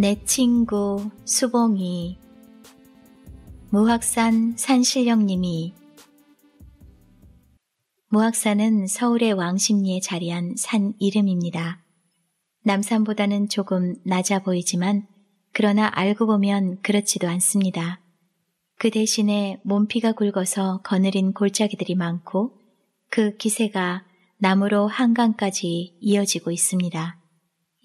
내 친구 수봉이 무학산 산신령님이 무학산은 서울의 왕십리에 자리한 산 이름입니다. 남산보다는 조금 낮아 보이지만 그러나 알고 보면 그렇지도 않습니다. 그 대신에 몸피가 굵어서 거느린 골짜기들이 많고 그 기세가 나무로 한강까지 이어지고 있습니다.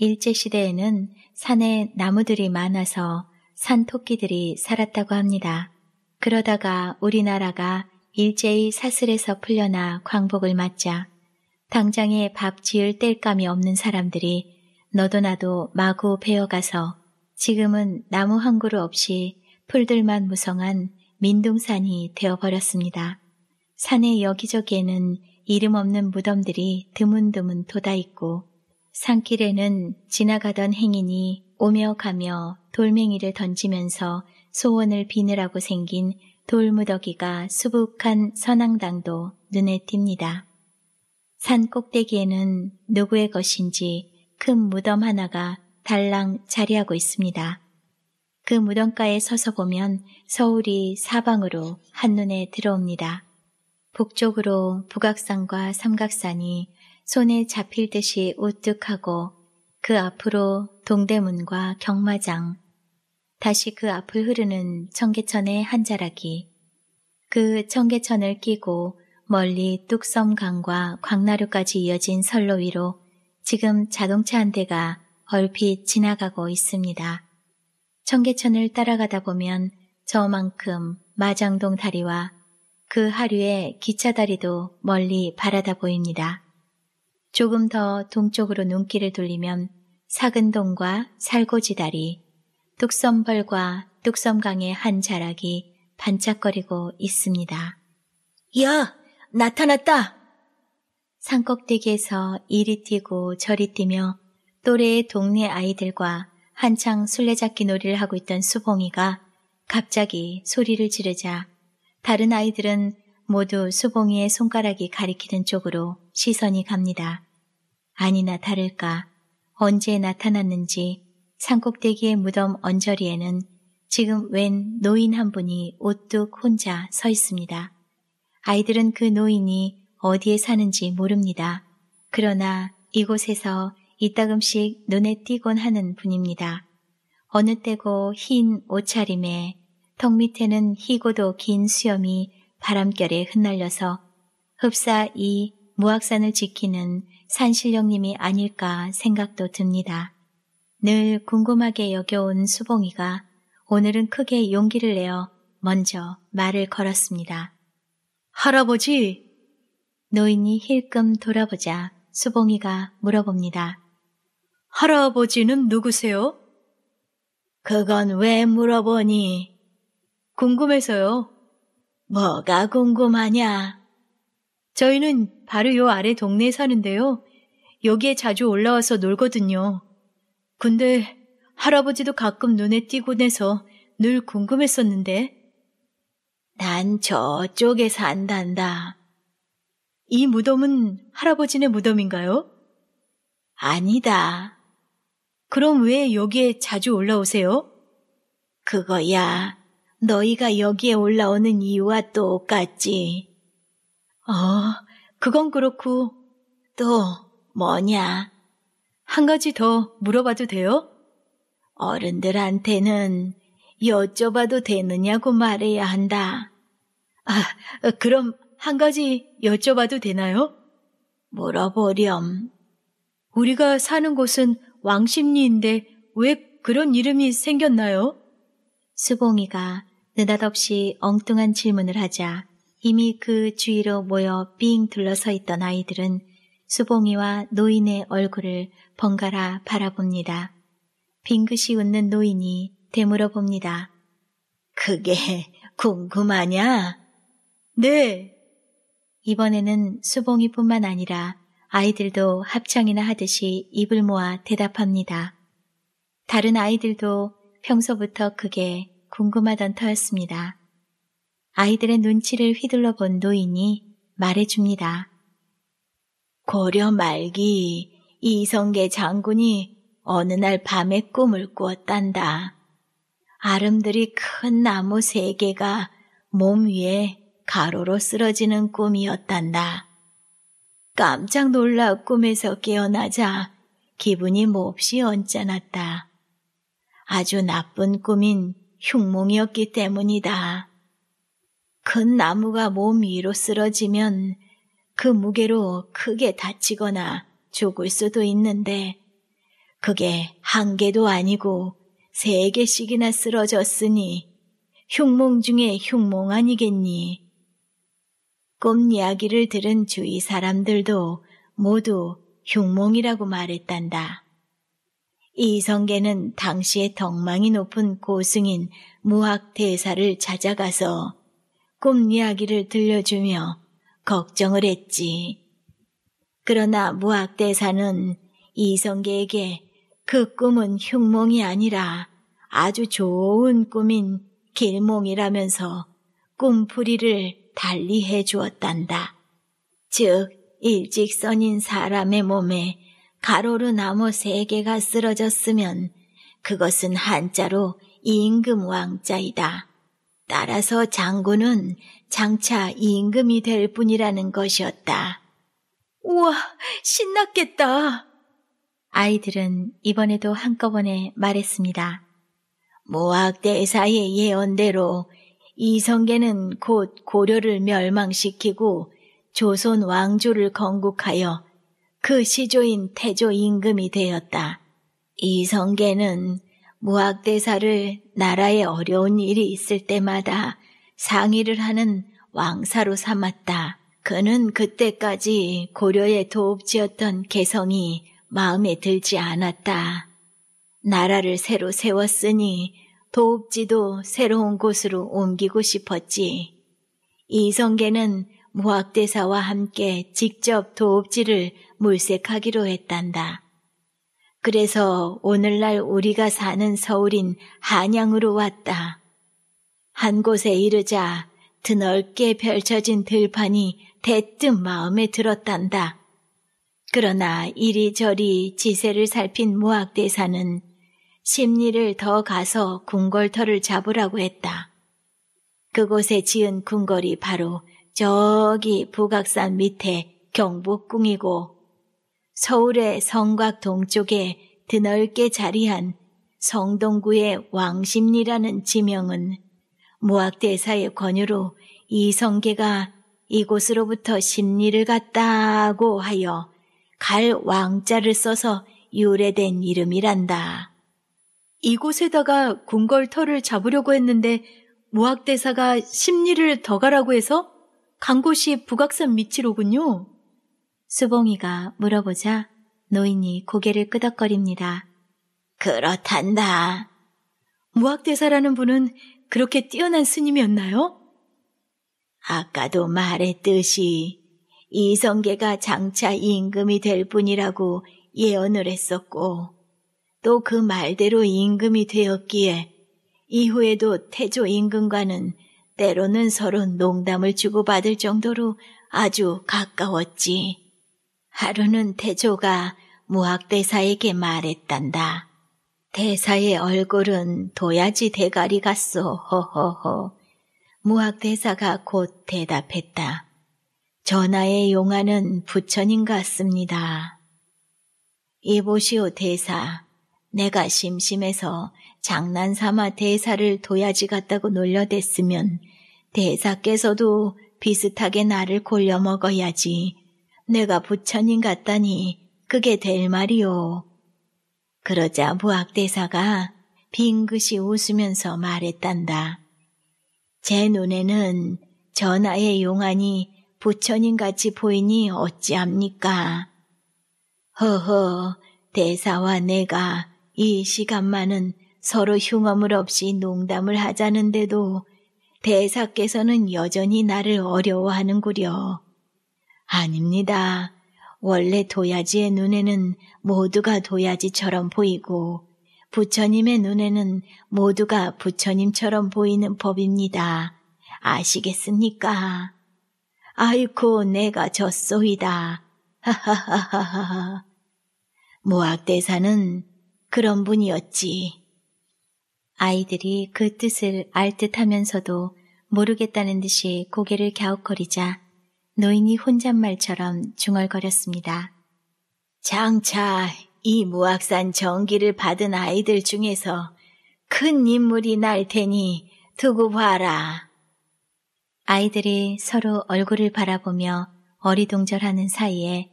일제시대에는 산에 나무들이 많아서 산토끼들이 살았다고 합니다. 그러다가 우리나라가 일제히 사슬에서 풀려나 광복을 맞자 당장에 밥 지을 땔감이 없는 사람들이 너도 나도 마구 베어가서 지금은 나무 한 그루 없이 풀들만 무성한 민둥산이 되어버렸습니다. 산의 여기저기에는 이름 없는 무덤들이 드문드문 돋아있고 산길에는 지나가던 행인이 오며 가며 돌멩이를 던지면서 소원을 비느라고 생긴 돌무더기가 수북한 선앙당도 눈에 띕니다. 산 꼭대기에는 누구의 것인지 큰 무덤 하나가 달랑 자리하고 있습니다. 그 무덤가에 서서 보면 서울이 사방으로 한눈에 들어옵니다. 북쪽으로 북악산과 삼각산이 손에 잡힐 듯이 우뚝하고 그 앞으로 동대문과 경마장, 다시 그 앞을 흐르는 청계천의 한 자락이 그 청계천을 끼고 멀리 뚝섬강과 광나루까지 이어진 선로 위로 지금 자동차 한 대가 얼핏 지나가고 있습니다. 청계천을 따라가다 보면 저만큼 마장동 다리와 그 하류의 기차다리도 멀리 바라다 보입니다. 조금 더 동쪽으로 눈길을 돌리면 사근동과 살고지다리, 뚝섬벌과 뚝섬강의 한 자락이 반짝거리고 있습니다. 야! 나타났다! 산꼭대기에서 이리 뛰고 저리 뛰며 또래의 동네 아이들과 한창 술래잡기 놀이를 하고 있던 수봉이가 갑자기 소리를 지르자 다른 아이들은 모두 수봉이의 손가락이 가리키는 쪽으로 시선이 갑니다. 아니나 다를까 언제 나타났는지 산꼭대기의 무덤 언저리에는 지금 웬 노인 한 분이 오뚝 혼자 서 있습니다. 아이들은 그 노인이 어디에 사는지 모릅니다. 그러나 이곳에서 이따금씩 눈에 띄곤 하는 분입니다. 어느 때고 흰 옷차림에 턱 밑에는 희고도 긴 수염이 바람결에 흩날려서 흡사 이 무악산을 지키는 산신령님이 아닐까 생각도 듭니다. 늘 궁금하게 여겨온 수봉이가 오늘은 크게 용기를 내어 먼저 말을 걸었습니다. 할아버지! 노인이 힐끔 돌아보자 수봉이가 물어봅니다. 할아버지는 누구세요? 그건 왜 물어보니? 궁금해서요. 뭐가 궁금하냐? 저희는 바로 요 아래 동네에 사는데요. 여기에 자주 올라와서 놀거든요. 근데 할아버지도 가끔 눈에 띄곤 해서 늘 궁금했었는데. 난 저쪽에 산단다. 이 무덤은 할아버지네 무덤인가요? 아니다. 그럼 왜 여기에 자주 올라오세요? 그거야. 너희가 여기에 올라오는 이유와 똑같지. 어, 그건 그렇고, 또, 뭐냐? 한 가지 더 물어봐도 돼요? 어른들한테는 여쭤봐도 되느냐고 말해야 한다. 아, 그럼 한 가지 여쭤봐도 되나요? 물어보렴. 우리가 사는 곳은 왕십리인데 왜 그런 이름이 생겼나요? 수봉이가 느닷없이 엉뚱한 질문을 하자 이미 그 주위로 모여 삥 둘러서 있던 아이들은 수봉이와 노인의 얼굴을 번갈아 바라봅니다. 빙긋이 웃는 노인이 되물어 봅니다. 그게 궁금하냐? 네. 이번에는 수봉이뿐만 아니라 아이들도 합창이나 하듯이 입을 모아 대답합니다. 다른 아이들도 평소부터 그게 궁금하던 터였습니다. 아이들의 눈치를 휘둘러 본 노인이 말해줍니다. 고려 말기 이성계 장군이 어느 날 밤에 꿈을 꾸었단다. 아름드리큰 나무 세 개가 몸 위에 가로로 쓰러지는 꿈이었단다. 깜짝 놀라 꿈에서 깨어나자 기분이 몹시 언짢았다. 아주 나쁜 꿈인 흉몽이었기 때문이다. 큰 나무가 몸 위로 쓰러지면 그 무게로 크게 다치거나 죽을 수도 있는데 그게 한 개도 아니고 세 개씩이나 쓰러졌으니 흉몽 중에 흉몽 아니겠니? 꿈 이야기를 들은 주위 사람들도 모두 흉몽이라고 말했단다. 이성계는 당시의 덕망이 높은 고승인 무학대사를 찾아가서 꿈 이야기를 들려주며 걱정을 했지. 그러나 무학대사는 이성계에게 그 꿈은 흉몽이 아니라 아주 좋은 꿈인 길몽이라면서 꿈풀이를 달리 해 주었단다. 즉, 일찍선인 사람의 몸에 가로로 나무 세 개가 쓰러졌으면 그것은 한자로 임금왕자이다. 따라서 장군은 장차 임금이 될 뿐이라는 것이었다. 우와, 신났겠다. 아이들은 이번에도 한꺼번에 말했습니다. 모학대사의 예언대로 이성계는 곧 고려를 멸망시키고 조선 왕조를 건국하여 그 시조인 태조 임금이 되었다. 이성계는 무학대사를 나라에 어려운 일이 있을 때마다 상의를 하는 왕사로 삼았다. 그는 그때까지 고려의 도읍지였던 개성이 마음에 들지 않았다. 나라를 새로 세웠으니 도읍지도 새로운 곳으로 옮기고 싶었지. 이성계는 무학대사와 함께 직접 도읍지를 물색하기로 했단다. 그래서 오늘날 우리가 사는 서울인 한양으로 왔다. 한 곳에 이르자 드넓게 펼쳐진 들판이 대뜸 마음에 들었단다. 그러나 이리저리 지세를 살핀 무학대사는 심리를 더 가서 궁궐터를 잡으라고 했다. 그곳에 지은 궁궐이 바로 저기 북악산 밑에 경복궁이고 서울의 성곽 동쪽에 드넓게 자리한 성동구의 왕심리라는 지명은 무학대사의 권유로 이성계가 이곳으로부터 심리를 갔다고 하여 갈 왕자를 써서 유래된 이름이란다. 이곳에다가 궁궐터를 잡으려고 했는데 무학대사가 심리를 더 가라고 해서 간 곳이 북악산 밑이로군요. 수봉이가 물어보자 노인이 고개를 끄덕거립니다. 그렇단다. 무학대사라는 분은 그렇게 뛰어난 스님이었나요? 아까도 말했듯이 이성계가 장차 임금이 될뿐이라고 예언을 했었고 또 그 말대로 임금이 되었기에 이후에도 태조 임금과는 때로는 서로 농담을 주고받을 정도로 아주 가까웠지. 하루는 태조가 무학대사에게 말했단다. 대사의 얼굴은 도야지 대가리 같소 허허허. 무학대사가 곧 대답했다. 전하의 용하는 부처님 같습니다. 이보시오 대사, 내가 심심해서 장난삼아 대사를 도야지 같다고 놀려댔으면 대사께서도 비슷하게 나를 골려먹어야지 내가 부처님 같다니 그게 될 말이오. 그러자 무학대사가 빙긋이 웃으면서 말했단다. 제 눈에는 전하의 용안이 부처님같이 보이니 어찌합니까? 허허, 대사와 내가 이 시간만은 서로 흉엄을 없이 농담을 하자는데도 대사께서는 여전히 나를 어려워하는구려. 아닙니다. 원래 도야지의 눈에는 모두가 도야지처럼 보이고 부처님의 눈에는 모두가 부처님처럼 보이는 법입니다. 아시겠습니까? 아이코 내가 졌소이다. 하하하하하. 모학대사는 그런 분이었지. 아이들이 그 뜻을 알 듯하면서도 모르겠다는 듯이 고개를 갸웃거리자 노인이 혼잣말처럼 중얼거렸습니다. 장차 이 무악산 정기를 받은 아이들 중에서 큰 인물이 날 테니 두고 봐라. 아이들이 서로 얼굴을 바라보며 어리둥절하는 사이에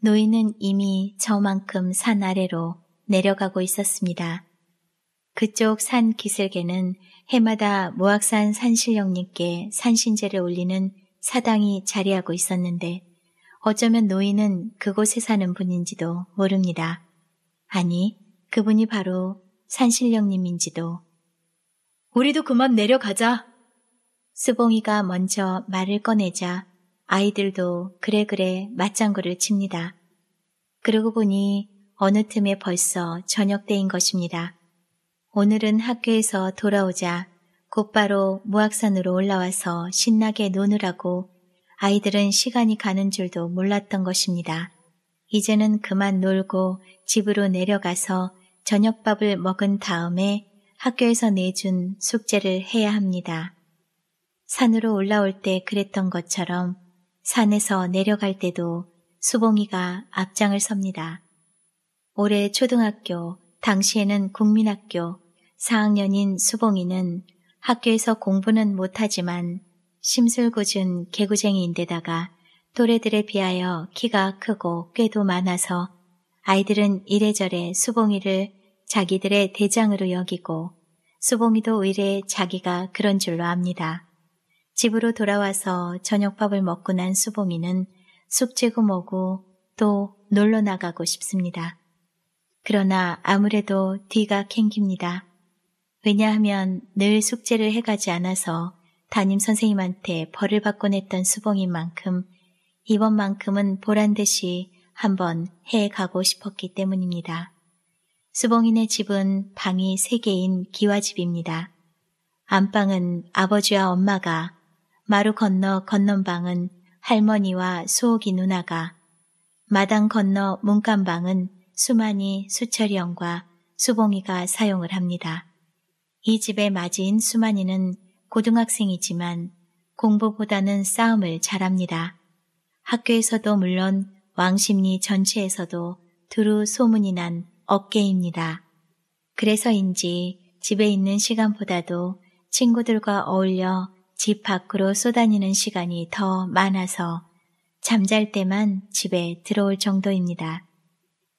노인은 이미 저만큼 산 아래로 내려가고 있었습니다. 그쪽 산 기슭에는 해마다 무악산 산신령님께 산신제를 올리는 사당이 자리하고 있었는데 어쩌면 노인은 그곳에 사는 분인지도 모릅니다. 아니, 그분이 바로 산신령님인지도. 우리도 그만 내려가자. 수봉이가 먼저 말을 꺼내자 아이들도 그래그래 그래 맞장구를 칩니다. 그러고 보니 어느 틈에 벌써 저녁 때인 것입니다. 오늘은 학교에서 돌아오자 곧바로 무악산으로 올라와서 신나게 노느라고 아이들은 시간이 가는 줄도 몰랐던 것입니다. 이제는 그만 놀고 집으로 내려가서 저녁밥을 먹은 다음에 학교에서 내준 숙제를 해야 합니다. 산으로 올라올 때 그랬던 것처럼 산에서 내려갈 때도 수봉이가 앞장을 섭니다. 올해 초등학교, 당시에는 국민학교 4학년인 수봉이는 학교에서 공부는 못하지만 심술궂은 개구쟁이인데다가 또래들에 비하여 키가 크고 꾀도 많아서 아이들은 이래저래 수봉이를 자기들의 대장으로 여기고 수봉이도 의뢰 자기가 그런 줄로 압니다. 집으로 돌아와서 저녁밥을 먹고 난 수봉이는 숙제고 뭐고 또 놀러 나가고 싶습니다. 그러나 아무래도 뒤가 캥깁니다. 왜냐하면 늘 숙제를 해가지 않아서 담임 선생님한테 벌을 받곤 했던 수봉인 만큼 이번만큼은 보란 듯이 한번 해 가고 싶었기 때문입니다. 수봉인의 집은 방이 세개인 기와집입니다. 안방은 아버지와 엄마가, 마루 건너 건넌방은 할머니와 수옥이 누나가, 마당 건너 문간방은 수만이, 수철이 형과 수봉이가 사용을 합니다. 이 집의 맞이인 수만이는 고등학생이지만 공부보다는 싸움을 잘합니다. 학교에서도 물론 왕십리 전체에서도 두루 소문이 난어깨입니다 그래서인지 집에 있는 시간보다도 친구들과 어울려 집 밖으로 쏘다니는 시간이 더 많아서 잠잘 때만 집에 들어올 정도입니다.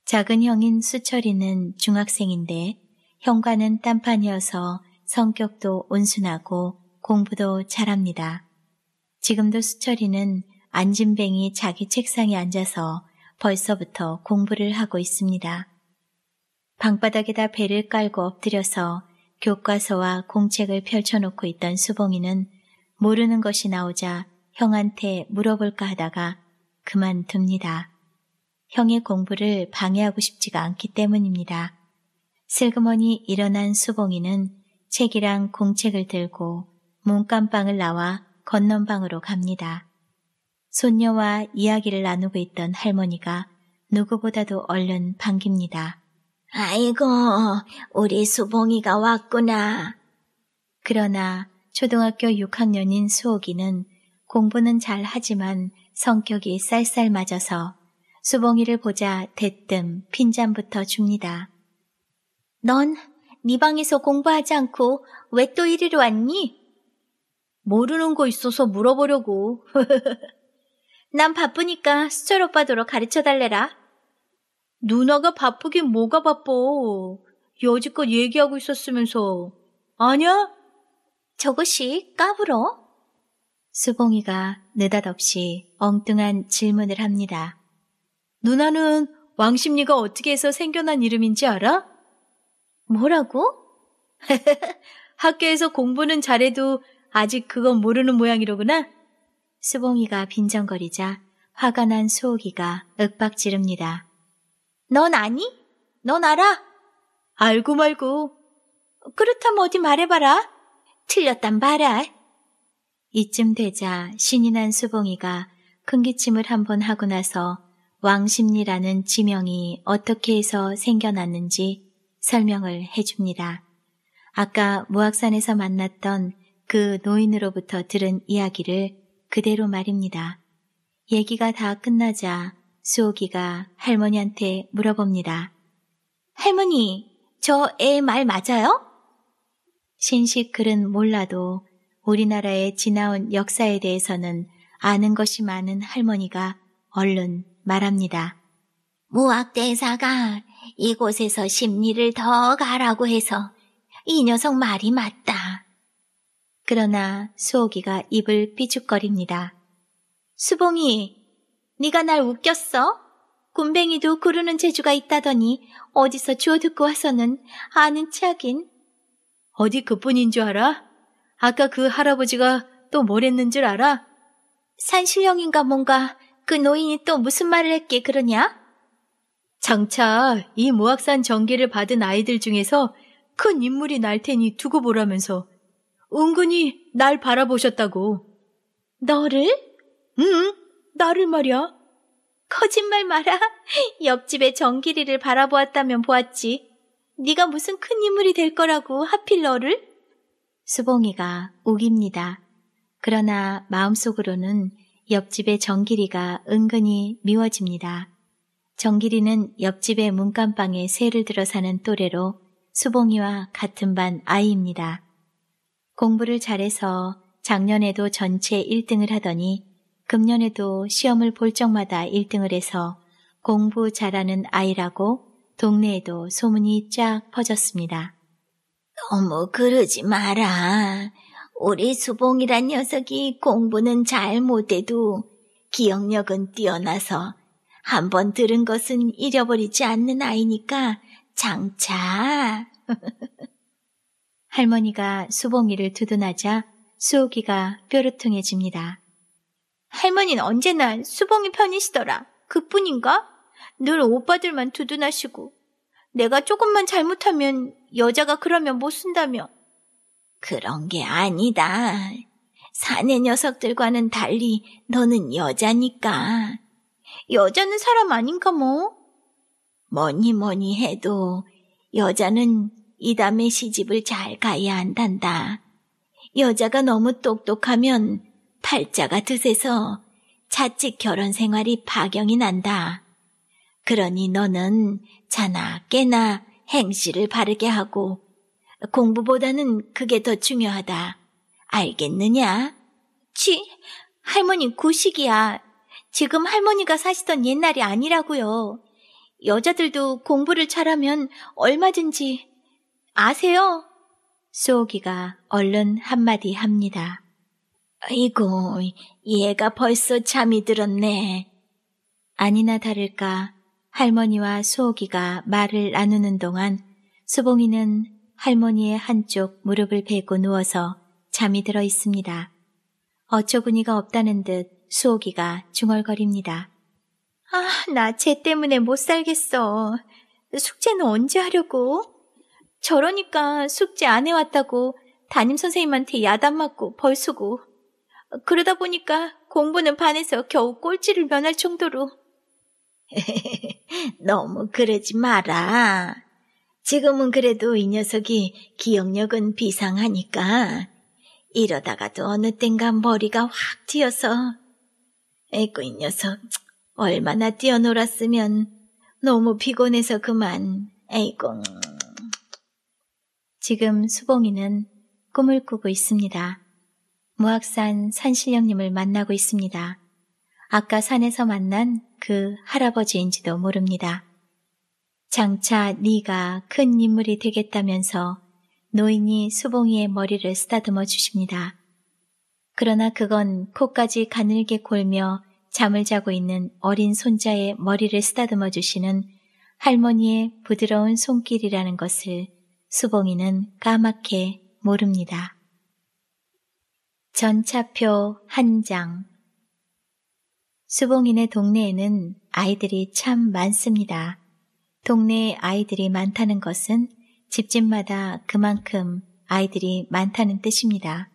작은 형인 수철이는 중학생인데 현관은 딴판이어서 성격도 온순하고 공부도 잘합니다. 지금도 수철이는 안진뱅이 자기 책상에 앉아서 벌써부터 공부를 하고 있습니다. 방바닥에다 배를 깔고 엎드려서 교과서와 공책을 펼쳐놓고 있던 수봉이는 모르는 것이 나오자 형한테 물어볼까 하다가 그만둡니다. 형의 공부를 방해하고 싶지가 않기 때문입니다. 슬그머니 일어난 수봉이는 책이랑 공책을 들고 문간방을 나와 건넌방으로 갑니다. 손녀와 이야기를 나누고 있던 할머니가 누구보다도 얼른 반깁니다. 아이고, 우리 수봉이가 왔구나. 그러나 초등학교 6학년인 수옥이는 공부는 잘 하지만 성격이 쌀쌀 맞아서 수봉이를 보자 대뜸 핀잔부터 줍니다. 넌네 방에서 공부하지 않고 왜 또 이리로 왔니? 모르는 거 있어서 물어보려고. 난 바쁘니까 수철 오빠 도로 가르쳐 달래라. 누나가 바쁘긴 뭐가 바빠. 여지껏 얘기하고 있었으면서. 아냐? 저것이 까불어? 수봉이가 느닷없이 엉뚱한 질문을 합니다. 누나는 왕십리가 어떻게 해서 생겨난 이름인지 알아? 뭐라고? 학교에서 공부는 잘해도 아직 그건 모르는 모양이로구나. 수봉이가 빈정거리자 화가 난 수옥이가 윽박지릅니다. 넌 아니? 넌 알아? 알고 말고. 그렇다면 어디 말해봐라. 틀렸단 말아. 이쯤 되자 신이 난 수봉이가 큰기침을 한 번 하고 나서 왕십리라는 지명이 어떻게 해서 생겨났는지 설명을 해줍니다. 아까 무악산에서 만났던 그 노인으로부터 들은 이야기를 그대로 말입니다. 얘기가 다 끝나자 수옥이가 할머니한테 물어봅니다. 할머니, 저 애 말 맞아요? 신식 글은 몰라도 우리나라의 지나온 역사에 대해서는 아는 것이 많은 할머니가 얼른 말합니다. 무악대사가 이곳에서 심리를 더 가라고 해서 이 녀석 말이 맞다. 그러나 수호기가 입을 삐죽거립니다. 수봉이, 네가 날 웃겼어? 굼뱅이도 구르는 재주가 있다더니 어디서 주워 듣고 와서는 아는 척인. 어디 그뿐인 줄 알아? 아까 그 할아버지가 또 뭘 했는 줄 알아? 산신령인가 뭔가 그 노인이 또 무슨 말을 했기에 그러냐? 장차 이 모악산 전기를 받은 아이들 중에서 큰 인물이 날 테니 두고 보라면서 은근히 날 바라보셨다고. 너를? 응, 나를 말이야. 거짓말 마라. 옆집의 정길이를 바라보았다면 보았지. 네가 무슨 큰 인물이 될 거라고 하필 너를? 수봉이가 우깁니다. 그러나 마음속으로는 옆집의 정길이가 은근히 미워집니다. 정길이는 옆집의 문간방에 새를 들어 사는 또래로 수봉이와 같은 반 아이입니다. 공부를 잘해서 작년에도 전체 1등을 하더니 금년에도 시험을 볼 적마다 1등을 해서 공부 잘하는 아이라고 동네에도 소문이 쫙 퍼졌습니다. 너무 그러지 마라. 우리 수봉이란 녀석이 공부는 잘 못해도 기억력은 뛰어나서 한번 들은 것은 잃어버리지 않는 아이니까 장차. 할머니가 수봉이를 두둔하자 수옥이가 뾰루퉁해집니다. 할머니는 언제나 수봉이 편이시더라. 그뿐인가? 늘 오빠들만 두둔하시고 내가 조금만 잘못하면 여자가 그러면 못 쓴다며. 그런 게 아니다. 사내 녀석들과는 달리 너는 여자니까 여자는 사람 아닌가 뭐? 뭐니 뭐니 해도 여자는 이담에 시집을 잘 가야 한단다. 여자가 너무 똑똑하면 팔자가 드세서 자칫 결혼 생활이 파경이 난다. 그러니 너는 자나 깨나 행실을 바르게 하고 공부보다는 그게 더 중요하다. 알겠느냐? 치, 할머니 구식이야. 지금 할머니가 사시던 옛날이 아니라고요. 여자들도 공부를 잘하면 얼마든지 아세요? 소옥이가 얼른 한마디 합니다. 아이고, 얘가 벌써 잠이 들었네. 아니나 다를까 할머니와 소옥이가 말을 나누는 동안 수봉이는 할머니의 한쪽 무릎을 베고 누워서 잠이 들어 있습니다. 어처구니가 없다는 듯 수옥이가 중얼거립니다. 아, 나 쟤 때문에 못 살겠어. 숙제는 언제 하려고? 저러니까 숙제 안 해왔다고 담임 선생님한테 야단 맞고 벌수고. 그러다 보니까 공부는 반에서 겨우 꼴찌를 면할 정도로. 너무 그러지 마라. 지금은 그래도 이 녀석이 기억력은 비상하니까 이러다가도 어느 땐가 머리가 확 튀어서 에이꿎이 녀석, 얼마나 뛰어놀았으면 너무 피곤해서 그만, 에이고. 지금 수봉이는 꿈을 꾸고 있습니다. 무악산 산신령님을 만나고 있습니다. 아까 산에서 만난 그 할아버지인지도 모릅니다. 장차 네가 큰 인물이 되겠다면서 노인이 수봉이의 머리를 쓰다듬어 주십니다. 그러나 그건 코까지 가늘게 골며 잠을 자고 있는 어린 손자의 머리를 쓰다듬어 주시는 할머니의 부드러운 손길이라는 것을 수봉이는 까맣게 모릅니다. 전차표 한 장. 수봉이네 동네에는 아이들이 참 많습니다. 동네에 아이들이 많다는 것은 집집마다 그만큼 아이들이 많다는 뜻입니다.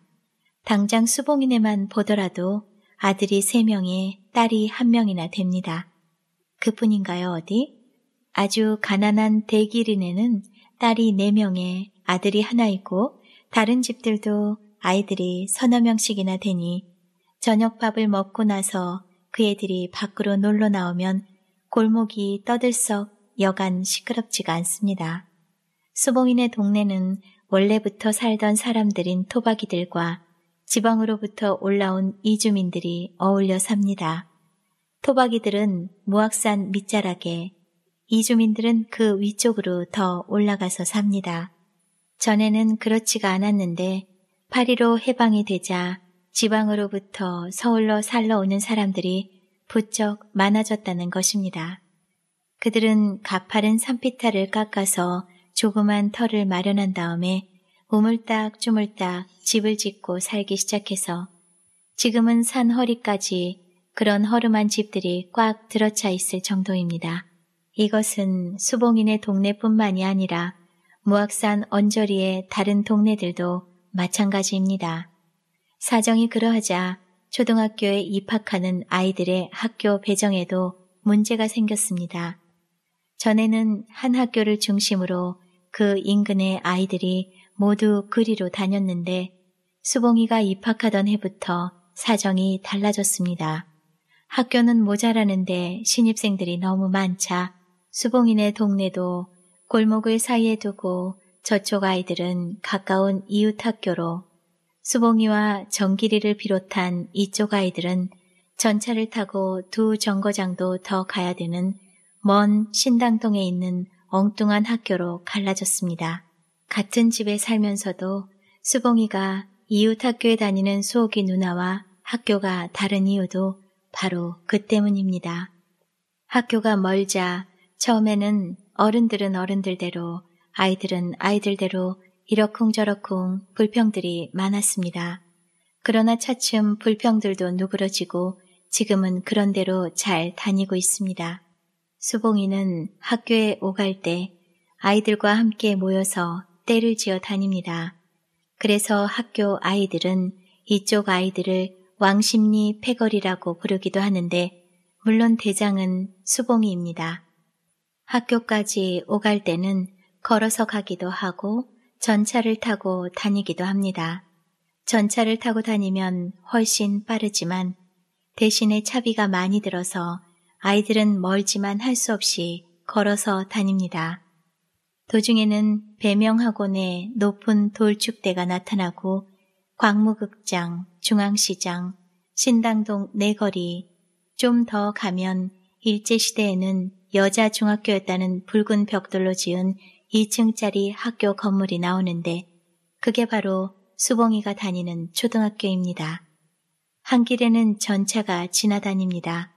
당장 수봉이네만 보더라도 아들이 3명에 딸이 1명이나 됩니다. 그뿐인가요, 어디? 아주 가난한 대기인에는 딸이 4명에 아들이 하나 있고 다른 집들도 아이들이 서너 명씩이나 되니 저녁밥을 먹고 나서 그 애들이 밖으로 놀러 나오면 골목이 떠들썩 여간 시끄럽지가 않습니다. 수봉인의 동네는 원래부터 살던 사람들인 토박이들과 지방으로부터 올라온 이주민들이 어울려 삽니다. 토박이들은 무악산 밑자락에 이주민들은 그 위쪽으로 더 올라가서 삽니다. 전에는 그렇지가 않았는데 파리로 해방이 되자 지방으로부터 서울로 살러 오는 사람들이 부쩍 많아졌다는 것입니다. 그들은 가파른 산피탈을 깎아서 조그만 털을 마련한 다음에 우물딱주물딱 집을 짓고 살기 시작해서 지금은 산 허리까지 그런 허름한 집들이 꽉 들어차 있을 정도입니다. 이것은 수봉인의 동네뿐만이 아니라 무악산 언저리의 다른 동네들도 마찬가지입니다. 사정이 그러하자 초등학교에 입학하는 아이들의 학교 배정에도 문제가 생겼습니다. 전에는 한 학교를 중심으로 그 인근의 아이들이 모두 그리로 다녔는데 수봉이가 입학하던 해부터 사정이 달라졌습니다. 학교는 모자라는데 신입생들이 너무 많자 수봉이네 동네도 골목을 사이에 두고 저쪽 아이들은 가까운 이웃 학교로 수봉이와 정길이를 비롯한 이쪽 아이들은 전차를 타고 두 정거장도 더 가야 되는 먼 신당동에 있는 엉뚱한 학교로 갈라졌습니다. 같은 집에 살면서도 수봉이가 이웃 학교에 다니는 수옥이 누나와 학교가 다른 이유도 바로 그 때문입니다. 학교가 멀자 처음에는 어른들은 어른들대로 아이들은 아이들대로 이러쿵저러쿵 불평들이 많았습니다. 그러나 차츰 불평들도 누그러지고 지금은 그런대로 잘 다니고 있습니다. 수봉이는 학교에 오갈 때 아이들과 함께 모여서 떼를 지어 다닙니다. 그래서 학교 아이들은 이쪽 아이들을 왕십리 패거리라고 부르기도 하는데 물론 대장은 수봉이입니다. 학교까지 오갈 때는 걸어서 가기도 하고 전차를 타고 다니기도 합니다. 전차를 타고 다니면 훨씬 빠르지만 대신에 차비가 많이 들어서 아이들은 멀지만 할 수 없이 걸어서 다닙니다. 도중에는 배명학원의 높은 돌축대가 나타나고 광무극장, 중앙시장, 신당동 네거리좀 더 가면 일제시대에는 여자 중학교였다는 붉은 벽돌로 지은 2층짜리 학교 건물이 나오는데 그게 바로 수봉이가 다니는 초등학교입니다. 한 길에는 전차가 지나다닙니다.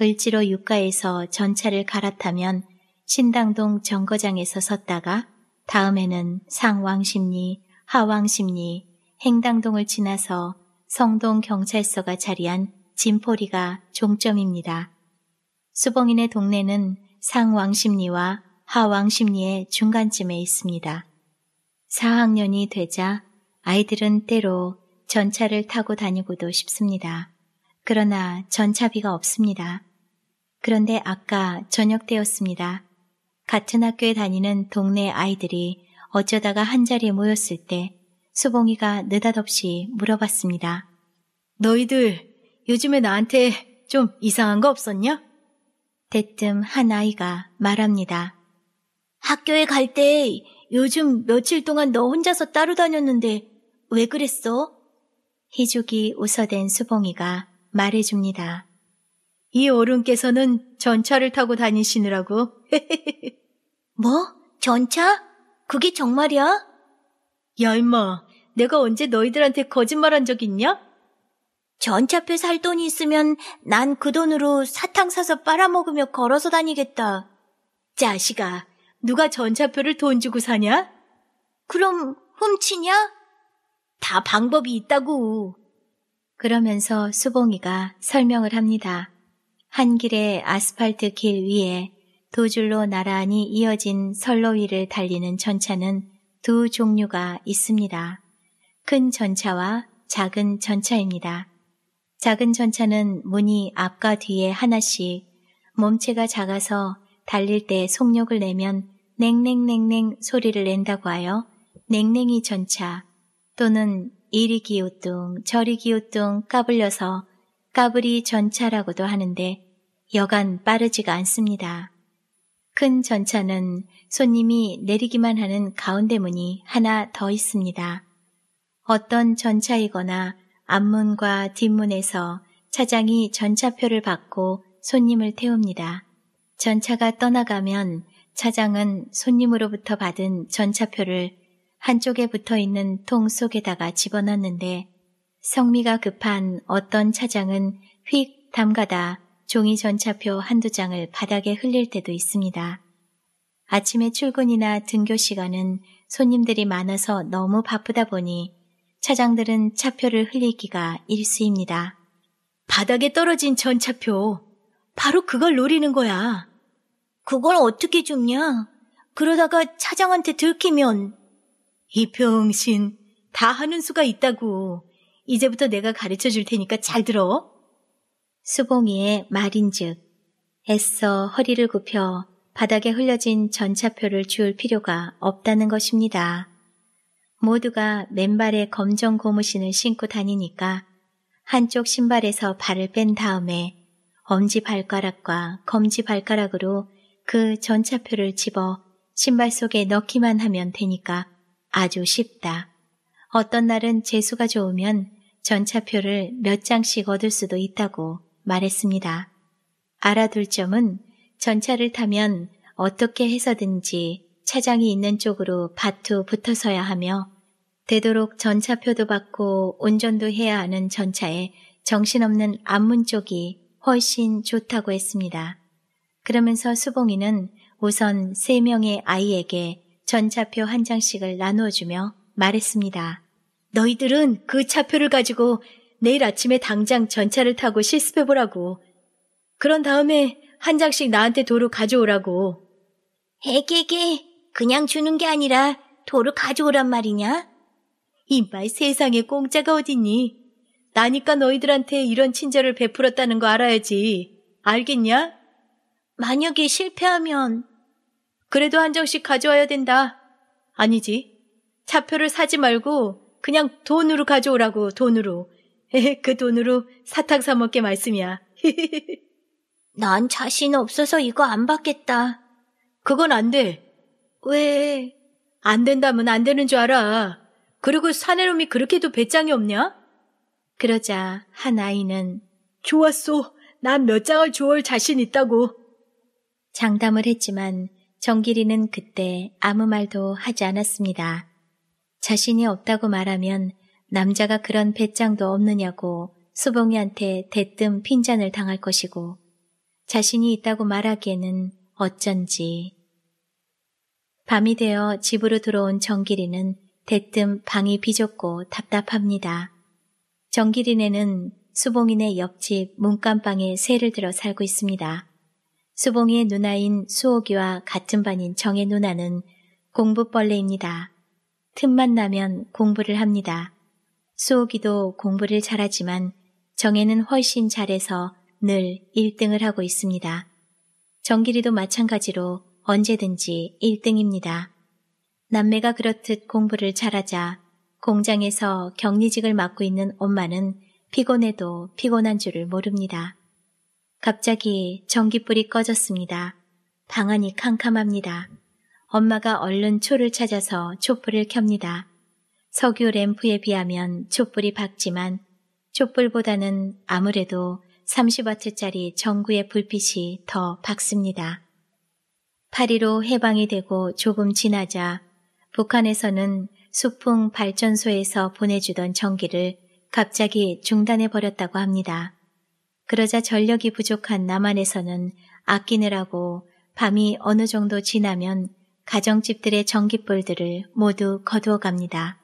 을지로 육가에서 전차를 갈아타면 신당동 정거장에서 섰다가 다음에는 상왕심리, 하왕심리, 행당동을 지나서 성동 경찰서가 자리한 진포리가 종점입니다. 수봉인의 동네는 상왕심리와 하왕심리의 중간쯤에 있습니다. 4학년이 되자 아이들은 때로 전차를 타고 다니고도 싶습니다. 그러나 전차비가 없습니다. 그런데 아까 저녁 때였습니다. 같은 학교에 다니는 동네 아이들이 어쩌다가 한자리에 모였을 때 수봉이가 느닷없이 물어봤습니다. 너희들 요즘에 나한테 좀 이상한 거 없었냐? 대뜸 한 아이가 말합니다. 학교에 갈 때 요즘 며칠 동안 너 혼자서 따로 다녔는데 왜 그랬어? 희죽이 웃어댄 수봉이가 말해줍니다. 이 어른께서는 전차를 타고 다니시느라고. 뭐? 전차? 그게 정말이야? 야, 임마. 내가 언제 너희들한테 거짓말한 적 있냐? 전차표 살 돈이 있으면 난 그 돈으로 사탕 사서 빨아먹으며 걸어서 다니겠다. 자식아, 누가 전차표를 돈 주고 사냐? 그럼 훔치냐? 다 방법이 있다고. 그러면서 수봉이가 설명을 합니다. 한 길의 아스팔트 길 위에 두 줄로 나란히 이어진 선로 위를 달리는 전차는 두 종류가 있습니다. 큰 전차와 작은 전차입니다. 작은 전차는 문이 앞과 뒤에 하나씩 몸체가 작아서 달릴 때 속력을 내면 냉냉냉냉 소리를 낸다고 하여 냉냉이 전차 또는 이리 기우뚱 저리 기우뚱 까불려서 까불이 전차라고도 하는데 여간 빠르지가 않습니다. 큰 전차는 손님이 내리기만 하는 가운데 문이 하나 더 있습니다. 어떤 전차이거나 앞문과 뒷문에서 차장이 전차표를 받고 손님을 태웁니다. 전차가 떠나가면 차장은 손님으로부터 받은 전차표를 한쪽에 붙어 있는 통 속에다가 집어넣는데 성미가 급한 어떤 차장은 휙 담가다 종이 전차표 한두 장을 바닥에 흘릴 때도 있습니다. 아침에 출근이나 등교 시간은 손님들이 많아서 너무 바쁘다 보니 차장들은 차표를 흘리기가 일수입니다. 바닥에 떨어진 전차표. 바로 그걸 노리는 거야. 그걸 어떻게 죽냐 그러다가 차장한테 들키면. 이 병신, 다 하는 수가 있다고. 이제부터 내가 가르쳐 줄 테니까 잘 들어. 수봉이의 말인즉 애써 허리를 굽혀 바닥에 흘려진 전차표를 주울 필요가 없다는 것입니다. 모두가 맨발에 검정 고무신을 신고 다니니까 한쪽 신발에서 발을 뺀 다음에 엄지 발가락과 검지 발가락으로 그 전차표를 집어 신발 속에 넣기만 하면 되니까 아주 쉽다. 어떤 날은 재수가 좋으면 전차표를 몇 장씩 얻을 수도 있다고 말했습니다. 알아둘 점은 전차를 타면 어떻게 해서든지 차장이 있는 쪽으로 바투 붙어서야 하며 되도록 전차표도 받고 운전도 해야 하는 전차에 정신없는 앞문 쪽이 훨씬 좋다고 했습니다. 그러면서 수봉이는 우선 세 명의 아이에게 전차표 한 장씩을 나누어주며 말했습니다. 너희들은 그 차표를 가지고 내일 아침에 당장 전차를 타고 실습해보라고. 그런 다음에 한 장씩 나한테 도로 가져오라고. 에게게, 그냥 주는 게 아니라 도로 가져오란 말이냐? 이말 세상에 공짜가 어딨니? 나니까 너희들한테 이런 친절을 베풀었다는 거 알아야지. 알겠냐? 만약에 실패하면 그래도 한 장씩 가져와야 된다. 아니지. 차표를 사지 말고 그냥 돈으로 가져오라고 돈으로. 그 돈으로 사탕 사 먹게 말씀이야. 난 자신 없어서 이거 안 받겠다. 그건 안 돼. 왜? 안 된다면 안 되는 줄 알아. 그리고 사내놈이 그렇게도 배짱이 없냐? 그러자 한 아이는 좋았소. 난 몇 장을 주올 자신 있다고. 장담을 했지만 정길이는 그때 아무 말도 하지 않았습니다. 자신이 없다고 말하면 남자가 그런 배짱도 없느냐고 수봉이한테 대뜸 핀잔을 당할 것이고 자신이 있다고 말하기에는 어쩐지. 밤이 되어 집으로 들어온 정길이는 대뜸 방이 비좁고 답답합니다. 정길이에는수봉인의 옆집 문간방에 새를 들어 살고 있습니다. 수봉이의 누나인 수옥이와 같은 반인 정의 누나는 공부벌레입니다. 틈만 나면 공부를 합니다. 수옥이도 공부를 잘하지만 정혜는 훨씬 잘해서 늘 1등을 하고 있습니다. 정길이도 마찬가지로 언제든지 1등입니다. 남매가 그렇듯 공부를 잘하자 공장에서 격리직을 맡고 있는 엄마는 피곤해도 피곤한 줄을 모릅니다. 갑자기 전기불이 꺼졌습니다. 방안이 캄캄합니다. 엄마가 얼른 초를 찾아서 촛불을 켭니다. 석유 램프에 비하면 촛불이 밝지만 촛불보다는 아무래도 30와트짜리 전구의 불빛이 더 밝습니다. 8.15 해방이 되고 조금 지나자 북한에서는 수풍 발전소에서 보내주던 전기를 갑자기 중단해버렸다고 합니다. 그러자 전력이 부족한 남한에서는 아끼느라고 밤이 어느 정도 지나면 가정집들의 전기불들을 모두 거두어 갑니다.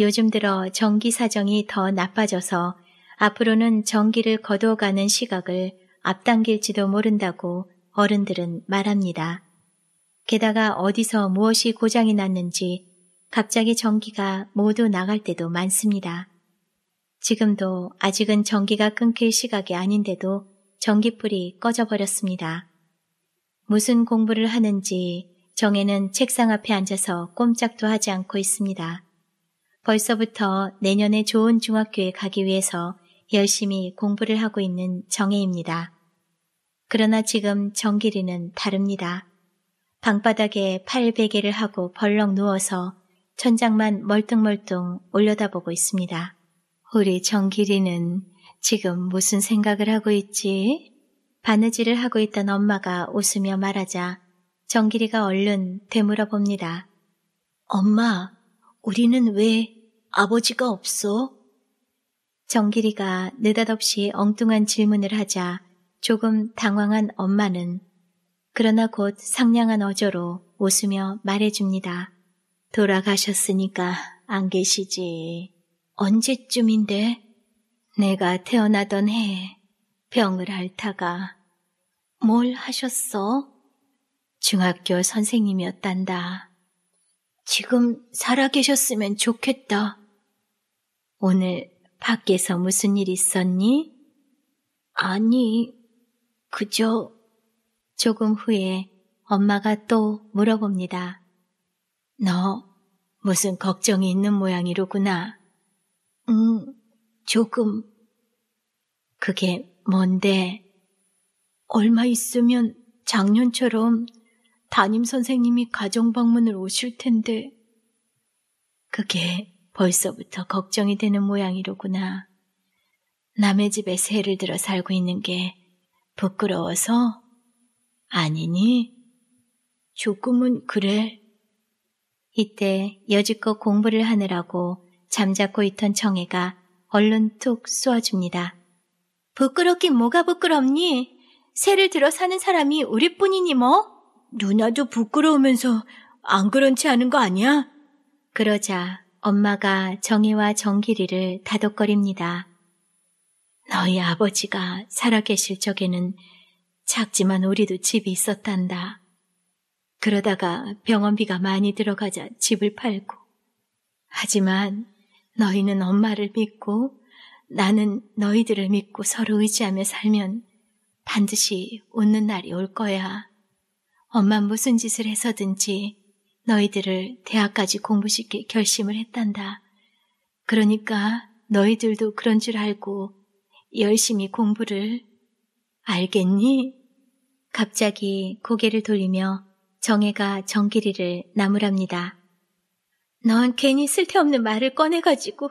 요즘 들어 전기 사정이 더 나빠져서 앞으로는 전기를 거둬가는 시각을 앞당길지도 모른다고 어른들은 말합니다. 게다가 어디서 무엇이 고장이 났는지 갑자기 전기가 모두 나갈 때도 많습니다. 지금도 아직은 전기가 끊길 시각이 아닌데도 전기불이 꺼져버렸습니다. 무슨 공부를 하는지 정혜는 책상 앞에 앉아서 꼼짝도 하지 않고 있습니다. 벌써부터 내년에 좋은 중학교에 가기 위해서 열심히 공부를 하고 있는 정혜입니다. 그러나 지금 정길이는 다릅니다. 방바닥에 팔베개를 하고 벌렁 누워서 천장만 멀뚱멀뚱 올려다보고 있습니다. 우리 정길이는 지금 무슨 생각을 하고 있지? 바느질을 하고 있던 엄마가 웃으며 말하자 정길이가 얼른 되물어 봅니다. 엄마, 우리는 왜 아버지가 없어? 정길이가 느닷없이 엉뚱한 질문을 하자 조금 당황한 엄마는 그러나 곧 상냥한 어조로 웃으며 말해줍니다. 돌아가셨으니까 안 계시지. 언제쯤인데? 내가 태어나던 해 병을 앓다가 뭘 하셨어? 중학교 선생님이었단다. 지금 살아계셨으면 좋겠다. 오늘 밖에서 무슨 일 있었니? 아니, 그저 조금 후에 엄마가 또 물어봅니다. 너 무슨 걱정이 있는 모양이로구나. 응, 조금. 그게 뭔데? 얼마 있으면 작년처럼 담임 선생님이 가정 방문을 오실 텐데. 그게 벌써부터 걱정이 되는 모양이로구나. 남의 집에 새를 들어 살고 있는 게 부끄러워서? 아니니? 조금은 그래. 이때 여지껏 공부를 하느라고 잠자고 있던 정혜가 얼른 툭 쏘아줍니다. 부끄럽긴 뭐가 부끄럽니? 새를 들어 사는 사람이 우리뿐이니 뭐? 누나도 부끄러우면서 안 그런지 않은 거 아니야? 그러자 엄마가 정희와 정길이를 다독거립니다. 너희 아버지가 살아계실 적에는 작지만 우리도 집이 있었단다. 그러다가 병원비가 많이 들어가자 집을 팔고. 하지만 너희는 엄마를 믿고 나는 너희들을 믿고 서로 의지하며 살면 반드시 웃는 날이 올 거야. 엄마 무슨 짓을 해서든지 너희들을 대학까지 공부시킬 결심을 했단다. 그러니까 너희들도 그런 줄 알고 열심히 공부를 알겠니? 갑자기 고개를 돌리며 정혜가 정길이를 나무랍니다. 넌 괜히 쓸데없는 말을 꺼내가지고.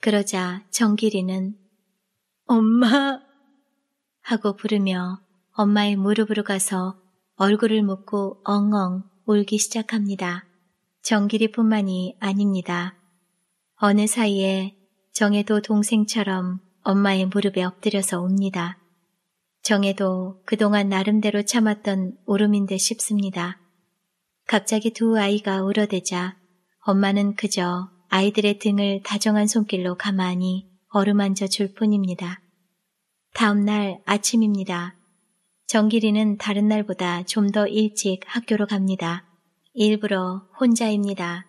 그러자 정길이는 엄마 하고 부르며 엄마의 무릎으로 가서 얼굴을 묶고 엉엉 울기 시작합니다. 정길이뿐만이 아닙니다. 어느 사이에 정혜도 동생처럼 엄마의 무릎에 엎드려서 옵니다. 정혜도 그동안 나름대로 참았던 울음인 듯 싶습니다. 갑자기 두 아이가 울어대자 엄마는 그저 아이들의 등을 다정한 손길로 가만히 어루만져 줄 뿐입니다. 다음날 아침입니다. 정길이는 다른 날보다 좀 더 일찍 학교로 갑니다. 일부러 혼자입니다.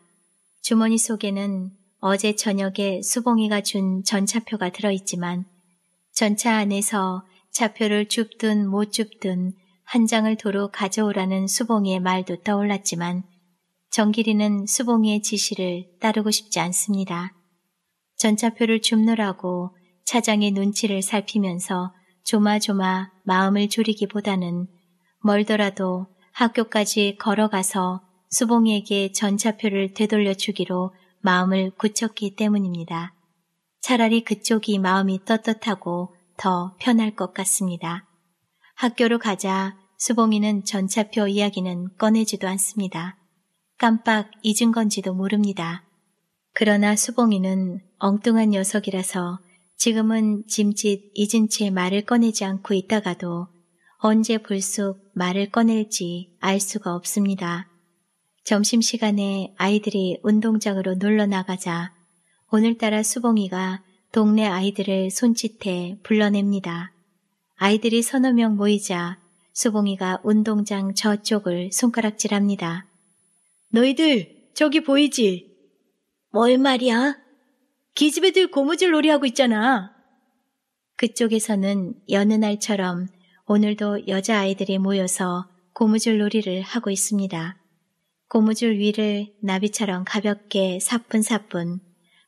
주머니 속에는 어제 저녁에 수봉이가 준 전차표가 들어있지만 전차 안에서 차표를 줍든 못 줍든 한 장을 도로 가져오라는 수봉이의 말도 떠올랐지만 정길이는 수봉이의 지시를 따르고 싶지 않습니다. 전차표를 줍느라고 차장의 눈치를 살피면서 조마조마 마음을 졸이기보다는 멀더라도 학교까지 걸어가서 수봉이에게 전차표를 되돌려 주기로 마음을 굳혔기 때문입니다. 차라리 그쪽이 마음이 떳떳하고 더 편할 것 같습니다. 학교로 가자 수봉이는 전차표 이야기는 꺼내지도 않습니다. 깜빡 잊은 건지도 모릅니다. 그러나 수봉이는 엉뚱한 녀석이라서 지금은 짐짓 잊은 채 말을 꺼내지 않고 있다가도 언제 불쑥 말을 꺼낼지 알 수가 없습니다. 점심시간에 아이들이 운동장으로 놀러 나가자 오늘따라 수봉이가 동네 아이들을 손짓해 불러냅니다. 아이들이 서너 명 모이자 수봉이가 운동장 저쪽을 손가락질합니다. 너희들 저기 보이지? 뭘 말이야? 기집애들 고무줄 놀이하고 있잖아. 그쪽에서는 여느 날처럼 오늘도 여자아이들이 모여서 고무줄 놀이를 하고 있습니다. 고무줄 위를 나비처럼 가볍게 사뿐사뿐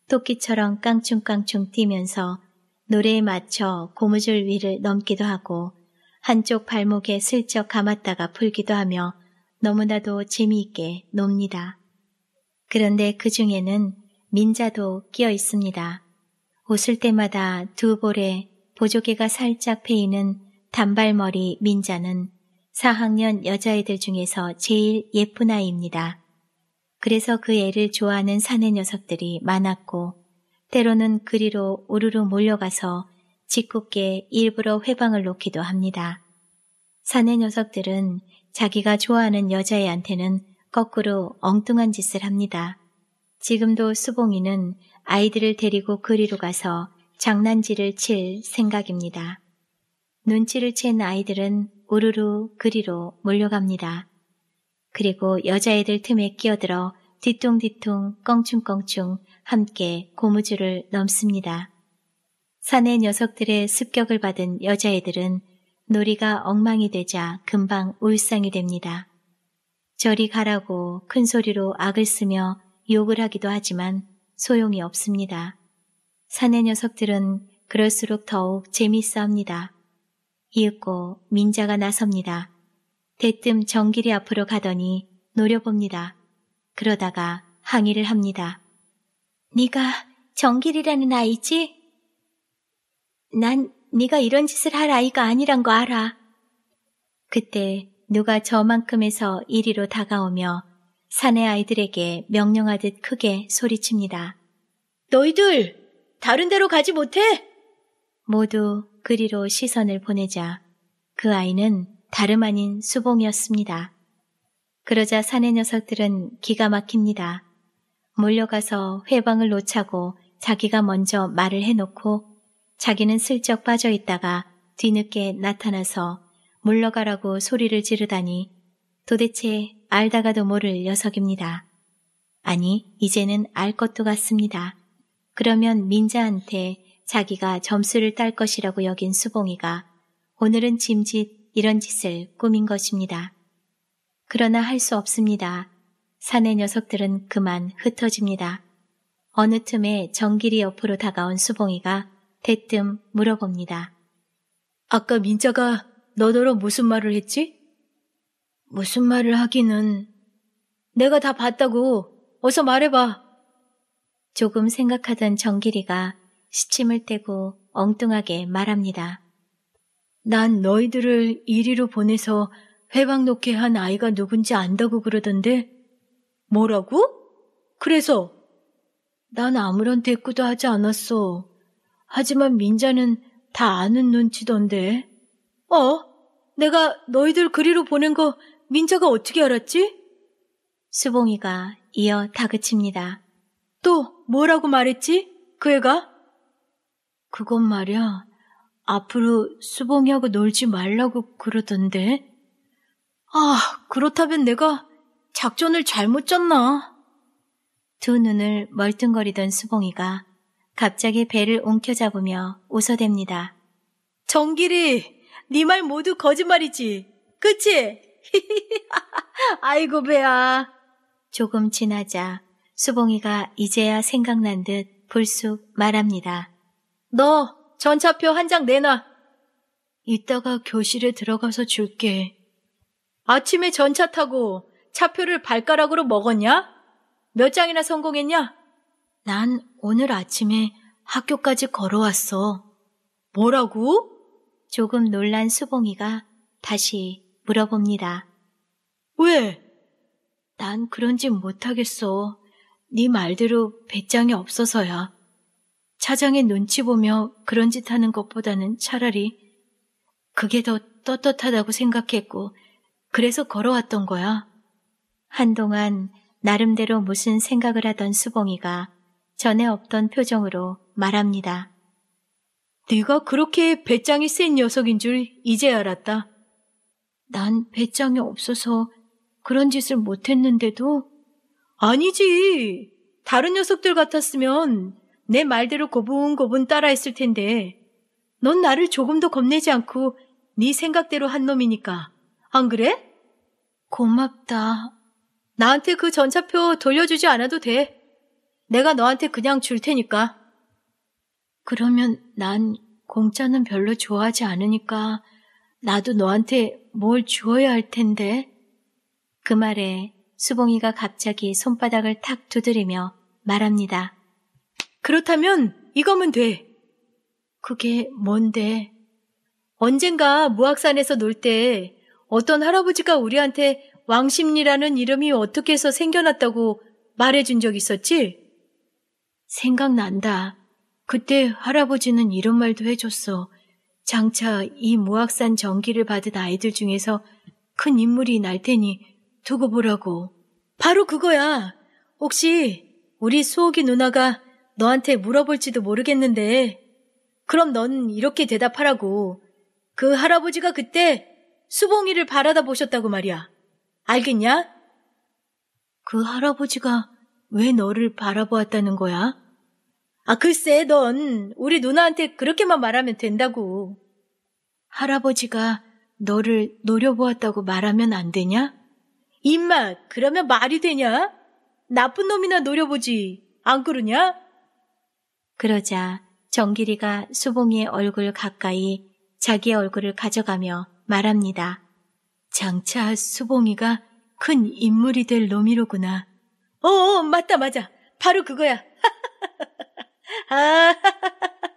토끼처럼 깡충깡충 뛰면서 노래에 맞춰 고무줄 위를 넘기도 하고 한쪽 발목에 슬쩍 감았다가 풀기도 하며 너무나도 재미있게 놉니다. 그런데 그 중에는 민자도 끼어 있습니다. 웃을 때마다 두 볼에 보조개가 살짝 패이는 단발머리 민자는 4학년 여자애들 중에서 제일 예쁜 아이입니다. 그래서 그 애를 좋아하는 사내 녀석들이 많았고 때로는 그리로 우르르 몰려가서 짓궂게 일부러 회방을 놓기도 합니다. 사내 녀석들은 자기가 좋아하는 여자애한테는 거꾸로 엉뚱한 짓을 합니다. 지금도 수봉이는 아이들을 데리고 그리로 가서 장난질을 칠 생각입니다. 눈치를 챈 아이들은 우르르 그리로 몰려갑니다. 그리고 여자애들 틈에 끼어들어 뒤뚱뒤뚱 껑충껑충 함께 고무줄을 넘습니다. 산내 녀석들의 습격을 받은 여자애들은 놀이가 엉망이 되자 금방 울상이 됩니다. 저리 가라고 큰 소리로 악을 쓰며 욕을 하기도 하지만 소용이 없습니다. 사내 녀석들은 그럴수록 더욱 재미있어 합니다. 이윽고 민자가 나섭니다. 대뜸 정길이 앞으로 가더니 노려봅니다. 그러다가 항의를 합니다. 네가 정길이라는 아이지? 난 네가 이런 짓을 할 아이가 아니란 거 알아. 그때 누가 저만큼에서 이리로 다가오며 사내 아이들에게 명령하듯 크게 소리칩니다. 너희들! 다른 데로 가지 못해! 모두 그리로 시선을 보내자 그 아이는 다름 아닌 수봉이었습니다. 그러자 사내 녀석들은 기가 막힙니다. 몰려가서 회방을 놓자고 자기가 먼저 말을 해놓고 자기는 슬쩍 빠져 있다가 뒤늦게 나타나서 물러가라고 소리를 지르다니 도대체 알다가도 모를 녀석입니다. 아니, 이제는 알 것도 같습니다. 그러면 민자한테 자기가 점수를 딸 것이라고 여긴 수봉이가 오늘은 짐짓 이런 짓을 꾸민 것입니다. 그러나 할 수 없습니다. 사내 녀석들은 그만 흩어집니다. 어느 틈에 정길이 옆으로 다가온 수봉이가 대뜸 물어봅니다. 아까 민자가 너더러 무슨 말을 했지? 무슨 말을 하기는. 내가 다 봤다고. 어서 말해봐. 조금 생각하던 정길이가 시침을 떼고 엉뚱하게 말합니다. 난 너희들을 이리로 보내서 회방 놓게 한 아이가 누군지 안다고 그러던데. 뭐라고? 그래서? 난 아무런 대꾸도 하지 않았어. 하지만 민자는 다 아는 눈치던데. 어? 내가 너희들 그리로 보낸 거 민자가 어떻게 알았지? 수봉이가 이어 다그칩니다. 또 뭐라고 말했지? 그 애가? 그건 말이야. 앞으로 수봉이하고 놀지 말라고 그러던데. 아, 그렇다면 내가 작전을 잘못 짰나? 두 눈을 멀뚱거리던 수봉이가 갑자기 배를 움켜잡으며 웃어댑니다. 정길이, 네 말 모두 거짓말이지. 그치? 아이고 배야. 조금 지나자 수봉이가 이제야 생각난 듯 불쑥 말합니다. 너 전차표 한 장 내놔. 이따가 교실에 들어가서 줄게. 아침에 전차 타고 차표를 발가락으로 먹었냐? 몇 장이나 성공했냐? 난 오늘 아침에 학교까지 걸어왔어. 뭐라고? 조금 놀란 수봉이가 다시 물어봅니다. 왜? 난 그런 짓 못하겠어. 네 말대로 배짱이 없어서야. 차장의 눈치 보며 그런 짓 하는 것보다는 차라리 그게 더 떳떳하다고 생각했고 그래서 걸어왔던 거야. 한동안 나름대로 무슨 생각을 하던 수봉이가 전에 없던 표정으로 말합니다. 네가 그렇게 배짱이 센 녀석인 줄 이제 알았다. 난 배짱이 없어서 그런 짓을 못했는데도 아니지. 다른 녀석들 같았으면 내 말대로 고분고분 따라했을 텐데 넌 나를 조금도 겁내지 않고 네 생각대로 한 놈이니까 안 그래? 고맙다. 나한테 그 전차표 돌려주지 않아도 돼. 내가 너한테 그냥 줄 테니까. 그러면 난 공짜는 별로 좋아하지 않으니까 나도 너한테 뭘 주어야 할 텐데. 그 말에 수봉이가 갑자기 손바닥을 탁 두드리며 말합니다. 그렇다면 이거면 돼. 그게 뭔데? 언젠가 무악산에서 놀 때 어떤 할아버지가 우리한테 왕심리라는 이름이 어떻게 해서 생겨났다고 말해준 적 있었지? 생각난다. 그때 할아버지는 이런 말도 해줬어. 장차 이 무악산 전기를 받은 아이들 중에서 큰 인물이 날 테니 두고 보라고. 바로 그거야. 혹시 우리 수옥이 누나가 너한테 물어볼지도 모르겠는데 그럼 넌 이렇게 대답하라고. 그 할아버지가 그때 수봉이를 바라다 보셨다고 말이야. 알겠냐? 그 할아버지가 왜 너를 바라보았다는 거야? 아, 글쎄, 넌 우리 누나한테 그렇게만 말하면 된다고. 할아버지가 너를 노려보았다고 말하면 안 되냐? 임마, 그러면 말이 되냐? 나쁜 놈이나 노려보지. 안 그러냐? 그러자 정길이가 수봉이의 얼굴 가까이 자기의 얼굴을 가져가며 말합니다. 장차 수봉이가 큰 인물이 될 놈이로구나. 어, 어 맞다, 맞아. 바로 그거야. 아.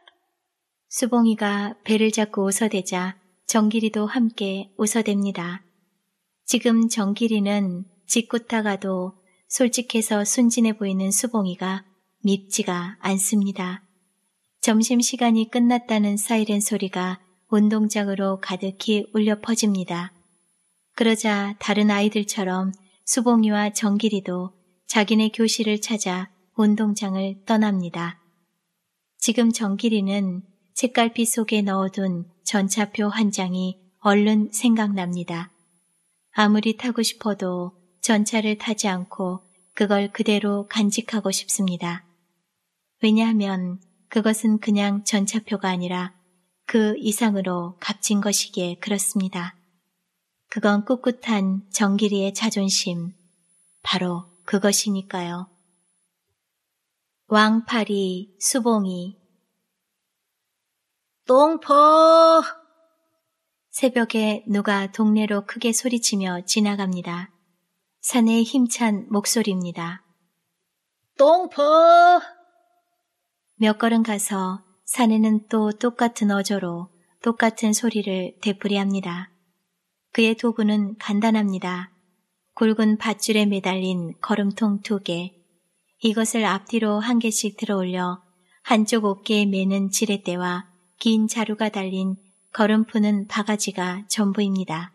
수봉이가 배를 잡고 웃어대자 정길이도 함께 웃어댑니다. 지금 정길이는 짓궂다가도 솔직해서 순진해 보이는 수봉이가 밉지가 않습니다. 점심시간이 끝났다는 사이렌 소리가 운동장으로 가득히 울려 퍼집니다. 그러자 다른 아이들처럼 수봉이와 정길이도 자기네 교실을 찾아 운동장을 떠납니다. 지금 정길이는 책갈피 속에 넣어둔 전차표 한 장이 얼른 생각납니다. 아무리 타고 싶어도 전차를 타지 않고 그걸 그대로 간직하고 싶습니다. 왜냐하면 그것은 그냥 전차표가 아니라 그 이상으로 값진 것이기에 그렇습니다. 그건 꿋꿋한 정길이의 자존심, 바로 그것이니까요. 왕파리 수봉이 똥퍼 새벽에 누가 동네로 크게 소리치며 지나갑니다. 산의 힘찬 목소리입니다. 똥퍼 몇 걸음 가서 산에는 또 똑같은 어조로 똑같은 소리를 되풀이합니다. 그의 도구는 간단합니다. 굵은 밧줄에 매달린 걸음통 두 개, 이것을 앞뒤로 한 개씩 들어 올려 한쪽 어깨에 매는 지렛대와 긴 자루가 달린 걸음 푸는 바가지가 전부입니다.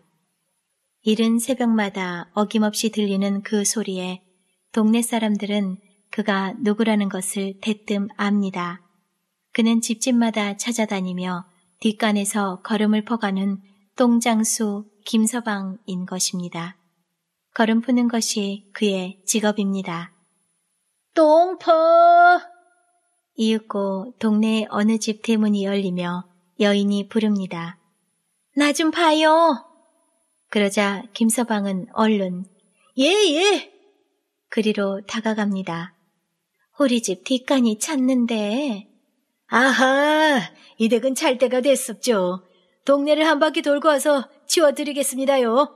이른 새벽마다 어김없이 들리는 그 소리에 동네 사람들은 그가 누구라는 것을 대뜸 압니다. 그는 집집마다 찾아다니며 뒷간에서 걸음을 퍼가는 똥장수 김서방인 것입니다. 걸음 푸는 것이 그의 직업입니다. 똥퍼! 이윽고 동네 어느 집 대문이 열리며 여인이 부릅니다. 나 좀 봐요! 그러자 김서방은 얼른 예, 예! 그리로 다가갑니다. 우리 집 뒷간이 찼는데 아하! 이 댁은 찰 때가 됐었죠. 동네를 한 바퀴 돌고 와서 치워드리겠습니다요.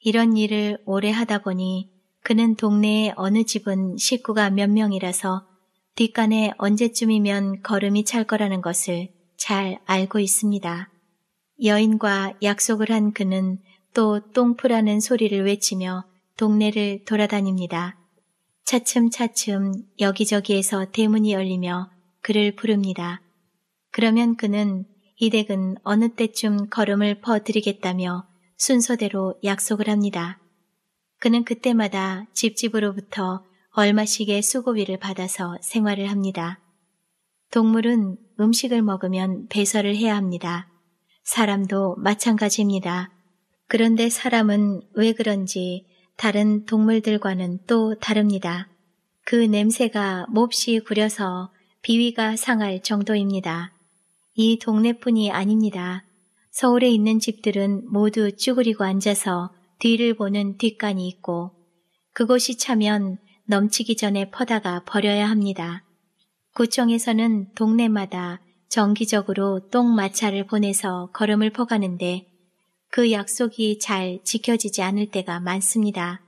이런 일을 오래 하다 보니 그는 동네에 어느 집은 식구가 몇 명이라서 뒷간에 언제쯤이면 걸음이 찰 거라는 것을 잘 알고 있습니다. 여인과 약속을 한 그는 또 똥푸라는 소리를 외치며 동네를 돌아다닙니다. 차츰차츰 여기저기에서 대문이 열리며 그를 부릅니다. 그러면 그는 이댁은 어느 때쯤 걸음을 퍼드리겠다며 순서대로 약속을 합니다. 그는 그때마다 집집으로부터 얼마씩의 수고비를 받아서 생활을 합니다. 동물은 음식을 먹으면 배설을 해야 합니다. 사람도 마찬가지입니다. 그런데 사람은 왜 그런지 다른 동물들과는 또 다릅니다. 그 냄새가 몹시 구려서 비위가 상할 정도입니다. 이 동네뿐이 아닙니다. 서울에 있는 집들은 모두 쭈그리고 앉아서 뒤를 보는 뒷간이 있고 그곳이 차면 넘치기 전에 퍼다가 버려야 합니다. 구청에서는 동네마다 정기적으로 똥마차를 보내서 걸음을 퍼가는데 그 약속이 잘 지켜지지 않을 때가 많습니다.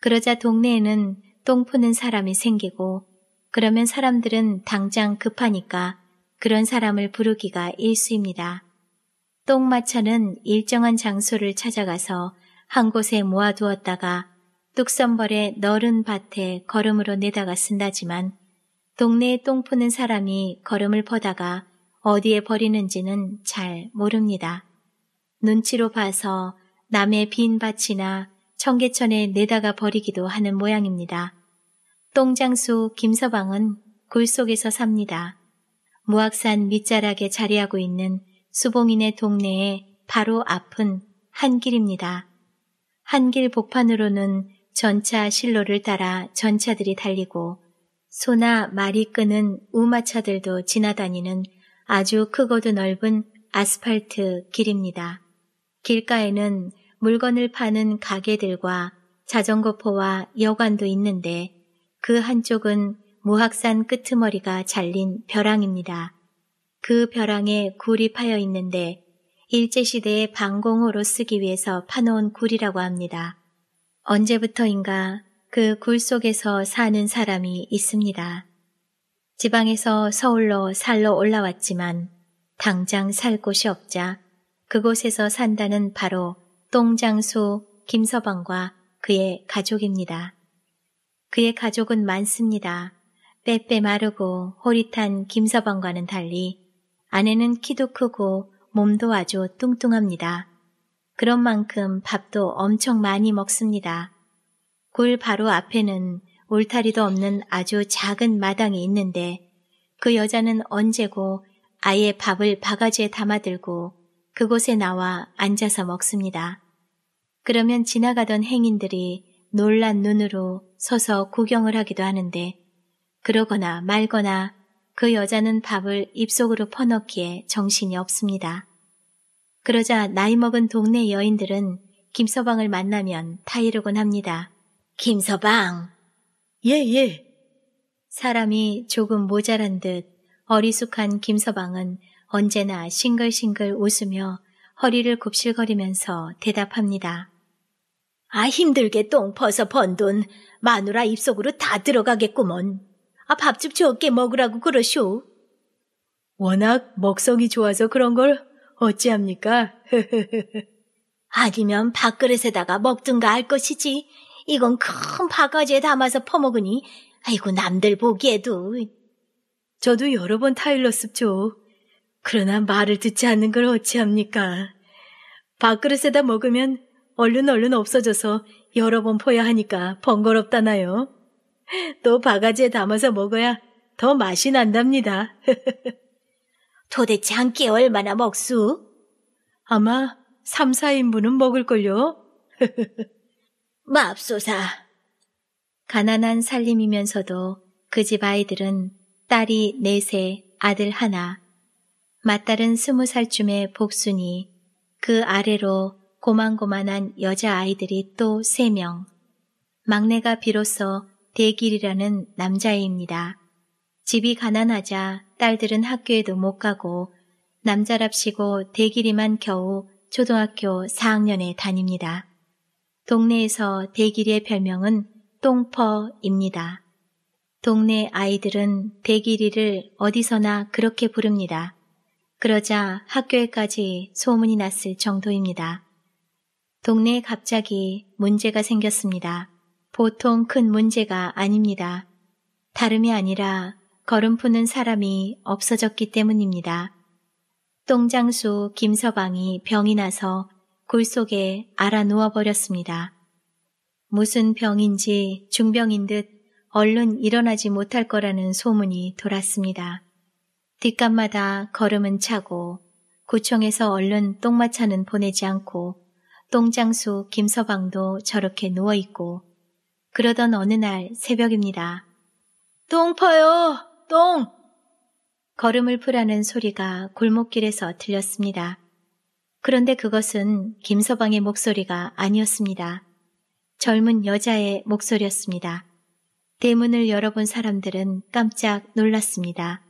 그러자 동네에는 똥 푸는 사람이 생기고 그러면 사람들은 당장 급하니까 그런 사람을 부르기가 일수입니다. 똥마차는 일정한 장소를 찾아가서 한 곳에 모아두었다가 뚝섬벌의 너른 밭에 걸음으로 내다가 쓴다지만 동네에 똥 푸는 사람이 걸음을 퍼다가 어디에 버리는지는 잘 모릅니다. 눈치로 봐서 남의 빈 밭이나 청계천에 내다가 버리기도 하는 모양입니다. 똥장수 김서방은 굴 속에서 삽니다. 무악산 밑자락에 자리하고 있는 수봉인의 동네에 바로 앞은 한 길입니다. 한길 복판으로는 전차 실로를 따라 전차들이 달리고 소나 말이 끄는 우마차들도 지나다니는 아주 크고도 넓은 아스팔트 길입니다. 길가에는 물건을 파는 가게들과 자전거포와 여관도 있는데 그 한쪽은 무학산 끄트머리가 잘린 벼랑입니다. 그 벼랑에 굴이 파여 있는데 일제시대의 방공호로 쓰기 위해서 파놓은 굴이라고 합니다. 언제부터인가 그 굴 속에서 사는 사람이 있습니다. 지방에서 서울로 살러 올라왔지만 당장 살 곳이 없자 그곳에서 산다는 바로 똥장수 김서방과 그의 가족입니다. 그의 가족은 많습니다. 빼빼 마르고 호릿한 김서방과는 달리 아내는 키도 크고 몸도 아주 뚱뚱합니다. 그런 만큼 밥도 엄청 많이 먹습니다. 굴 바로 앞에는 울타리도 없는 아주 작은 마당이 있는데 그 여자는 언제고 아예 밥을 바가지에 담아들고 그곳에 나와 앉아서 먹습니다. 그러면 지나가던 행인들이 놀란 눈으로 서서 구경을 하기도 하는데 그러거나 말거나 그 여자는 밥을 입속으로 퍼넣기에 정신이 없습니다. 그러자 나이 먹은 동네 여인들은 김서방을 만나면 타이르곤 합니다. 김서방! 예, 예. 사람이 조금 모자란 듯 어리숙한 김서방은 언제나 싱글싱글 웃으며 허리를 굽실거리면서 대답합니다. 아, 힘들게 똥 퍼서 번 돈 마누라 입속으로 다 들어가겠구먼. 아, 밥집 좋게 먹으라고 그러쇼. 워낙 먹성이 좋아서 그런 걸 어찌합니까? 아니면 밥그릇에다가 먹든가 할 것이지. 이건 큰 바가지에 담아서 퍼먹으니 아이고 남들 보기에도. 저도 여러 번 타일렀습죠. 그러나 말을 듣지 않는 걸 어찌합니까? 밥그릇에다 먹으면 얼른 얼른 없어져서 여러 번 퍼야 하니까 번거롭다나요? 또 바가지에 담아서 먹어야 더 맛이 난답니다. 도대체 한끼 얼마나 먹수? 아마 3, 4인분은 먹을걸요? 맙소사. 가난한 살림이면서도 그 집 아이들은 딸이 넷에 아들 하나, 맞다른 스무 살쯤의 복순이 그 아래로 고만고만한 여자아이들이 또 세 명. 막내가 비로소 대길이라는 남자애입니다. 집이 가난하자 딸들은 학교에도 못 가고 남자랍시고 대길이만 겨우 초등학교 4학년에 다닙니다. 동네에서 대길이의 별명은 똥퍼입니다. 동네 아이들은 대길이를 어디서나 그렇게 부릅니다. 그러자 학교에까지 소문이 났을 정도입니다. 동네에 갑자기 문제가 생겼습니다. 보통 큰 문제가 아닙니다. 다름이 아니라 걸음 푸는 사람이 없어졌기 때문입니다. 똥장수 김서방이 병이 나서 굴 속에 알아 누워버렸습니다. 무슨 병인지 중병인 듯 얼른 일어나지 못할 거라는 소문이 돌았습니다. 뒷간마다 걸음은 차고 구청에서 얼른 똥마차는 보내지 않고 똥장수 김서방도 저렇게 누워있고 그러던 어느 날 새벽입니다. 똥 퍼요! 똥! 걸음을 풀라는 소리가 골목길에서 들렸습니다. 그런데 그것은 김서방의 목소리가 아니었습니다. 젊은 여자의 목소리였습니다. 대문을 열어본 사람들은 깜짝 놀랐습니다.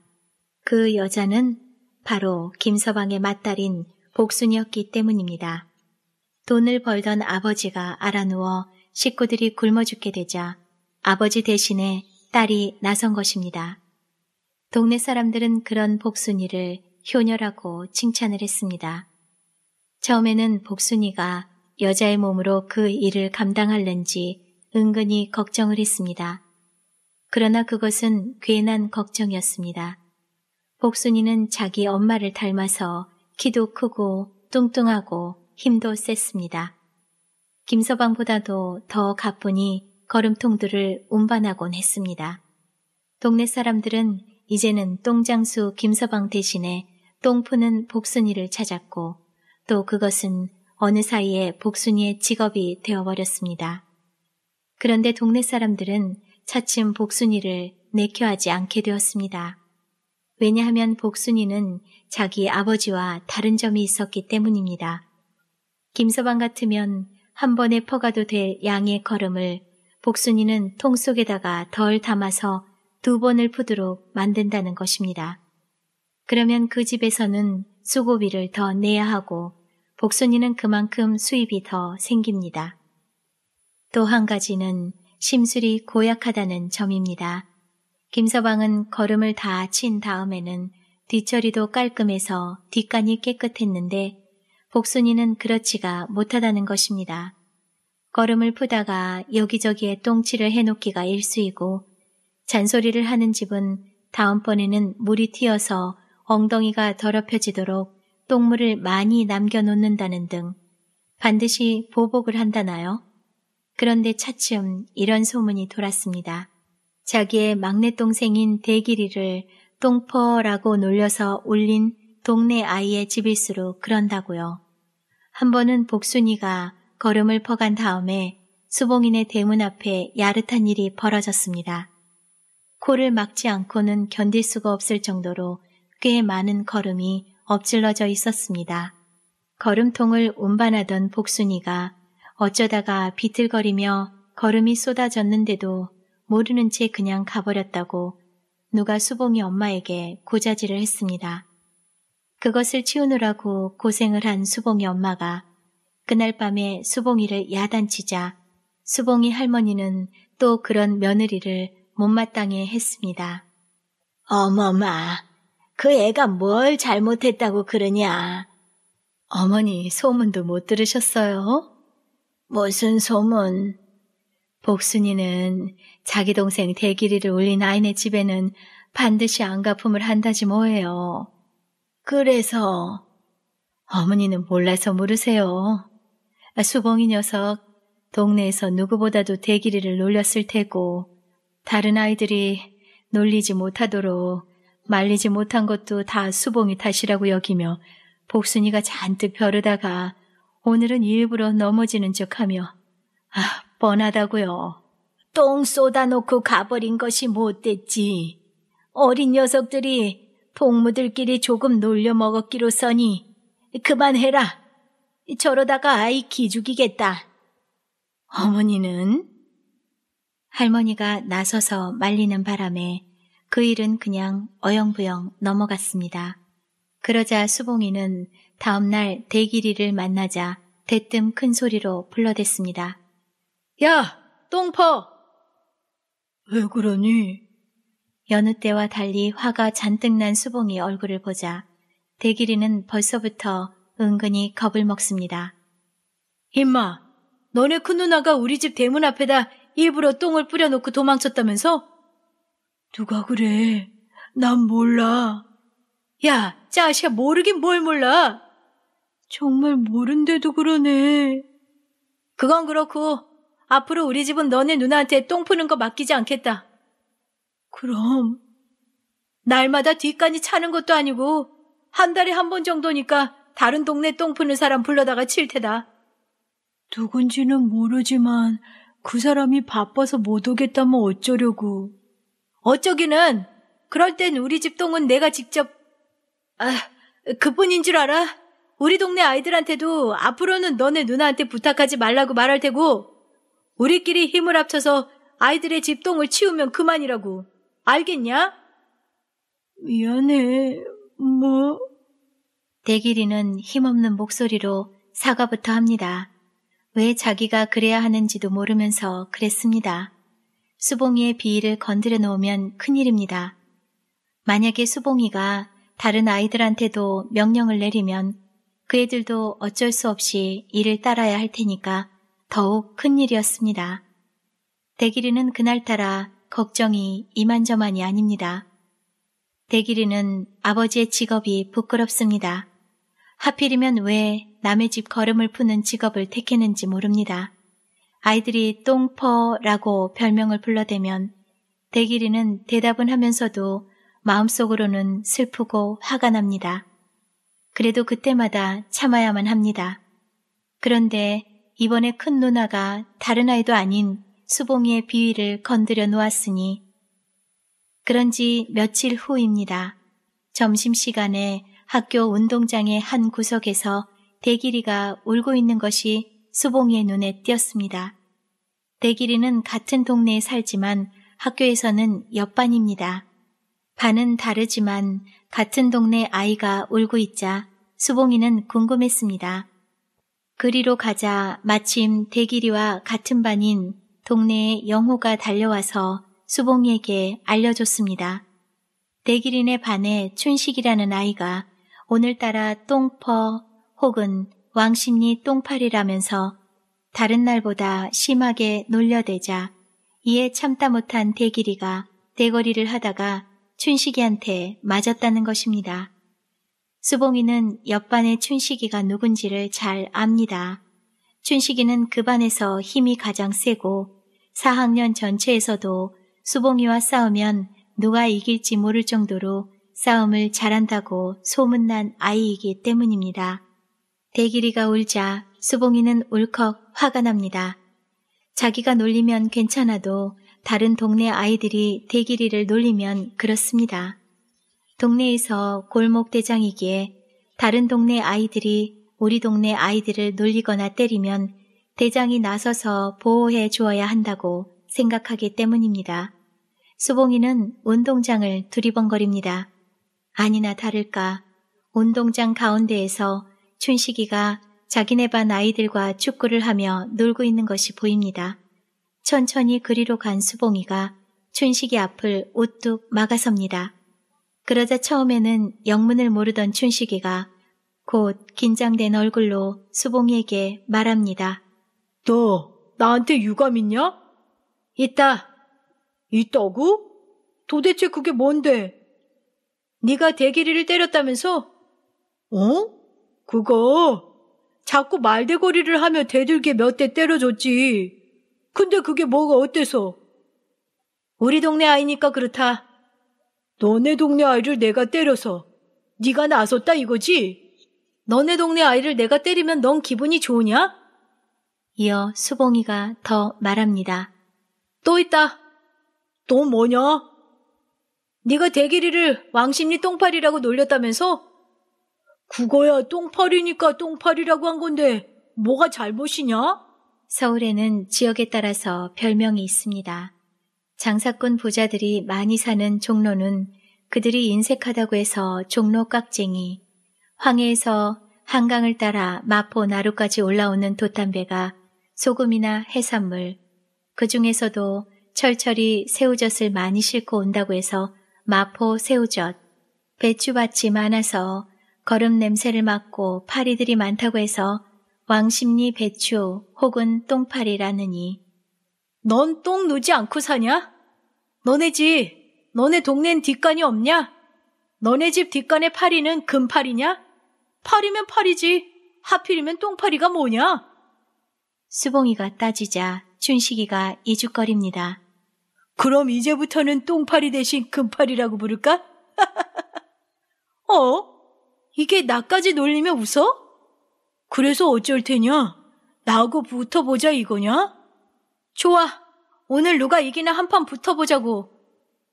그 여자는 바로 김서방의 맏딸인 복순이었기 때문입니다. 돈을 벌던 아버지가 알아누워 식구들이 굶어 죽게 되자 아버지 대신에 딸이 나선 것입니다. 동네 사람들은 그런 복순이를 효녀라고 칭찬을 했습니다. 처음에는 복순이가 여자의 몸으로 그 일을 감당할는지 은근히 걱정을 했습니다. 그러나 그것은 괜한 걱정이었습니다. 복순이는 자기 엄마를 닮아서 키도 크고 뚱뚱하고 힘도 셌습니다. 김서방보다도 더 가뿐히 걸음통들을 운반하곤 했습니다. 동네 사람들은 이제는 똥장수 김서방 대신에 똥푸는 복순이를 찾았고 또 그것은 어느 사이에 복순이의 직업이 되어버렸습니다. 그런데 동네 사람들은 차츰 복순이를 내켜하지 않게 되었습니다. 왜냐하면 복순이는 자기 아버지와 다른 점이 있었기 때문입니다. 김서방 같으면 한 번에 퍼가도 될 양의 걸음을 복순이는 통 속에다가 덜 담아서 두 번을 푸도록 만든다는 것입니다. 그러면 그 집에서는 수고비를 더 내야 하고 복순이는 그만큼 수입이 더 생깁니다. 또 한 가지는 심술이 고약하다는 점입니다. 김서방은 걸음을 다 친 다음에는 뒤처리도 깔끔해서 뒷간이 깨끗했는데 복순이는 그렇지가 못하다는 것입니다. 걸음을 푸다가 여기저기에 똥칠을 해놓기가 일수이고 잔소리를 하는 집은 다음번에는 물이 튀어서 엉덩이가 더럽혀지도록 똥물을 많이 남겨놓는다는 등 반드시 보복을 한다나요? 그런데 차츰 이런 소문이 돌았습니다. 자기의 막내 동생인 대길이를 똥퍼라고 놀려서 올린 동네 아이의 집일수록 그런다고요. 한 번은 복순이가 걸음을 퍼간 다음에 수봉인의 대문 앞에 야릇한 일이 벌어졌습니다. 코를 막지 않고는 견딜 수가 없을 정도로 꽤 많은 걸음이 엎질러져 있었습니다. 걸음통을 운반하던 복순이가 어쩌다가 비틀거리며 걸음이 쏟아졌는데도 모르는 채 그냥 가버렸다고 누가 수봉이 엄마에게 고자질을 했습니다. 그것을 치우느라고 고생을 한 수봉이 엄마가 그날 밤에 수봉이를 야단치자 수봉이 할머니는 또 그런 며느리를 못마땅해 했습니다. 어머마, 그 애가 뭘 잘못했다고 그러냐? 어머니 소문도 못 들으셨어요? 무슨 소문? 복순이는 자기 동생 대길이를 울린 아이네 집에는 반드시 안가품을 한다지 뭐예요. 그래서 어머니는 몰라서 물으세요. 수봉이 녀석 동네에서 누구보다도 대기이를 놀렸을 테고 다른 아이들이 놀리지 못하도록 말리지 못한 것도 다 수봉이 탓이라고 여기며 복순이가 잔뜩 벼르다가 오늘은 일부러 넘어지는 척하며 아 뻔하다고요. 똥 쏟아놓고 가버린 것이 못됐지. 어린 녀석들이 동무들끼리 조금 놀려 먹었기로서니 그만해라. 저러다가 아이 기죽이겠다. 어머니는? 할머니가 나서서 말리는 바람에 그 일은 그냥 어영부영 넘어갔습니다. 그러자 수봉이는 다음날 대길이를 만나자 대뜸 큰 소리로 불러댔습니다. 야, 똥퍼! 왜 그러니? 여느 때와 달리 화가 잔뜩 난 수봉이 얼굴을 보자 대길이는 벌써부터 은근히 겁을 먹습니다. 임마, 너네 큰누나가 우리 집 대문 앞에다 일부러 똥을 뿌려놓고 도망쳤다면서? 누가 그래? 난 몰라. 야, 짜샤 모르긴 뭘 몰라. 정말 모른데도 그러네. 그건 그렇고 앞으로 우리 집은 너네 누나한테 똥 푸는 거 맡기지 않겠다. 그럼 날마다 뒷간이 차는 것도 아니고 한 달에 한 번 정도니까 다른 동네 똥 푸는 사람 불러다가 칠 테다. 누군지는 모르지만 그 사람이 바빠서 못 오겠다면 어쩌려고. 어쩌기는 그럴 땐 우리 집 똥은 내가 직접 아 그뿐인 줄 알아. 우리 동네 아이들한테도 앞으로는 너네 누나한테 부탁하지 말라고 말할 테고 우리끼리 힘을 합쳐서 아이들의 집똥을 치우면 그만이라고. 알겠냐? 미안해, 뭐? 대기리는 힘없는 목소리로 사과부터 합니다. 왜 자기가 그래야 하는지도 모르면서 그랬습니다. 수봉이의 비위를 건드려 놓으면 큰일입니다. 만약에 수봉이가 다른 아이들한테도 명령을 내리면 그 애들도 어쩔 수 없이 이를 따라야 할 테니까 더욱 큰일이었습니다. 대기리는 그날따라 걱정이 이만저만이 아닙니다. 대기리는 아버지의 직업이 부끄럽습니다. 하필이면 왜 남의 집 걸음을 푸는 직업을 택했는지 모릅니다. 아이들이 똥퍼라고 별명을 불러대면 대기리는 대답은 하면서도 마음속으로는 슬프고 화가 납니다. 그래도 그때마다 참아야만 합니다. 그런데 이번에 큰 누나가 다른 아이도 아닌 수봉이의 비위를 건드려 놓았으니 그런지 며칠 후입니다. 점심시간에 학교 운동장의 한 구석에서 대길이가 울고 있는 것이 수봉이의 눈에 띄었습니다. 대길이는 같은 동네에 살지만 학교에서는 옆반입니다. 반은 다르지만 같은 동네 아이가 울고 있자 수봉이는 궁금했습니다. 그리로 가자 마침 대길이와 같은 반인 동네에 영호가 달려와서 수봉이에게 알려줬습니다. 대기린의 반에 춘식이라는 아이가 오늘따라 똥퍼 혹은 왕십리 똥팔이라면서 다른 날보다 심하게 놀려대자 이에 참다 못한 대기리가 대거리를 하다가 춘식이한테 맞았다는 것입니다. 수봉이는 옆반의 춘식이가 누군지를 잘 압니다. 춘식이는 그 반에서 힘이 가장 세고 4학년 전체에서도 수봉이와 싸우면 누가 이길지 모를 정도로 싸움을 잘한다고 소문난 아이이기 때문입니다. 대길이가 울자 수봉이는 울컥 화가 납니다. 자기가 놀리면 괜찮아도 다른 동네 아이들이 대길이를 놀리면 그렇습니다. 동네에서 골목대장이기에 다른 동네 아이들이 우리 동네 아이들을 놀리거나 때리면 대장이 나서서 보호해 주어야 한다고 생각하기 때문입니다. 수봉이는 운동장을 두리번거립니다. 아니나 다를까 운동장 가운데에서 춘식이가 자기네 반 아이들과 축구를 하며 놀고 있는 것이 보입니다. 천천히 그리로 간 수봉이가 춘식이 앞을 우뚝 막아섭니다. 그러자 처음에는 영문을 모르던 춘식이가 곧 긴장된 얼굴로 수봉이에게 말합니다. 너 나한테 유감 있냐? 있다. 있다고? 도대체 그게 뭔데? 네가 대기리를 때렸다면서? 어? 그거 자꾸 말대거리를 하며 대들게 몇 대 때려줬지. 근데 그게 뭐가 어때서? 우리 동네 아이니까 그렇다. 너네 동네 아이를 내가 때려서 네가 나섰다 이거지? 너네 동네 아이를 내가 때리면 넌 기분이 좋으냐? 이어 수봉이가 더 말합니다. 또 있다. 또 뭐냐? 네가 대길이를 왕십리 똥파리라고 놀렸다면서? 그거야 똥파리니까 똥파리라고 한 건데 뭐가 잘못이냐? 서울에는 지역에 따라서 별명이 있습니다. 장사꾼 부자들이 많이 사는 종로는 그들이 인색하다고 해서 종로 깍쟁이, 황해에서 한강을 따라 마포 나루까지 올라오는 돛담배가 소금이나 해산물, 그 중에서도 철철이 새우젓을 많이 싣고 온다고 해서 마포 새우젓, 배추밭이 많아서 거름 냄새를 맡고 파리들이 많다고 해서 왕십리 배추 혹은 똥파리라느니. 넌 똥 누지 않고 사냐? 너네 집, 너네 동네엔 뒷간이 없냐? 너네 집 뒷간의 파리는 금파리냐? 파리면 파리지. 하필이면 똥파리가 뭐냐? 수봉이가 따지자 춘식이가 이죽거립니다. 그럼 이제부터는 똥파리 대신 금파리라고 부를까? 어? 이게 나까지 놀리며 웃어? 그래서 어쩔 테냐? 나하고 붙어보자 이거냐? 좋아. 오늘 누가 이기나 한 판 붙어보자고.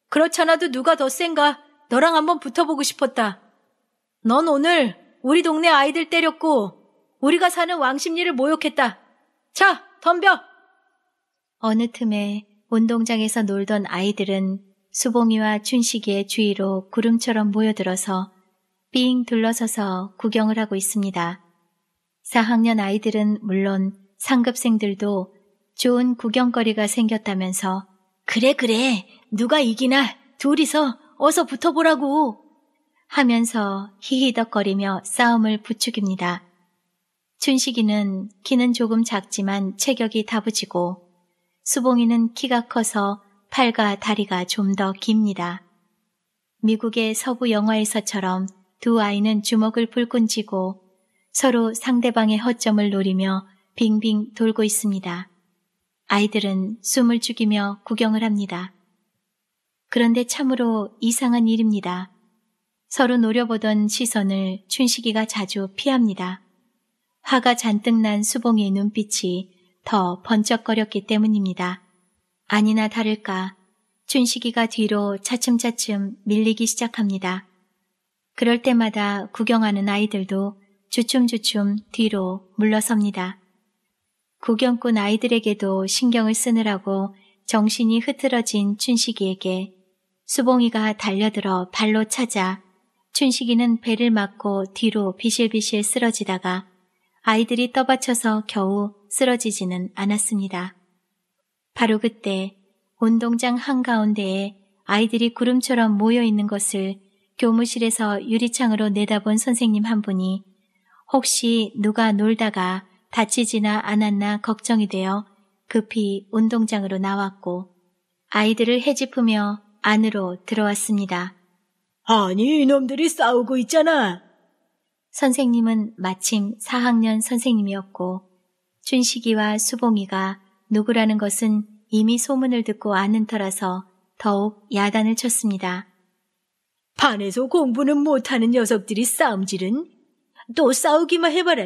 그렇잖아도 누가 더 센가 너랑 한번 붙어보고 싶었다. 넌 오늘 우리 동네 아이들 때렸고 우리가 사는 왕십리를 모욕했다. 자, 덤벼! 어느 틈에 운동장에서 놀던 아이들은 수봉이와 춘식이의 주위로 구름처럼 모여들어서 삥 둘러서서 구경을 하고 있습니다. 4학년 아이들은 물론 상급생들도 좋은 구경거리가 생겼다면서 그래 그래 누가 이기나 둘이서 어서 붙어보라고 하면서 히히덕거리며 싸움을 부추깁니다. 춘식이는 키는 조금 작지만 체격이 다부지고 수봉이는 키가 커서 팔과 다리가 좀 더 깁니다. 미국의 서부 영화에서처럼 두 아이는 주먹을 불끈쥐고 서로 상대방의 허점을 노리며 빙빙 돌고 있습니다. 아이들은 숨을 죽이며 구경을 합니다. 그런데 참으로 이상한 일입니다. 서로 노려보던 시선을 춘식이가 자주 피합니다. 화가 잔뜩 난 수봉의 눈빛이 더 번쩍거렸기 때문입니다. 아니나 다를까 춘식이가 뒤로 차츰차츰 밀리기 시작합니다. 그럴 때마다 구경하는 아이들도 주춤주춤 뒤로 물러섭니다. 구경꾼 아이들에게도 신경을 쓰느라고 정신이 흐트러진 춘식이에게 수봉이가 달려들어 발로 찾아 춘식이는 배를 맞고 뒤로 비실비실 쓰러지다가 아이들이 떠받쳐서 겨우 쓰러지지는 않았습니다. 바로 그때 운동장 한가운데에 아이들이 구름처럼 모여 있는 것을 교무실에서 유리창으로 내다본 선생님 한 분이 혹시 누가 놀다가 다치지나 않았나 걱정이 되어 급히 운동장으로 나왔고 아이들을 헤집으며 안으로 들어왔습니다. 아니 이놈들이 싸우고 있잖아. 선생님은 마침 4학년 선생님이었고 준식이와 수봉이가 누구라는 것은 이미 소문을 듣고 아는 터라서 더욱 야단을 쳤습니다. 반에서 공부는 못하는 녀석들이 싸움질은 또 싸우기만 해봐라.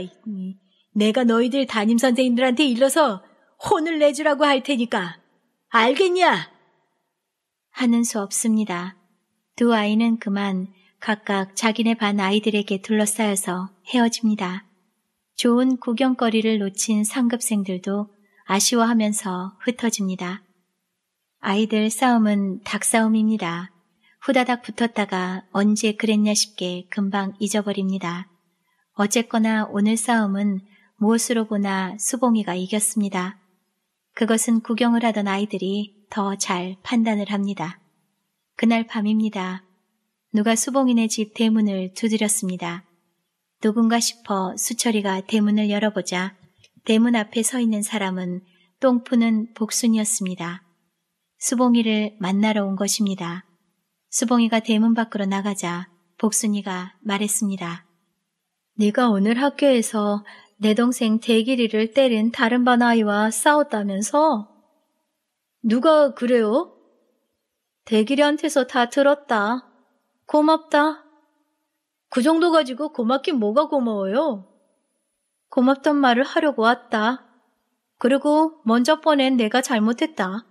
내가 너희들 담임 선생님들한테 일러서 혼을 내주라고 할 테니까 알겠냐? 하는 수 없습니다. 두 아이는 그만 각각 자기네 반 아이들에게 둘러싸여서 헤어집니다. 좋은 구경거리를 놓친 상급생들도 아쉬워하면서 흩어집니다. 아이들 싸움은 닭싸움입니다. 후다닥 붙었다가 언제 그랬냐 싶게 금방 잊어버립니다. 어쨌거나 오늘 싸움은 무엇으로 보나 수봉이가 이겼습니다. 그것은 구경을 하던 아이들이 더 잘 판단을 합니다. 그날 밤입니다. 누가 수봉인의 집 대문을 두드렸습니다. 누군가 싶어 수철이가 대문을 열어보자 대문 앞에 서 있는 사람은 똥 푸는 복순이었습니다. 수봉이를 만나러 온 것입니다. 수봉이가 대문 밖으로 나가자 복순이가 말했습니다. 네가 오늘 학교에서 내 동생 대길이를 때린 다른 반 아이와 싸웠다면서? 누가 그래요? 대길이한테서 다 들었다. 고맙다. 그 정도 가지고 고맙긴 뭐가 고마워요. 고맙단 말을 하려고 왔다. 그리고 먼저 번엔 내가 잘못했다.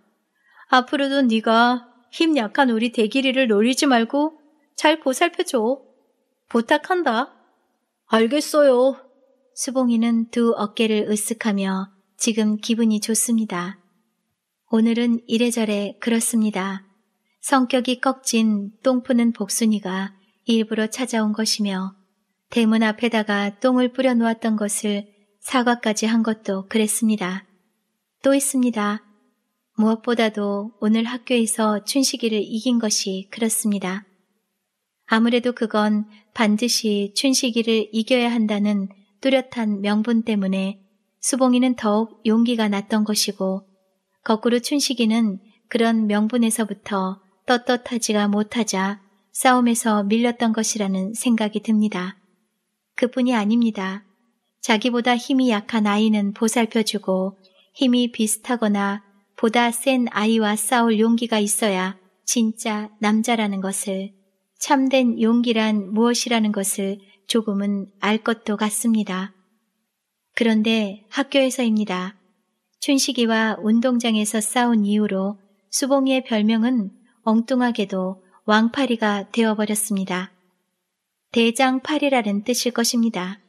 앞으로도 네가 힘 약한 우리 대길이를 놀리지 말고 잘 보살펴줘. 부탁한다. 알겠어요. 수봉이는 두 어깨를 으쓱하며 지금 기분이 좋습니다. 오늘은 이래저래 그렇습니다. 성격이 꺾진 똥푸는 복순이가 일부러 찾아온 것이며 대문 앞에다가 똥을 뿌려놓았던 것을 사과까지 한 것도 그랬습니다. 또 있습니다. 무엇보다도 오늘 학교에서 춘식이를 이긴 것이 그렇습니다. 아무래도 그건 반드시 춘식이를 이겨야 한다는 뚜렷한 명분 때문에 수봉이는 더욱 용기가 났던 것이고 거꾸로 춘식이는 그런 명분에서부터 떳떳하지가 못하자 싸움에서 밀렸던 것이라는 생각이 듭니다. 그뿐이 아닙니다. 자기보다 힘이 약한 아이는 보살펴주고 힘이 비슷하거나 보다 센 아이와 싸울 용기가 있어야 진짜 남자라는 것을 참된 용기란 무엇이라는 것을 조금은 알 것도 같습니다. 그런데 학교에서입니다. 춘식이와 운동장에서 싸운 이후로 수봉이의 별명은 엉뚱하게도 왕파리가 되어버렸습니다. 대장파리라는 뜻일 것입니다.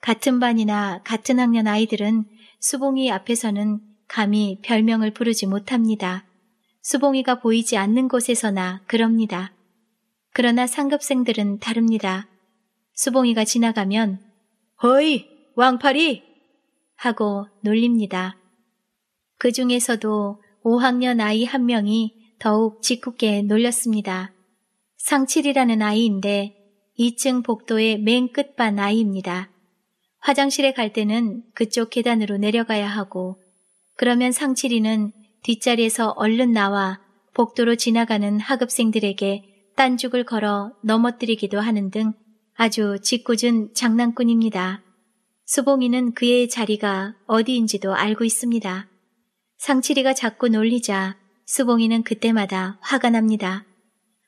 같은 반이나 같은 학년 아이들은 수봉이 앞에서는 감히 별명을 부르지 못합니다. 수봉이가 보이지 않는 곳에서나 그럽니다. 그러나 상급생들은 다릅니다. 수봉이가 지나가면 허이 왕파리 하고 놀립니다. 그 중에서도 5학년 아이 한 명이 더욱 짓궂게 놀렸습니다. 상칠이라는 아이인데 2층 복도의 맨 끝반 아이입니다. 화장실에 갈 때는 그쪽 계단으로 내려가야 하고 그러면 상칠이는 뒷자리에서 얼른 나와 복도로 지나가는 학업생들에게 딴죽을 걸어 넘어뜨리기도 하는 등 아주 짓궂은 장난꾼입니다. 수봉이는 그의 자리가 어디인지도 알고 있습니다. 상치리가 자꾸 놀리자 수봉이는 그때마다 화가 납니다.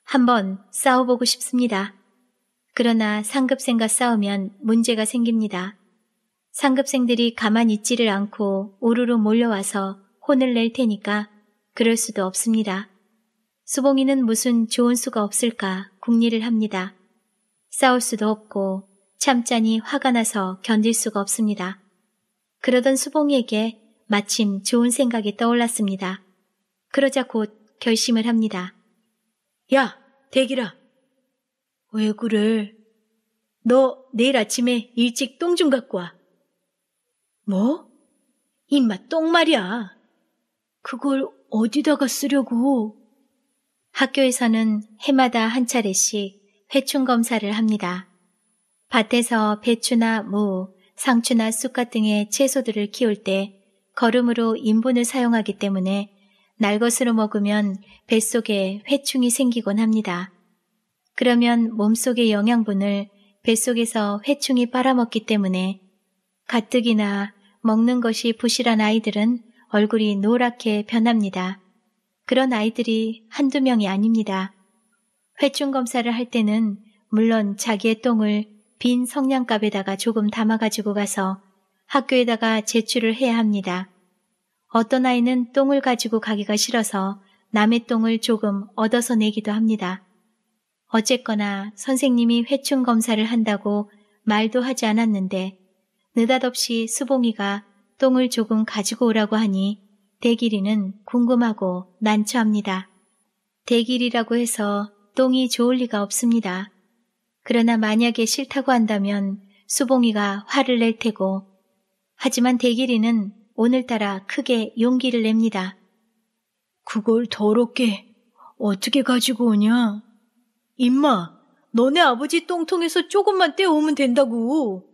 한번 싸워보고 싶습니다. 그러나 상급생과 싸우면 문제가 생깁니다. 상급생들이 가만 있지를 않고 오르르 몰려와서 혼을 낼 테니까 그럴 수도 없습니다. 수봉이는 무슨 좋은 수가 없을까 궁리를 합니다. 싸울 수도 없고 참자니 화가 나서 견딜 수가 없습니다. 그러던 수봉이에게 마침 좋은 생각이 떠올랐습니다. 그러자 곧 결심을 합니다. 야, 대기라. 왜 그래? 너 내일 아침에 일찍 똥 좀 갖고 와. 뭐? 입맛 똥 말이야. 그걸 어디다가 쓰려고? 학교에서는 해마다 한 차례씩 회충 검사를 합니다. 밭에서 배추나 무, 상추나 쑥갓 등의 채소들을 키울 때걸음으로 인분을 사용하기 때문에 날것으로 먹으면 뱃속에 회충이 생기곤 합니다. 그러면 몸속의 영양분을 뱃속에서 회충이 빨아먹기 때문에 가뜩이나 먹는 것이 부실한 아이들은 얼굴이 노랗게 변합니다. 그런 아이들이 한두 명이 아닙니다. 회충 검사를 할 때는 물론 자기의 똥을 빈 성냥갑에다가 조금 담아가지고 가서 학교에다가 제출을 해야 합니다. 어떤 아이는 똥을 가지고 가기가 싫어서 남의 똥을 조금 얻어서 내기도 합니다. 어쨌거나 선생님이 회충 검사를 한다고 말도 하지 않았는데 느닷없이 수봉이가 똥을 조금 가지고 오라고 하니 대길이는 궁금하고 난처합니다. 대길이라고 해서 똥이 좋을 리가 없습니다. 그러나 만약에 싫다고 한다면 수봉이가 화를 낼 테고 하지만 대길이는 오늘따라 크게 용기를 냅니다. 그걸 더럽게 어떻게 가지고 오냐? 임마, 너네 아버지 똥통에서 조금만 떼오면 된다고.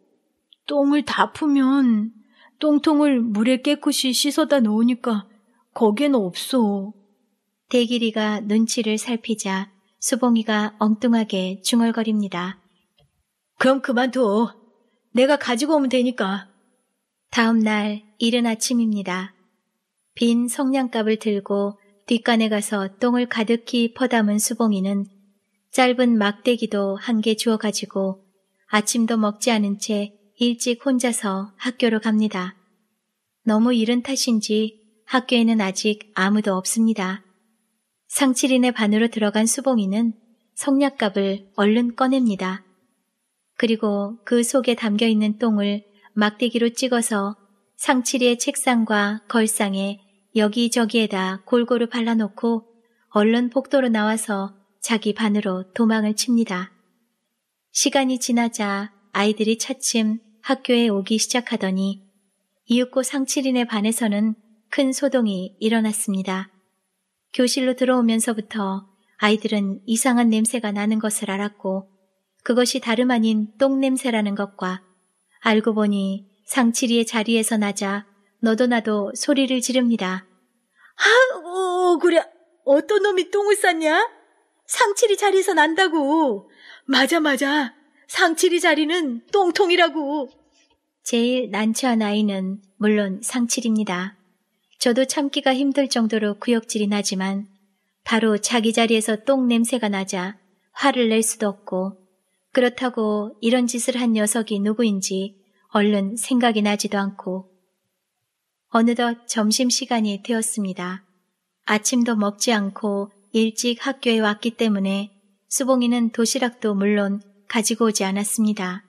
똥을 다푸면 똥통을 물에 깨끗이 씻어다 놓으니까 거기엔 없어. 대길이가 눈치를 살피자 수봉이가 엉뚱하게 중얼거립니다. 그럼 그만둬. 내가 가지고 오면 되니까. 다음 날 이른 아침입니다. 빈 성냥갑을 들고 뒷간에 가서 똥을 가득히 퍼담은 수봉이는 짧은 막대기도 한 개 주워 가지고 아침도 먹지 않은 채 일찍 혼자서 학교로 갑니다. 너무 이른 탓인지 학교에는 아직 아무도 없습니다. 상치린의 반으로 들어간 수봉이는 성냥갑을 얼른 꺼냅니다. 그리고 그 속에 담겨 있는 똥을 막대기로 찍어서 상치리의 책상과 걸상에 여기저기에다 골고루 발라놓고 얼른 복도로 나와서 자기 반으로 도망을 칩니다. 시간이 지나자 아이들이 차츰 학교에 오기 시작하더니 이윽고 상치인의 반에서는 큰 소동이 일어났습니다. 교실로 들어오면서부터 아이들은 이상한 냄새가 나는 것을 알았고 그것이 다름 아닌 똥냄새라는 것과 알고 보니 상치리의 자리에서 나자 너도 나도 소리를 지릅니다. 아우, 어, 어, 그래. 어떤 놈이 똥을 쌌냐? 상치리 자리에서 난다고. 맞아, 맞아. 상치리 자리는 똥통이라고. 제일 난처한 아이는 물론 상치리입니다 저도 참기가 힘들 정도로 구역질이 나지만 바로 자기 자리에서 똥 냄새가 나자 화를 낼 수도 없고 그렇다고 이런 짓을 한 녀석이 누구인지 얼른 생각이 나지도 않고 어느덧 점심시간이 되었습니다. 아침도 먹지 않고 일찍 학교에 왔기 때문에 수봉이는 도시락도 물론 가지고 오지 않았습니다.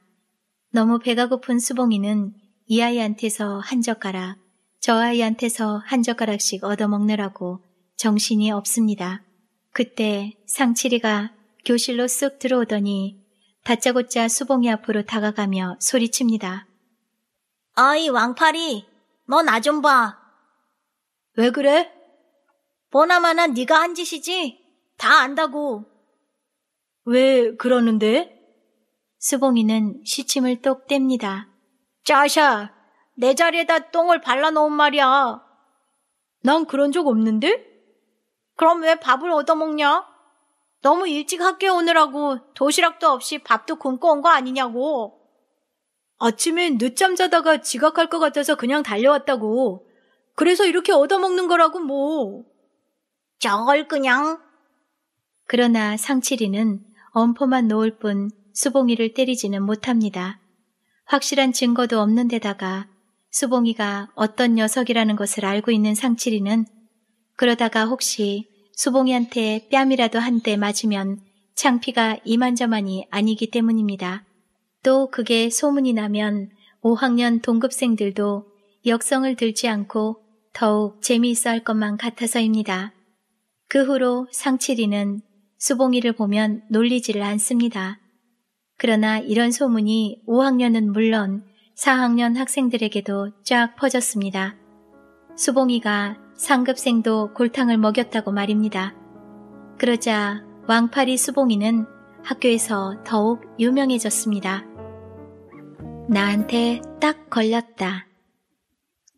너무 배가 고픈 수봉이는 이 아이한테서 한 젓가락, 저 아이한테서 한 젓가락씩 얻어먹느라고 정신이 없습니다. 그때 상치리가 교실로 쓱 들어오더니 다짜고짜 수봉이 앞으로 다가가며 소리칩니다. 어이, 왕팔이, 너나 좀 봐. 왜 그래? 보나마나 네가 한 짓이지? 다 안다고. 왜 그러는데? 수봉이는 시침을 똑 뗍니다. 짜샤, 내 자리에다 똥을 발라놓은 말이야. 난 그런 적 없는데? 그럼 왜 밥을 얻어먹냐? 너무 일찍 학교에 오느라고 도시락도 없이 밥도 굶고 온 거 아니냐고. 아침엔 늦잠 자다가 지각할 것 같아서 그냥 달려왔다고. 그래서 이렇게 얻어먹는 거라고 뭐. 저걸 그냥. 그러나 상치리는 엄포만 놓을 뿐 수봉이를 때리지는 못합니다. 확실한 증거도 없는 데다가 수봉이가 어떤 녀석이라는 것을 알고 있는 상치리는 그러다가 혹시 수봉이한테 뺨이라도 한 대 맞으면 창피가 이만저만이 아니기 때문입니다. 또 그게 소문이 나면 5학년 동급생들도 역성을 들지 않고 더욱 재미있어 할 것만 같아서입니다. 그 후로 상칠이는 수봉이를 보면 놀리지를 않습니다. 그러나 이런 소문이 5학년은 물론 4학년 학생들에게도 쫙 퍼졌습니다. 수봉이가 상급생도 골탕을 먹였다고 말입니다. 그러자 왕팔이 수봉이는 학교에서 더욱 유명해졌습니다. 나한테 딱 걸렸다.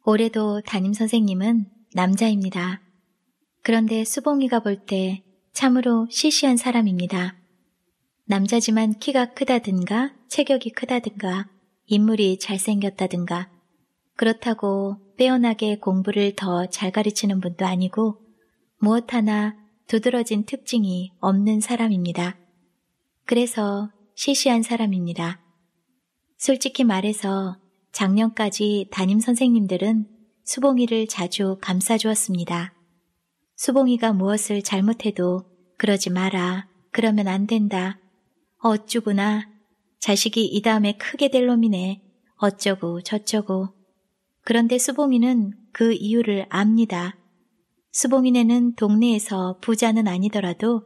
올해도 담임 선생님은 남자입니다. 그런데 수봉이가 볼 때 참으로 시시한 사람입니다. 남자지만 키가 크다든가 체격이 크다든가 인물이 잘생겼다든가 그렇다고 빼어나게 공부를 더 잘 가르치는 분도 아니고 무엇 하나 두드러진 특징이 없는 사람입니다. 그래서 시시한 사람입니다. 솔직히 말해서 작년까지 담임 선생님들은 수봉이를 자주 감싸주었습니다. 수봉이가 무엇을 잘못해도 그러지 마라, 그러면 안 된다, 어쭈구나, 자식이 이 다음에 크게 될 놈이네, 어쩌고 저쩌고. 그런데 수봉이는 그 이유를 압니다. 수봉이네는 동네에서 부자는 아니더라도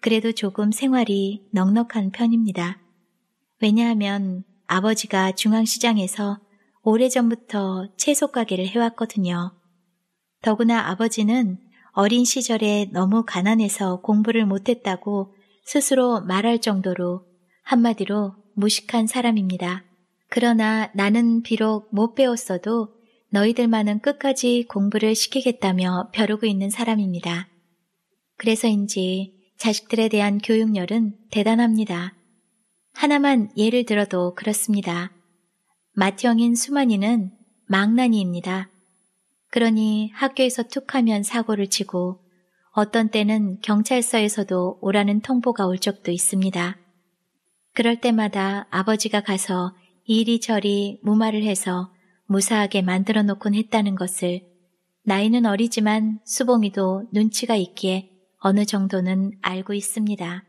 그래도 조금 생활이 넉넉한 편입니다. 왜냐하면 아버지가 중앙시장에서 오래전부터 채소 가게를 해왔거든요. 더구나 아버지는 어린 시절에 너무 가난해서 공부를 못했다고 스스로 말할 정도로 한마디로 무식한 사람입니다. 그러나 나는 비록 못 배웠어도 너희들만은 끝까지 공부를 시키겠다며 벼르고 있는 사람입니다. 그래서인지 자식들에 대한 교육열은 대단합니다. 하나만 예를 들어도 그렇습니다. 맏형인 수만이는 망나니입니다. 그러니 학교에서 툭 하면 사고를 치고 어떤 때는 경찰서에서도 오라는 통보가 올 적도 있습니다. 그럴 때마다 아버지가 가서 이리저리 무마를 해서 무사하게 만들어 놓곤 했다는 것을 나이는 어리지만 수봉이도 눈치가 있기에 어느 정도는 알고 있습니다.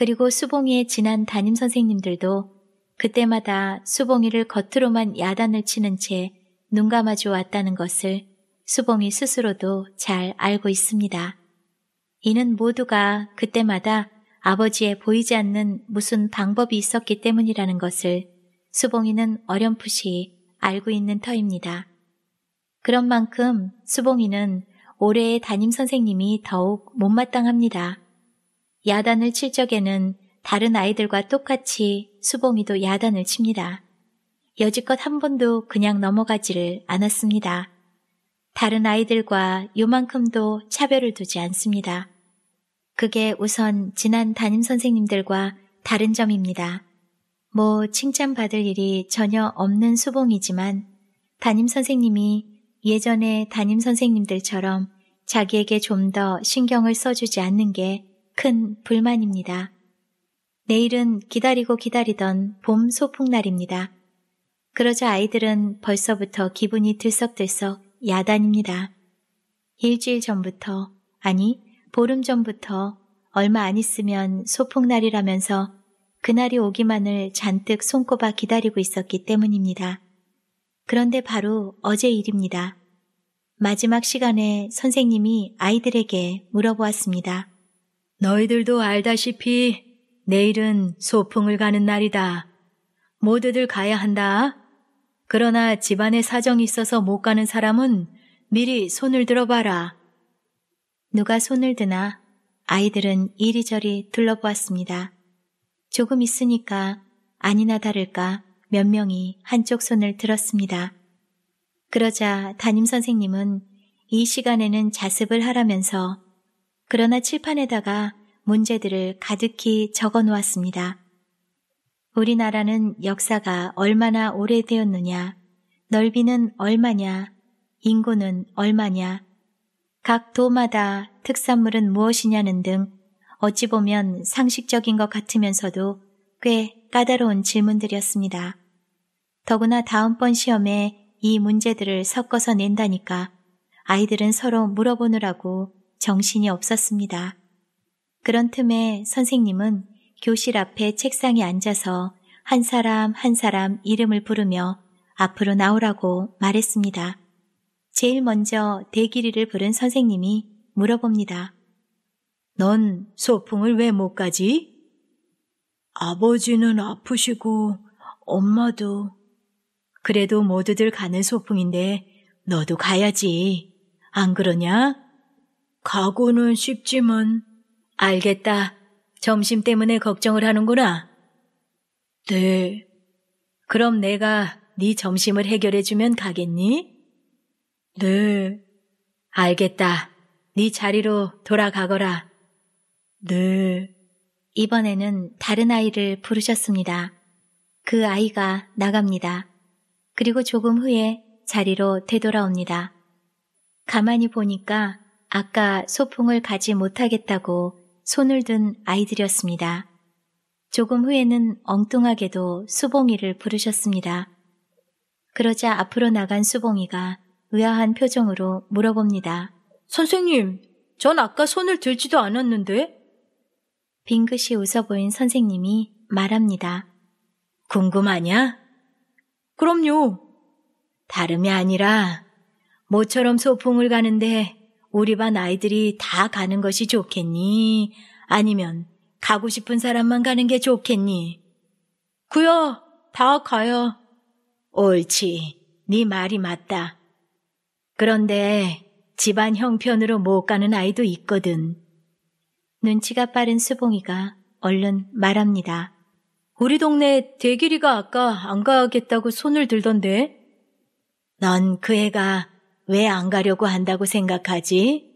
그리고 수봉이의 지난 담임 선생님들도 그때마다 수봉이를 겉으로만 야단을 치는 채 눈 감아주 왔다는 것을 수봉이 스스로도 잘 알고 있습니다. 이는 모두가 그때마다 아버지의 보이지 않는 무슨 방법이 있었기 때문이라는 것을 수봉이는 어렴풋이 알고 있는 터입니다. 그런 만큼 수봉이는 올해의 담임 선생님이 더욱 못마땅합니다. 야단을 칠 적에는 다른 아이들과 똑같이 수봉이도 야단을 칩니다. 여지껏 한 번도 그냥 넘어가지를 않았습니다. 다른 아이들과 요만큼도 차별을 두지 않습니다. 그게 우선 지난 담임 선생님들과 다른 점입니다. 뭐 칭찬받을 일이 전혀 없는 수봉이지만 담임 선생님이 예전에 담임 선생님들처럼 자기에게 좀 더 신경을 써주지 않는 게큰 불만입니다. 내일은 기다리고 기다리던 봄 소풍날입니다. 그러자 아이들은 벌써부터 기분이 들썩들썩 야단입니다. 일주일 전부터, 아니, 보름 전부터 얼마 안 있으면 소풍날이라면서 그날이 오기만을 잔뜩 손꼽아 기다리고 있었기 때문입니다. 그런데 바로 어제 일입니다. 마지막 시간에 선생님이 아이들에게 물어보았습니다. 너희들도 알다시피 내일은 소풍을 가는 날이다. 모두들 가야 한다. 그러나 집안에 사정이 있어서 못 가는 사람은 미리 손을 들어봐라. 누가 손을 드나 아이들은 이리저리 둘러보았습니다. 조금 있으니까 아니나 다를까 몇 명이 한쪽 손을 들었습니다. 그러자 담임 선생님은 이 시간에는 자습을 하라면서 그러나 칠판에다가 문제들을 가득히 적어 놓았습니다. 우리나라는 역사가 얼마나 오래되었느냐, 넓이는 얼마냐, 인구는 얼마냐, 각 도마다 특산물은 무엇이냐는 등 어찌 보면 상식적인 것 같으면서도 꽤 까다로운 질문들이었습니다. 더구나 다음번 시험에 이 문제들을 섞어서 낸다니까 아이들은 서로 물어보느라고 정신이 없었습니다. 그런 틈에 선생님은 교실 앞에 책상에 앉아서 한 사람 한 사람 이름을 부르며 앞으로 나오라고 말했습니다. 제일 먼저 대기리를 부른 선생님이 물어봅니다. 넌 소풍을 왜 못 가지? 아버지는 아프시고 엄마도 그래도 모두들 가는 소풍인데 너도 가야지. 안 그러냐? 가고는 쉽지만 알겠다. 점심 때문에 걱정을 하는구나. 네. 그럼 내가 네 점심을 해결해 주면 가겠니? 네. 알겠다. 네 자리로 돌아가거라. 네. 이번에는 다른 아이를 부르셨습니다. 그 아이가 나갑니다. 그리고 조금 후에 자리로 되돌아옵니다. 가만히 보니까 아까 소풍을 가지 못하겠다고 손을 든 아이들이었습니다. 조금 후에는 엉뚱하게도 수봉이를 부르셨습니다. 그러자 앞으로 나간 수봉이가 의아한 표정으로 물어봅니다. 선생님, 전 아까 손을 들지도 않았는데? 빙긋이 웃어 보인 선생님이 말합니다. 궁금하냐? 그럼요. 다름이 아니라 모처럼 소풍을 가는데 우리 반 아이들이 다 가는 것이 좋겠니? 아니면 가고 싶은 사람만 가는 게 좋겠니? 구요, 다 가요. 옳지, 네 말이 맞다. 그런데 집안 형편으로 못 가는 아이도 있거든. 눈치가 빠른 수봉이가 얼른 말합니다. 우리 동네 대길이가 아까 안 가겠다고 손을 들던데? 넌 그 애가 왜안 가려고 한다고 생각하지?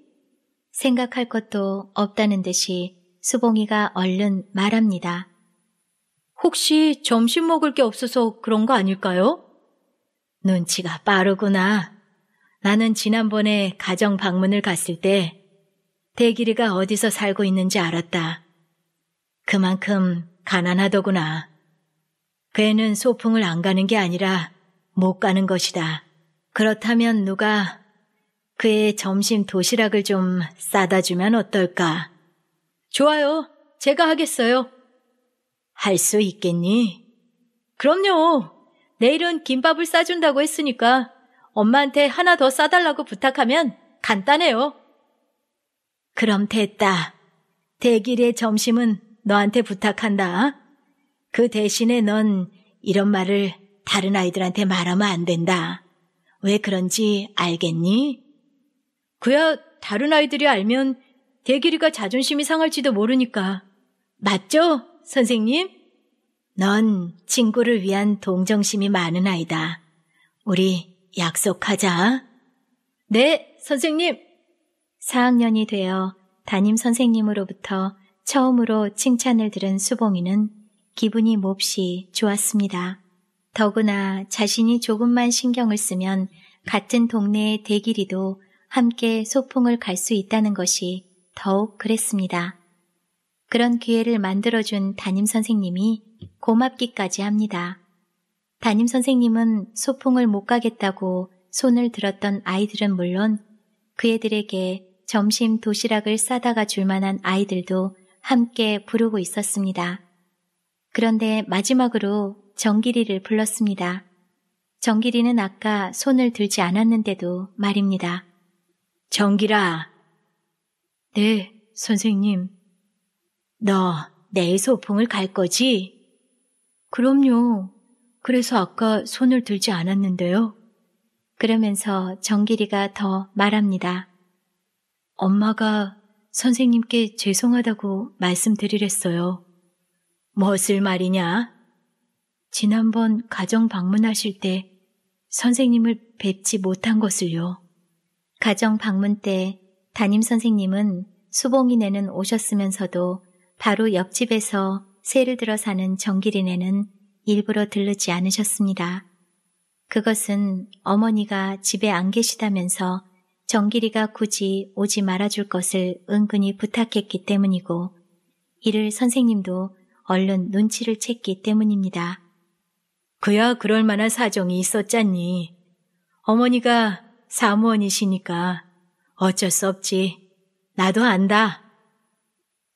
생각할 것도 없다는 듯이 수봉이가 얼른 말합니다. 혹시 점심 먹을 게 없어서 그런 거 아닐까요? 눈치가 빠르구나. 나는 지난번에 가정 방문을 갔을 때 대길이가 어디서 살고 있는지 알았다. 그만큼 가난하더구나. 그애는 소풍을 안 가는 게 아니라 못 가는 것이다. 그렇다면 누가 그의 점심 도시락을 좀 싸다 주면 어떨까? 좋아요. 제가 하겠어요. 할 수 있겠니? 그럼요. 내일은 김밥을 싸준다고 했으니까 엄마한테 하나 더 싸달라고 부탁하면 간단해요. 그럼 됐다. 대길의 점심은 너한테 부탁한다. 그 대신에 넌 이런 말을 다른 아이들한테 말하면 안 된다. 왜 그런지 알겠니? 그야 다른 아이들이 알면 대길이가 자존심이 상할지도 모르니까. 맞죠, 선생님? 넌 친구를 위한 동정심이 많은 아이다. 우리 약속하자. 네, 선생님. 4학년이 되어 담임 선생님으로부터 처음으로 칭찬을 들은 수봉이는 기분이 몹시 좋았습니다. 더구나 자신이 조금만 신경을 쓰면 같은 동네의 대길이도 함께 소풍을 갈 수 있다는 것이 더욱 그랬습니다. 그런 기회를 만들어준 담임 선생님이 고맙기까지 합니다. 담임 선생님은 소풍을 못 가겠다고 손을 들었던 아이들은 물론 그 애들에게 점심 도시락을 싸다가 줄 만한 아이들도 함께 부르고 있었습니다. 그런데 마지막으로 정기리를 불렀습니다. 정기리는 아까 손을 들지 않았는데도 말입니다. 정기라. 네, 선생님. 너 내일 소풍을 갈 거지? 그럼요. 그래서 아까 손을 들지 않았는데요. 그러면서 정길이가 더 말합니다. 엄마가 선생님께 죄송하다고 말씀드리랬어요. 무엇을 말이냐? 지난번 가정 방문하실 때 선생님을 뵙지 못한 것을요. 가정 방문 때 담임 선생님은 수봉이네는 오셨으면서도 바로 옆집에서 새를 들어 사는 정길이네는 일부러 들르지 않으셨습니다. 그것은 어머니가 집에 안 계시다면서 정길이가 굳이 오지 말아줄 것을 은근히 부탁했기 때문이고 이를 선생님도 얼른 눈치를 챘기 때문입니다. 그야 그럴 만한 사정이 있었잖니. 어머니가 사무원이시니까 어쩔 수 없지. 나도 안다.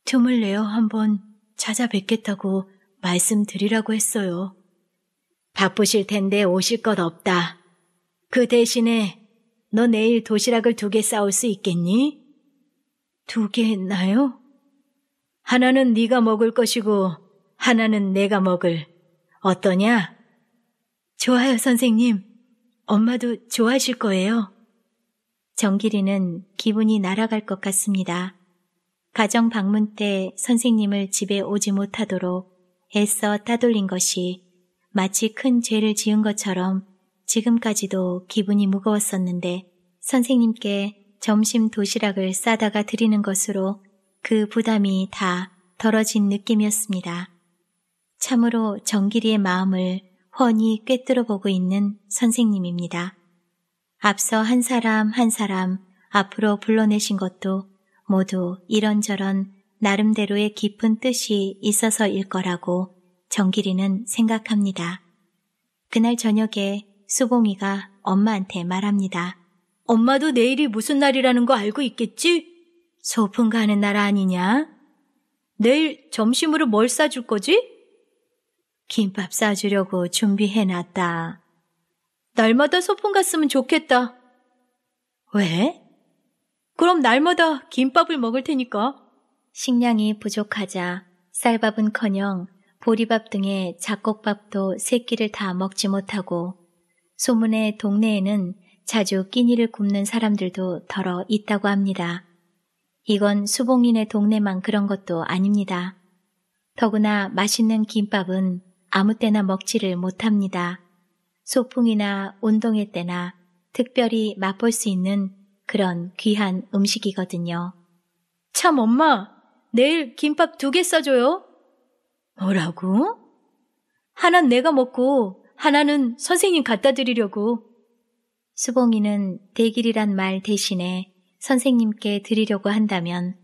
틈을 내어 한번 찾아뵙겠다고 말씀드리라고 했어요. 바쁘실 텐데 오실 것 없다. 그 대신에 너 내일 도시락을 두 개 싸올 수 있겠니? 두 개 했나요? 하나는 네가 먹을 것이고 하나는 내가 먹을. 어떠냐? 좋아요, 선생님. 엄마도 좋아하실 거예요. 정길이는 기분이 날아갈 것 같습니다. 가정 방문 때 선생님을 집에 오지 못하도록 애써 따돌린 것이 마치 큰 죄를 지은 것처럼 지금까지도 기분이 무거웠었는데 선생님께 점심 도시락을 싸다가 드리는 것으로 그 부담이 다 덜어진 느낌이었습니다. 참으로 정길이의 마음을 훤히 꿰뚫어 보고 있는 선생님입니다. 앞서 한 사람 한 사람 앞으로 불러내신 것도 모두 이런저런 나름대로의 깊은 뜻이 있어서일 거라고 정길이는 생각합니다. 그날 저녁에 수봉이가 엄마한테 말합니다. 엄마도 내일이 무슨 날이라는 거 알고 있겠지? 소풍 가는 날 아니냐? 내일 점심으로 뭘 싸줄 거지? 김밥 싸주려고 준비해놨다. 날마다 소풍 갔으면 좋겠다. 왜? 그럼 날마다 김밥을 먹을 테니까. 식량이 부족하자 쌀밥은커녕 보리밥 등의 잡곡밥도 새끼를 다 먹지 못하고 소문에 동네에는 자주 끼니를 굽는 사람들도 더러 있다고 합니다. 이건 수봉인의 동네만 그런 것도 아닙니다. 더구나 맛있는 김밥은 아무 때나 먹지를 못합니다. 소풍이나 운동회 때나 특별히 맛볼 수 있는 그런 귀한 음식이거든요. 참, 엄마! 내일 김밥 두개써줘요 뭐라고? 하나는 내가 먹고 하나는 선생님 갖다 드리려고. 수봉이는 대길이란 말 대신에 선생님께 드리려고 한다면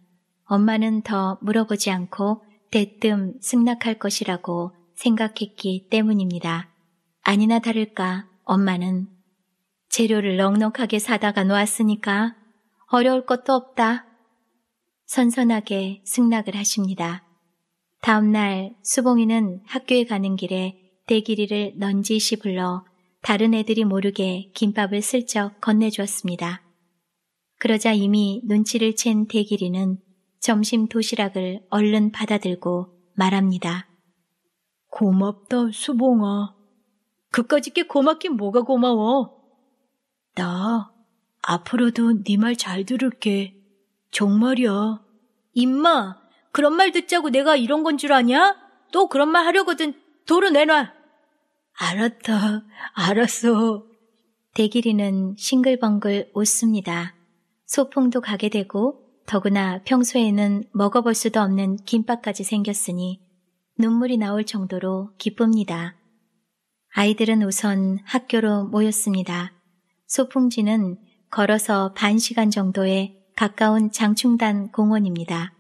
엄마는 더 물어보지 않고 대뜸 승낙할 것이라고 생각했기 때문입니다. 아니나 다를까 엄마는 재료를 넉넉하게 사다가 놓았으니까 어려울 것도 없다. 선선하게 승낙을 하십니다. 다음날 수봉이는 학교에 가는 길에 대기리를 넌지시 불러 다른 애들이 모르게 김밥을 슬쩍 건네주었습니다. 그러자 이미 눈치를 챈대기리는 점심 도시락을 얼른 받아들고 말합니다. 고맙다, 수봉아. 그까짓 게 고맙긴 뭐가 고마워. 나 앞으로도 네 말 잘 들을게. 정말이야. 임마, 그런 말 듣자고 내가 이런 건 줄 아냐? 또 그런 말 하려거든. 도로 내놔. 알았다. 알았어. 대길이는 싱글벙글 웃습니다. 소풍도 가게 되고 더구나 평소에는 먹어볼 수도 없는 김밥까지 생겼으니 눈물이 나올 정도로 기쁩니다. 아이들은 우선 학교로 모였습니다. 소풍지는 걸어서 반 시간 정도에 가까운 장충단 공원입니다.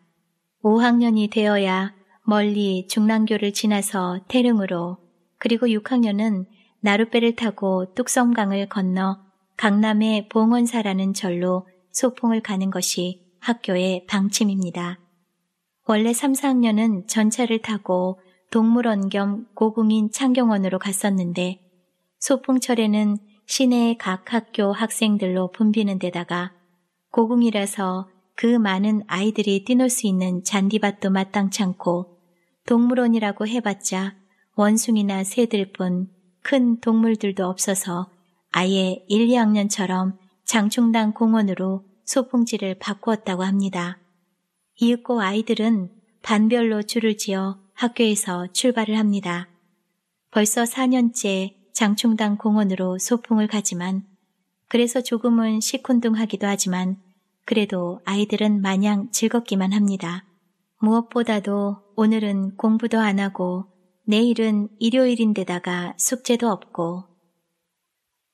5학년이 되어야 멀리 중랑교를 지나서 태릉으로 그리고 6학년은 나룻배를 타고 뚝섬강을 건너 강남의 봉원사라는 절로 소풍을 가는 것이 학교의 방침입니다. 원래 3, 4학년은 전차를 타고 동물원 겸 고궁인 창경원으로 갔었는데 소풍철에는 시내의 각 학교 학생들로 붐비는 데다가 고궁이라서 그 많은 아이들이 뛰놀 수 있는 잔디밭도 마땅찮고 동물원이라고 해봤자 원숭이나 새들 뿐 큰 동물들도 없어서 아예 1, 2학년처럼 장충당 공원으로 소풍지를 바꾸었다고 합니다. 이윽고 아이들은 반별로 줄을 지어 학교에서 출발을 합니다. 벌써 4년째 장충당 공원으로 소풍을 가지만 그래서 조금은 시큰둥하기도 하지만 그래도 아이들은 마냥 즐겁기만 합니다. 무엇보다도 오늘은 공부도 안 하고 내일은 일요일인데다가 숙제도 없고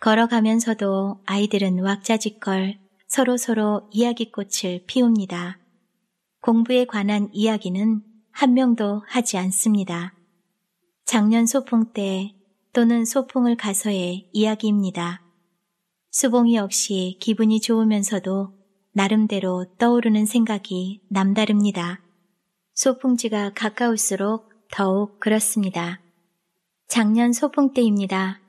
걸어가면서도 아이들은 왁자지껄 서로서로 이야기꽃을 피웁니다. 공부에 관한 이야기는 한 명도 하지 않습니다. 작년 소풍 때 또는 소풍을 가서의 이야기입니다. 수봉이 역시 기분이 좋으면서도 나름대로 떠오르는 생각이 남다릅니다. 소풍지가 가까울수록 더욱 그렇습니다. 작년 소풍 때입니다.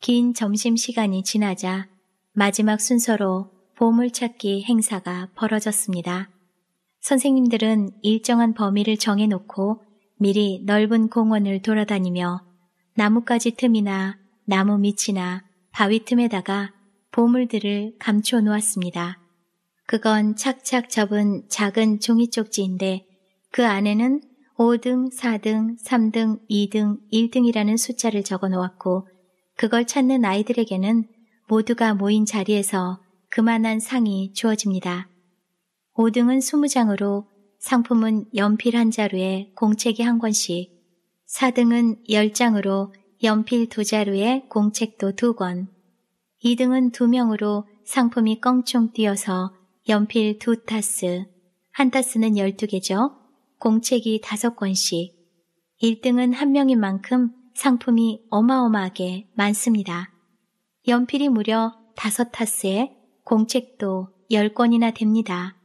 긴 점심시간이 지나자 마지막 순서로 보물찾기 행사가 벌어졌습니다. 선생님들은 일정한 범위를 정해놓고 미리 넓은 공원을 돌아다니며 나뭇가지 틈이나 나무 밑이나 바위 틈에다가 보물들을 감춰 놓았습니다. 그건 착착 접은 작은 종이 쪽지인데 그 안에는 5등, 4등, 3등, 2등, 1등이라는 숫자를 적어 놓았고 그걸 찾는 아이들에게는 모두가 모인 자리에서 그만한 상이 주어집니다. 5등은 20장으로 상품은 연필 한 자루에 공책이 한 권씩, 4등은 10장으로 연필 두 자루에 공책도 두 권, 2등은 2명으로 상품이 껑충 뛰어서 연필 두 타스, 한 타스는 12개죠. 공책이 다섯 권씩 1등은 한 명인 만큼 상품이 어마어마하게 많습니다. 연필이 무려 다섯 타스에 공책도 10권이나 됩니다.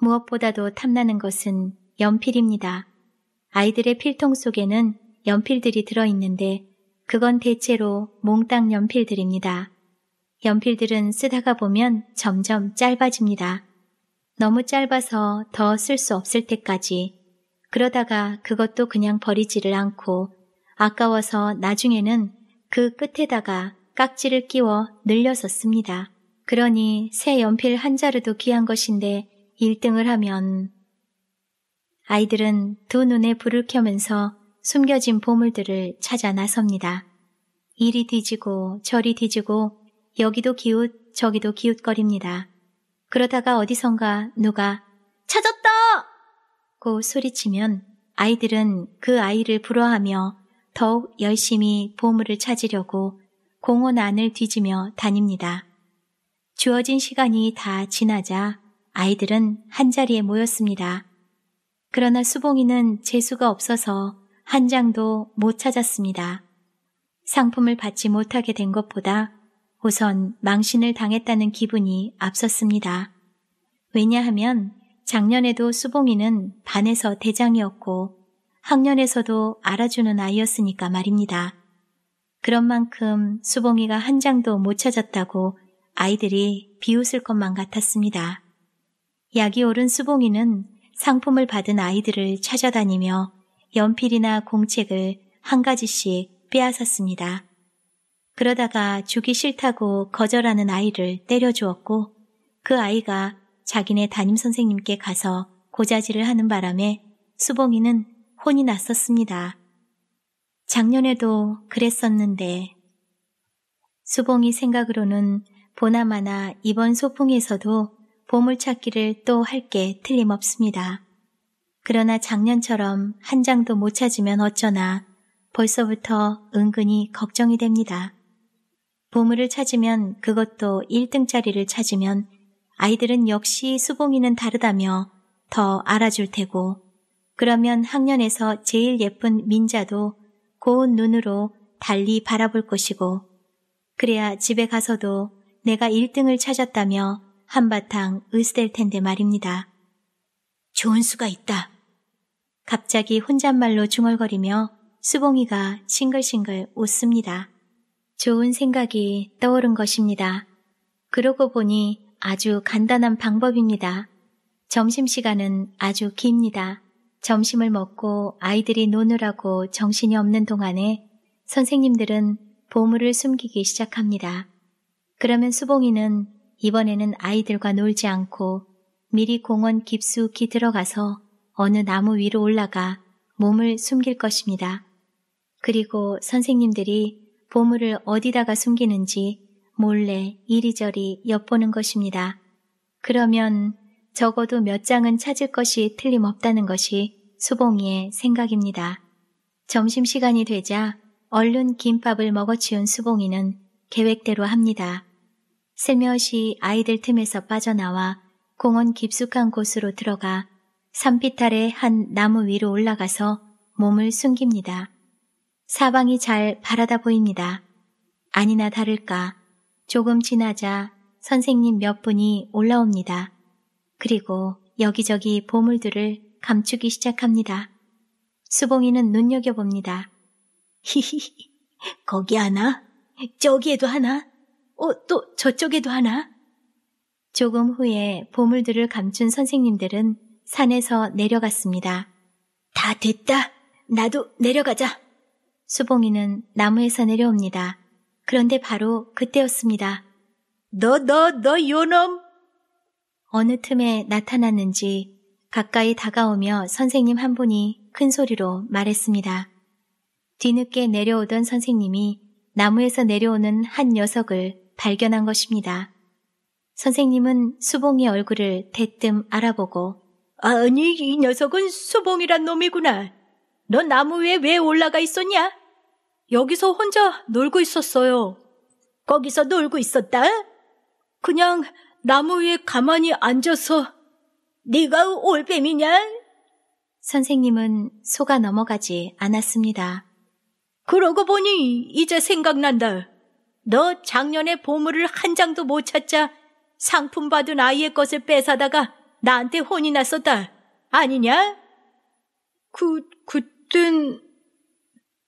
무엇보다도 탐나는 것은 연필입니다. 아이들의 필통 속에는 연필들이 들어있는데 그건 대체로 몽땅 연필들입니다. 연필들은 쓰다가 보면 점점 짧아집니다. 너무 짧아서 더 쓸 수 없을 때까지 그러다가 그것도 그냥 버리지를 않고 아까워서 나중에는 그 끝에다가 깍지를 끼워 늘려서 씁니다. 그러니 새 연필 한 자루도 귀한 것인데 1등을 하면 아이들은 두 눈에 불을 켜면서 숨겨진 보물들을 찾아 나섭니다. 이리 뒤지고 저리 뒤지고 여기도 기웃 저기도 기웃거립니다. 그러다가 어디선가 누가 찾았다! 고 소리치면 아이들은 그 아이를 부러워하며 더욱 열심히 보물을 찾으려고 공원 안을 뒤지며 다닙니다. 주어진 시간이 다 지나자 아이들은 한자리에 모였습니다. 그러나 수봉이는 재수가 없어서 한 장도 못 찾았습니다. 상품을 받지 못하게 된 것보다 우선 망신을 당했다는 기분이 앞섰습니다. 왜냐하면 작년에도 수봉이는 반에서 대장이었고 학년에서도 알아주는 아이였으니까 말입니다. 그런 만큼 수봉이가 한 장도 못 찾았다고 아이들이 비웃을 것만 같았습니다. 약이 오른 수봉이는 상품을 받은 아이들을 찾아다니며 연필이나 공책을 한 가지씩 빼앗았습니다. 그러다가 주기 싫다고 거절하는 아이를 때려주었고 그 아이가 자기네 담임 선생님께 가서 고자질을 하는 바람에 수봉이는 혼이 났었습니다. 작년에도 그랬었는데 수봉이 생각으로는 보나마나 이번 소풍에서도 보물찾기를 또 할 게 틀림없습니다. 그러나 작년처럼 한 장도 못 찾으면 어쩌나 벌써부터 은근히 걱정이 됩니다. 보물을 찾으면 그것도 1등짜리를 찾으면 아이들은 역시 수봉이는 다르다며 더 알아줄 테고 그러면 학년에서 제일 예쁜 민자도 고운 눈으로 달리 바라볼 것이고 그래야 집에 가서도 내가 1등을 찾았다며 한바탕 으스댈 텐데 말입니다. 좋은 수가 있다. 갑자기 혼잣말로 중얼거리며 수봉이가 싱글싱글 웃습니다. 좋은 생각이 떠오른 것입니다. 그러고 보니 아주 간단한 방법입니다. 점심시간은 아주 깁니다. 점심을 먹고 아이들이 노느라고 정신이 없는 동안에 선생님들은 보물을 숨기기 시작합니다. 그러면 수봉이는 이번에는 아이들과 놀지 않고 미리 공원 깊숙이 들어가서 어느 나무 위로 올라가 몸을 숨길 것입니다. 그리고 선생님들이 보물을 어디다가 숨기는지 몰래 이리저리 엿보는 것입니다. 그러면 적어도 몇 장은 찾을 것이 틀림없다는 것이 수봉이의 생각입니다. 점심시간이 되자 얼른 김밥을 먹어치운 수봉이는 계획대로 합니다. 슬며시 아이들 틈에서 빠져나와 공원 깊숙한 곳으로 들어가 산비탈의 한 나무 위로 올라가서 몸을 숨깁니다. 사방이 잘 바라다 보입니다. 아니나 다를까 조금 지나자 선생님 몇 분이 올라옵니다. 그리고 여기저기 보물들을 감추기 시작합니다. 수봉이는 눈여겨봅니다. 히히히, 거기 하나, 저기에도 하나, 어, 또 저쪽에도 하나? 조금 후에 보물들을 감춘 선생님들은 산에서 내려갔습니다. 다 됐다. 나도 내려가자. 수봉이는 나무에서 내려옵니다. 그런데 바로 그때였습니다. 너, 너, 너, 요놈! 어느 틈에 나타났는지 가까이 다가오며 선생님 한 분이 큰 소리로 말했습니다. 뒤늦게 내려오던 선생님이 나무에서 내려오는 한 녀석을 발견한 것입니다. 선생님은 수봉이 얼굴을 대뜸 알아보고 아니 이 녀석은 수봉이란 놈이구나. 너 나무 위에 왜 올라가 있었냐? 여기서 혼자 놀고 있었어요. 거기서 놀고 있었다? 그냥 나무 위에 가만히 앉아서 네가 올빼미냐? 선생님은 속아 넘어가지 않았습니다. 그러고 보니 이제 생각난다. 너 작년에 보물을 한 장도 못 찾자 상품 받은 아이의 것을 뺏어다가 나한테 혼이 났었다. 아니냐? 그, 그땐...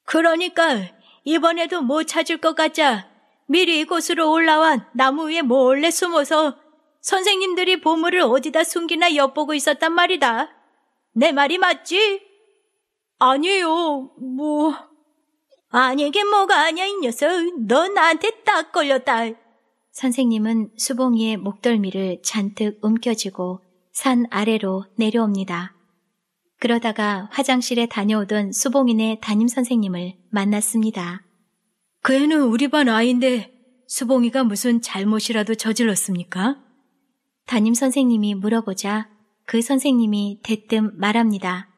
그러니까 이번에도 못 찾을 것 같자 미리 이곳으로 올라와 나무 위에 몰래 숨어서 선생님들이 보물을 어디다 숨기나 엿보고 있었단 말이다. 내 말이 맞지? 아니에요, 뭐... 아니 이게 뭐가 아니야 이 녀석. 너 나한테 딱 걸렸다. 선생님은 수봉이의 목덜미를 잔뜩 움켜쥐고 산 아래로 내려옵니다. 그러다가 화장실에 다녀오던 수봉이네 담임 선생님을 만났습니다. 그 애는 우리 반 아이인데 수봉이가 무슨 잘못이라도 저질렀습니까? 담임 선생님이 물어보자 그 선생님이 대뜸 말합니다.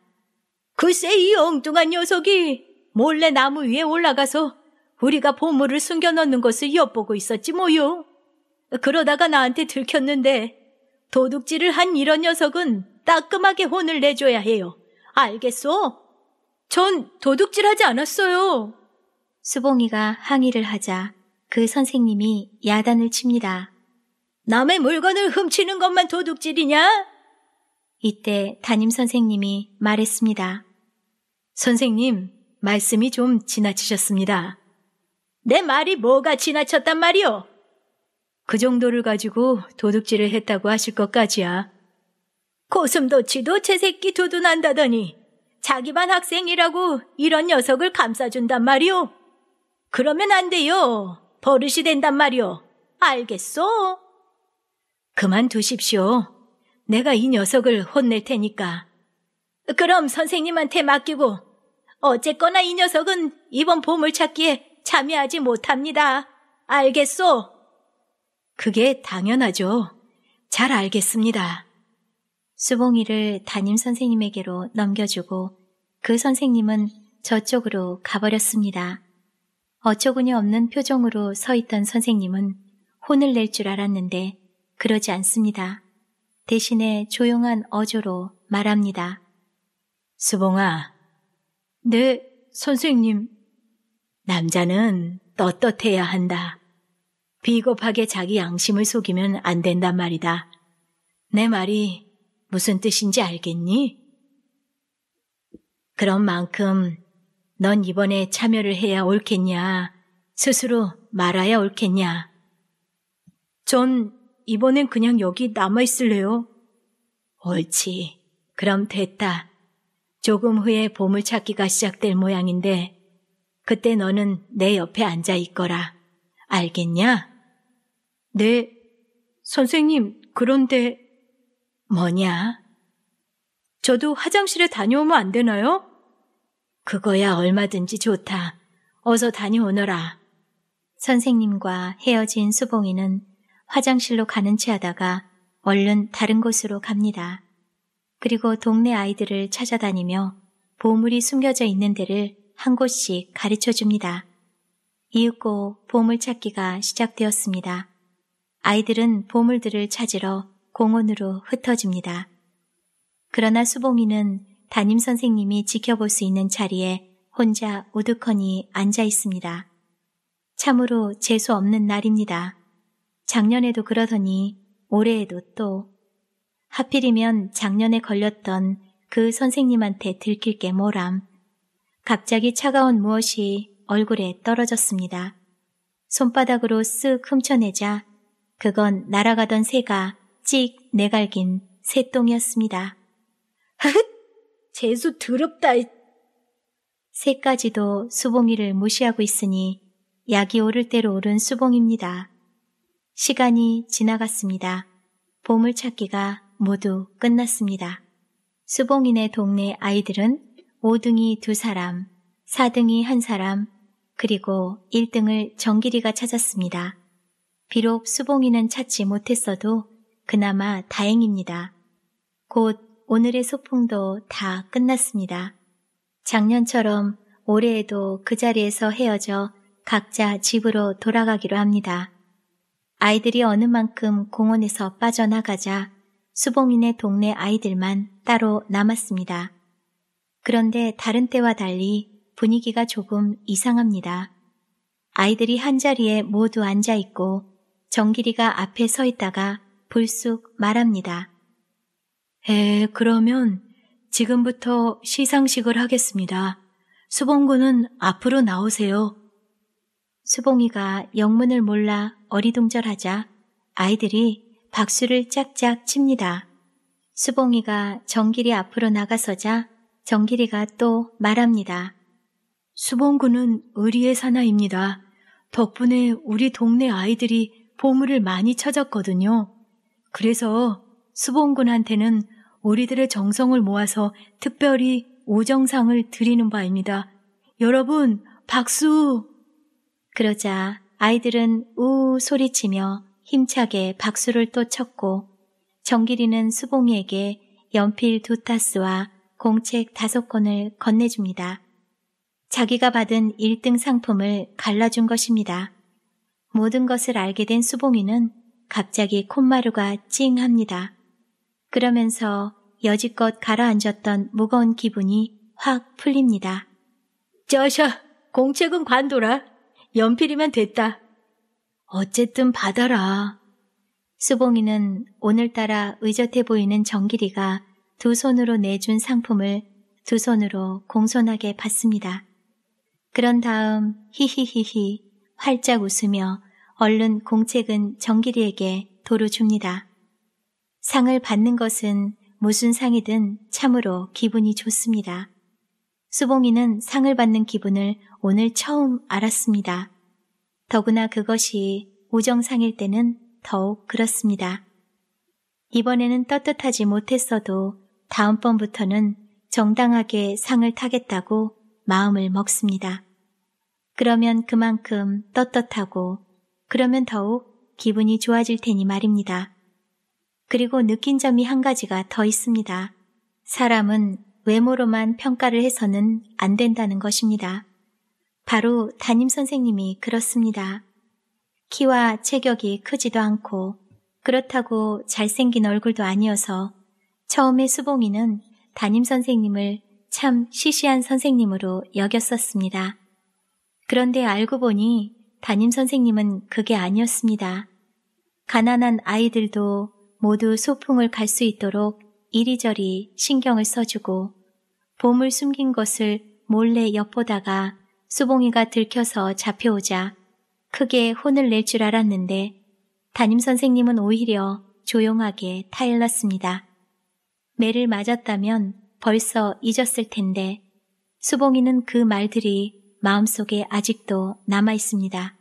글쎄 이 엉뚱한 녀석이 몰래 나무 위에 올라가서 우리가 보물을 숨겨놓는 것을 엿보고 있었지 뭐요. 그러다가 나한테 들켰는데 도둑질을 한 이런 녀석은 따끔하게 혼을 내줘야 해요. 알겠소? 전 도둑질하지 않았어요. 수봉이가 항의를 하자 그 선생님이 야단을 칩니다. 남의 물건을 훔치는 것만 도둑질이냐? 이때 담임 선생님이 말했습니다. 선생님, 말씀이 좀 지나치셨습니다. 내 말이 뭐가 지나쳤단 말이오? 그 정도를 가지고 도둑질을 했다고 하실 것까지야. 고슴도치도 제 새끼 두둔한다더니 자기 반 학생이라고 이런 녀석을 감싸준단 말이오. 그러면 안 돼요. 버릇이 된단 말이오. 알겠소? 그만두십시오. 내가 이 녀석을 혼낼 테니까. 그럼 선생님한테 맡기고 어쨌거나 이 녀석은 이번 보물찾기에 참여하지 못합니다. 알겠소? 그게 당연하죠. 잘 알겠습니다. 수봉이를 담임 선생님에게로 넘겨주고 그 선생님은 저쪽으로 가버렸습니다. 어처구니 없는 표정으로 서 있던 선생님은 혼을 낼 줄 알았는데 그러지 않습니다. 대신에 조용한 어조로 말합니다. 수봉아, 네, 선생님. 남자는 떳떳해야 한다. 비겁하게 자기 양심을 속이면 안 된단 말이다. 내 말이 무슨 뜻인지 알겠니? 그런 만큼 넌 이번에 참여를 해야 옳겠냐, 스스로 말아야 옳겠냐. 전 이번엔 그냥 여기 남아있을래요. 옳지. 그럼 됐다. 조금 후에 보물찾기가 시작될 모양인데 그때 너는 내 옆에 앉아 있거라. 알겠냐? 네. 선생님, 그런데 뭐냐? 저도 화장실에 다녀오면 안 되나요? 그거야 얼마든지 좋다. 어서 다녀오너라. 선생님과 헤어진 수봉이는 화장실로 가는 체하다가 얼른 다른 곳으로 갑니다. 그리고 동네 아이들을 찾아다니며 보물이 숨겨져 있는 데를 한 곳씩 가르쳐 줍니다. 이윽고 보물 찾기가 시작되었습니다. 아이들은 보물들을 찾으러 공원으로 흩어집니다. 그러나 수봉이는 담임 선생님이 지켜볼 수 있는 자리에 혼자 오두커니 앉아 있습니다. 참으로 재수 없는 날입니다. 작년에도 그러더니 올해에도 또 하필이면 작년에 걸렸던 그 선생님한테 들킬 게 뭐람. 갑자기 차가운 무엇이 얼굴에 떨어졌습니다. 손바닥으로 쓱 훔쳐내자 그건 날아가던 새가 찍 내갈긴 새똥이었습니다. 흑! 재수 더럽다. 새까지도 수봉이를 무시하고 있으니 약이 오를 대로 오른 수봉입니다. 시간이 지나갔습니다. 보물 찾기가 모두 끝났습니다. 수봉인의 동네 아이들은 5등이 두 사람, 4등이 한 사람, 그리고 1등을 정길이가 찾았습니다. 비록 수봉이는 찾지 못했어도 그나마 다행입니다. 곧 오늘의 소풍도 다 끝났습니다. 작년처럼 올해에도 그 자리에서 헤어져 각자 집으로 돌아가기로 합니다. 아이들이 어느 만큼 공원에서 빠져나가자 수봉인의 동네 아이들만 따로 남았습니다. 그런데 다른 때와 달리 분위기가 조금 이상합니다. 아이들이 한자리에 모두 앉아 있고 정길이가 앞에 서 있다가 불쑥 말합니다. 에, 그러면 지금부터 시상식을 하겠습니다. 수봉군은 앞으로 나오세요. 수봉이가 영문을 몰라 어리둥절하자 아이들이 박수를 짝짝 칩니다. 수봉이가 정길이 앞으로 나가서자 정길이가 또 말합니다. 수봉군은 의리의 사나입니다. 덕분에 우리 동네 아이들이 보물을 많이 찾았거든요. 그래서 수봉군한테는 우리들의 정성을 모아서 특별히 오정상을 드리는 바입니다. 여러분, 박수! 그러자 아이들은 우 소리치며 힘차게 박수를 또 쳤고 정길이는 수봉이에게 연필 두 타스와 공책 다섯 권을 건네줍니다. 자기가 받은 1등 상품을 갈라준 것입니다. 모든 것을 알게 된 수봉이는 갑자기 콧마루가 찡합니다. 그러면서 여지껏 가라앉았던 무거운 기분이 확 풀립니다. 저셔, 공책은 관둬라. 연필이면 됐다. 어쨌든 받아라. 수봉이는 오늘따라 의젓해 보이는 정길이가 두 손으로 내준 상품을 두 손으로 공손하게 받습니다. 그런 다음 히히히히 활짝 웃으며 얼른 공책은 정길이에게 도로 줍니다. 상을 받는 것은 무슨 상이든 참으로 기분이 좋습니다. 수봉이는 상을 받는 기분을 오늘 처음 알았습니다. 더구나 그것이 우정상일 때는 더욱 그렇습니다. 이번에는 떳떳하지 못했어도 다음번부터는 정당하게 상을 타겠다고 마음을 먹습니다. 그러면 그만큼 떳떳하고 그러면 더욱 기분이 좋아질 테니 말입니다. 그리고 느낀 점이 한 가지가 더 있습니다. 사람은 외모로만 평가를 해서는 안 된다는 것입니다. 바로 담임 선생님이 그렇습니다. 키와 체격이 크지도 않고 그렇다고 잘생긴 얼굴도 아니어서 처음에 수봉이는 담임 선생님을 참 시시한 선생님으로 여겼었습니다. 그런데 알고 보니 담임 선생님은 그게 아니었습니다. 가난한 아이들도 모두 소풍을 갈 수 있도록 이리저리 신경을 써주고 봄을 숨긴 것을 몰래 엿보다가 수봉이가 들켜서 잡혀오자 크게 혼을 낼 줄 알았는데 담임 선생님은 오히려 조용하게 타일렀습니다. 매를 맞았다면 벌써 잊었을 텐데 수봉이는 그 말들이 마음속에 아직도 남아 있습니다.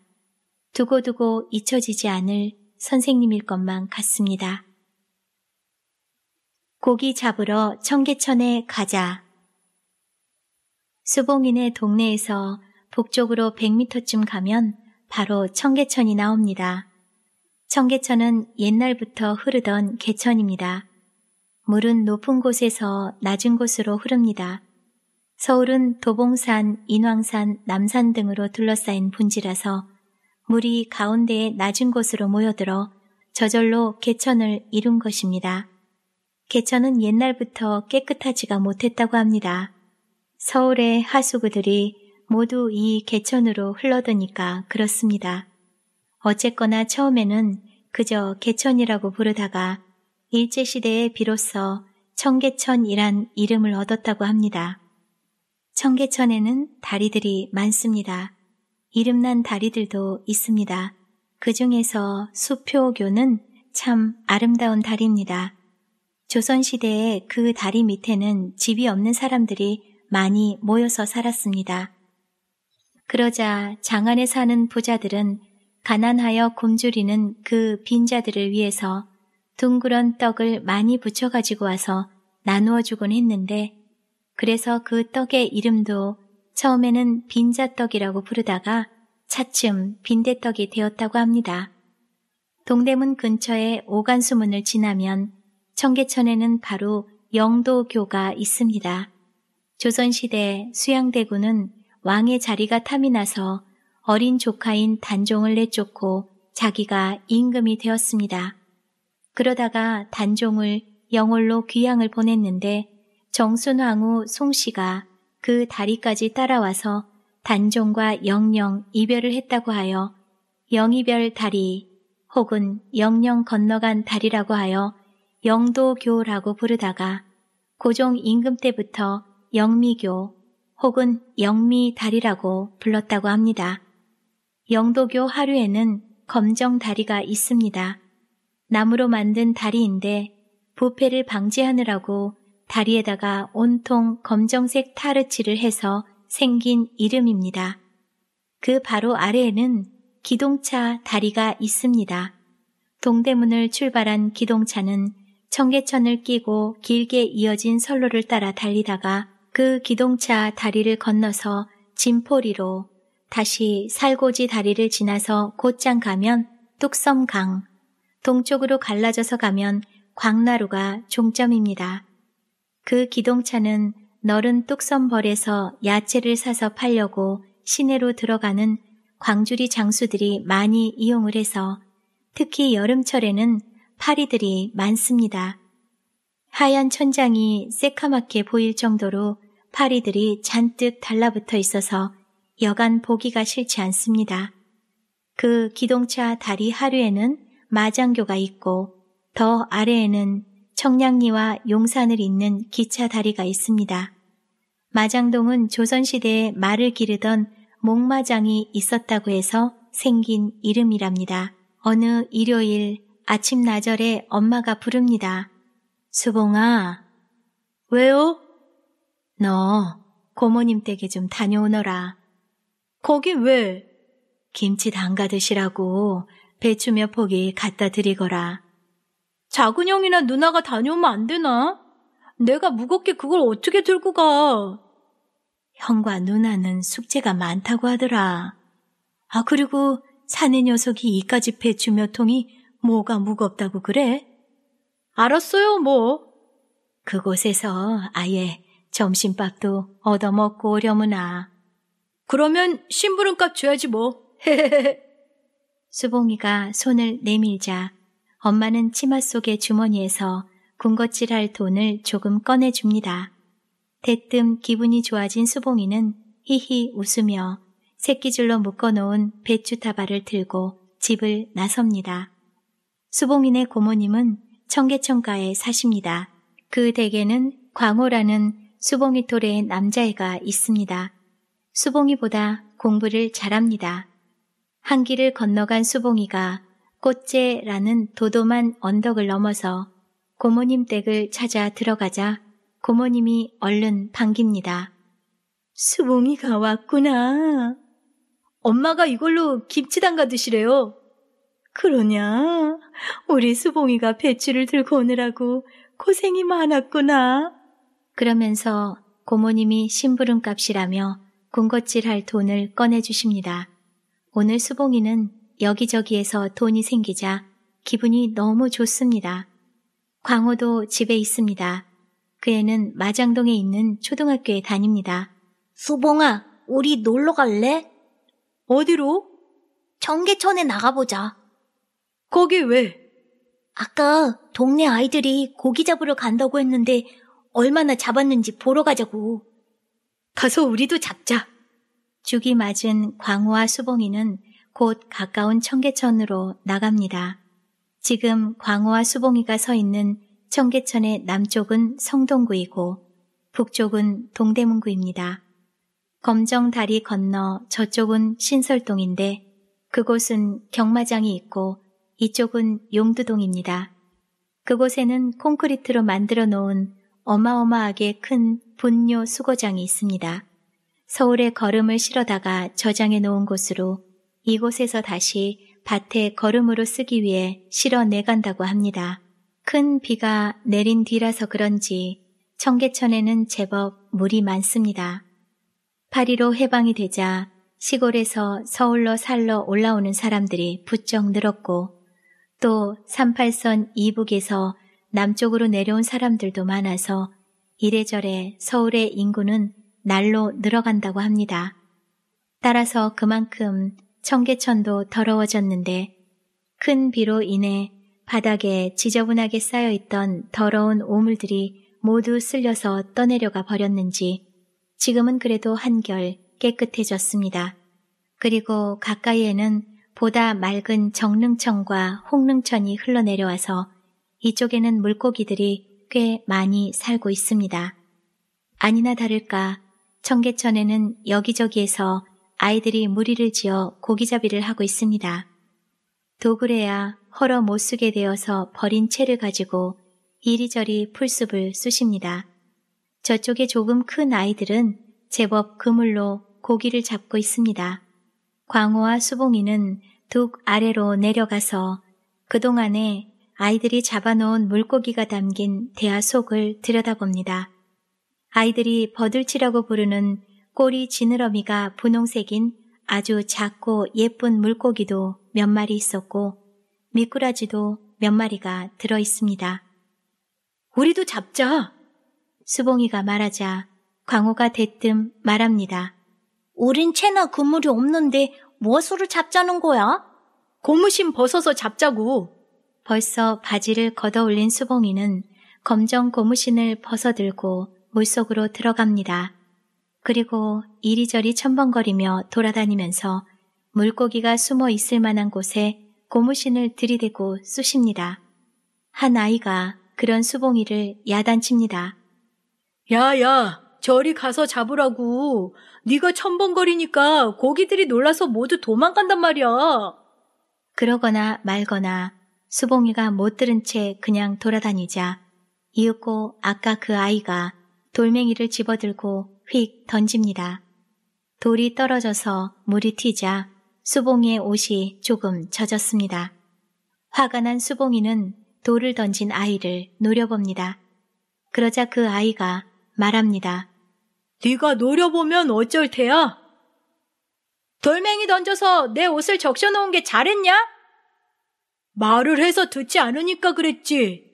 두고두고 잊혀지지 않을 선생님일 것만 같습니다. 고기 잡으러 청계천에 가자. 수봉인의 동네에서 북쪽으로 100m쯤 가면 바로 청계천이 나옵니다. 청계천은 옛날부터 흐르던 개천입니다. 물은 높은 곳에서 낮은 곳으로 흐릅니다. 서울은 도봉산, 인왕산, 남산 등으로 둘러싸인 분지라서 물이 가운데의 낮은 곳으로 모여들어 저절로 개천을 이룬 것입니다. 개천은 옛날부터 깨끗하지가 못했다고 합니다. 서울의 하수구들이 모두 이 개천으로 흘러드니까 그렇습니다. 어쨌거나 처음에는 그저 개천이라고 부르다가 일제시대에 비로소 청계천이란 이름을 얻었다고 합니다. 청계천에는 다리들이 많습니다. 이름난 다리들도 있습니다. 그 중에서 수표교는 참 아름다운 다리입니다. 조선시대에 그 다리 밑에는 집이 없는 사람들이 많이 모여서 살았습니다. 그러자 장안에 사는 부자들은 가난하여 굶주리는 그 빈자들을 위해서 둥그런 떡을 많이 부쳐가지고 와서 나누어 주곤 했는데 그래서 그 떡의 이름도 처음에는 빈자떡이라고 부르다가 차츰 빈대떡이 되었다고 합니다. 동대문 근처에 오간수문을 지나면 청계천에는 바로 영도교가 있습니다. 조선시대 수양대군은 왕의 자리가 탐이 나서 어린 조카인 단종을 내쫓고 자기가 임금이 되었습니다. 그러다가 단종을 영월로 귀양을 보냈는데 정순왕후 송씨가 그 다리까지 따라와서 단종과 영령 이별을 했다고 하여 영이별 다리 혹은 영령 건너간 다리라고 하여 영도교라고 부르다가 고종 임금 때부터 영미교 혹은 영미다리라고 불렀다고 합니다. 영도교 하류에는 검정 다리가 있습니다. 나무로 만든 다리인데 부패를 방지하느라고 다리에다가 온통 검정색 타르치를 해서 생긴 이름입니다. 그 바로 아래에는 기동차 다리가 있습니다. 동대문을 출발한 기동차는 청계천을 끼고 길게 이어진 선로를 따라 달리다가 그 기동차 다리를 건너서 진포리로 다시 살고지 다리를 지나서 곧장 가면 뚝섬강, 동쪽으로 갈라져서 가면 광나루가 종점입니다. 그 기동차는 너른 뚝섬벌에서 야채를 사서 팔려고 시내로 들어가는 광주리 장수들이 많이 이용을 해서 특히 여름철에는 파리들이 많습니다. 하얀 천장이 새카맣게 보일 정도로 파리들이 잔뜩 달라붙어 있어서 여간 보기가 싫지 않습니다. 그 기동차 다리 하류에는 마장교가 있고 더 아래에는 청량리와 용산을 잇는 기차 다리가 있습니다. 마장동은 조선시대에 말을 기르던 목마장이 있었다고 해서 생긴 이름이랍니다. 어느 일요일 아침 나절에 엄마가 부릅니다. 수봉아. 왜요? 너 고모님 댁에 좀 다녀오너라. 거기 왜? 김치 담가 드시라고 배추 몇 포기 갖다 드리거라. 작은 형이나 누나가 다녀오면 안 되나? 내가 무겁게 그걸 어떻게 들고 가? 형과 누나는 숙제가 많다고 하더라. 아, 그리고 사내 녀석이 이까지 배추 몇 통이 뭐가 무겁다고 그래? 알았어요, 뭐. 그곳에서 아예 점심밥도 얻어먹고 오려무나. 그러면 심부름값 줘야지 뭐. 수봉이가 손을 내밀자 엄마는 치마 속의 주머니에서 군것질할 돈을 조금 꺼내줍니다. 대뜸 기분이 좋아진 수봉이는 히히 웃으며 새끼줄로 묶어놓은 배추 타발을 들고 집을 나섭니다. 수봉인의 고모님은 청계천가에 사십니다. 그 댁에는 광호라는 수봉이 또래의 남자애가 있습니다. 수봉이보다 공부를 잘합니다. 한 길을 건너간 수봉이가 꽃제라는 도도만 언덕을 넘어서 고모님 댁을 찾아 들어가자 고모님이 얼른 반깁니다. 수봉이가 왔구나. 엄마가 이걸로 김치 담가 드시래요. 그러냐? 우리 수봉이가 배추를 들고 오느라고 고생이 많았구나. 그러면서 고모님이 심부름 값이라며 군것질할 돈을 꺼내주십니다. 오늘 수봉이는 여기저기에서 돈이 생기자 기분이 너무 좋습니다. 광호도 집에 있습니다. 그 애는 마장동에 있는 초등학교에 다닙니다. 수봉아, 우리 놀러 갈래? 어디로? 청계천에 나가보자. 거기 왜? 아까 동네 아이들이 고기 잡으러 간다고 했는데 얼마나 잡았는지 보러 가자고. 가서 우리도 잡자. 죽이 맞은 광우와 수봉이는 곧 가까운 청계천으로 나갑니다. 지금 광우와 수봉이가 서 있는 청계천의 남쪽은 성동구이고 북쪽은 동대문구입니다. 검정 다리 건너 저쪽은 신설동인데 그곳은 경마장이 있고 이쪽은 용두동입니다. 그곳에는 콘크리트로 만들어 놓은 어마어마하게 큰 분뇨 수거장이 있습니다. 서울에 걸음을 실어다가 저장해 놓은 곳으로 이곳에서 다시 밭에 걸음으로 쓰기 위해 실어 내간다고 합니다. 큰 비가 내린 뒤라서 그런지 청계천에는 제법 물이 많습니다. 파리로 해방이 되자 시골에서 서울로 살러 올라오는 사람들이 부쩍 늘었고 또 38선 이북에서 남쪽으로 내려온 사람들도 많아서 이래저래 서울의 인구는 날로 늘어간다고 합니다. 따라서 그만큼 청계천도 더러워졌는데 큰 비로 인해 바닥에 지저분하게 쌓여있던 더러운 오물들이 모두 쓸려서 떠내려가 버렸는지 지금은 그래도 한결 깨끗해졌습니다. 그리고 가까이에는 보다 맑은 정릉천과 홍릉천이 흘러내려와서 이쪽에는 물고기들이 꽤 많이 살고 있습니다. 아니나 다를까 청계천에는 여기저기에서 아이들이 무리를 지어 고기잡이를 하고 있습니다. 도굴해야 헐어 못 쓰게 되어서 버린 채를 가지고 이리저리 풀숲을 쑤십니다. 저쪽에 조금 큰 아이들은 제법 그물로 고기를 잡고 있습니다. 광호와 수봉이는 둑 아래로 내려가서 그동안에 아이들이 잡아놓은 물고기가 담긴 대하 속을 들여다봅니다. 아이들이 버들치라고 부르는 꼬리 지느러미가 분홍색인 아주 작고 예쁜 물고기도 몇 마리 있었고 미꾸라지도 몇 마리가 들어 있습니다. 우리도 잡자! 수봉이가 말하자 광호가 대뜸 말합니다. 우린 채나 그물이 없는데 무엇으로 잡자는 거야? 고무신 벗어서 잡자고. 벌써 바지를 걷어올린 수봉이는 검정 고무신을 벗어들고 물속으로 들어갑니다. 그리고 이리저리 첨벙거리며 돌아다니면서 물고기가 숨어 있을 만한 곳에 고무신을 들이대고 쑤십니다. 한 아이가 그런 수봉이를 야단칩니다. 야야, 저리 가서 잡으라고. 네가 첨벙거리니까 고기들이 놀라서 모두 도망간단 말이야. 그러거나 말거나 수봉이가 못 들은 채 그냥 돌아다니자 이윽고 아까 그 아이가 돌멩이를 집어들고 휙 던집니다. 돌이 떨어져서 물이 튀자 수봉이의 옷이 조금 젖었습니다. 화가 난 수봉이는 돌을 던진 아이를 노려봅니다. 그러자 그 아이가 말합니다. 네가 노려보면 어쩔 테야? 돌멩이 던져서 내 옷을 적셔놓은 게 잘했냐? 말을 해서 듣지 않으니까 그랬지.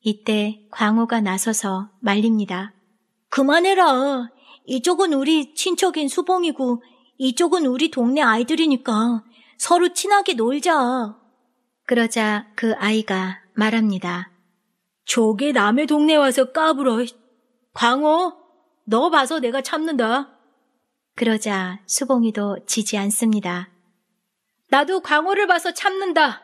이때 광호가 나서서 말립니다. 그만해라. 이쪽은 우리 친척인 수봉이고 이쪽은 우리 동네 아이들이니까 서로 친하게 놀자. 그러자 그 아이가 말합니다. 저게 남의 동네 와서 까불어. 광호, 너 봐서 내가 참는다. 그러자 수봉이도 지지 않습니다. 나도 광호를 봐서 참는다.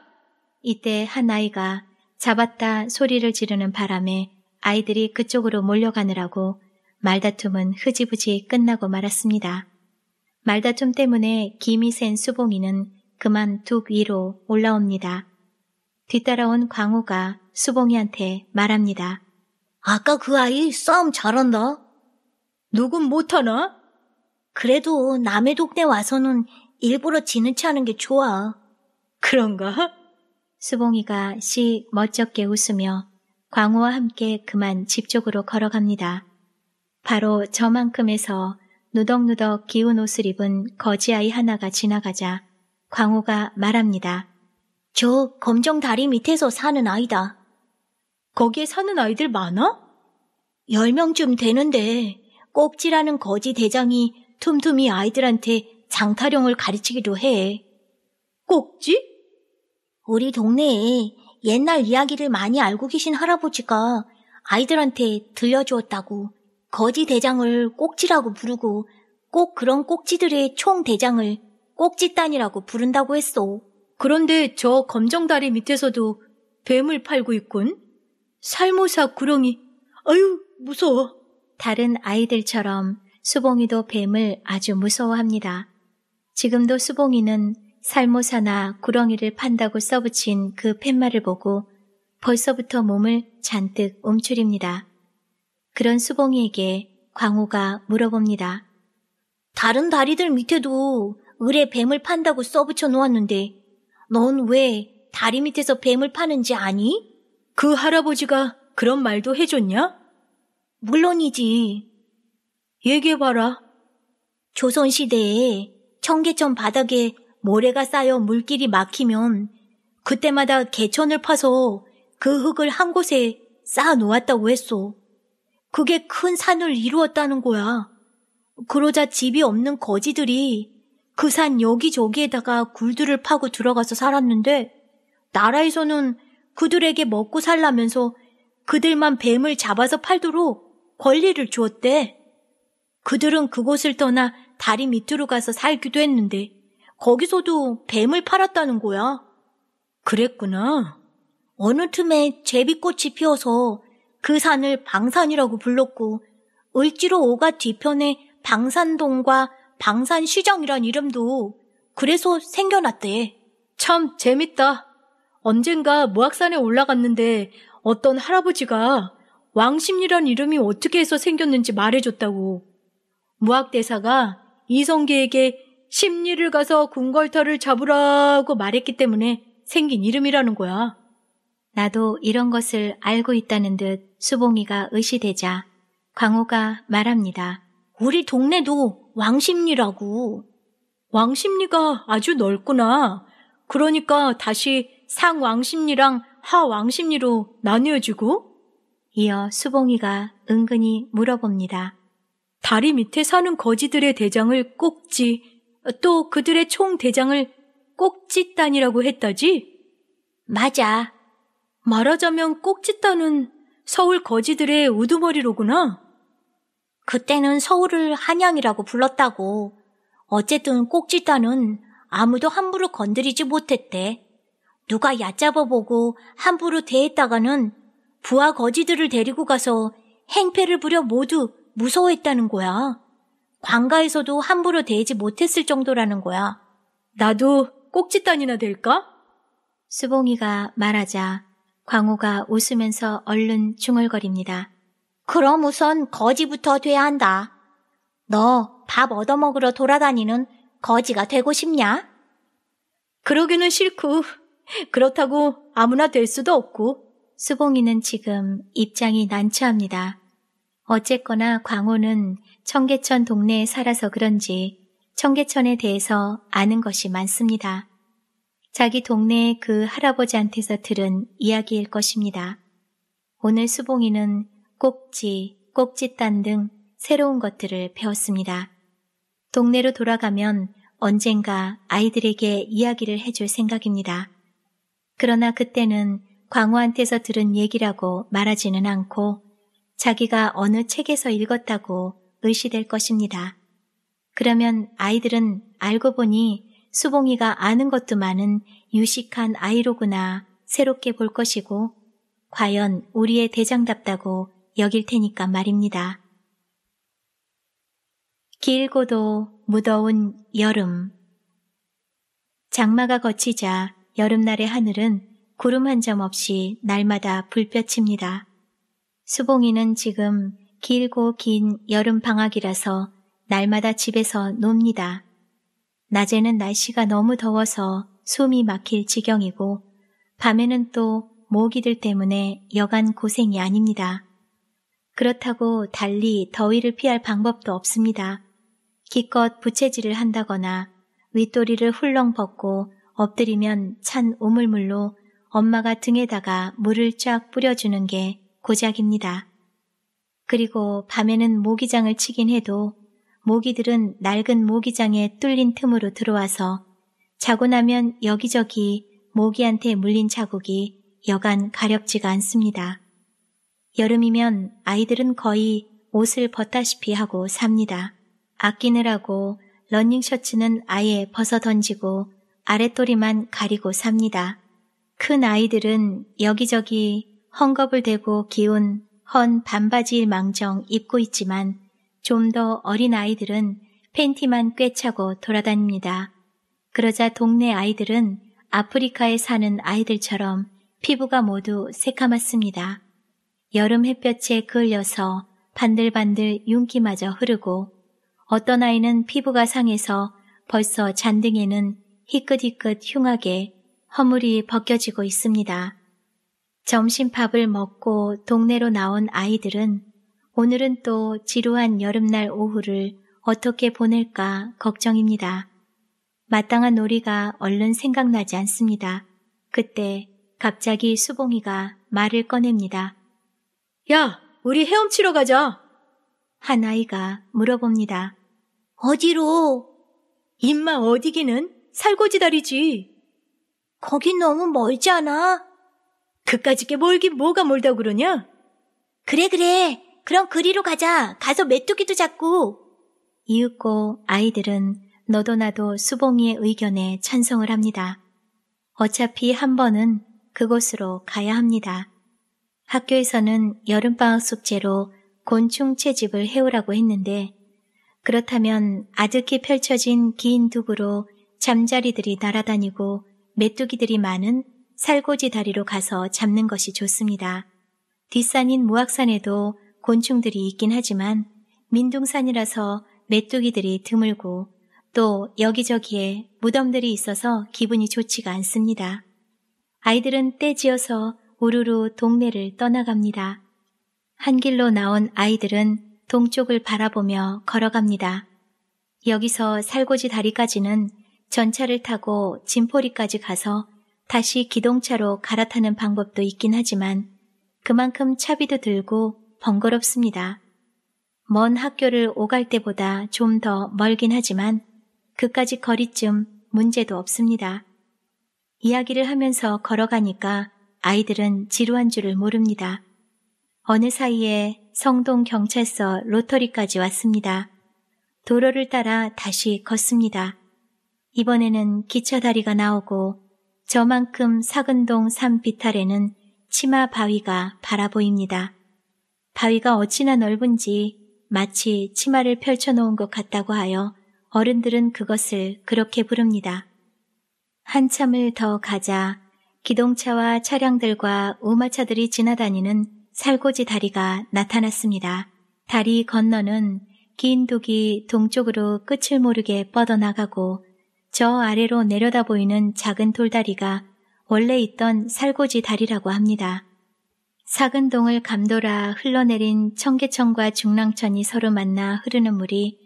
이때 한 아이가 잡았다 소리를 지르는 바람에 아이들이 그쪽으로 몰려가느라고 말다툼은 흐지부지 끝나고 말았습니다. 말다툼 때문에 김이 센 수봉이는 그만 둑 위로 올라옵니다. 뒤따라온 광우가 수봉이한테 말합니다. 아까 그 아이 싸움 잘한다. 누군 못하나? 그래도 남의 동네 와서는 일부러 지는 체하는 게 좋아. 그런가? 수봉이가 씨 멋쩍게 웃으며 광우와 함께 그만 집 쪽으로 걸어갑니다. 바로 저만큼에서 누덕누덕 기운 옷을 입은 거지아이 하나가 지나가자 광우가 말합니다. 저 검정 다리 밑에서 사는 아이다. 거기에 사는 아이들 많아? 열 명쯤 되는데 꼭지라는 거지 대장이 툼툼이 아이들한테 장타령을 가르치기도 해. 꼭지? 우리 동네에 옛날 이야기를 많이 알고 계신 할아버지가 아이들한테 들려주었다고 거지 대장을 꼭지라고 부르고 꼭 그런 꼭지들의 총 대장을 꼭지단이라고 부른다고 했소. 그런데 저 검정다리 밑에서도 뱀을 팔고 있군. 살모사 구렁이. 아유, 무서워. 다른 아이들처럼 수봉이도 뱀을 아주 무서워합니다. 지금도 수봉이는 살모사나 구렁이를 판다고 써붙인 그 팻말을 보고 벌써부터 몸을 잔뜩 움츠립니다. 그런 수봉이에게 광호가 물어봅니다. 다른 다리들 밑에도 을에 뱀을 판다고 써붙여 놓았는데 넌 왜 다리 밑에서 뱀을 파는지 아니? 그 할아버지가 그런 말도 해줬냐? 물론이지. 얘기해봐라. 조선시대에 청계천 바닥에 모래가 쌓여 물길이 막히면 그때마다 개천을 파서 그 흙을 한 곳에 쌓아 놓았다고 했소. 그게 큰 산을 이루었다는 거야. 그러자 집이 없는 거지들이 그 산 여기저기에다가 굴들을 파고 들어가서 살았는데 나라에서는 그들에게 먹고 살라면서 그들만 뱀을 잡아서 팔도록 권리를 주었대. 그들은 그곳을 떠나 다리 밑으로 가서 살기도 했는데 거기서도 뱀을 팔았다는 거야. 그랬구나. 어느 틈에 제비꽃이 피어서 그 산을 방산이라고 불렀고 을지로 오가 뒤편에 방산동과 방산시장이란 이름도 그래서 생겨났대. 참 재밌다. 언젠가 무악산에 올라갔는데 어떤 할아버지가 왕심리란 이름이 어떻게 해서 생겼는지 말해줬다고. 무학대사가 이성계에게 심리를 가서 궁궐터를 잡으라고 말했기 때문에 생긴 이름이라는 거야. 나도 이런 것을 알고 있다는 듯 수봉이가 의시되자 광호가 말합니다. 우리 동네도 왕심리라고. 왕심리가 아주 넓구나. 그러니까 다시 상왕심리랑 하왕심리로 나뉘어지고? 이어 수봉이가 은근히 물어봅니다. 다리 밑에 사는 거지들의 대장을 꼭지 또 그들의 총대장을 꼭짓단이라고 했다지? 맞아. 말하자면 꼭짓단은 서울 거지들의 우두머리로구나. 그때는 서울을 한양이라고 불렀다고. 어쨌든 꼭짓단은 아무도 함부로 건드리지 못했대. 누가 얕잡아보고 함부로 대했다가는 부하 거지들을 데리고 가서 행패를 부려 모두 무서워했다는 거야. 관가에서도 함부로 대지 못했을 정도라는 거야. 나도 꼭지단이나 될까? 수봉이가 말하자 광호가 웃으면서 얼른 중얼거립니다. 그럼 우선 거지부터 돼야 한다. 너 밥 얻어먹으러 돌아다니는 거지가 되고 싶냐? 그러기는 싫고 그렇다고 아무나 될 수도 없고 수봉이는 지금 입장이 난처합니다. 어쨌거나 광호는 청계천 동네에 살아서 그런지 청계천에 대해서 아는 것이 많습니다. 자기 동네의 그 할아버지한테서 들은 이야기일 것입니다. 오늘 수봉이는 꼭지, 꼭지단 등 새로운 것들을 배웠습니다. 동네로 돌아가면 언젠가 아이들에게 이야기를 해줄 생각입니다. 그러나 그때는 광호한테서 들은 얘기라고 말하지는 않고 자기가 어느 책에서 읽었다고 의시될 것입니다. 그러면 아이들은 알고 보니 수봉이가 아는 것도 많은 유식한 아이로구나 새롭게 볼 것이고 과연 우리의 대장답다고 여길 테니까 말입니다. 길고도 무더운 여름 장마가 거치자 여름날의 하늘은 구름 한 점 없이 날마다 불볕입니다. 수봉이는 지금 길고 긴 여름 방학이라서 날마다 집에서 놉니다. 낮에는 날씨가 너무 더워서 숨이 막힐 지경이고 밤에는 또 모기들 때문에 여간 고생이 아닙니다. 그렇다고 달리 더위를 피할 방법도 없습니다. 기껏 부채질을 한다거나 윗도리를 훌렁 벗고 엎드리면 찬 오물물로 엄마가 등에다가 물을 쫙 뿌려주는 게 고작입니다. 그리고 밤에는 모기장을 치긴 해도 모기들은 낡은 모기장에 뚫린 틈으로 들어와서 자고 나면 여기저기 모기한테 물린 자국이 여간 가렵지가 않습니다. 여름이면 아이들은 거의 옷을 벗다시피 하고 삽니다. 아끼느라고 러닝 셔츠는 아예 벗어 던지고 아랫도리만 가리고 삽니다. 큰 아이들은 여기저기 헝겊을 대고 기운 헌 반바지일 망정 입고 있지만 좀 더 어린 아이들은 팬티만 꿰차고 돌아다닙니다. 그러자 동네 아이들은 아프리카에 사는 아이들처럼 피부가 모두 새카맣습니다. 여름 햇볕에 그을려서 반들반들 윤기마저 흐르고 어떤 아이는 피부가 상해서 벌써 잔등에는 희끗희끗 흉하게 허물이 벗겨지고 있습니다. 점심밥을 먹고 동네로 나온 아이들은 오늘은 또 지루한 여름날 오후를 어떻게 보낼까 걱정입니다. 마땅한 놀이가 얼른 생각나지 않습니다. 그때 갑자기 수봉이가 말을 꺼냅니다. 야, 우리 헤엄치러 가자. 한 아이가 물어봅니다. 어디로? 임마 어디기는? 살고지 다리지. 거긴 너무 멀지 않아? 그까짓 게 몰긴 뭐가 멀다고 그러냐? 그래, 그래. 그럼 그리로 가자. 가서 메뚜기도 잡고. 이윽고 아이들은 너도 나도 수봉이의 의견에 찬성을 합니다. 어차피 한 번은 그곳으로 가야 합니다. 학교에서는 여름방학 숙제로 곤충 채집을 해오라고 했는데 그렇다면 아득히 펼쳐진 긴두부로 잠자리들이 날아다니고 메뚜기들이 많은 살고지 다리로 가서 잡는 것이 좋습니다. 뒷산인 무악산에도 곤충들이 있긴 하지만 민둥산이라서 메뚜기들이 드물고 또 여기저기에 무덤들이 있어서 기분이 좋지가 않습니다. 아이들은 떼지어서 우르르 동네를 떠나갑니다. 한 길로 나온 아이들은 동쪽을 바라보며 걸어갑니다. 여기서 살고지 다리까지는 전차를 타고 진포리까지 가서 다시 기동차로 갈아타는 방법도 있긴 하지만 그만큼 차비도 들고 번거롭습니다. 먼 학교를 오갈 때보다 좀 더 멀긴 하지만 그까지 거리쯤 문제도 없습니다. 이야기를 하면서 걸어가니까 아이들은 지루한 줄을 모릅니다. 어느 사이에 성동 경찰서 로터리까지 왔습니다. 도로를 따라 다시 걷습니다. 이번에는 기차 다리가 나오고 저만큼 사근동 산비탈에는 치마 바위가 바라보입니다. 바위가 어찌나 넓은지 마치 치마를 펼쳐놓은 것 같다고 하여 어른들은 그것을 그렇게 부릅니다. 한참을 더 가자 기동차와 차량들과 우마차들이 지나다니는 살고지 다리가 나타났습니다. 다리 건너는 긴 독이 동쪽으로 끝을 모르게 뻗어나가고 저 아래로 내려다 보이는 작은 돌다리가 원래 있던 살고지 다리라고 합니다. 사근 동을 감돌아 흘러내린 청계천과 중랑천이 서로 만나 흐르는 물이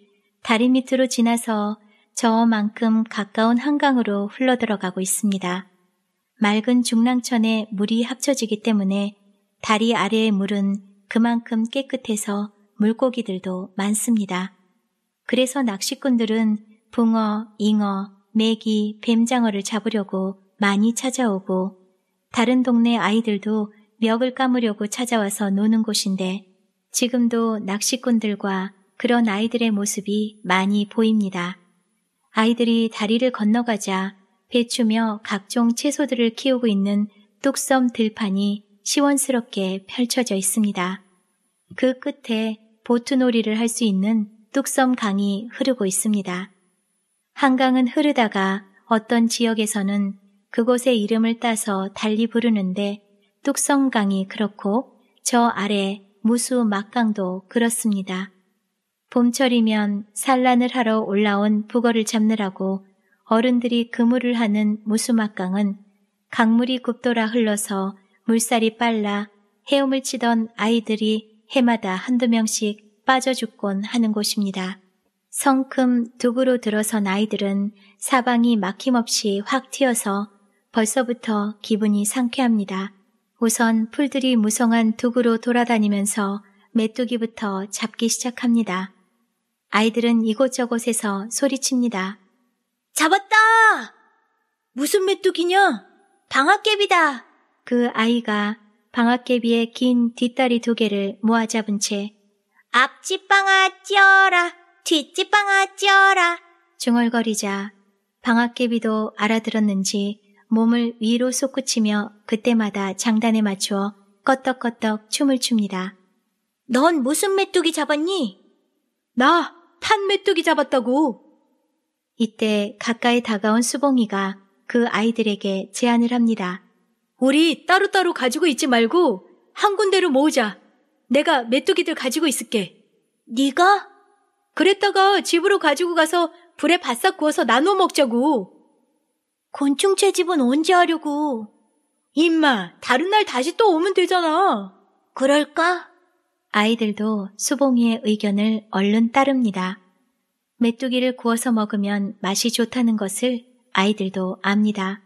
다리 밑으로 지나서 저만큼 가까운 한강으로 흘러들어가고 있습니다. 맑은 중랑천에 물이 합쳐지기 때문에 다리 아래의 물은 그만큼 깨끗해서 물고기들도 많습니다. 그래서 낚시꾼들은 붕어, 잉어, 메기, 뱀장어를 잡으려고 많이 찾아오고 다른 동네 아이들도 멱을 까무려고 찾아와서 노는 곳인데 지금도 낚시꾼들과 그런 아이들의 모습이 많이 보입니다. 아이들이 다리를 건너가자 배추며 각종 채소들을 키우고 있는 뚝섬 들판이 시원스럽게 펼쳐져 있습니다. 그 끝에 보트놀이를 할 수 있는 뚝섬 강이 흐르고 있습니다. 한강은 흐르다가 어떤 지역에서는 그곳의 이름을 따서 달리 부르는데 뚝성강이 그렇고 저 아래 무수 막강도 그렇습니다. 봄철이면 산란을 하러 올라온 북어를 잡느라고 어른들이 그물을 하는 무수막강은 강물이 굽돌아 흘러서 물살이 빨라 헤엄을 치던 아이들이 해마다 한두 명씩 빠져 죽곤 하는 곳입니다. 성큼 두구로 들어선 아이들은 사방이 막힘없이 확 튀어서 벌써부터 기분이 상쾌합니다. 우선 풀들이 무성한 두구로 돌아다니면서 메뚜기부터 잡기 시작합니다. 아이들은 이곳저곳에서 소리칩니다. 잡았다! 무슨 메뚜기냐? 방아깨비다! 그 아이가 방아깨비의 긴 뒷다리 두 개를 모아 잡은 채 앞집 방아 찧어라! 뒷집방아 찧어라. 중얼거리자 방앗개비도 알아들었는지 몸을 위로 솟구치며 그때마다 장단에 맞추어 껐덕껐덕 춤을 춥니다. 넌 무슨 메뚜기 잡았니? 나 탄 메뚜기 잡았다고. 이때 가까이 다가온 수봉이가 그 아이들에게 제안을 합니다. 우리 따로따로 가지고 있지 말고 한 군데로 모으자. 내가 메뚜기들 가지고 있을게. 네가? 그랬다가 집으로 가지고 가서 불에 바싹 구워서 나눠 먹자고. 곤충채 집은 언제 하려고? 임마, 다른 날 다시 또 오면 되잖아. 그럴까? 아이들도 수봉이의 의견을 얼른 따릅니다. 메뚜기를 구워서 먹으면 맛이 좋다는 것을 아이들도 압니다.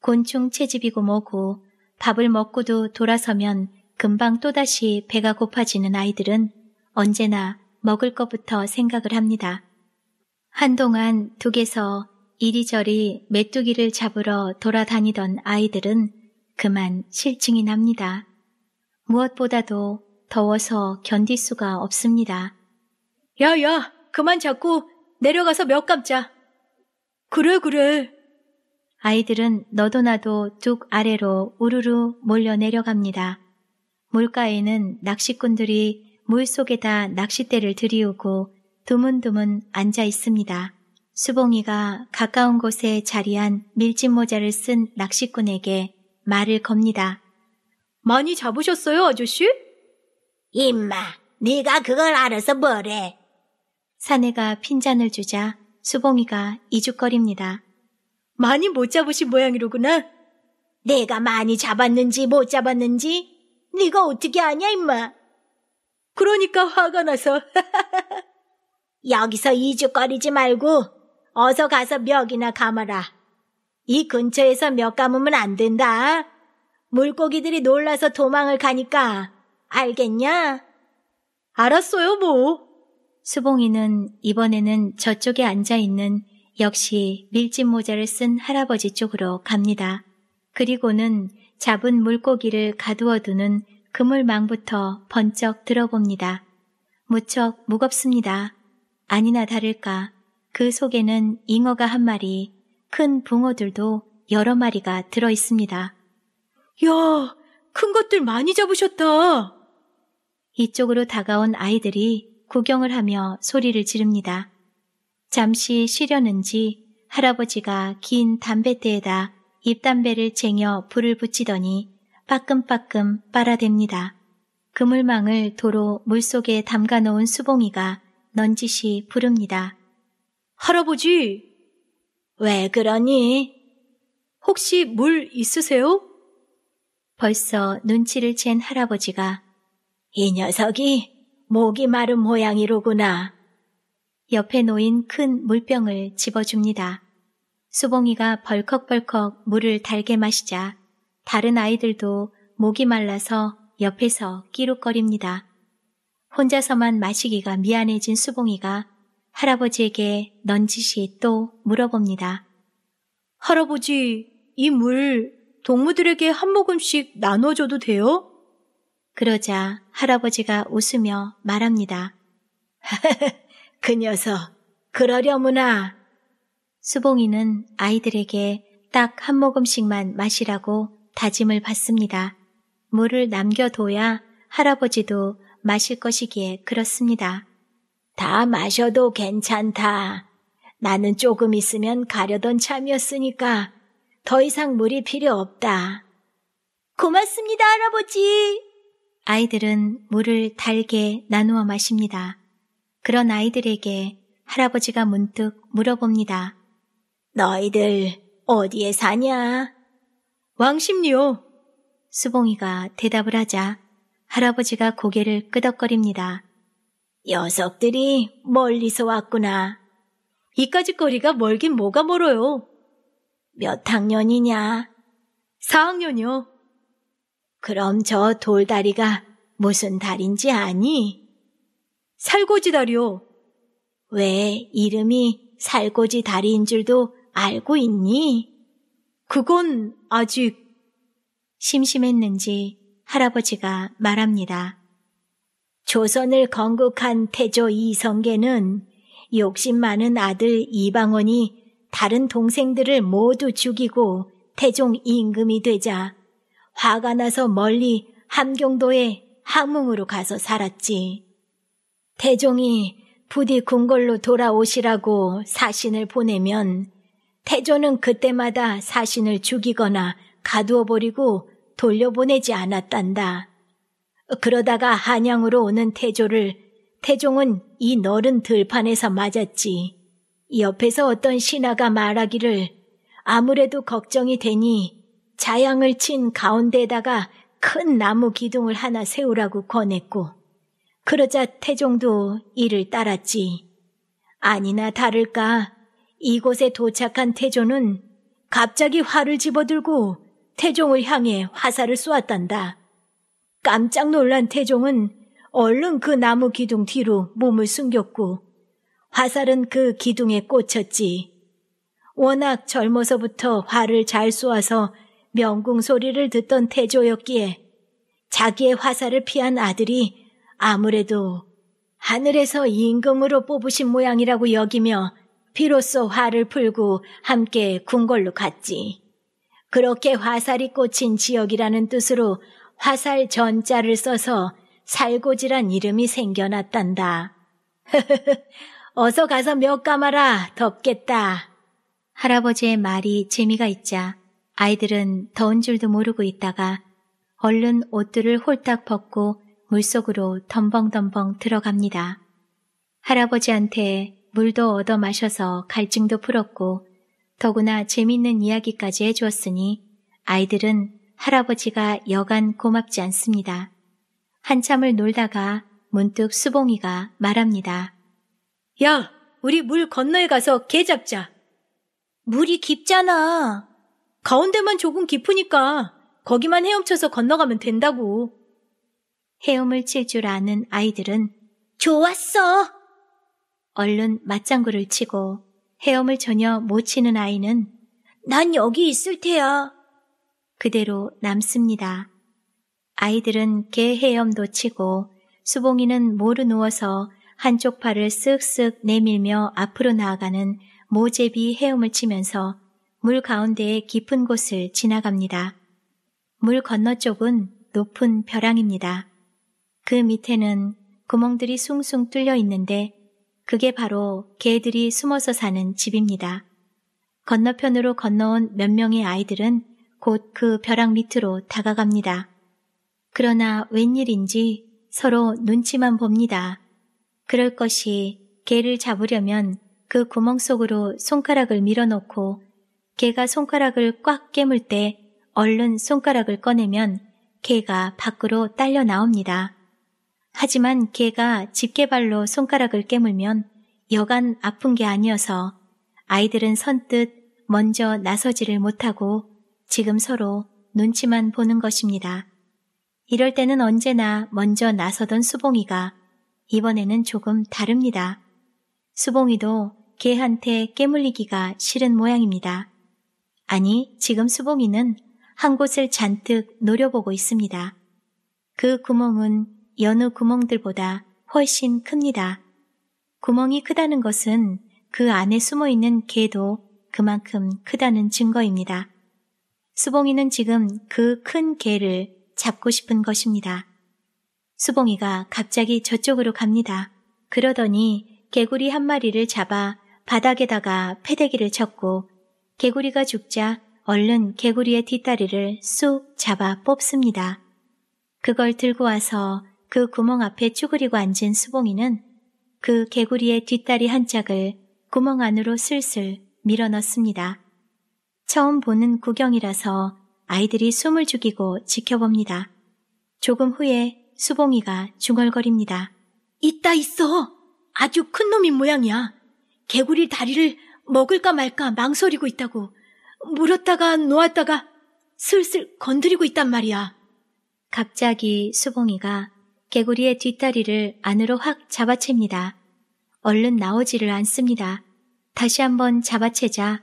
곤충 채집이고 뭐고 밥을 먹고도 돌아서면 금방 또다시 배가 고파지는 아이들은 언제나 먹을 것부터 생각을 합니다. 한동안 둑에서 이리저리 메뚜기를 잡으러 돌아다니던 아이들은 그만 실증이 납니다. 무엇보다도 더워서 견딜 수가 없습니다. 야, 야, 그만 잡고 내려가서 몇 감자. 그래, 그래. 아이들은 너도 나도 뚝 아래로 우르르 몰려 내려갑니다. 물가에는 낚시꾼들이 물속에다 낚싯대를 들이우고 두문두문 앉아 있습니다. 수봉이가 가까운 곳에 자리한 밀짚 모자를 쓴 낚시꾼에게 말을 겁니다. 많이 잡으셨어요, 아저씨? 임마, 네가 그걸 알아서 뭐래? 사내가 핀잔을 주자 수봉이가 이죽거립니다. 많이 못 잡으신 모양이로구나. 내가 많이 잡았는지 못 잡았는지 네가 어떻게 아냐, 임마? 그러니까 화가 나서. 여기서 이죽거리지 말고 어서 가서 멱이나 감아라. 이 근처에서 멱 감으면 안 된다. 물고기들이 놀라서 도망을 가니까 알겠냐? 알았어요, 뭐. 수봉이는 이번에는 저쪽에 앉아 있는 역시 밀짚 모자를 쓴 할아버지 쪽으로 갑니다. 그리고는 잡은 물고기를 가두어 두는 그물망부터 번쩍 들어봅니다. 무척 무겁습니다. 아니나 다를까 그 속에는 잉어가 한 마리, 큰 붕어들도 여러 마리가 들어 있습니다. 야, 큰 것들 많이 잡으셨다. 이쪽으로 다가온 아이들이 구경을 하며 소리를 지릅니다. 잠시 쉬려는지 할아버지가 긴 담배대에다 입담배를 쟁여 불을 붙이더니 빠끔빠끔 빨아댑니다. 그물망을 도로 물속에 담가 놓은 수봉이가 넌지시 부릅니다. 할아버지! 왜 그러니? 혹시 물 있으세요? 벌써 눈치를 챈 할아버지가 이 녀석이 목이 마른 모양이로구나. 옆에 놓인 큰 물병을 집어줍니다. 수봉이가 벌컥벌컥 물을 달게 마시자 다른 아이들도 목이 말라서 옆에서 끼룩거립니다. 혼자서만 마시기가 미안해진 수봉이가 할아버지에게 넌지시 또 물어봅니다. 할아버지, 이 물 동무들에게 한 모금씩 나눠줘도 돼요? 그러자 할아버지가 웃으며 말합니다. 그 녀석, 그러려무나. 수봉이는 아이들에게 딱 한 모금씩만 마시라고 다짐을 받습니다. 물을 남겨둬야 할아버지도 마실 것이기에 그렇습니다. 다 마셔도 괜찮다. 나는 조금 있으면 가려던 참이었으니까 더 이상 물이 필요 없다. 고맙습니다, 할아버지! 아이들은 물을 달게 나누어 마십니다. 그런 아이들에게 할아버지가 문득 물어봅니다. 너희들 어디에 사냐? 왕십리요. 수봉이가 대답을 하자 할아버지가 고개를 끄덕거립니다. 녀석들이 멀리서 왔구나. 이까지 거리가 멀긴 뭐가 멀어요. 몇 학년이냐? 4학년이요. 그럼 저 돌다리가 무슨 달인지 아니? 살고지 다리요. 왜 이름이 살고지 다리인 줄도 알고 있니? 그건 아직 심심했는지 할아버지가 말합니다. 조선을 건국한 태조 이성계는 욕심 많은 아들 이방원이 다른 동생들을 모두 죽이고 태종 임금이 되자 화가 나서 멀리 함경도에 항문으로 가서 살았지. 태종이 부디 궁궐로 돌아오시라고 사신을 보내면 태조는 그때마다 사신을 죽이거나 가두어 버리고 돌려보내지 않았단다. 그러다가 한양으로 오는 태조를 태종은 이 너른 들판에서 맞았지. 옆에서 어떤 신하가 말하기를 아무래도 걱정이 되니 자양을 친 가운데에다가 큰 나무 기둥을 하나 세우라고 권했고 그러자 태종도 이를 따랐지. 아니나 다를까 이곳에 도착한 태조는 갑자기 활을 집어들고 태종을 향해 화살을 쏘았단다. 깜짝 놀란 태종은 얼른 그 나무 기둥 뒤로 몸을 숨겼고 화살은 그 기둥에 꽂혔지. 워낙 젊어서부터 활을 잘 쏘아서 명궁 소리를 듣던 태조였기에 자기의 화살을 피한 아들이 아무래도 하늘에서 임금으로 뽑으신 모양이라고 여기며 비로소 화를 풀고 함께 궁궐로 갔지. 그렇게 화살이 꽂힌 지역이라는 뜻으로 화살 전자를 써서 살고지란 이름이 생겨났단다. 어서 가서 몇 감아라. 덥겠다. 할아버지의 말이 재미가 있자 아이들은 더운 줄도 모르고 있다가 얼른 옷들을 홀딱 벗고 물속으로 덤벙덤벙 들어갑니다. 할아버지한테 물도 얻어 마셔서 갈증도 풀었고 더구나 재밌는 이야기까지 해주었으니 아이들은 할아버지가 여간 고맙지 않습니다. 한참을 놀다가 문득 수봉이가 말합니다. 야, 우리 물 건너에 가서 개 잡자. 물이 깊잖아. 가운데만 조금 깊으니까 거기만 헤엄쳐서 건너가면 된다고. 헤엄을 칠 줄 아는 아이들은 좋았어! 얼른 맞장구를 치고 헤엄을 전혀 못 치는 아이는 난 여기 있을 테야. 그대로 남습니다. 아이들은 개 헤엄도 치고 수봉이는 모루 누워서 한쪽 팔을 쓱쓱 내밀며 앞으로 나아가는 모제비 헤엄을 치면서 물 가운데의 깊은 곳을 지나갑니다. 물 건너쪽은 높은 벼랑입니다. 그 밑에는 구멍들이 숭숭 뚫려 있는데 그게 바로 개들이 숨어서 사는 집입니다. 건너편으로 건너온 몇 명의 아이들은 곧 그 벼락 밑으로 다가갑니다. 그러나 웬일인지 서로 눈치만 봅니다. 그럴 것이 개를 잡으려면 그 구멍 속으로 손가락을 밀어넣고 개가 손가락을 꽉 깨물 때 얼른 손가락을 꺼내면 개가 밖으로 딸려 나옵니다. 하지만 개가 집게발로 손가락을 깨물면 여간 아픈 게 아니어서 아이들은 선뜻 먼저 나서지를 못하고 지금 서로 눈치만 보는 것입니다. 이럴 때는 언제나 먼저 나서던 수봉이가 이번에는 조금 다릅니다. 수봉이도 개한테 깨물리기가 싫은 모양입니다. 아니, 지금 수봉이는 한 곳을 잔뜩 노려보고 있습니다. 그 구멍은 연우 구멍들보다 훨씬 큽니다. 구멍이 크다는 것은 그 안에 숨어 있는 개도 그만큼 크다는 증거입니다. 수봉이는 지금 그 큰 개를 잡고 싶은 것입니다. 수봉이가 갑자기 저쪽으로 갑니다. 그러더니 개구리 한 마리를 잡아 바닥에다가 패대기를 쳤고 개구리가 죽자 얼른 개구리의 뒷다리를 쑥 잡아 뽑습니다. 그걸 들고 와서 그 구멍 앞에 쭈그리고 앉은 수봉이는 그 개구리의 뒷다리 한 짝을 구멍 안으로 슬슬 밀어넣습니다. 처음 보는 구경이라서 아이들이 숨을 죽이고 지켜봅니다. 조금 후에 수봉이가 중얼거립니다. 있다 있어! 아주 큰 놈인 모양이야. 개구리 다리를 먹을까 말까 망설이고 있다고 물었다가 놓았다가 슬슬 건드리고 있단 말이야. 갑자기 수봉이가 개구리의 뒷다리를 안으로 확 잡아챕니다. 얼른 나오지를 않습니다. 다시 한번 잡아채자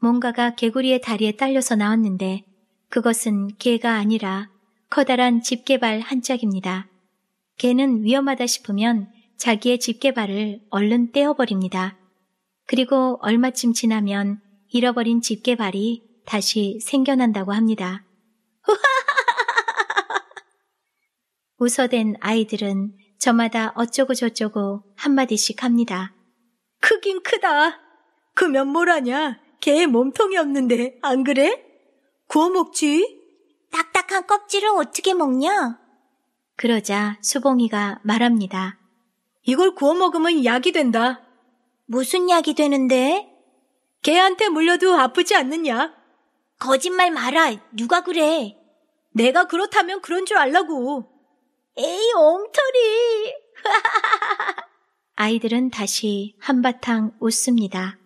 뭔가가 개구리의 다리에 딸려서 나왔는데 그것은 개가 아니라 커다란 집게발 한 짝입니다. 개는 위험하다 싶으면 자기의 집게발을 얼른 떼어버립니다. 그리고 얼마쯤 지나면 잃어버린 집게발이 다시 생겨난다고 합니다. 후하하! 우서된 아이들은 저마다 어쩌고 저쩌고 한마디씩 합니다. 크긴 크다. 그면 뭘라냐 개의 몸통이 없는데 안 그래? 구워 먹지? 딱딱한 껍질을 어떻게 먹냐? 그러자 수봉이가 말합니다. 이걸 구워 먹으면 약이 된다. 무슨 약이 되는데? 개한테 물려도 아프지 않느냐? 거짓말 마라. 누가 그래? 내가 그렇다면 그런 줄 알라고. 에이, 엉터리! 아이들은 다시 한바탕 웃습니다.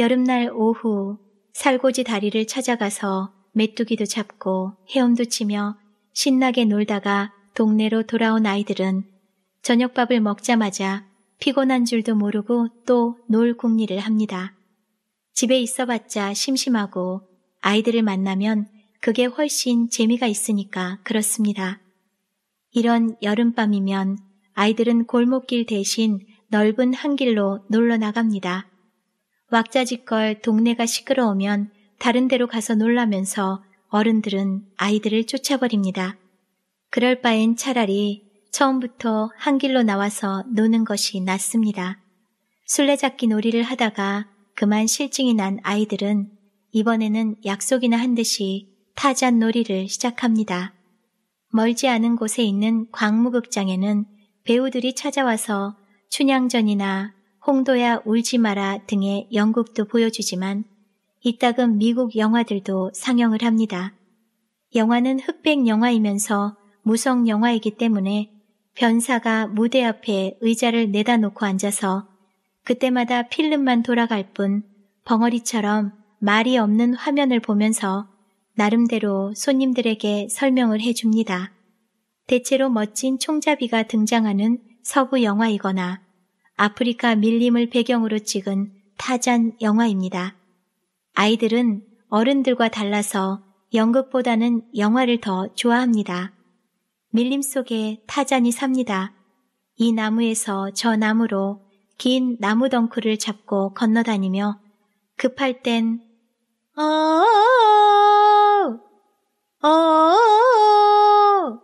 여름날 오후 살고지 다리를 찾아가서 메뚜기도 잡고 헤엄도 치며 신나게 놀다가 동네로 돌아온 아이들은 저녁밥을 먹자마자 피곤한 줄도 모르고 또 놀 궁리를 합니다. 집에 있어봤자 심심하고 아이들을 만나면 그게 훨씬 재미가 있으니까 그렇습니다. 이런 여름밤이면 아이들은 골목길 대신 넓은 한길로 놀러 나갑니다. 왁자지껄 동네가 시끄러우면 다른 데로 가서 놀라면서 어른들은 아이들을 쫓아버립니다. 그럴 바엔 차라리 처음부터 한길로 나와서 노는 것이 낫습니다. 술래잡기 놀이를 하다가 그만 실증이 난 아이들은 이번에는 약속이나 한 듯이 타잔 놀이를 시작합니다. 멀지 않은 곳에 있는 광무극장에는 배우들이 찾아와서 춘향전이나 홍도야 울지 마라 등의 연극도 보여주지만 이따금 미국 영화들도 상영을 합니다. 영화는 흑백 영화이면서 무성 영화이기 때문에 변사가 무대 앞에 의자를 내다 놓고 앉아서 그때마다 필름만 돌아갈 뿐 벙어리처럼 말이 없는 화면을 보면서 나름대로 손님들에게 설명을 해줍니다. 대체로 멋진 총잡이가 등장하는 서구 영화이거나 아프리카 밀림을 배경으로 찍은 타잔 영화입니다. 아이들은 어른들과 달라서 연극보다는 영화를 더 좋아합니다. 밀림 속에 타잔이 삽니다. 이 나무에서 저 나무로 긴 나무 덩크를 잡고 건너다니며 급할 땐어 어, 어, 어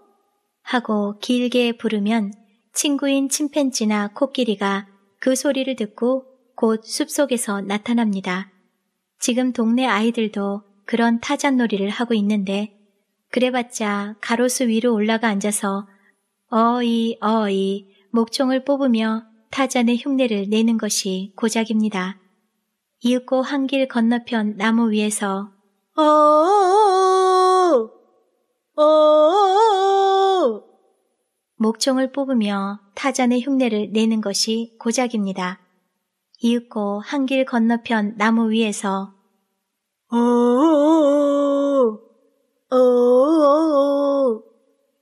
하고 길게 부르면 친구인 침팬지나 코끼리가 그 소리를 듣고 곧 숲속에서 나타납니다. 지금 동네 아이들도 그런 타잔놀이를 하고 있는데 그래봤자 가로수 위로 올라가 앉아서 어이 어이 목총을 뽑으며 타잔의 흉내를 내는 것이 고작입니다. 이윽고 한 길 건너편 나무 위에서 어어어어 어, 목청을 뽑으며 타잔의 흉내를 내는 것이 고작입니다. 이윽고 한 길 건너편 나무 위에서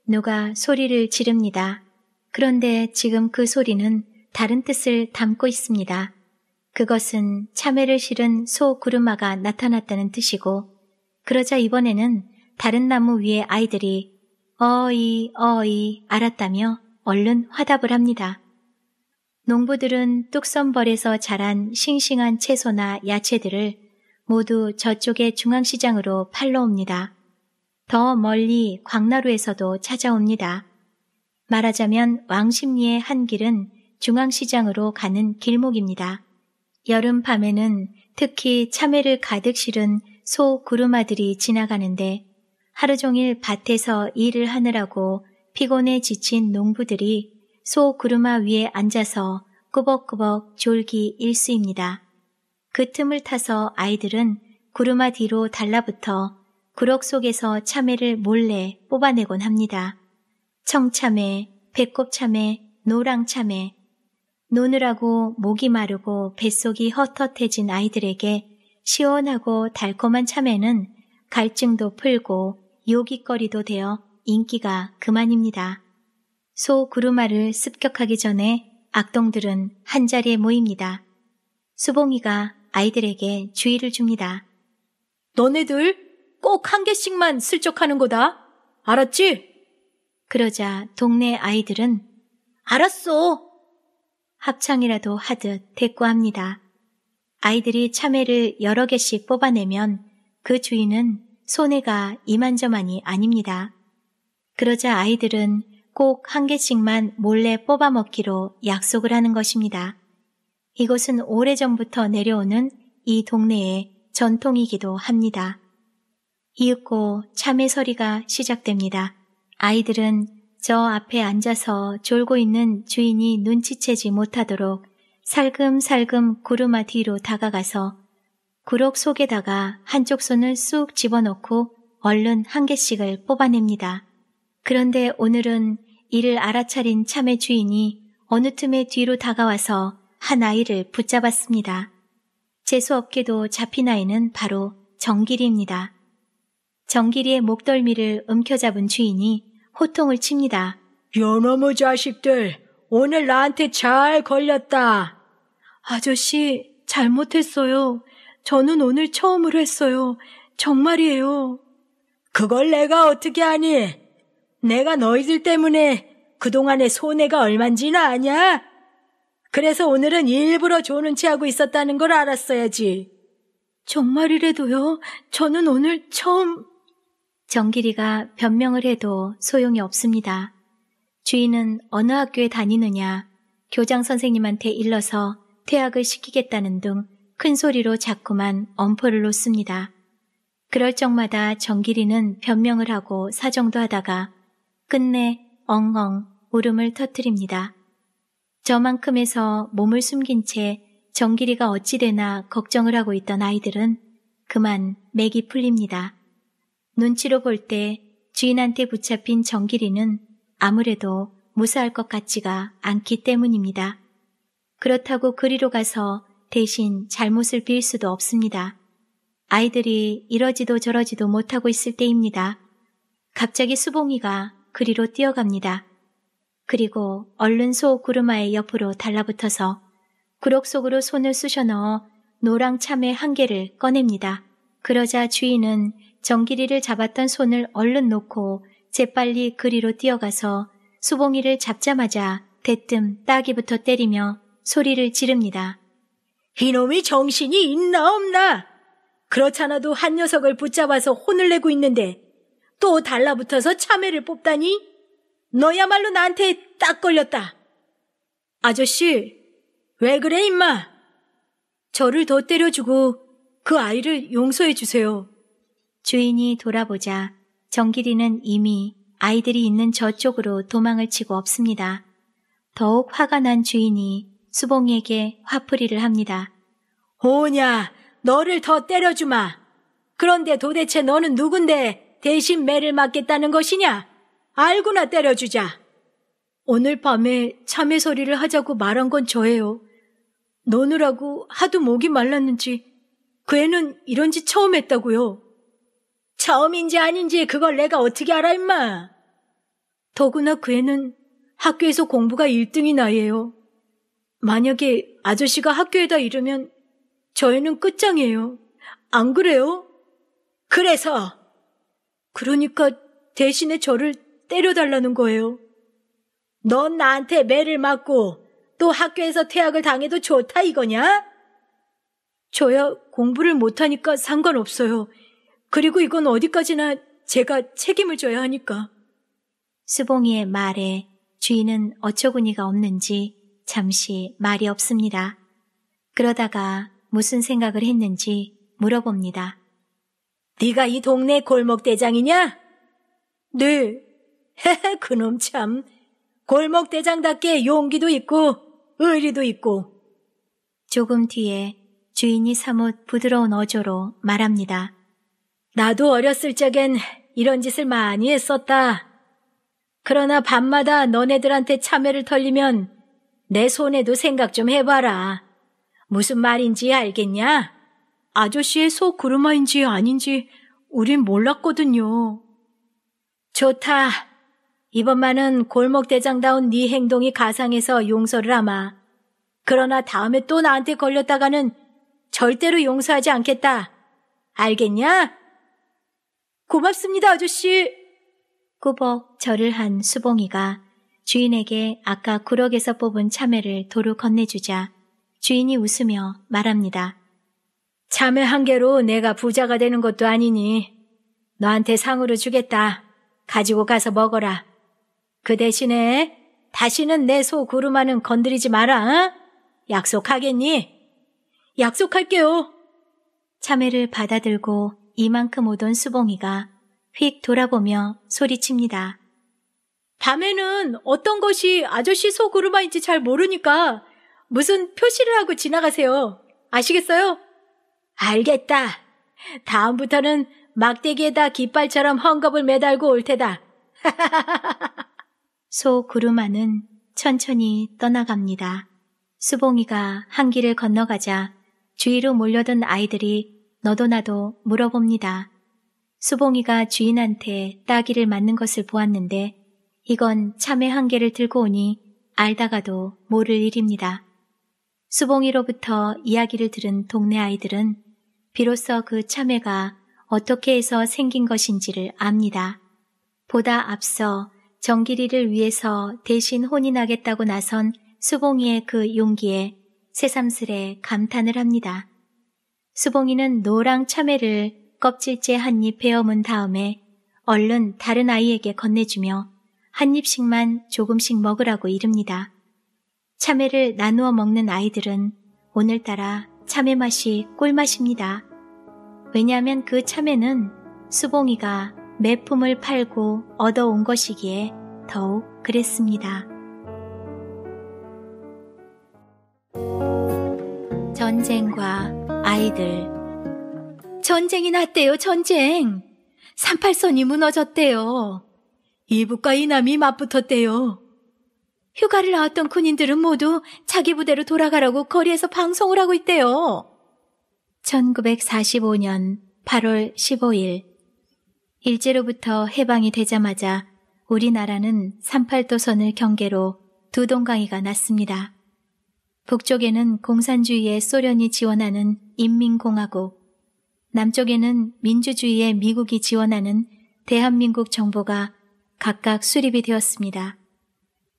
누가 소리를 지릅니다. 그런데 지금 그 소리는 다른 뜻을 담고 있습니다. 그것은 참외를 실은 소 구르마가 나타났다는 뜻이고 그러자 이번에는 다른 나무 위에 아이들이 어이 어이 알았다며 얼른 화답을 합니다. 농부들은 뚝섬벌에서 자란 싱싱한 채소나 야채들을 모두 저쪽의 중앙시장으로 팔러 옵니다. 더 멀리 광나루에서도 찾아옵니다. 말하자면 왕십리의 한 길은 중앙시장으로 가는 길목입니다. 여름 밤에는 특히 참외를 가득 실은 소 구루마들이 지나가는데 하루 종일 밭에서 일을 하느라고 피곤에 지친 농부들이 소구루마 위에 앉아서 꾸벅꾸벅 졸기 일수입니다. 그 틈을 타서 아이들은 구루마 뒤로 달라붙어 구럭 속에서 참외를 몰래 뽑아내곤 합니다. 청참외, 배꼽참외, 노랑참외. 노느라고 목이 마르고 뱃속이 헛헛해진 아이들에게 시원하고 달콤한 참외는 갈증도 풀고 요깃거리도 되어 인기가 그만입니다. 소 구루마를 습격하기 전에 악동들은 한자리에 모입니다. 수봉이가 아이들에게 주의를 줍니다. 너네들 꼭 한 개씩만 슬쩍하는 거다. 알았지? 그러자 동네 아이들은 알았어. 합창이라도 하듯 대꾸합니다. 아이들이 참외를 여러 개씩 뽑아내면 그 주인은 손해가 이만저만이 아닙니다. 그러자 아이들은 꼭 한 개씩만 몰래 뽑아 먹기로 약속을 하는 것입니다. 이것은 오래전부터 내려오는 이 동네의 전통이기도 합니다. 이윽고 참외서리가 시작됩니다. 아이들은 저 앞에 앉아서 졸고 있는 주인이 눈치채지 못하도록 살금살금 구루마 뒤로 다가가서 구록 속에다가 한쪽 손을 쑥 집어넣고 얼른 한 개씩을 뽑아냅니다. 그런데 오늘은 이를 알아차린 참의 주인이 어느 틈에 뒤로 다가와서 한 아이를 붙잡았습니다. 재수없게도 잡힌 아이는 바로 정길이입니다. 정길이의 목덜미를 움켜잡은 주인이 호통을 칩니다. 요놈의 자식들, 오늘 나한테 잘 걸렸다. 아저씨, 잘못했어요. 저는 오늘 처음으로 했어요. 정말이에요. 그걸 내가 어떻게 아니? 내가 너희들 때문에 그동안의 손해가 얼만지는 아냐? 그래서 오늘은 일부러 조는 체하고 있었다는 걸 알았어야지. 정말이래도요. 저는 오늘 처음... 정길이가 변명을 해도 소용이 없습니다. 주인은 어느 학교에 다니느냐, 교장 선생님한테 일러서 퇴학을 시키겠다는 등큰 소리로 자꾸만 엄포를 놓습니다. 그럴 적마다 정길이는 변명을 하고 사정도 하다가 끝내 엉엉 울음을 터뜨립니다. 저만큼에서 몸을 숨긴 채 정길이가 어찌 되나 걱정을 하고 있던 아이들은 그만 맥이 풀립니다. 눈치로 볼 때 주인한테 붙잡힌 정길이는 아무래도 무사할 것 같지가 않기 때문입니다. 그렇다고 그리로 가서 대신 잘못을 빌 수도 없습니다. 아이들이 이러지도 저러지도 못하고 있을 때입니다. 갑자기 수봉이가 그리로 뛰어갑니다. 그리고 얼른 소 구르마의 옆으로 달라붙어서 구록 속으로 손을 쑤셔 넣어 노랑 참외 한 개를 꺼냅니다. 그러자 주인은 정기리를 잡았던 손을 얼른 놓고 재빨리 그리로 뛰어가서 수봉이를 잡자마자 대뜸 따기부터 때리며 소리를 지릅니다. 이놈이 정신이 있나 없나? 그렇잖아도 한 녀석을 붙잡아서 혼을 내고 있는데 또 달라붙어서 참외를 뽑다니? 너야말로 나한테 딱 걸렸다. 아저씨, 왜 그래, 임마? 저를 더 때려주고 그 아이를 용서해 주세요. 주인이 돌아보자 정길이는 이미 아이들이 있는 저쪽으로 도망을 치고 없습니다. 더욱 화가 난 주인이 수봉이에게 화풀이를 합니다. 오냐, 너를 더 때려주마. 그런데 도대체 너는 누군데 대신 매를 맞겠다는 것이냐? 알고나 때려주자. 오늘 밤에 참외 소리를 하자고 말한 건 저예요. 너느라고 하도 목이 말랐는지 그 애는 이런 짓 처음 했다고요. 처음인지 아닌지 그걸 내가 어떻게 알아 임마. 더구나 그 애는 학교에서 공부가 1등이 나예요. 만약에 아저씨가 학교에다 이러면 저희는 끝장이에요. 안 그래요? 그래서! 그러니까 대신에 저를 때려달라는 거예요. 넌 나한테 매를 맞고 또 학교에서 퇴학을 당해도 좋다 이거냐? 저야 공부를 못하니까 상관없어요. 그리고 이건 어디까지나 제가 책임을 져야 하니까. 수봉이의 말에 주인은 어처구니가 없는지 잠시 말이 없습니다. 그러다가 무슨 생각을 했는지 물어봅니다. 네가 이 동네 골목 대장이냐? 네. 그놈 참. 골목 대장답게 용기도 있고 의리도 있고. 조금 뒤에 주인이 사뭇 부드러운 어조로 말합니다. 나도 어렸을 적엔 이런 짓을 많이 했었다. 그러나 밤마다 너네들한테 참회를 털리면 내 손에도 생각 좀 해봐라. 무슨 말인지 알겠냐? 아저씨의 속 구르마인지 아닌지 우린 몰랐거든요. 좋다. 이번만은 골목대장다운 네 행동이 가상해서 용서를 하마. 그러나 다음에 또 나한테 걸렸다가는 절대로 용서하지 않겠다. 알겠냐? 고맙습니다, 아저씨. 꾸벅 절을 한 수봉이가 주인에게 아까 구럭에서 뽑은 참외를 도로 건네주자 주인이 웃으며 말합니다. 참외 한 개로 내가 부자가 되는 것도 아니니 너한테 상으로 주겠다. 가지고 가서 먹어라. 그 대신에 다시는 내 소 구루마는 건드리지 마라. 어? 약속하겠니? 약속할게요. 참외를 받아들고 이만큼 오던 수봉이가 휙 돌아보며 소리칩니다. 밤에는 어떤 것이 아저씨 속으로만인지 잘 모르니까 무슨 표시를 하고 지나가세요. 아시겠어요? 알겠다. 다음부터는 막대기에다 깃발처럼 헝겊을 매달고 올 테다. 소 구루마는 천천히 떠나갑니다. 수봉이가 한 길을 건너가자 주위로 몰려든 아이들이 너도 나도 물어봅니다. 수봉이가 주인한테 따귀를 맞는 것을 보았는데 이건 참의 한계를 들고 오니 알다가도 모를 일입니다. 수봉이로부터 이야기를 들은 동네 아이들은 비로소 그참외가 어떻게 해서 생긴 것인지를 압니다. 보다 앞서 정기리를 위해서 대신 혼인하겠다고 나선 수봉이의 그 용기에 새삼스레 감탄을 합니다. 수봉이는 노랑 참외를 껍질째 한 입 베어문 다음에 얼른 다른 아이에게 건네주며 한 입씩만 조금씩 먹으라고 이릅니다. 참외를 나누어 먹는 아이들은 오늘따라 참외 맛이 꿀맛입니다. 왜냐하면 그 참외는 수봉이가 매품을 팔고 얻어온 것이기에 더욱 그랬습니다. 전쟁과 아이들 전쟁이 났대요, 전쟁! 38선이 무너졌대요. 이북과 이남이 맞붙었대요. 휴가를 나왔던 군인들은 모두 자기 부대로 돌아가라고 거리에서 방송을 하고 있대요. 1945년 8월 15일 일제로부터 해방이 되자마자 우리나라는 38도선을 경계로 두 동강이가 났습니다. 북쪽에는 공산주의의 소련이 지원하는 인민공화국, 남쪽에는 민주주의의 미국이 지원하는 대한민국 정부가 각각 수립이 되었습니다.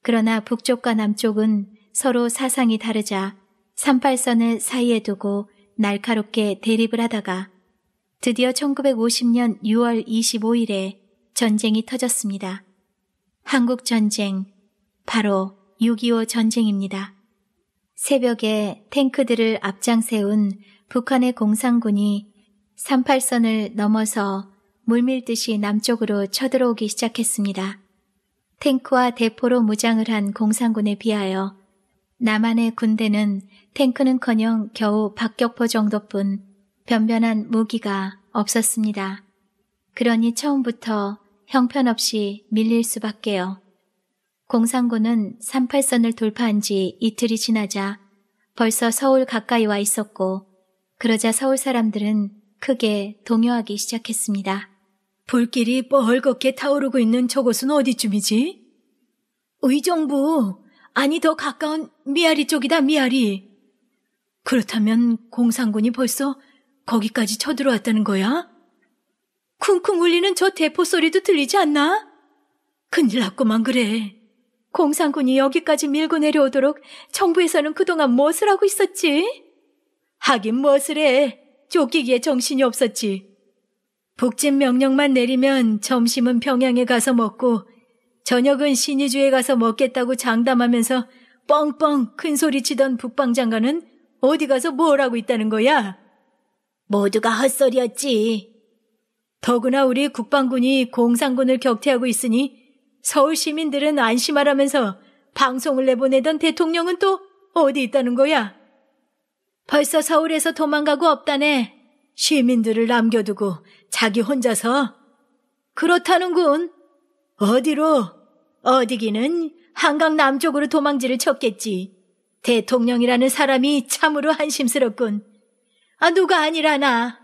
그러나 북쪽과 남쪽은 서로 사상이 다르자 38선을 사이에 두고 날카롭게 대립을 하다가 드디어 1950년 6월 25일에 전쟁이 터졌습니다. 한국전쟁, 바로 6.25 전쟁입니다. 새벽에 탱크들을 앞장 세운 북한의 공산군이 38선을 넘어서 물밀듯이 남쪽으로 쳐들어오기 시작했습니다. 탱크와 대포로 무장을 한 공산군에 비하여 남한의 군대는 탱크는커녕 겨우 박격포 정도뿐 변변한 무기가 없었습니다. 그러니 처음부터 형편없이 밀릴 수밖에요. 공산군은 38선을 돌파한 지 이틀이 지나자 벌써 서울 가까이 와 있었고 그러자 서울 사람들은 크게 동요하기 시작했습니다. 불길이 뻘겋게 타오르고 있는 저곳은 어디쯤이지? 의정부, 아니 더 가까운 미아리 쪽이다, 미아리. 그렇다면 공산군이 벌써 거기까지 쳐들어왔다는 거야? 쿵쿵 울리는 저 대포 소리도 들리지 않나? 큰일 났구만 그래. 공산군이 여기까지 밀고 내려오도록 정부에서는 그동안 무엇을 하고 있었지? 하긴 무엇을 해. 쫓기기에 정신이 없었지. 북진 명령만 내리면 점심은 평양에 가서 먹고 저녁은 신의주에 가서 먹겠다고 장담하면서 뻥뻥 큰 소리 치던 북방 장관은 어디 가서 뭘 하고 있다는 거야? 모두가 헛소리였지. 더구나 우리 국방군이 공산군을 격퇴하고 있으니 서울 시민들은 안심하라면서 방송을 내보내던 대통령은 또 어디 있다는 거야? 벌써 서울에서 도망가고 없다네. 시민들을 남겨두고 자기 혼자서 그렇다는군. 어디로? 어디기는 한강 남쪽으로 도망지를 쳤겠지. 대통령이라는 사람이 참으로 한심스럽군. 아, 누가 아니라나.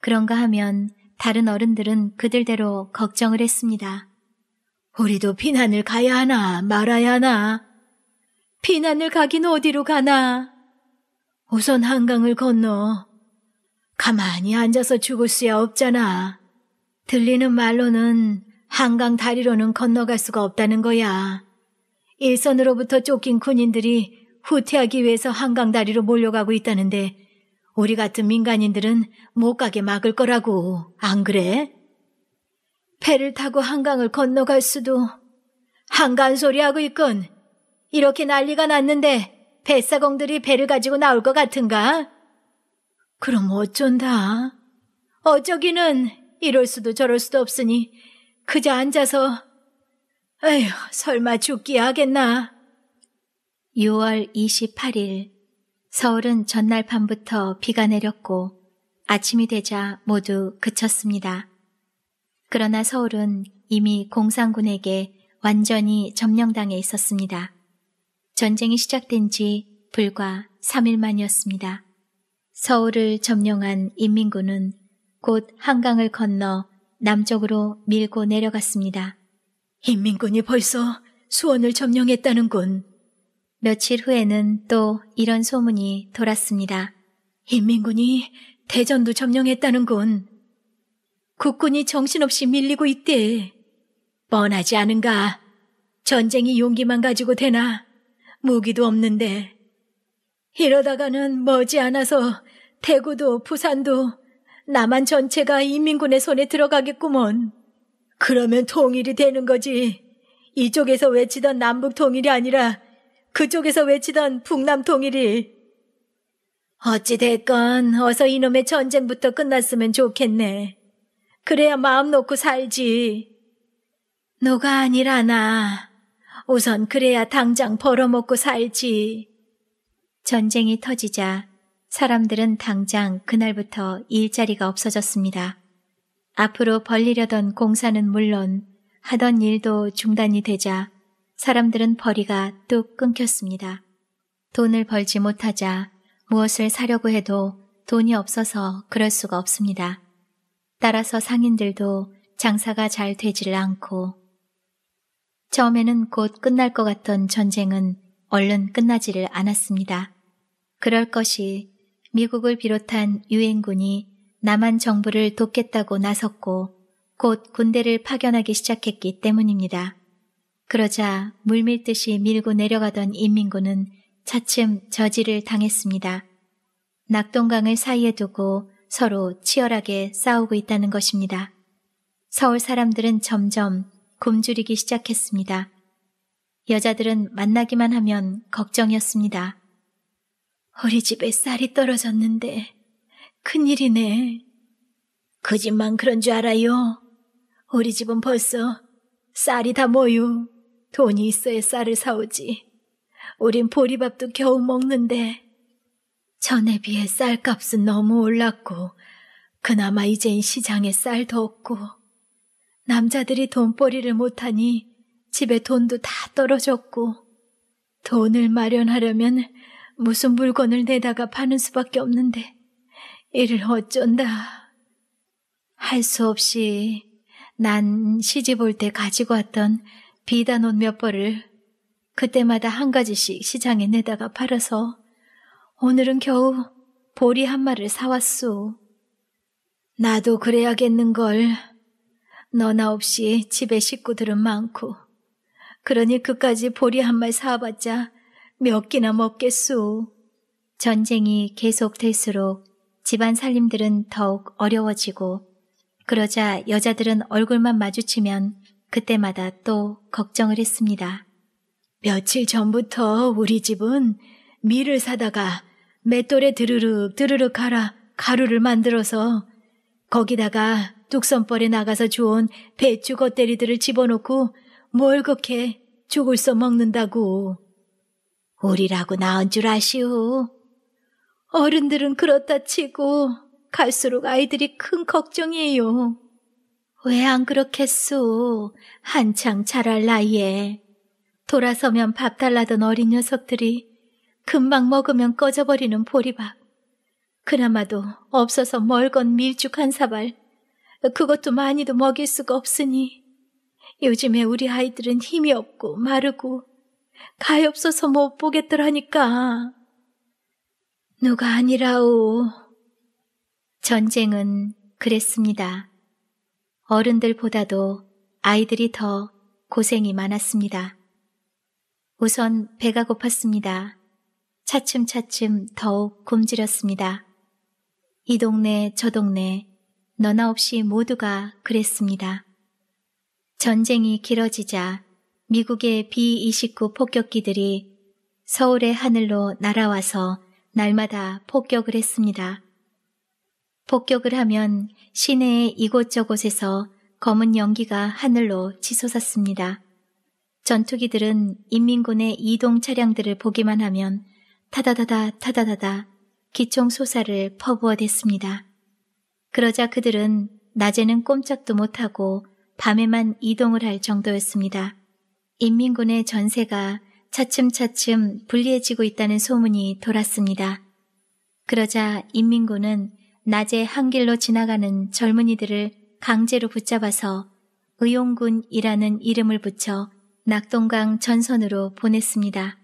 그런가 하면 다른 어른들은 그들대로 걱정을 했습니다. 우리도 피난을 가야 하나 말아야 하나. 피난을 가긴 어디로 가나. 우선 한강을 건너 가만히 앉아서 죽을 수야 없잖아. 들리는 말로는 한강 다리로는 건너갈 수가 없다는 거야. 일선으로부터 쫓긴 군인들이 후퇴하기 위해서 한강 다리로 몰려가고 있다는데 우리 같은 민간인들은 못 가게 막을 거라고 안 그래? 배를 타고 한강을 건너갈 수도 한강 소리하고 있군. 이렇게 난리가 났는데 뱃사공들이 배를 가지고 나올 것 같은가? 그럼 어쩐다? 어쩌기는 이럴 수도 저럴 수도 없으니 그저 앉아서 에휴 설마 죽기 하겠나? 6월 28일 서울은 전날 밤부터 비가 내렸고 아침이 되자 모두 그쳤습니다. 그러나 서울은 이미 공산군에게 완전히 점령당해 있었습니다. 전쟁이 시작된 지 불과 3일 만이었습니다. 서울을 점령한 인민군은 곧 한강을 건너 남쪽으로 밀고 내려갔습니다. 인민군이 벌써 수원을 점령했다는군. 며칠 후에는 또 이런 소문이 돌았습니다. 인민군이 대전도 점령했다는군. 국군이 정신없이 밀리고 있대. 뻔하지 않은가? 전쟁이 용기만 가지고 되나? 무기도 없는데. 이러다가는 머지않아서 대구도 부산도 남한 전체가 인민군의 손에 들어가겠구먼. 그러면 통일이 되는 거지. 이쪽에서 외치던 남북 통일이 아니라 그쪽에서 외치던 북남 통일이. 어찌됐건 어서 이놈의 전쟁부터 끝났으면 좋겠네. 그래야 마음 놓고 살지. 너가 아니라나. 우선 그래야 당장 벌어먹고 살지. 전쟁이 터지자 사람들은 당장 그날부터 일자리가 없어졌습니다. 앞으로 벌리려던 공사는 물론 하던 일도 중단이 되자 사람들은 벌이가 뚝 끊겼습니다. 돈을 벌지 못하자 무엇을 사려고 해도 돈이 없어서 그럴 수가 없습니다. 따라서 상인들도 장사가 잘되지를 않고 처음에는 곧 끝날 것 같던 전쟁은 얼른 끝나지를 않았습니다. 그럴 것이 미국을 비롯한 유엔군이 남한 정부를 돕겠다고 나섰고 곧 군대를 파견하기 시작했기 때문입니다. 그러자 물밀듯이 밀고 내려가던 인민군은 차츰 저지를 당했습니다. 낙동강을 사이에 두고 서로 치열하게 싸우고 있다는 것입니다. 서울 사람들은 점점 굶주리기 시작했습니다. 여자들은 만나기만 하면 걱정이었습니다. 우리 집에 쌀이 떨어졌는데 큰일이네. 그 집만 그런 줄 알아요. 우리 집은 벌써 쌀이 다 모유. 돈이 있어야 쌀을 사오지. 우린 보리밥도 겨우 먹는데. 전에 비해 쌀값은 너무 올랐고 그나마 이젠 시장에 쌀도 없고 남자들이 돈벌이를 못하니 집에 돈도 다 떨어졌고 돈을 마련하려면 무슨 물건을 내다가 파는 수밖에 없는데 이를 어쩐다. 할 수 없이 난 시집 올 때 가지고 왔던 비단 옷 몇 벌을 그때마다 한 가지씩 시장에 내다가 팔아서 오늘은 겨우 보리 한 마리를 사왔소. 나도 그래야겠는걸. 너나 없이 집에 식구들은 많고 그러니 그까지 보리 한 말 사와봤자 몇개나 먹겠소. 전쟁이 계속될수록 집안 살림들은 더욱 어려워지고 그러자 여자들은 얼굴만 마주치면 그때마다 또 걱정을 했습니다. 며칠 전부터 우리 집은 밀을 사다가 맷돌에 드르륵 드르륵 갈아 가루를 만들어서 거기다가 뚝선벌에 나가서 주온 배추 겉대리들을 집어넣고 뭘 그렇게 죽을 써 먹는다고. 우리라고 나은 줄 아시오. 어른들은 그렇다 치고 갈수록 아이들이 큰 걱정이에요. 왜 안 그렇겠소? 한창 자랄 나이에. 돌아서면 밥 달라던 어린 녀석들이 금방 먹으면 꺼져버리는 보리밥. 그나마도 없어서 멀건 밀죽 한 사발. 그것도 많이도 먹일 수가 없으니. 요즘에 우리 아이들은 힘이 없고 마르고 가엾어서 못 보겠더라니까. 누가 아니라오. 전쟁은 그랬습니다. 어른들보다도 아이들이 더 고생이 많았습니다. 우선 배가 고팠습니다. 차츰차츰 더욱 굶주렸습니다. 이 동네 저 동네 너나 없이 모두가 그랬습니다. 전쟁이 길어지자 미국의 B-29 폭격기들이 서울의 하늘로 날아와서 날마다 폭격을 했습니다. 폭격을 하면 시내의 이곳저곳에서 검은 연기가 하늘로 치솟았습니다. 전투기들은 인민군의 이동 차량들을 보기만 하면 타다다다 타다다다 기총 소사를 퍼부어댔습니다. 그러자 그들은 낮에는 꼼짝도 못하고 밤에만 이동을 할 정도였습니다. 인민군의 전세가 차츰차츰 불리해지고 있다는 소문이 돌았습니다. 그러자 인민군은 낮에 한길로 지나가는 젊은이들을 강제로 붙잡아서 의용군이라는 이름을 붙여 낙동강 전선으로 보냈습니다.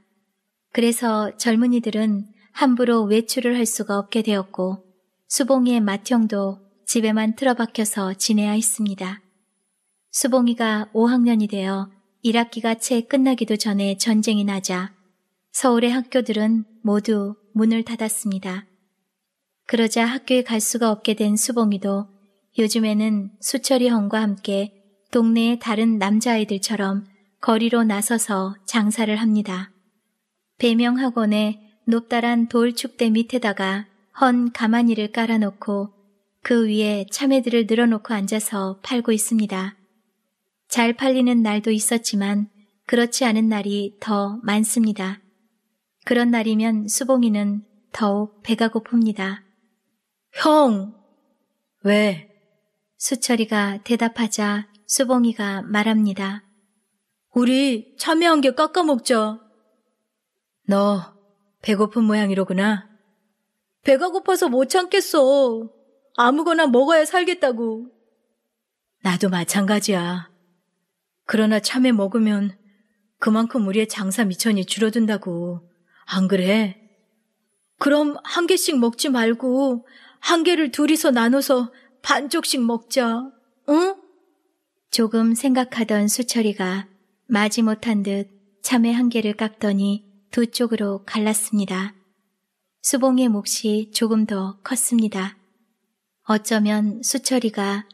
그래서 젊은이들은 함부로 외출을 할 수가 없게 되었고 수봉이의 맏형도 집에만 틀어박혀서 지내야 했습니다. 수봉이가 5학년이 되어 1학기가 채 끝나기도 전에 전쟁이 나자 서울의 학교들은 모두 문을 닫았습니다. 그러자 학교에 갈 수가 없게 된 수봉이도 요즘에는 수철이 형과 함께 동네의 다른 남자아이들처럼 거리로 나서서 장사를 합니다. 배명학원에 높다란 돌축대 밑에다가 헌 가마니를 깔아놓고 그 위에 참외들을 늘어놓고 앉아서 팔고 있습니다. 잘 팔리는 날도 있었지만 그렇지 않은 날이 더 많습니다. 그런 날이면 수봉이는 더욱 배가 고픕니다. 형! 왜? 수철이가 대답하자 수봉이가 말합니다. 우리 참외한 게 깎아 먹자. 너 배고픈 모양이로구나. 배가 고파서 못 참겠어. 아무거나 먹어야 살겠다고. 나도 마찬가지야. 그러나 참외 먹으면 그만큼 우리의 장사 미천이 줄어든다고. 안 그래? 그럼 한 개씩 먹지 말고 한 개를 둘이서 나눠서 반쪽씩 먹자. 응? 조금 생각하던 수철이가 마지 못한 듯 참외 한 개를 깎더니 두 쪽으로 갈랐습니다. 수봉의 몫이 조금 더 컸습니다. 어쩌면 수철이가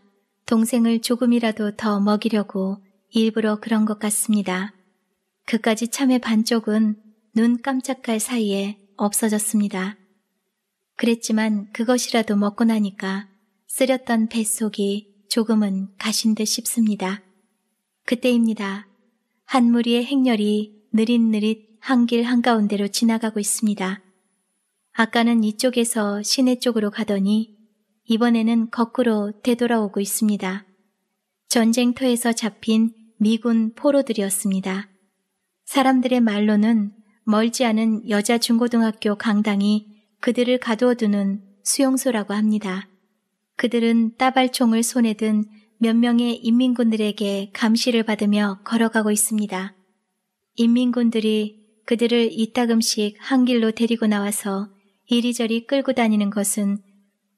동생을 조금이라도 더 먹이려고 일부러 그런 것 같습니다. 그까지 참의 반쪽은 눈 깜짝할 사이에 없어졌습니다. 그랬지만 그것이라도 먹고 나니까 쓰렸던 뱃속이 조금은 가신 듯 싶습니다. 그때입니다. 한 무리의 행렬이 느릿느릿 한길 한가운데로 지나가고 있습니다. 아까는 이쪽에서 시내 쪽으로 가더니 이번에는 거꾸로 되돌아오고 있습니다. 전쟁터에서 잡힌 미군 포로들이었습니다. 사람들의 말로는 멀지 않은 여자 중고등학교 강당이 그들을 가두어두는 수용소라고 합니다. 그들은 따발총을 손에 든 몇 명의 인민군들에게 감시를 받으며 걸어가고 있습니다. 인민군들이 그들을 이따금씩 한 길로 데리고 나와서 이리저리 끌고 다니는 것은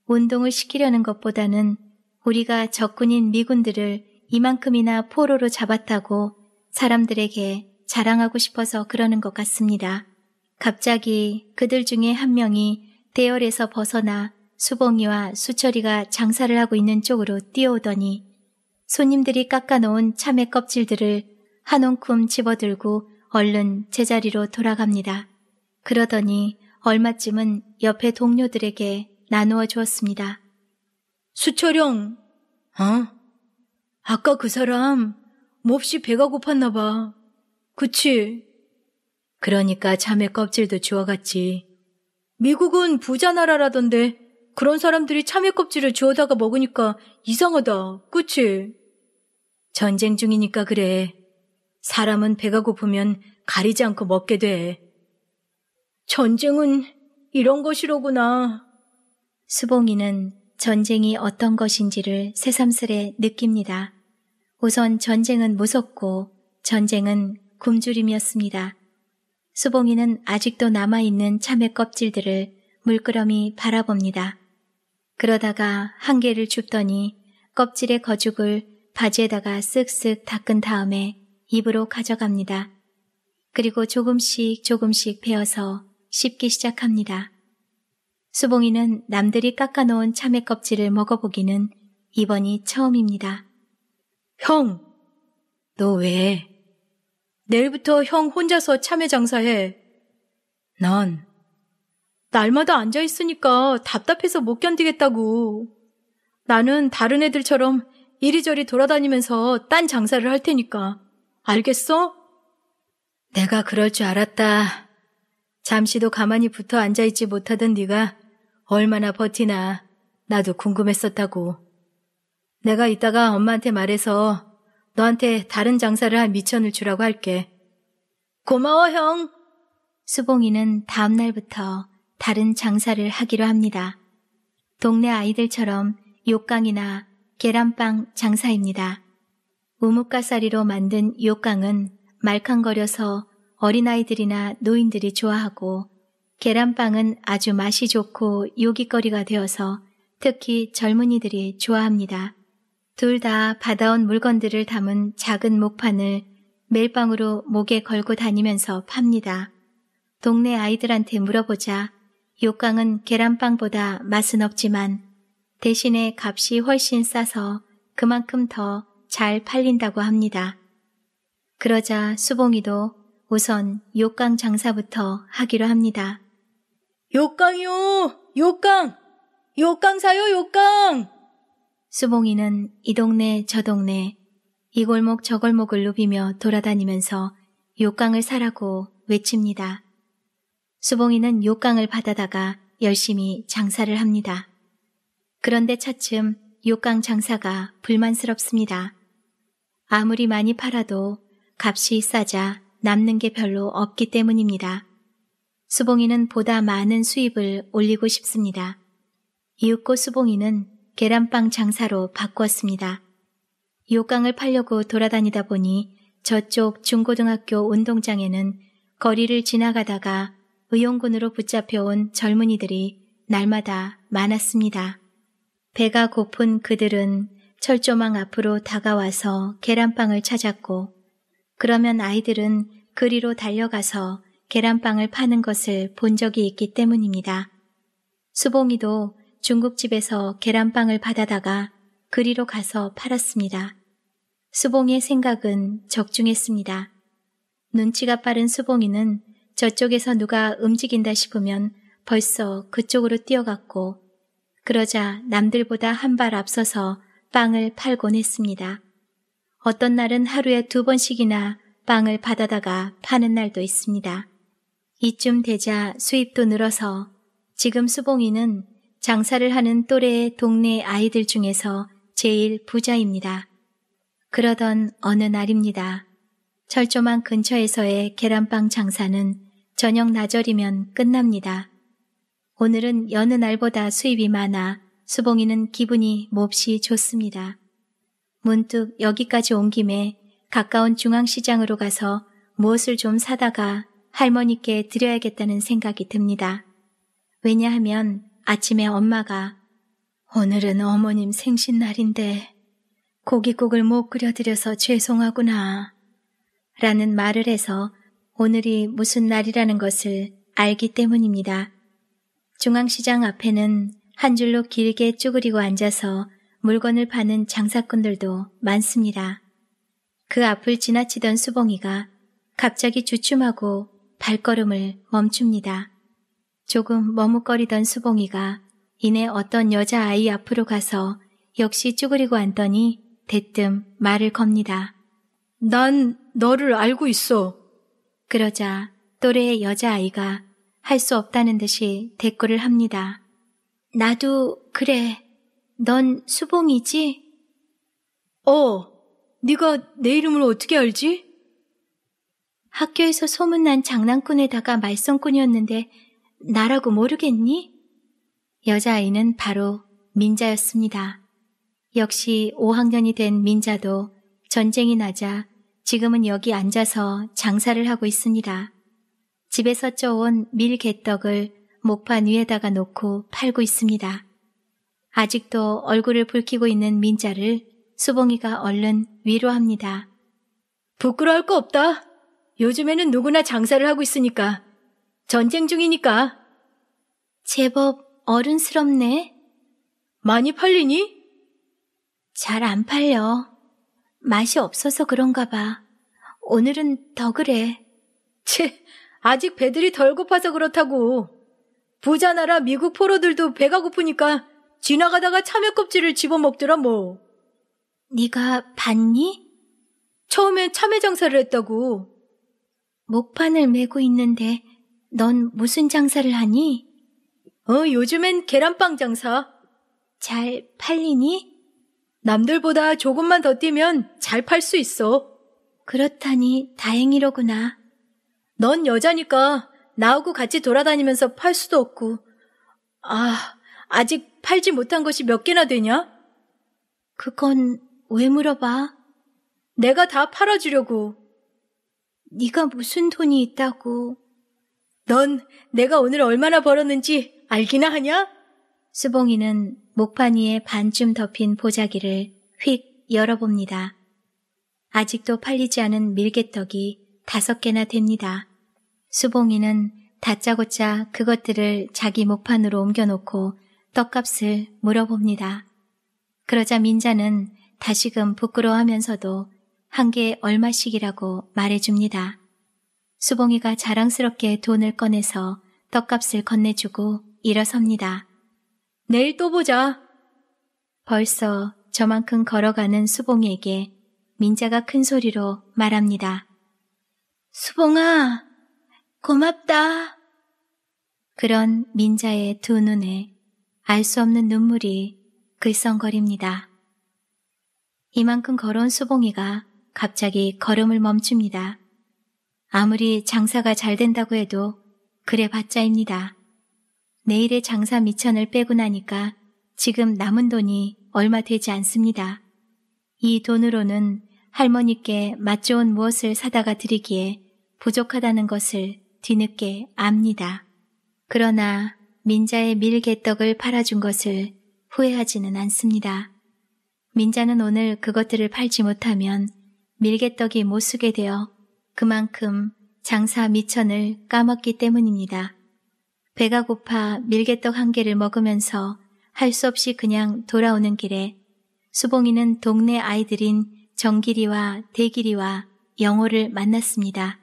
운동을 시키려는 것보다는 우리가 적군인 미군들을 이만큼이나 포로로 잡았다고 사람들에게 자랑하고 싶어서 그러는 것 같습니다. 갑자기 그들 중에 한 명이 대열에서 벗어나 수봉이와 수철이가 장사를 하고 있는 쪽으로 뛰어오더니 손님들이 깎아놓은 참외 껍질들을 한 움큼 집어들고 얼른 제자리로 돌아갑니다. 그러더니 얼마쯤은 옆에 동료들에게 나누어 주었습니다. 수철룡 어? 아까 그 사람 몹시 배가 고팠나 봐. 그치? 그러니까 참외 껍질도 주워갔지. 미국은 부자 나라라던데 그런 사람들이 참외 껍질을 주워다가 먹으니까 이상하다. 그치? 전쟁 중이니까 그래. 사람은 배가 고프면 가리지 않고 먹게 돼. 전쟁은 이런 것이로구나. 수봉이는 전쟁이 어떤 것인지를 새삼스레 느낍니다. 우선 전쟁은 무섭고 전쟁은 굶주림이었습니다. 수봉이는 아직도 남아있는 참외 껍질들을 물끄러미 바라봅니다. 그러다가 한 개를 줍더니 껍질의 거죽을 바지에다가 쓱쓱 닦은 다음에 입으로 가져갑니다. 그리고 조금씩 조금씩 베어서 씹기 시작합니다. 수봉이는 남들이 깎아놓은 참외 껍질을 먹어보기는 이번이 처음입니다. 형, 너 왜? 내일부터 형 혼자서 참외 장사해. 넌, 날마다 앉아 있으니까 답답해서 못 견디겠다고. 나는 다른 애들처럼 이리저리 돌아다니면서 딴 장사를 할 테니까. 알겠어? 내가 그럴 줄 알았다. 잠시도 가만히 붙어 앉아있지 못하던 네가 얼마나 버티나 나도 궁금했었다고. 내가 이따가 엄마한테 말해서 너한테 다른 장사를 한 미천을 주라고 할게. 고마워, 형! 수봉이는 다음날부터 다른 장사를 하기로 합니다. 동네 아이들처럼 욕강이나 계란빵 장사입니다. 우뭇가사리로 만든 욕강은 말캉거려서 어린아이들이나 노인들이 좋아하고 계란빵은 아주 맛이 좋고 요깃거리가 되어서 특히 젊은이들이 좋아합니다. 둘다 받아온 물건들을 담은 작은 목판을 멜빵으로 목에 걸고 다니면서 팝니다. 동네 아이들한테 물어보자 욕강은 계란빵보다 맛은 없지만 대신에 값이 훨씬 싸서 그만큼 더 잘 팔린다고 합니다. 그러자 수봉이도 우선 욕강 장사부터 하기로 합니다. 욕강이요! 욕강! 욕강 사요, 욕강! 수봉이는 이 동네 저 동네 이 골목 저 골목을 누비며 돌아다니면서 욕강을 사라고 외칩니다. 수봉이는 욕강을 받아다가 열심히 장사를 합니다. 그런데 차츰 욕강 장사가 불만스럽습니다. 아무리 많이 팔아도 값이 싸자 남는 게 별로 없기 때문입니다. 수봉이는 보다 많은 수입을 올리고 싶습니다. 이윽고 수봉이는 계란빵 장사로 바꿨습니다. 요강을 팔려고 돌아다니다 보니 저쪽 중고등학교 운동장에는 거리를 지나가다가 의용군으로 붙잡혀온 젊은이들이 날마다 많았습니다. 배가 고픈 그들은 철조망 앞으로 다가와서 계란빵을 찾았고 그러면 아이들은 그리로 달려가서 계란빵을 파는 것을 본 적이 있기 때문입니다. 수봉이도 중국집에서 계란빵을 받아다가 그리로 가서 팔았습니다. 수봉의 생각은 적중했습니다. 눈치가 빠른 수봉이는 저쪽에서 누가 움직인다 싶으면 벌써 그쪽으로 뛰어갔고 그러자 남들보다 한 발 앞서서 빵을 팔곤 했습니다. 어떤 날은 하루에 두 번씩이나 빵을 받아다가 파는 날도 있습니다. 이쯤 되자 수입도 늘어서 지금 수봉이는 장사를 하는 또래의 동네 아이들 중에서 제일 부자입니다. 그러던 어느 날입니다. 철조망 근처에서의 계란빵 장사는 저녁 나절이면 끝납니다. 오늘은 여느 날보다 수입이 많아 수봉이는 기분이 몹시 좋습니다. 문득 여기까지 온 김에 가까운 중앙시장으로 가서 무엇을 좀 사다가 할머니께 드려야겠다는 생각이 듭니다. 왜냐하면 아침에 엄마가 오늘은 어머님 생신날인데 고깃국을 못 끓여드려서 죄송하구나 라는 말을 해서 오늘이 무슨 날이라는 것을 알기 때문입니다. 중앙시장 앞에는 한 줄로 길게 쭈그리고 앉아서 물건을 파는 장사꾼들도 많습니다. 그 앞을 지나치던 수봉이가 갑자기 주춤하고 발걸음을 멈춥니다. 조금 머뭇거리던 수봉이가 이내 어떤 여자아이 앞으로 가서 역시 쭈그리고 앉더니 대뜸 말을 겁니다. 난 너를 알고 있어. 그러자 또래의 여자아이가 할 수 없다는 듯이 대꾸를 합니다. 나도 그래. 넌 수봉이지? 어, 네가 내 이름을 어떻게 알지? 학교에서 소문난 장난꾼에다가 말썽꾼이었는데 나라고 모르겠니? 여자아이는 바로 민자였습니다. 역시 5학년이 된 민자도 전쟁이 나자 지금은 여기 앉아서 장사를 하고 있습니다. 집에서 쪄온 밀개떡을 목판 위에다가 놓고 팔고 있습니다. 아직도 얼굴을 붉히고 있는 민자를 수봉이가 얼른 위로합니다. 부끄러울 거 없다. 요즘에는 누구나 장사를 하고 있으니까 전쟁 중이니까. 제법 어른스럽네. 많이 팔리니? 잘 안 팔려. 맛이 없어서 그런가 봐. 오늘은 더 그래. 채, 아직 배들이 덜 고파서 그렇다고. 부자 나라 미국 포로들도 배가 고프니까 지나가다가 참외 껍질을 집어먹더라 뭐. 네가 봤니? 처음엔 참외 장사를 했다고. 목판을 메고 있는데 넌 무슨 장사를 하니? 어, 요즘엔 계란빵 장사. 잘 팔리니? 남들보다 조금만 더 뛰면 잘 팔 수 있어. 그렇다니 다행이로구나. 넌 여자니까 나하고 같이 돌아다니면서 팔 수도 없고. 아, 아직 팔지 못한 것이 몇 개나 되냐? 그건 왜 물어봐? 내가 다 팔아주려고. 네가 무슨 돈이 있다고. 넌 내가 오늘 얼마나 벌었는지 알기나 하냐? 수봉이는 목판 위에 반쯤 덮인 보자기를 휙 열어봅니다. 아직도 팔리지 않은 밀개떡이 다섯 개나 됩니다. 수봉이는 다짜고짜 그것들을 자기 목판으로 옮겨놓고 떡값을 물어봅니다. 그러자 민자는 다시금 부끄러워하면서도 한 개에 얼마씩이라고 말해줍니다. 수봉이가 자랑스럽게 돈을 꺼내서 떡값을 건네주고 일어섭니다. 내일 또 보자. 벌써 저만큼 걸어가는 수봉에게 이 민자가 큰 소리로 말합니다. 수봉아, 고맙다. 그런 민자의 두 눈에 알 수 없는 눈물이 글썽거립니다. 이만큼 걸어온 수봉이가 갑자기 걸음을 멈춥니다. 아무리 장사가 잘 된다고 해도 그래 봤자입니다. 내일의 장사 미천을 빼고 나니까 지금 남은 돈이 얼마 되지 않습니다. 이 돈으로는 할머니께 맛 좋은 무엇을 사다가 드리기에 부족하다는 것을 뒤늦게 압니다. 그러나 민자의 밀개떡을 팔아준 것을 후회하지는 않습니다. 민자는 오늘 그것들을 팔지 못하면 밀개떡이 못 쓰게 되어 그만큼 장사 미천을 까먹기 때문입니다. 배가 고파 밀개떡 한 개를 먹으면서 할 수 없이 그냥 돌아오는 길에 수봉이는 동네 아이들인 정길이와 대길이와 영호를 만났습니다.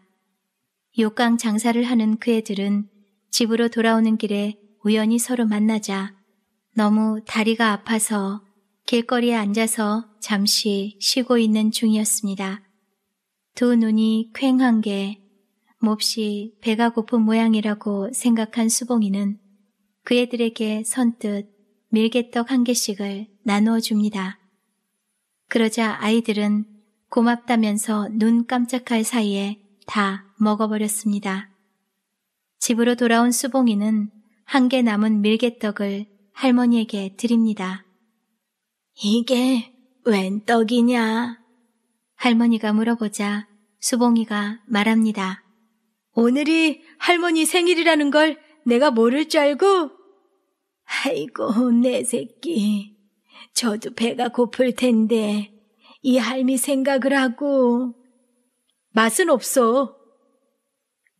욕강 장사를 하는 그 애들은 집으로 돌아오는 길에 우연히 서로 만나자 너무 다리가 아파서 길거리에 앉아서 잠시 쉬고 있는 중이었습니다. 두 눈이 퀭한 게 몹시 배가 고픈 모양이라고 생각한 수봉이는 그 애들에게 선뜻 밀개떡 한 개씩을 나누어 줍니다. 그러자 아이들은 고맙다면서 눈 깜짝할 사이에 다 먹어버렸습니다. 집으로 돌아온 수봉이는 한 개 남은 밀개떡을 할머니에게 드립니다. 이게 웬 떡이냐? 할머니가 물어보자 수봉이가 말합니다. 오늘이 할머니 생일이라는 걸 내가 모를 줄 알고? 아이고, 내 새끼. 저도 배가 고플 텐데, 이 할미 생각을 하고. 맛은 없어.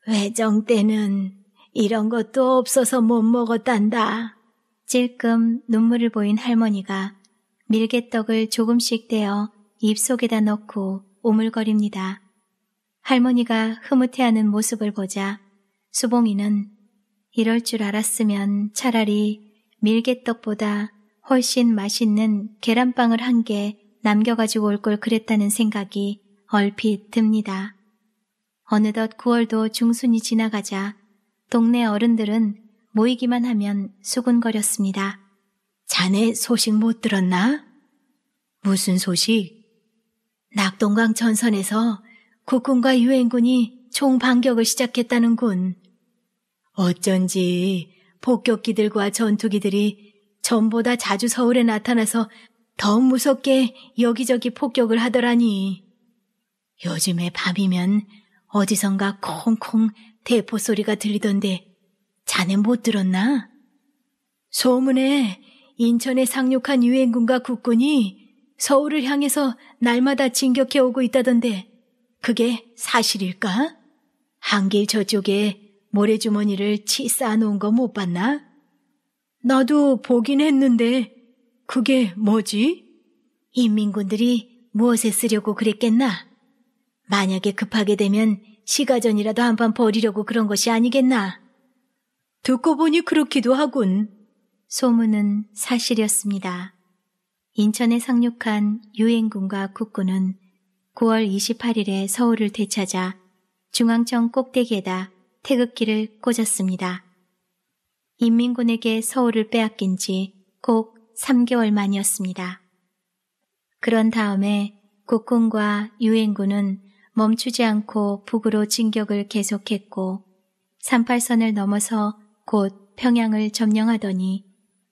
외정 때는 이런 것도 없어서 못 먹었단다. 찔끔 눈물을 보인 할머니가 밀개떡을 조금씩 떼어 입속에다 넣고 오물거립니다. 할머니가 흐뭇해하는 모습을 보자 수봉이는 이럴 줄 알았으면 차라리 밀개떡보다 훨씬 맛있는 계란빵을 한 개 남겨가지고 올 걸 그랬다는 생각이 얼핏 듭니다. 어느덧 9월도 중순이 지나가자 동네 어른들은 모이기만 하면 수군거렸습니다. 자네 소식 못 들었나? 무슨 소식? 낙동강 전선에서 국군과 유엔군이 총반격을 시작했다는군. 어쩐지 폭격기들과 전투기들이 전보다 자주 서울에 나타나서 더 무섭게 여기저기 폭격을 하더라니. 요즘에 밤이면 어디선가 콩콩 대포 소리가 들리던데 자네 못 들었나? 소문에 인천에 상륙한 유엔군과 국군이 서울을 향해서 날마다 진격해 오고 있다던데 그게 사실일까? 한길 저쪽에 모래주머니를 치 쌓아놓은 거 못 봤나? 나도 보긴 했는데 그게 뭐지? 인민군들이 무엇에 쓰려고 그랬겠나? 만약에 급하게 되면 시가전이라도 한번버리려고 그런 것이 아니겠나? 듣고 보니 그렇기도 하군. 소문은 사실이었습니다. 인천에 상륙한 유엔군과 국군은 9월 28일에 서울을 되찾아 중앙청 꼭대기에다 태극기를 꽂았습니다. 인민군에게 서울을 빼앗긴 지 꼭 3개월 만이었습니다. 그런 다음에 국군과 유엔군은 멈추지 않고 북으로 진격을 계속했고 38선을 넘어서 곧 평양을 점령하더니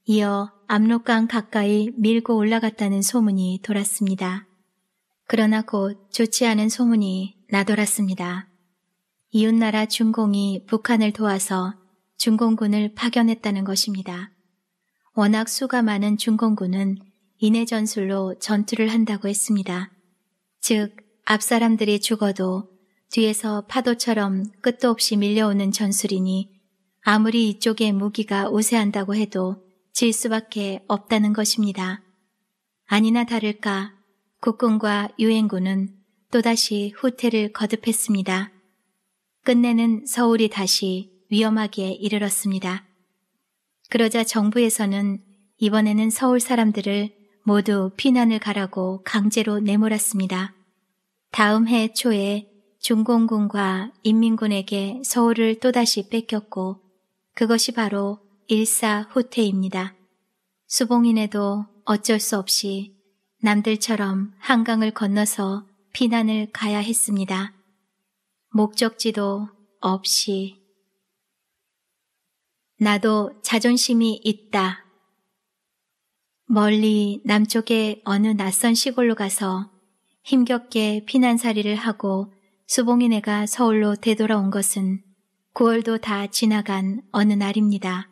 이어 압록강 가까이 밀고 올라갔다는 소문이 돌았습니다. 그러나 곧 좋지 않은 소문이 나돌았습니다. 이웃나라 중공이 북한을 도와서 중공군을 파견했다는 것입니다. 워낙 수가 많은 중공군은 인해 전술로 전투를 한다고 했습니다. 즉, 앞사람들이 죽어도 뒤에서 파도처럼 끝도 없이 밀려오는 전술이니 아무리 이쪽에 무기가 우세한다고 해도 질 수밖에 없다는 것입니다. 아니나 다를까 국군과 유엔군은 또다시 후퇴를 거듭했습니다. 끝내는 서울이 다시 위험하게 이르렀습니다. 그러자 정부에서는 이번에는 서울 사람들을 모두 피난을 가라고 강제로 내몰았습니다. 다음 해 초에 중공군과 인민군에게 서울을 또다시 뺏겼고 그것이 바로 일사후퇴입니다. 수봉인에도 어쩔 수 없이 남들처럼 한강을 건너서 피난을 가야 했습니다. 목적지도 없이 나도 자존심이 있다. 멀리 남쪽의 어느 낯선 시골로 가서 힘겹게 피난살이를 하고 수봉이네가 서울로 되돌아온 것은 9월도 다 지나간 어느 날입니다.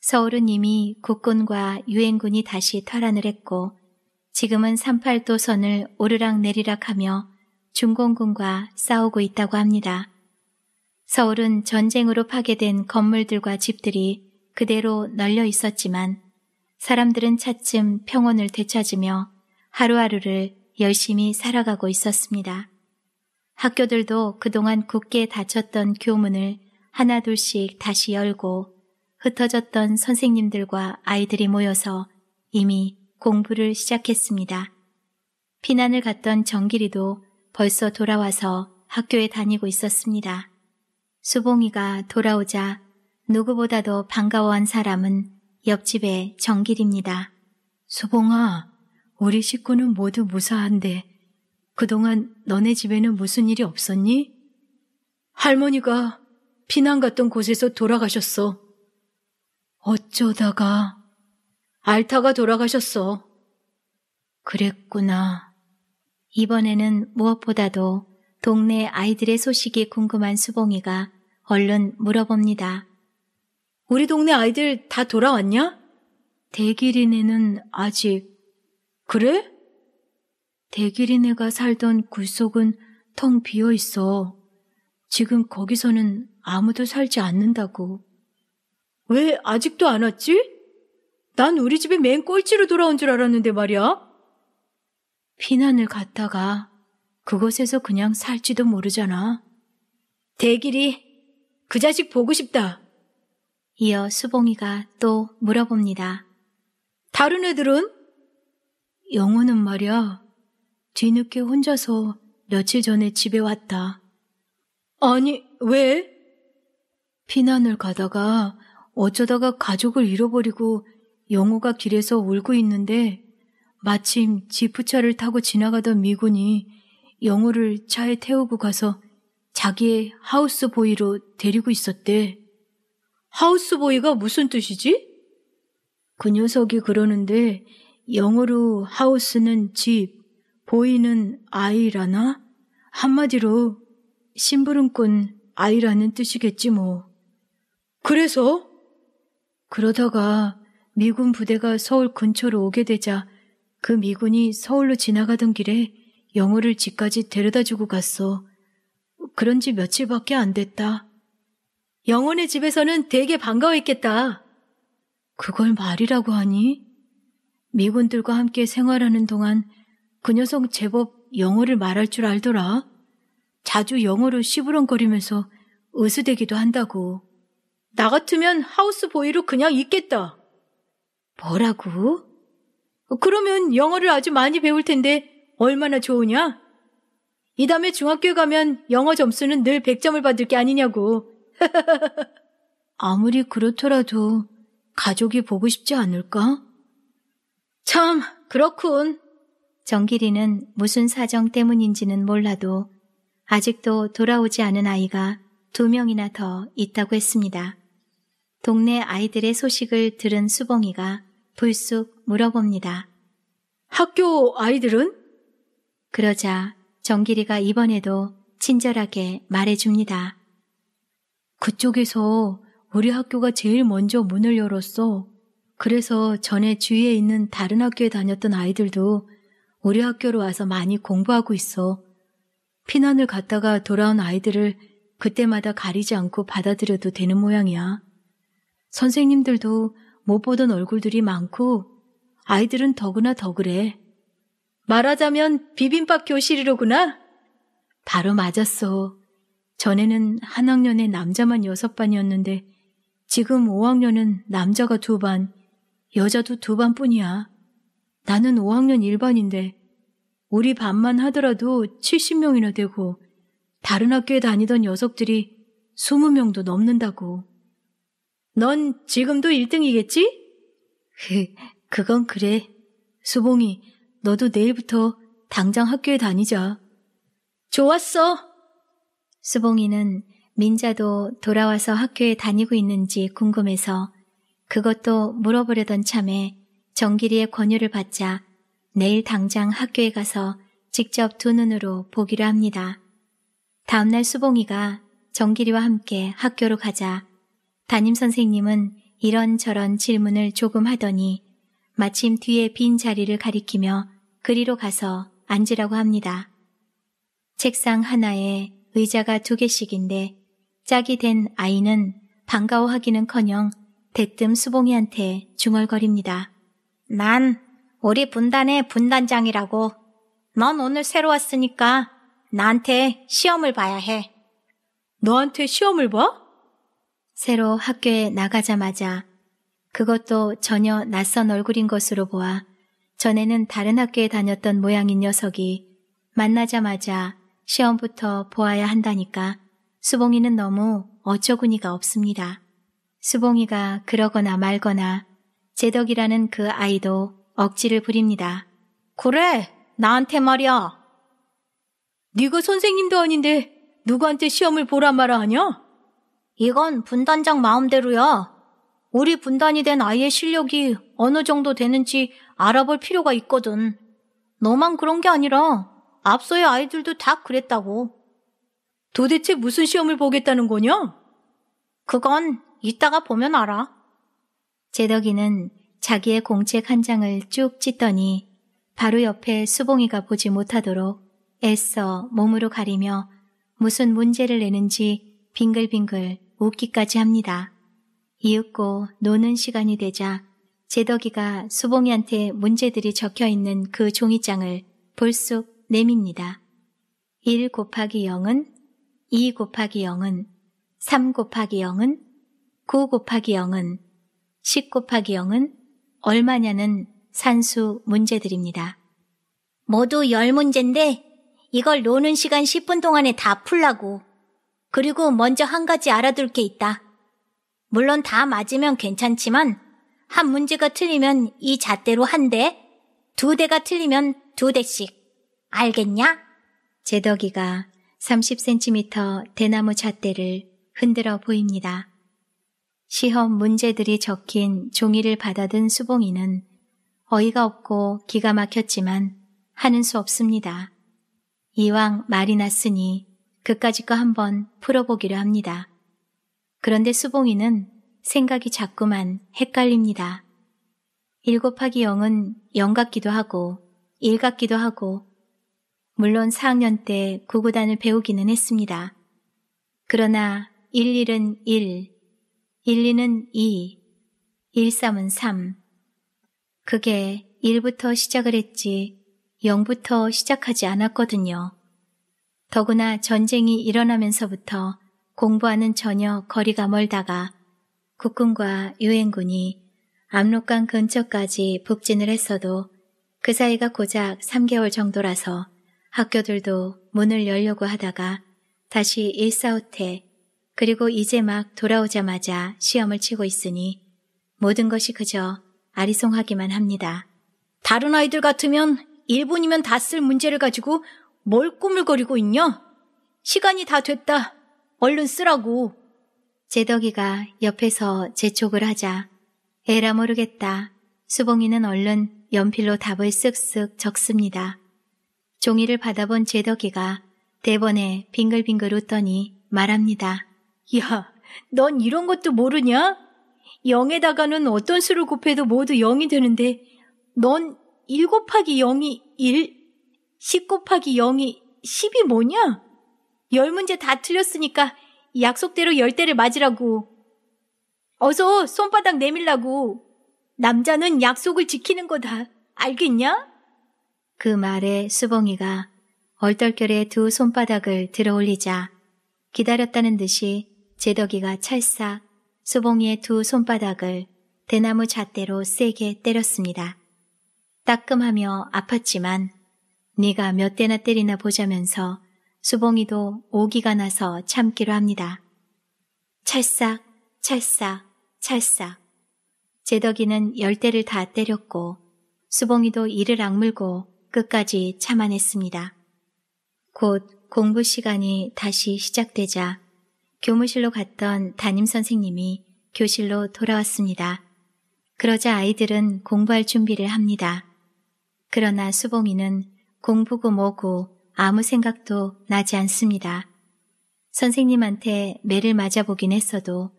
서울은 이미 국군과 유엔군이 다시 탈환을 했고 지금은 38도선을 오르락 내리락 하며 중공군과 싸우고 있다고 합니다. 서울은 전쟁으로 파괴된 건물들과 집들이 그대로 널려 있었지만 사람들은 차츰 평온을 되찾으며 하루하루를 열심히 살아가고 있었습니다. 학교들도 그동안 굳게 닫혔던 교문을 하나둘씩 다시 열고 흩어졌던 선생님들과 아이들이 모여서 이미 공부를 시작했습니다. 피난을 갔던 정길이도 벌써 돌아와서 학교에 다니고 있었습니다. 수봉이가 돌아오자 누구보다도 반가워한 사람은 옆집의 정길입니다. 수봉아, 우리 식구는 모두 무사한데 그동안 너네 집에는 무슨 일이 없었니? 할머니가 피난 갔던 곳에서 돌아가셨어. 어쩌다가 알타가 돌아가셨어. 그랬구나. 이번에는 무엇보다도 동네 아이들의 소식이 궁금한 수봉이가 얼른 물어봅니다. 우리 동네 아이들 다 돌아왔냐? 대길이네는 아직. 그래? 대길이네가 살던 굴속은 텅 비어 있어. 지금 거기서는 아무도 살지 않는다고. 왜 아직도 안 왔지? 난 우리 집에 맨 꼴찌로 돌아온 줄 알았는데 말이야. 피난을 갔다가 그곳에서 그냥 살지도 모르잖아. 대길이, 그 자식 보고 싶다. 이어 수봉이가 또 물어봅니다. 다른 애들은? 영호는 말이야. 뒤늦게 혼자서 며칠 전에 집에 왔다. 아니, 왜? 피난을 가다가 어쩌다가 가족을 잃어버리고 영호가 길에서 울고 있는데 마침 지프차를 타고 지나가던 미군이 영호를 차에 태우고 가서 자기의 하우스보이로 데리고 있었대. 하우스보이가 무슨 뜻이지? 그 녀석이 그러는데 영어로 하우스는 집, 보이는 아이라나? 한마디로 심부름꾼 아이라는 뜻이겠지 뭐. 그래서? 그러다가 미군 부대가 서울 근처로 오게 되자 그 미군이 서울로 지나가던 길에 영호를 집까지 데려다 주고 갔어. 그런 지 며칠밖에 안 됐다. 영호네 집에서는 되게 반가워했겠다. 그걸 말이라고 하니? 미군들과 함께 생활하는 동안 그 녀석 제법 영어를 말할 줄 알더라. 자주 영어로 시부렁거리면서 으스대기도 한다고. 나 같으면 하우스보이로 그냥 있겠다. 뭐라고? 그러면 영어를 아주 많이 배울 텐데 얼마나 좋으냐? 이 다음에 중학교에 가면 영어 점수는 늘 100점을 받을 게 아니냐고. 아무리 그렇더라도 가족이 보고 싶지 않을까? 참, 그렇군. 정길이는 무슨 사정 때문인지는 몰라도 아직도 돌아오지 않은 아이가 두 명이나 더 있다고 했습니다. 동네 아이들의 소식을 들은 수봉이가 불쑥 물어봅니다. 학교 아이들은? 그러자 정길이가 이번에도 친절하게 말해줍니다. 그쪽에서 우리 학교가 제일 먼저 문을 열었어. 그래서 전에 주위에 있는 다른 학교에 다녔던 아이들도 우리 학교로 와서 많이 공부하고 있어. 피난을 갔다가 돌아온 아이들을 그때마다 가리지 않고 받아들여도 되는 모양이야. 선생님들도 못 보던 얼굴들이 많고 아이들은 더구나 더 그래. 말하자면 비빔밥 교실이로구나. 바로 맞았어. 전에는 한 학년에 남자만 여섯 반이었는데 지금 5학년은 남자가 두 반, 여자도 두 반뿐이야. 나는 5학년 1반인데 우리 반만 하더라도 70명이나 되고 다른 학교에 다니던 녀석들이 20명도 넘는다고. 넌 지금도 1등이겠지? 그건 그래. 수봉이, 너도 내일부터 당장 학교에 다니자. 좋았어. 수봉이는 민자도 돌아와서 학교에 다니고 있는지 궁금해서 그것도 물어보려던 참에 정길이의 권유를 받자 내일 당장 학교에 가서 직접 두 눈으로 보기로 합니다. 다음날 수봉이가 정길이와 함께 학교로 가자 담임 선생님은 이런저런 질문을 조금 하더니 마침 뒤에 빈 자리를 가리키며 그리로 가서 앉으라고 합니다. 책상 하나에 의자가 두 개씩인데 짝이 된 아이는 반가워하기는커녕 대뜸 수봉이한테 중얼거립니다. 난 우리 분단의 분단장이라고. 넌 오늘 새로 왔으니까 나한테 시험을 봐야 해. 너한테 시험을 봐? 새로 학교에 나가자마자 그것도 전혀 낯선 얼굴인 것으로 보아 전에는 다른 학교에 다녔던 모양인 녀석이 만나자마자 시험부터 보아야 한다니까 수봉이는 너무 어처구니가 없습니다. 수봉이가 그러거나 말거나 제덕이라는 그 아이도 억지를 부립니다. 그래 나한테 말이야. 네가 선생님도 아닌데 누구한테 시험을 보란말을 하냐? 이건 분단장 마음대로야. 우리 분단이 된 아이의 실력이 어느 정도 되는지 알아볼 필요가 있거든. 너만 그런 게 아니라 앞서의 아이들도 다 그랬다고. 도대체 무슨 시험을 보겠다는 거냐? 그건 이따가 보면 알아. 제덕이는 자기의 공책 한 장을 쭉 찢더니 바로 옆에 수봉이가 보지 못하도록 애써 몸으로 가리며 무슨 문제를 내는지 빙글빙글 웃기까지 합니다. 이윽고 노는 시간이 되자 제덕이가 수봉이한테 문제들이 적혀 있는 그 종이장을 볼쑥 내밉니다. 1 곱하기 0은 2 곱하기 0은 3 곱하기 0은 9 곱하기 0은 10 곱하기 0은 얼마냐는 산수 문제들입니다. 모두 10문제인데 이걸 노는 시간 10분 동안에 다 풀라고. 그리고 먼저 한 가지 알아둘 게 있다. 물론 다 맞으면 괜찮지만 한 문제가 틀리면 이 잣대로 한 대, 두 대가 틀리면 두 대씩. 알겠냐? 제더기가 30cm 대나무 잣대를 흔들어 보입니다. 시험 문제들이 적힌 종이를 받아든 수봉이는 어이가 없고 기가 막혔지만 하는 수 없습니다. 이왕 말이 났으니 그까짓거 한번 풀어보기로 합니다. 그런데 수봉이는 생각이 자꾸만 헷갈립니다. 1 곱하기 0은 0 같기도 하고 1 같기도 하고 물론 4학년 때 구구단을 배우기는 했습니다. 그러나 1, 1은 1, 1, 2는 2, 1, 3은 3. 그게 1부터 시작을 했지 0부터 시작하지 않았거든요. 더구나 전쟁이 일어나면서부터 공부와는 전혀 거리가 멀다가 국군과 유엔군이 압록강 근처까지 북진을 했어도 그 사이가 고작 3개월 정도라서 학교들도 문을 열려고 하다가 다시 일사후퇴 그리고 이제 막 돌아오자마자 시험을 치고 있으니 모든 것이 그저 아리송하기만 합니다. 다른 아이들 같으면 1분이면 다 쓸 문제를 가지고 뭘 꾸물거리고 있냐? 시간이 다 됐다. 얼른 쓰라고. 제덕이가 옆에서 재촉을 하자 에라 모르겠다. 수봉이는 얼른 연필로 답을 쓱쓱 적습니다. 종이를 받아본 제덕이가 대번에 빙글빙글 웃더니 말합니다. 야, 넌 이런 것도 모르냐? 0에다가는 어떤 수를 곱해도 모두 0이 되는데 넌 1 곱하기 0이 1? 10 곱하기 0이 10이 뭐냐? 열 문제 다 틀렸으니까 약속대로 열대를 맞으라고. 어서 손바닥 내밀라고. 남자는 약속을 지키는 거다. 알겠냐? 그 말에 수봉이가 얼떨결에 두 손바닥을 들어 올리자 기다렸다는 듯이 제덕이가 찰싹 수봉이의 두 손바닥을 대나무 잣대로 세게 때렸습니다. 따끔하며 아팠지만 네가 몇 대나 때리나 보자면서 수봉이도 오기가 나서 참기로 합니다. 찰싹, 찰싹, 찰싹. 제덕이는 열 대를 다 때렸고 수봉이도 이를 악물고 끝까지 참아냈습니다. 곧 공부 시간이 다시 시작되자 교무실로 갔던 담임 선생님이 교실로 돌아왔습니다. 그러자 아이들은 공부할 준비를 합니다. 그러나 수봉이는 공부고 뭐고 아무 생각도 나지 않습니다. 선생님한테 매를 맞아보긴 했어도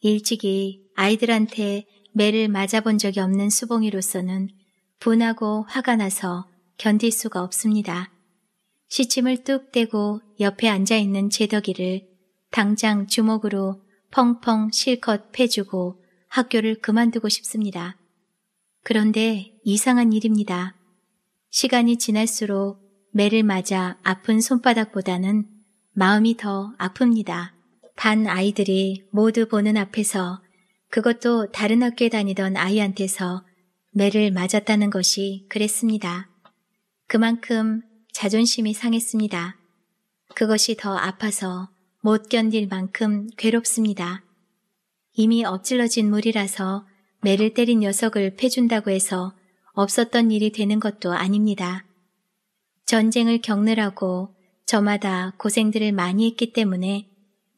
일찍이 아이들한테 매를 맞아본 적이 없는 수봉이로서는 분하고 화가 나서 견딜 수가 없습니다. 시침을 뚝 떼고 옆에 앉아있는 제덕이를 당장 주먹으로 펑펑 실컷 패주고 학교를 그만두고 싶습니다. 그런데 이상한 일입니다. 시간이 지날수록 매를 맞아 아픈 손바닥보다는 마음이 더 아픕니다. 반 아이들이 모두 보는 앞에서 그것도 다른 학교에 다니던 아이한테서 매를 맞았다는 것이 그랬습니다. 그만큼 자존심이 상했습니다. 그것이 더 아파서 못 견딜 만큼 괴롭습니다. 이미 엎질러진 물이라서 매를 때린 녀석을 패준다고 해서 없었던 일이 되는 것도 아닙니다. 전쟁을 겪느라고 저마다 고생들을 많이 했기 때문에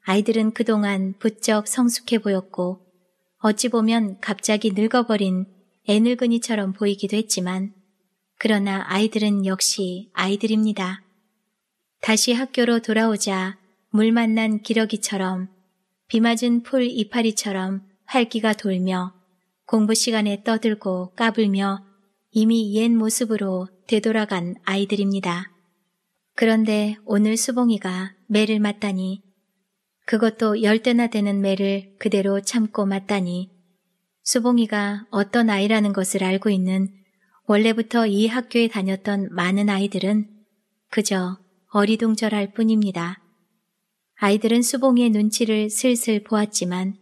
아이들은 그동안 부쩍 성숙해 보였고 어찌 보면 갑자기 늙어버린 애늙은이처럼 보이기도 했지만 그러나 아이들은 역시 아이들입니다. 다시 학교로 돌아오자 물 만난 기러기처럼 비 맞은 풀 이파리처럼 활기가 돌며 공부 시간에 떠들고 까불며 이미 옛 모습으로 되돌아간 아이들입니다. 그런데 오늘 수봉이가 매를 맞다니 그것도 열대나 되는 매를 그대로 참고 맞다니 수봉이가 어떤 아이라는 것을 알고 있는 원래부터 이 학교에 다녔던 많은 아이들은 그저 어리둥절할 뿐입니다. 아이들은 수봉이의 눈치를 슬슬 보았지만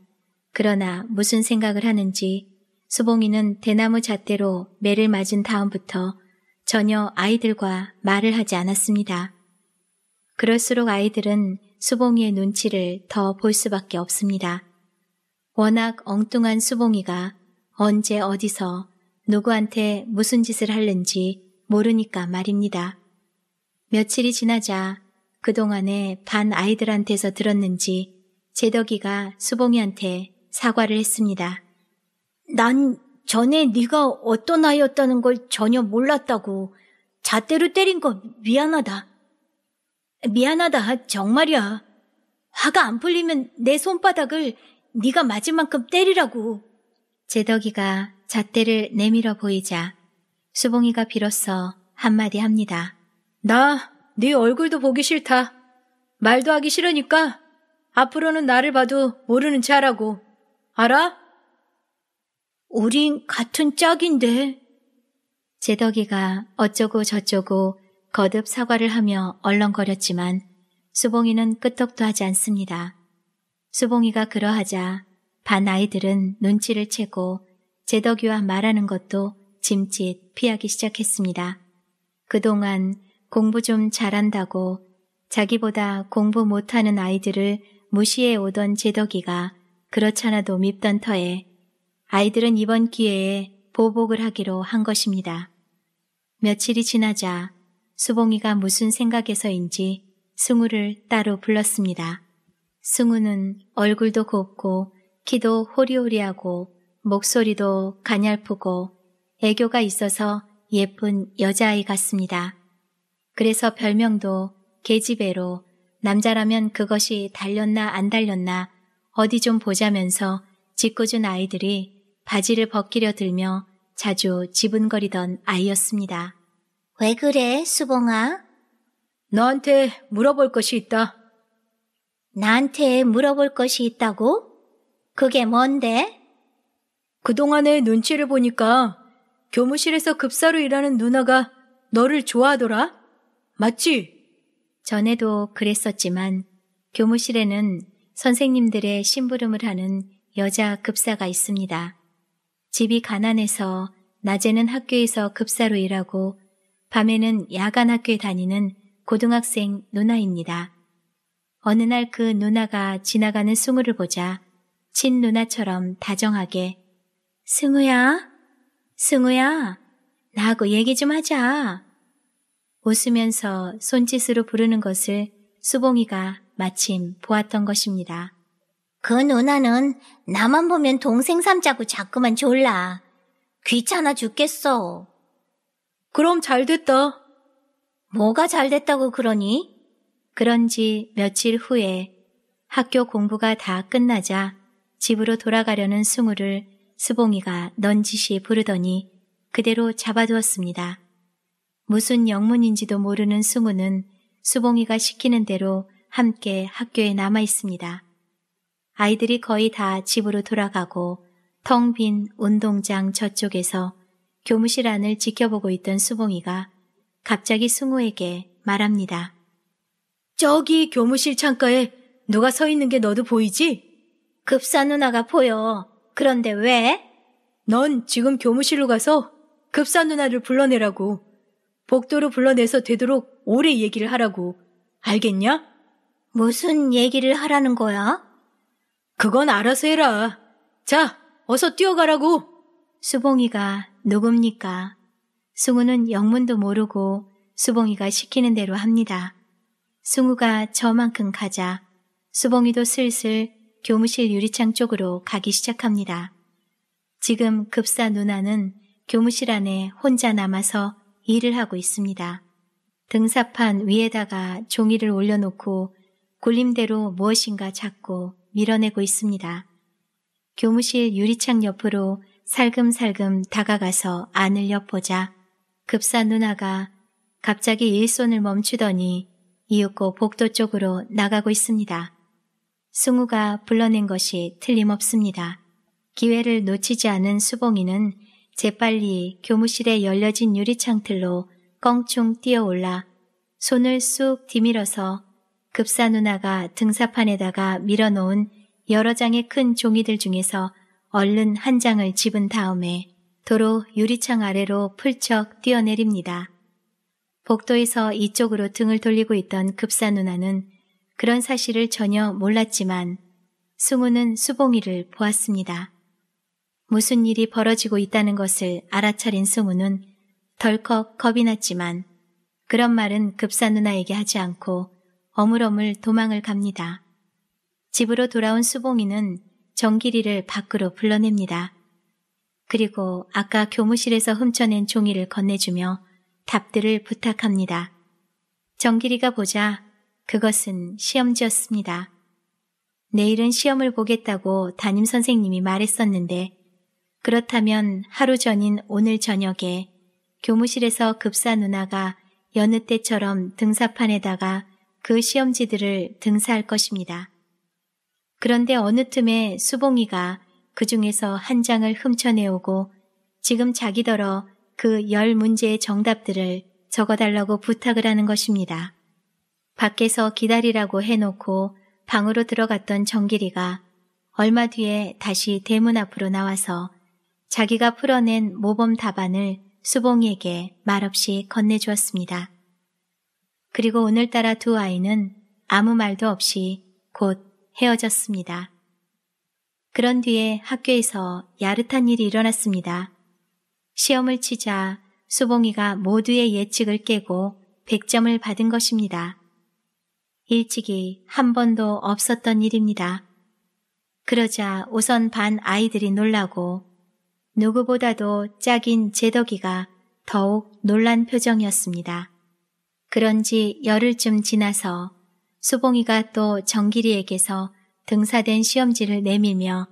그러나 무슨 생각을 하는지 수봉이는 대나무 잣대로 매를 맞은 다음부터 전혀 아이들과 말을 하지 않았습니다. 그럴수록 아이들은 수봉이의 눈치를 더 볼 수밖에 없습니다. 워낙 엉뚱한 수봉이가 언제 어디서 누구한테 무슨 짓을 할는지 모르니까 말입니다. 며칠이 지나자 그동안에 반 아이들한테서 들었는지 제덕이가 수봉이한테 사과를 했습니다. 난 전에 네가 어떤 아이였다는 걸 전혀 몰랐다고 잣대로 때린 거 미안하다. 미안하다. 정말이야. 화가 안 풀리면 내 손바닥을 네가 맞을 만큼 때리라고. 제덕이가 잣대를 내밀어 보이자 수봉이가 비로소 한마디 합니다. 나 네 얼굴도 보기 싫다. 말도 하기 싫으니까 앞으로는 나를 봐도 모르는 체하라고. 알아? 우린 같은 짝인데. 제덕이가 어쩌고 저쩌고 거듭 사과를 하며 얼렁거렸지만 수봉이는 끄떡도 하지 않습니다. 수봉이가 그러하자 반 아이들은 눈치를 채고 제덕이와 말하는 것도 짐짓 피하기 시작했습니다. 그동안 공부 좀 잘한다고 자기보다 공부 못하는 아이들을 무시해 오던 제덕이가 그렇잖아도 밉던 터에 아이들은 이번 기회에 보복을 하기로 한 것입니다. 며칠이 지나자 수봉이가 무슨 생각에서인지 승우를 따로 불렀습니다. 승우는 얼굴도 곱고 키도 호리호리하고 목소리도 가냘프고 애교가 있어서 예쁜 여자아이 같습니다. 그래서 별명도 계집애로 남자라면 그것이 달렸나 안 달렸나 어디 좀 보자면서 짓궂은 아이들이 바지를 벗기려 들며 자주 지분거리던 아이였습니다. 왜 그래, 수봉아? 너한테 물어볼 것이 있다. 나한테 물어볼 것이 있다고? 그게 뭔데? 그동안의 눈치를 보니까 교무실에서 급사로 일하는 누나가 너를 좋아하더라? 맞지? 전에도 그랬었지만 교무실에는 선생님들의 심부름을 하는 여자 급사가 있습니다. 집이 가난해서 낮에는 학교에서 급사로 일하고 밤에는 야간 학교에 다니는 고등학생 누나입니다. 어느 날 그 누나가 지나가는 승우를 보자 친 누나처럼 다정하게 승우야, 승우야, 나하고 얘기 좀 하자. 웃으면서 손짓으로 부르는 것을 수봉이가 마침 보았던 것입니다. 그 누나는 나만 보면 동생 삼자고 자꾸만 졸라. 귀찮아 죽겠어. 그럼 잘 됐다. 뭐가 잘 됐다고 그러니? 그런지 며칠 후에 학교 공부가 다 끝나자 집으로 돌아가려는 승우를 수봉이가 넌지시 부르더니 그대로 잡아두었습니다. 무슨 영문인지도 모르는 승우는 수봉이가 시키는 대로 함께 학교에 남아 있습니다. 아이들이 거의 다 집으로 돌아가고 텅 빈 운동장 저쪽에서 교무실 안을 지켜보고 있던 수봉이가 갑자기 승우에게 말합니다. 저기 교무실 창가에 누가 서 있는 게 너도 보이지? 급사 누나가 보여. 그런데 왜? 넌 지금 교무실로 가서 급사 누나를 불러내라고. 복도로 불러내서 되도록 오래 얘기를 하라고. 알겠냐? 무슨 얘기를 하라는 거야? 그건 알아서 해라. 자, 어서 뛰어가라고. 수봉이가 누굽니까? 승우는 영문도 모르고 수봉이가 시키는 대로 합니다. 승우가 저만큼 가자 수봉이도 슬슬 교무실 유리창 쪽으로 가기 시작합니다. 지금 급사 누나는 교무실 안에 혼자 남아서 일을 하고 있습니다. 등사판 위에다가 종이를 올려놓고 굴림대로 무엇인가 잡고 밀어내고 있습니다. 교무실 유리창 옆으로 살금살금 다가가서 안을 엿보자 급사 누나가 갑자기 일손을 멈추더니 이윽고 복도 쪽으로 나가고 있습니다. 승우가 불러낸 것이 틀림없습니다. 기회를 놓치지 않은 수봉이는 재빨리 교무실에 열려진 유리창틀로 껑충 뛰어올라 손을 쑥 뒤밀어서 급사 누나가 등사판에다가 밀어놓은 여러 장의 큰 종이들 중에서 얼른 한 장을 집은 다음에 도로 유리창 아래로 풀쩍 뛰어내립니다. 복도에서 이쪽으로 등을 돌리고 있던 급사 누나는 그런 사실을 전혀 몰랐지만 승우는 수봉이를 보았습니다. 무슨 일이 벌어지고 있다는 것을 알아차린 승우는 덜컥 겁이 났지만 그런 말은 급사 누나에게 하지 않고 어물어물 도망을 갑니다. 집으로 돌아온 수봉이는 정길이를 밖으로 불러냅니다. 그리고 아까 교무실에서 훔쳐낸 종이를 건네주며 답들을 부탁합니다. 정길이가 보자 그것은 시험지였습니다. 내일은 시험을 보겠다고 담임 선생님이 말했었는데 그렇다면 하루 전인 오늘 저녁에 교무실에서 급사 누나가 여느 때처럼 등사판에다가 그 시험지들을 등사할 것입니다. 그런데 어느 틈에 수봉이가 그 중에서 한 장을 훔쳐내오고 지금 자기더러 그 열 문제의 정답들을 적어달라고 부탁을 하는 것입니다. 밖에서 기다리라고 해놓고 방으로 들어갔던 정길이가 얼마 뒤에 다시 대문 앞으로 나와서 자기가 풀어낸 모범 답안을 수봉이에게 말없이 건네주었습니다. 그리고 오늘따라 두 아이는 아무 말도 없이 곧 헤어졌습니다. 그런 뒤에 학교에서 야릇한 일이 일어났습니다. 시험을 치자 수봉이가 모두의 예측을 깨고 100점을 받은 것입니다. 일찍이 한 번도 없었던 일입니다. 그러자 우선 반 아이들이 놀라고 누구보다도 짝인 제덕이가 더욱 놀란 표정이었습니다. 그런 지 열흘쯤 지나서 수봉이가 또 정길이에게서 등사된 시험지를 내밀며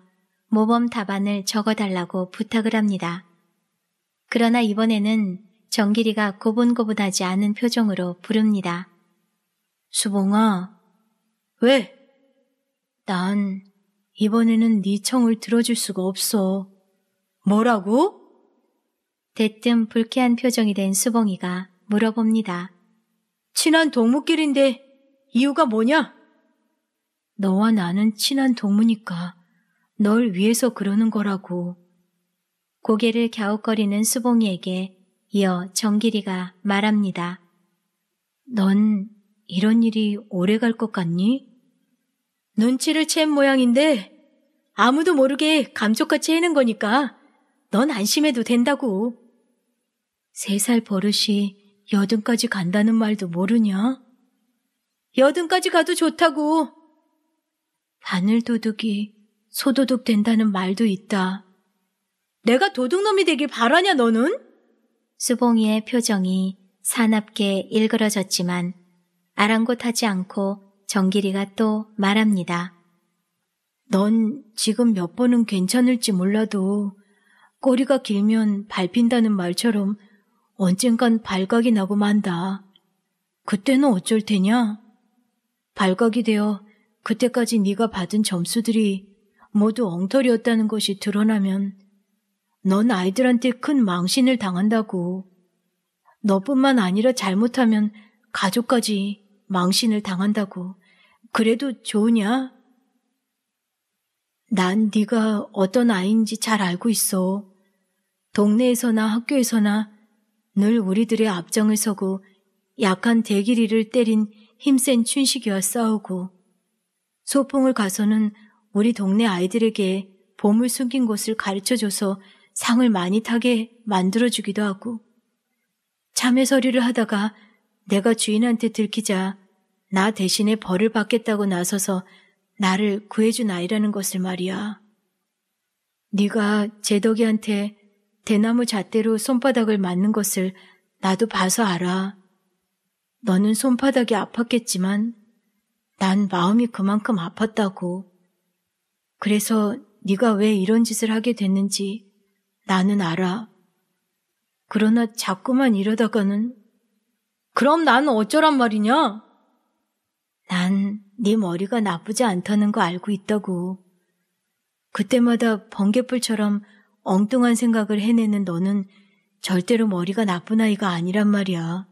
모범 답안을 적어달라고 부탁을 합니다. 그러나 이번에는 정길이가 고분고분하지 않은 표정으로 부릅니다. 수봉아, 왜? 난 이번에는 네 청을 들어줄 수가 없어. 뭐라고? 대뜸 불쾌한 표정이 된 수봉이가 물어봅니다. 친한 동무끼인데 이유가 뭐냐? 너와 나는 친한 동무니까 널 위해서 그러는 거라고. 고개를 갸웃거리는 수봉이에게 이어 정길이가 말합니다. 넌 이런 일이 오래 갈 것 같니? 눈치를 챈 모양인데 아무도 모르게 감쪽같이 해는 거니까 넌 안심해도 된다고. 세 살 버릇이 여든까지 간다는 말도 모르냐? 여든까지 가도 좋다고. 바늘 도둑이 소도둑 된다는 말도 있다. 내가 도둑놈이 되길 바라냐 너는? 수봉이의 표정이 사납게 일그러졌지만 아랑곳하지 않고 정길이가 또 말합니다. 넌 지금 몇 번은 괜찮을지 몰라도 꼬리가 길면 밟힌다는 말처럼 언젠간 발각이 나고 만다. 그때는 어쩔 테냐? 발각이 되어 그때까지 네가 받은 점수들이 모두 엉터리였다는 것이 드러나면 넌 아이들한테 큰 망신을 당한다고. 너뿐만 아니라 잘못하면 가족까지 망신을 당한다고. 그래도 좋으냐? 난 네가 어떤 아이인지 잘 알고 있어. 동네에서나 학교에서나 늘 우리들의 앞장을 서고 약한 대기리를 때린 힘센 춘식이와 싸우고 소풍을 가서는 우리 동네 아이들에게 보물 숨긴 곳을 가르쳐줘서 상을 많이 타게 만들어주기도 하고 참회서리를 하다가 내가 주인한테 들키자 나 대신에 벌을 받겠다고 나서서 나를 구해준 아이라는 것을 말이야. 네가 제덕이한테 대나무 잣대로 손바닥을 맞는 것을 나도 봐서 알아. 너는 손바닥이 아팠겠지만 난 마음이 그만큼 아팠다고. 그래서 네가 왜 이런 짓을 하게 됐는지 나는 알아. 그러나 자꾸만 이러다가는 그럼 난 어쩌란 말이냐? 난 네 머리가 나쁘지 않다는 거 알고 있다고. 그때마다 번개불처럼 엉뚱한 생각을 해내는 너는 절대로 머리가 나쁜 아이가 아니란 말이야.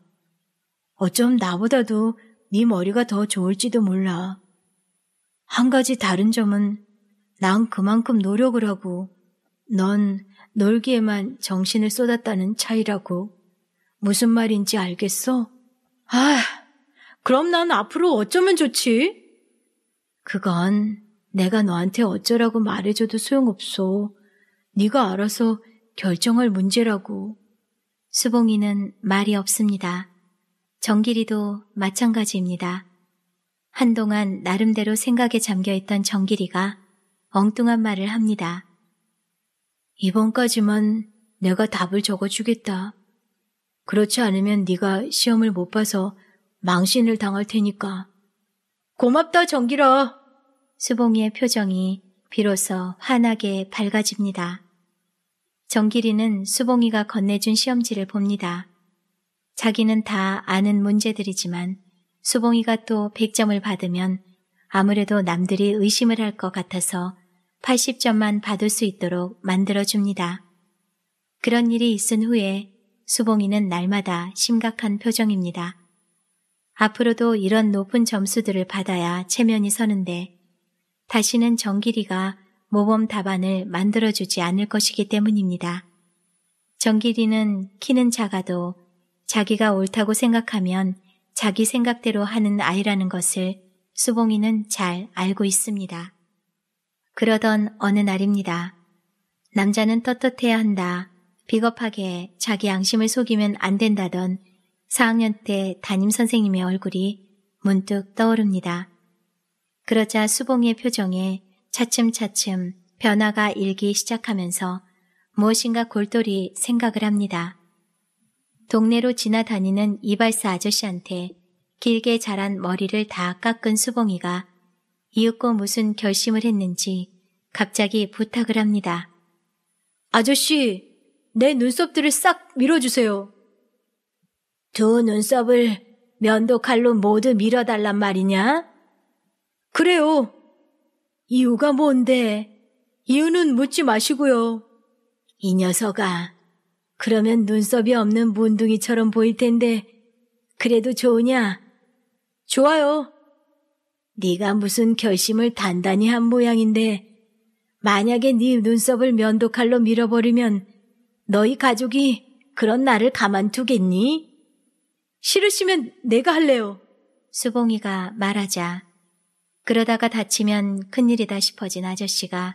어쩜 나보다도 네 머리가 더 좋을지도 몰라. 한 가지 다른 점은 난 그만큼 노력을 하고 넌 놀기에만 정신을 쏟았다는 차이라고. 무슨 말인지 알겠어? 아, 그럼 난 앞으로 어쩌면 좋지? 그건 내가 너한테 어쩌라고 말해줘도 소용없어. 네가 알아서 결정할 문제라고. 수봉이는 말이 없습니다. 정길이도 마찬가지입니다. 한동안 나름대로 생각에 잠겨있던 정길이가 엉뚱한 말을 합니다. 이번까지만 내가 답을 적어주겠다. 그렇지 않으면 네가 시험을 못 봐서 망신을 당할 테니까. 고맙다 정길아. 수봉이의 표정이 비로소 환하게 밝아집니다. 정길이는 수봉이가 건네준 시험지를 봅니다. 자기는 다 아는 문제들이지만 수봉이가 또 100점을 받으면 아무래도 남들이 의심을 할 것 같아서 80점만 받을 수 있도록 만들어줍니다. 그런 일이 있은 후에 수봉이는 날마다 심각한 표정입니다. 앞으로도 이런 높은 점수들을 받아야 체면이 서는데 다시는 정길이가 모범 답안을 만들어주지 않을 것이기 때문입니다. 정길이는 키는 작아도 자기가 옳다고 생각하면 자기 생각대로 하는 아이라는 것을 수봉이는 잘 알고 있습니다. 그러던 어느 날입니다. 남자는 떳떳해야 한다. 비겁하게 자기 양심을 속이면 안 된다던 4학년 때 담임 선생님의 얼굴이 문득 떠오릅니다. 그러자 수봉의 표정에 차츰차츰 변화가 일기 시작하면서 무엇인가 골똘히 생각을 합니다. 동네로 지나다니는 이발사 아저씨한테 길게 자란 머리를 다 깎은 수봉이가 이윽고 무슨 결심을 했는지 갑자기 부탁을 합니다. 아저씨, 내 눈썹들을 싹 밀어주세요. 두 눈썹을 면도칼로 모두 밀어달란 말이냐? 그래요. 이유가 뭔데? 이유는 묻지 마시고요. 이 녀석아. 그러면 눈썹이 없는 문둥이처럼 보일 텐데 그래도 좋으냐? 좋아요. 네가 무슨 결심을 단단히 한 모양인데 만약에 네 눈썹을 면도칼로 밀어버리면 너희 가족이 그런 나를 가만두겠니? 싫으시면 내가 할래요. 수봉이가 말하자 그러다가 다치면 큰일이다 싶어진 아저씨가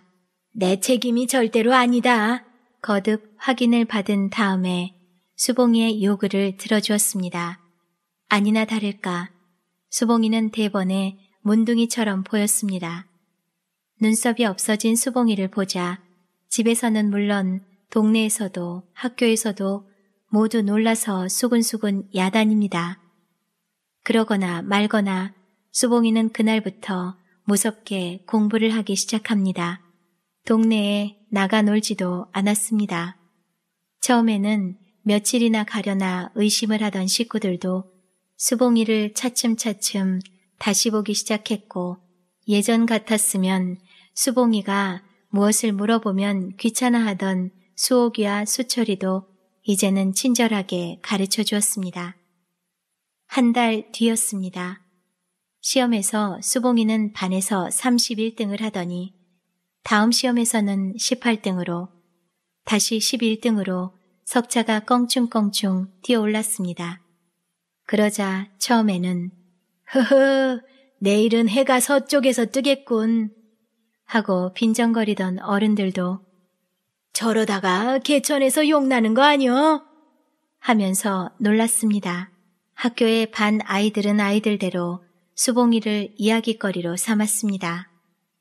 내 책임이 절대로 아니다. 거듭 확인을 받은 다음에 수봉이의 요구를 들어주었습니다. 아니나 다를까 수봉이는 대번에 문둥이처럼 보였습니다. 눈썹이 없어진 수봉이를 보자 집에서는 물론 동네에서도 학교에서도 모두 놀라서 수근수근 야단입니다. 그러거나 말거나 수봉이는 그날부터 무섭게 공부를 하기 시작합니다. 동네에 나가 놀지도 않았습니다. 처음에는 며칠이나 가려나 의심을 하던 식구들도 수봉이를 차츰차츰 다시 보기 시작했고 예전 같았으면 수봉이가 무엇을 물어보면 귀찮아하던 수옥이와 수철이도 이제는 친절하게 가르쳐 주었습니다. 한 달 뒤였습니다. 시험에서 수봉이는 반에서 31등을 하더니 다음 시험에서는 18등으로 다시 11등으로 석차가 껑충껑충 뛰어올랐습니다. 그러자 처음에는 허허 내일은 해가 서쪽에서 뜨겠군 하고 빈정거리던 어른들도 저러다가 개천에서 욕나는 거 아니여? 하면서 놀랐습니다. 학교의 반 아이들은 아이들대로 수봉이를 이야기거리로 삼았습니다.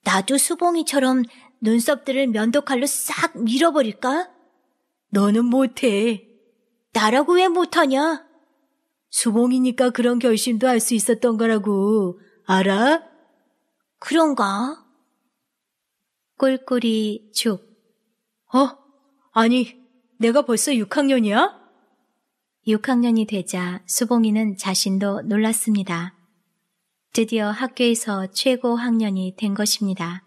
나도 수봉이처럼 눈썹들을 면도칼로 싹 밀어버릴까? 너는 못해. 나라고 왜 못하냐? 수봉이니까 그런 결심도 할 수 있었던 거라고. 알아? 그런가? 꿀꿀이 죽. 어? 아니, 내가 벌써 6학년이야? 6학년이 되자 수봉이는 자신도 놀랐습니다. 드디어 학교에서 최고 학년이 된 것입니다.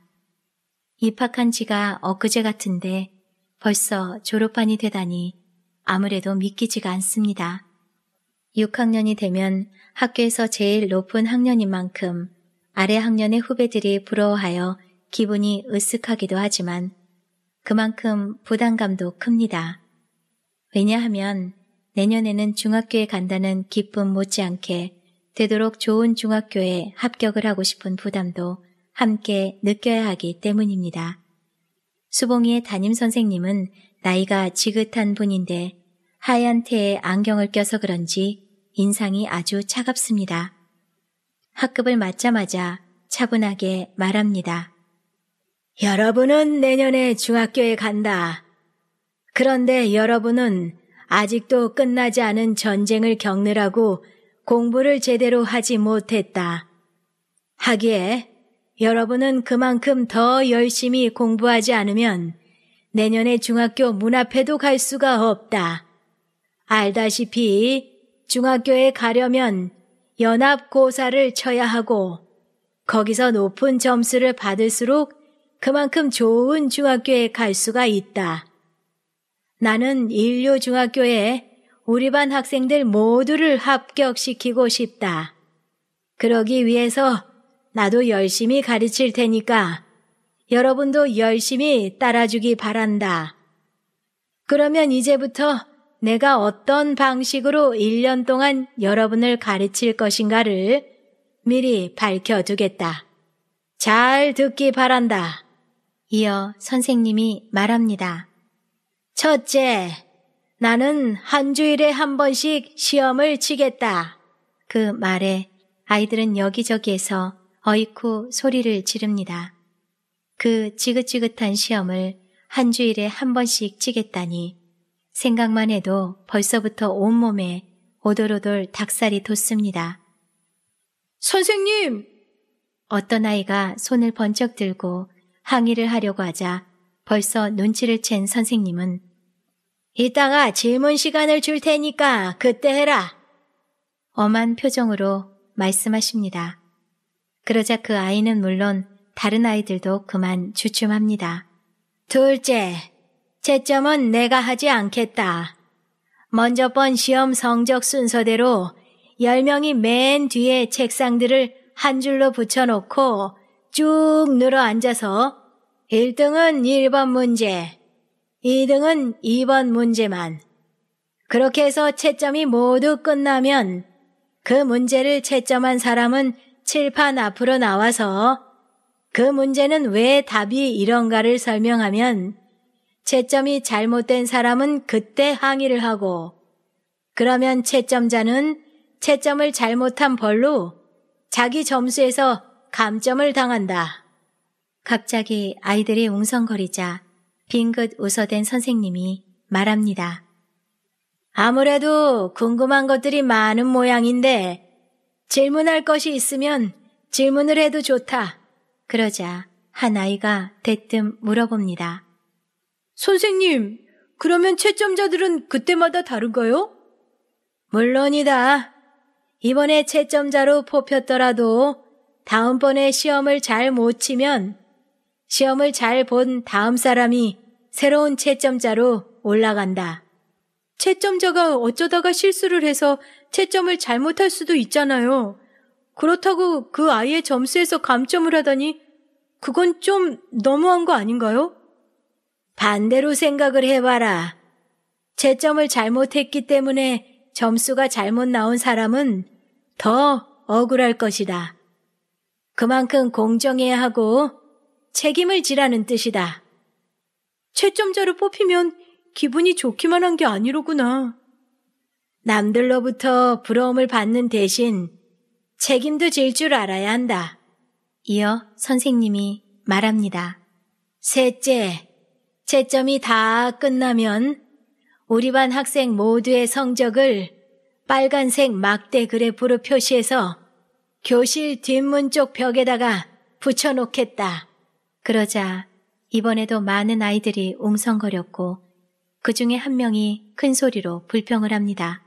입학한 지가 엊그제 같은데 벌써 졸업반이 되다니 아무래도 믿기지가 않습니다. 6학년이 되면 학교에서 제일 높은 학년인 만큼 아래 학년의 후배들이 부러워하여 기분이 으쓱하기도 하지만 그만큼 부담감도 큽니다. 왜냐하면 내년에는 중학교에 간다는 기쁨 못지않게 되도록 좋은 중학교에 합격을 하고 싶은 부담도 함께 느껴야 하기 때문입니다. 수봉이의 담임 선생님은 나이가 지긋한 분인데 하얀 테에 안경을 껴서 그런지 인상이 아주 차갑습니다. 학급을 맞자마자 차분하게 말합니다. 여러분은 내년에 중학교에 간다. 그런데 여러분은 아직도 끝나지 않은 전쟁을 겪느라고 공부를 제대로 하지 못했다. 하기에 여러분은 그만큼 더 열심히 공부하지 않으면 내년에 중학교 문 앞에도 갈 수가 없다. 알다시피 중학교에 가려면 연합고사를 쳐야 하고 거기서 높은 점수를 받을수록 그만큼 좋은 중학교에 갈 수가 있다. 나는 인류중학교에 우리 반 학생들 모두를 합격시키고 싶다. 그러기 위해서 나도 열심히 가르칠 테니까 여러분도 열심히 따라주기 바란다. 그러면 이제부터 내가 어떤 방식으로 1년 동안 여러분을 가르칠 것인가를 미리 밝혀두겠다. 잘 듣기 바란다. 이어 선생님이 말합니다. 첫째, 나는 한 주일에 한 번씩 시험을 치겠다. 그 말에 아이들은 여기저기에서 어이쿠 소리를 지릅니다. 그 지긋지긋한 시험을 한 주일에 한 번씩 치겠다니 생각만 해도 벌써부터 온몸에 오돌오돌 닭살이 돋습니다. 선생님! 어떤 아이가 손을 번쩍 들고 항의를 하려고 하자 벌써 눈치를 챈 선생님은 이따가 질문 시간을 줄 테니까 그때 해라. 엄한 표정으로 말씀하십니다. 그러자 그 아이는 물론 다른 아이들도 그만 주춤합니다. 둘째, 채점은 내가 하지 않겠다. 먼저 번 시험 성적 순서대로 10명이 맨 뒤에 책상들을 한 줄로 붙여놓고 쭉 늘어 앉아서 1등은 1번 문제, 2등은 2번 문제만. 그렇게 해서 채점이 모두 끝나면 그 문제를 채점한 사람은 칠판 앞으로 나와서 그 문제는 왜 답이 이런가를 설명하면 채점이 잘못된 사람은 그때 항의를 하고 그러면 채점자는 채점을 잘못한 벌로 자기 점수에서 감점을 당한다. 갑자기 아이들이 웅성거리자 빙긋 웃어댄 선생님이 말합니다. 아무래도 궁금한 것들이 많은 모양인데 질문할 것이 있으면 질문을 해도 좋다. 그러자 한 아이가 대뜸 물어봅니다. 선생님, 그러면 채점자들은 그때마다 다른가요? 물론이다. 이번에 채점자로 뽑혔더라도 다음번에 시험을 잘 못 치면 시험을 잘 본 다음 사람이 새로운 채점자로 올라간다. 채점자가 어쩌다가 실수를 해서 채점을 잘못할 수도 있잖아요. 그렇다고 그 아이의 점수에서 감점을 하다니 그건 좀 너무한 거 아닌가요? 반대로 생각을 해봐라. 채점을 잘못했기 때문에 점수가 잘못 나온 사람은 더 억울할 것이다. 그만큼 공정해야 하고 책임을 지라는 뜻이다. 채점자로 뽑히면 기분이 좋기만 한 게 아니로구나. 남들로부터 부러움을 받는 대신 책임도 질 줄 알아야 한다. 이어 선생님이 말합니다. 셋째, 채점이 다 끝나면 우리 반 학생 모두의 성적을 빨간색 막대 그래프로 표시해서 교실 뒷문 쪽 벽에다가 붙여놓겠다. 그러자 이번에도 많은 아이들이 웅성거렸고 그 중에 한 명이 큰 소리로 불평을 합니다.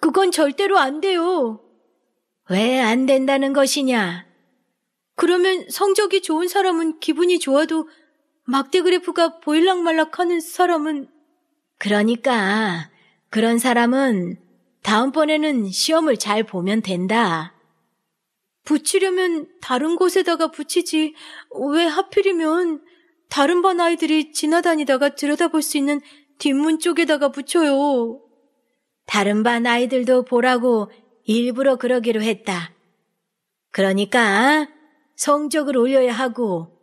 그건 절대로 안 돼요. 왜 안 된다는 것이냐? 그러면 성적이 좋은 사람은 기분이 좋아도 막대 그래프가 보일락말락 하는 사람은 그러니까 그런 사람은 다음번에는 시험을 잘 보면 된다. 붙이려면 다른 곳에다가 붙이지 왜 하필이면 다른 반 아이들이 지나다니다가 들여다볼 수 있는 뒷문 쪽에다가 붙여요. 다른 반 아이들도 보라고 일부러 그러기로 했다. 그러니까 성적을 올려야 하고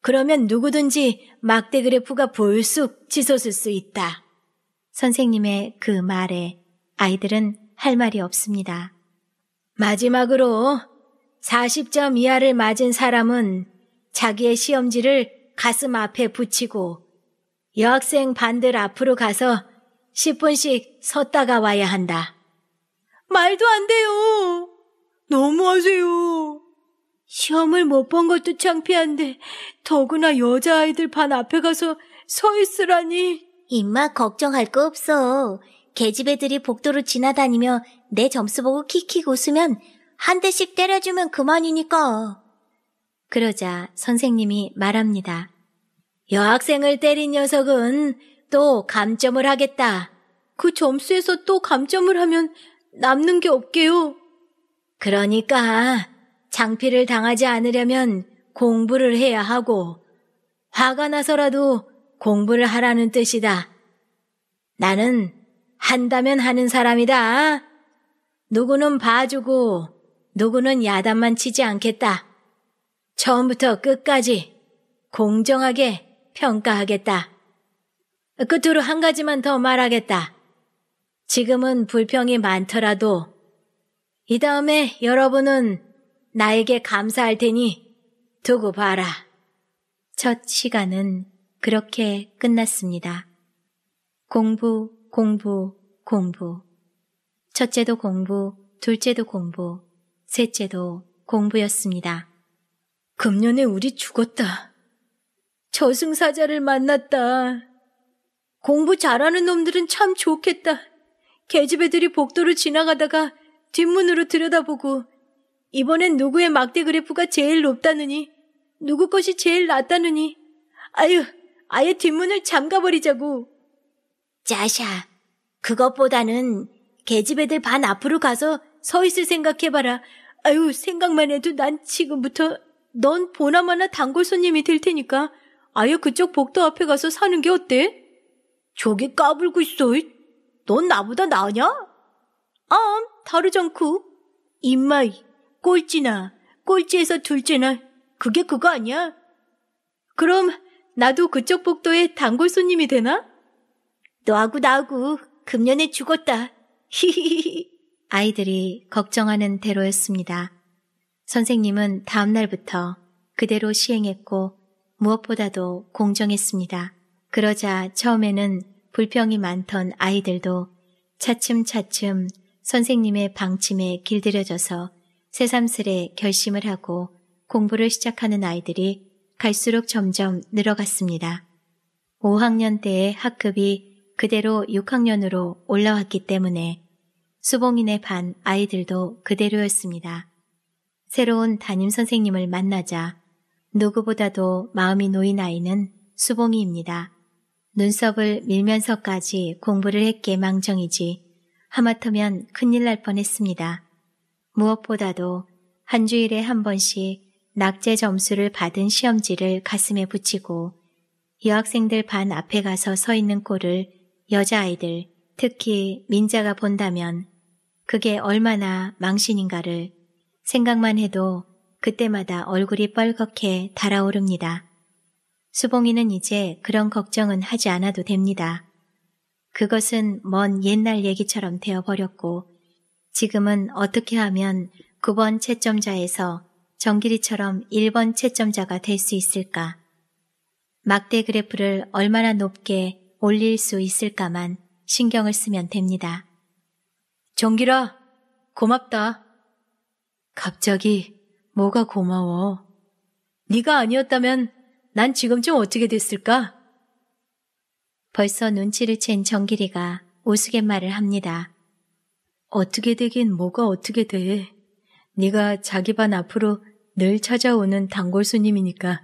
그러면 누구든지 막대 그래프가 볼쑥 치솟을 수 있다. 선생님의 그 말에 아이들은 할 말이 없습니다. 마지막으로 40점 이하를 맞은 사람은 자기의 시험지를 가슴 앞에 붙이고 여학생 반들 앞으로 가서 10분씩 섰다가 와야 한다. 말도 안 돼요. 너무하세요. 시험을 못 본 것도 창피한데 더구나 여자아이들 반 앞에 가서 서 있으라니. 임마 걱정할 거 없어. 계집 애들이 복도로 지나다니며 내 점수 보고 킥킥 웃으면 한 대씩 때려주면 그만이니까. 그러자 선생님이 말합니다. 여학생을 때린 녀석은 또 감점을 하겠다. 그 점수에서 또 감점을 하면 남는 게 없게요. 그러니까 장피를 당하지 않으려면 공부를 해야 하고 화가 나서라도 공부를 하라는 뜻이다. 나는 한다면 하는 사람이다. 누구는 봐주고 누구는 야단만 치지 않겠다. 처음부터 끝까지 공정하게 평가하겠다. 끝으로 한 가지만 더 말하겠다. 지금은 불평이 많더라도 이 다음에 여러분은 나에게 감사할 테니 두고 봐라. 첫 시간은 그렇게 끝났습니다. 공부, 공부, 공부. 첫째도 공부, 둘째도 공부, 셋째도 공부였습니다. 금년에 우리 죽었다. 저승사자를 만났다. 공부 잘하는 놈들은 참 좋겠다. 계집애들이 복도를 지나가다가 뒷문으로 들여다보고 이번엔 누구의 막대 그래프가 제일 높다느니 누구 것이 제일 낮다느니 아유 아예 뒷문을 잠가버리자고. 짜샤 그것보다는 계집애들 반 앞으로 가서 서 있을 생각해봐라. 아유 생각만 해도 난 지금부터 넌 보나마나 단골 손님이 될 테니까 아예 그쪽 복도 앞에 가서 사는 게 어때? 저게 까불고 있어. 넌 나보다 나냐? 암, 다르지않구 임마이, 꼴찌나, 꼴찌에서 둘째나, 그게 그거 아니야? 그럼 나도 그쪽 복도에 단골 손님이 되나? 너하고 나하고 금년에 죽었다. 히 히히히. 아이들이 걱정하는 대로였습니다. 선생님은 다음날부터 그대로 시행했고 무엇보다도 공정했습니다. 그러자 처음에는 불평이 많던 아이들도 차츰차츰 선생님의 방침에 길들여져서 새삼스레 결심을 하고 공부를 시작하는 아이들이 갈수록 점점 늘어갔습니다. 5학년 때의 학급이 그대로 6학년으로 올라왔기 때문에 수봉인의 반 아이들도 그대로였습니다. 새로운 담임 선생님을 만나자 누구보다도 마음이 놓인 아이는 수봉이입니다. 눈썹을 밀면서까지 공부를 했기에 망정이지 하마터면 큰일 날 뻔했습니다. 무엇보다도 한 주일에 한 번씩 낙제 점수를 받은 시험지를 가슴에 붙이고 여학생들 반 앞에 가서 서 있는 꼴을 여자아이들, 특히 민자가 본다면 그게 얼마나 망신인가를 생각만 해도 그때마다 얼굴이 뻘겋게 달아오릅니다. 수봉이는 이제 그런 걱정은 하지 않아도 됩니다. 그것은 먼 옛날 얘기처럼 되어버렸고 지금은 어떻게 하면 9번 채점자에서 정길이처럼 1번 채점자가 될 수 있을까? 막대 그래프를 얼마나 높게 올릴 수 있을까만 신경을 쓰면 됩니다. 정길아, 고맙다. 갑자기 뭐가 고마워. 네가 아니었다면 난 지금쯤 어떻게 됐을까? 벌써 눈치를 챈 정길이가 우스갯말을 합니다. 어떻게 되긴 뭐가 어떻게 돼. 네가 자기 반 앞으로 늘 찾아오는 단골손님이니까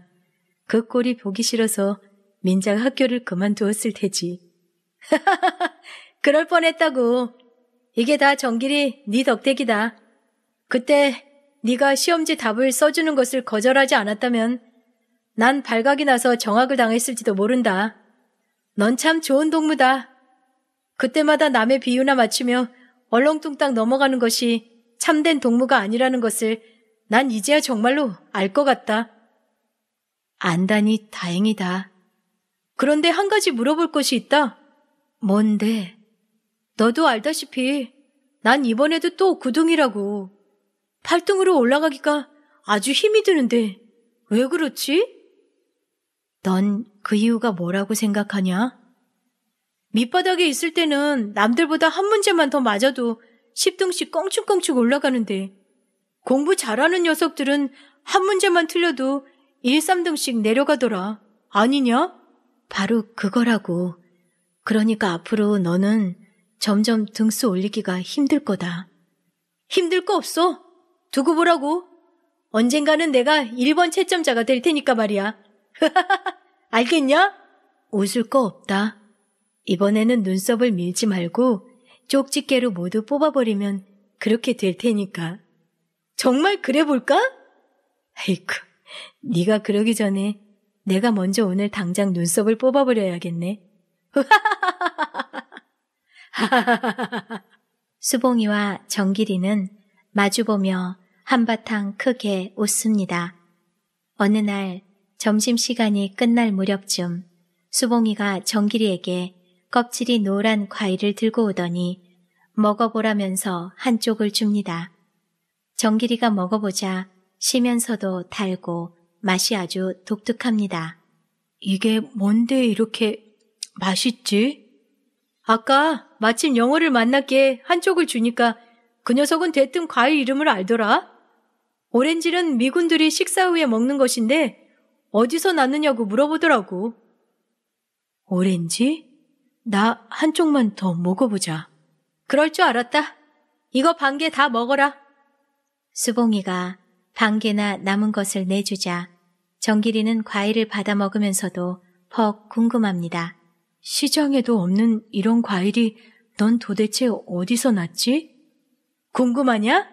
그 꼴이 보기 싫어서 민자가 학교를 그만두었을 테지. 하하하하 그럴 뻔했다고. 이게 다 정길이 네 덕택이다. 그때 네가 시험지 답을 써주는 것을 거절하지 않았다면 난 발각이 나서 정학을 당했을지도 모른다. 넌 참 좋은 동무다. 그때마다 남의 비유나 맞추며 얼렁뚱땅 넘어가는 것이 참된 동무가 아니라는 것을 난 이제야 정말로 알 것 같다. 안다니 다행이다. 그런데 한 가지 물어볼 것이 있다. 뭔데? 너도 알다시피 난 이번에도 또 구둥이라고. 팔등으로 올라가기가 아주 힘이 드는데 왜 그렇지? 넌 그 이유가 뭐라고 생각하냐? 밑바닥에 있을 때는 남들보다 한 문제만 더 맞아도 10등씩 껑충껑충 올라가는데 공부 잘하는 녀석들은 한 문제만 틀려도 1, 3등씩 내려가더라. 아니냐? 바로 그거라고. 그러니까 앞으로 너는 점점 등수 올리기가 힘들 거다. 힘들 거 없어. 두고 보라고. 언젠가는 내가 1번 채점자가 될 테니까 말이야. 알겠냐? 웃을 거 없다. 이번에는 눈썹을 밀지 말고 쪽집게로 모두 뽑아버리면 그렇게 될 테니까. 정말 그래 볼까? 에이쿠, 네가 그러기 전에 내가 먼저 오늘 당장 눈썹을 뽑아버려야겠네. 수봉이와 정길이는 마주보며 한바탕 크게 웃습니다. 어느 날 점심시간이 끝날 무렵쯤 수봉이가 정길이에게 껍질이 노란 과일을 들고 오더니 먹어보라면서 한쪽을 줍니다. 정길이가 먹어보자 쉬면서도 달고 맛이 아주 독특합니다. 이게 뭔데 이렇게 맛있지? 아까 마침 영어를 만났기에 한쪽을 주니까 그 녀석은 대뜸 과일 이름을 알더라? 오렌지는 미군들이 식사 후에 먹는 것인데 어디서 났느냐고 물어보더라고. 오렌지? 나 한쪽만 더 먹어보자. 그럴 줄 알았다. 이거 반개 다 먹어라. 수봉이가 반 개나 남은 것을 내주자 정길이는 과일을 받아 먹으면서도 퍽 궁금합니다. 시장에도 없는 이런 과일이 넌 도대체 어디서 났지? 궁금하냐?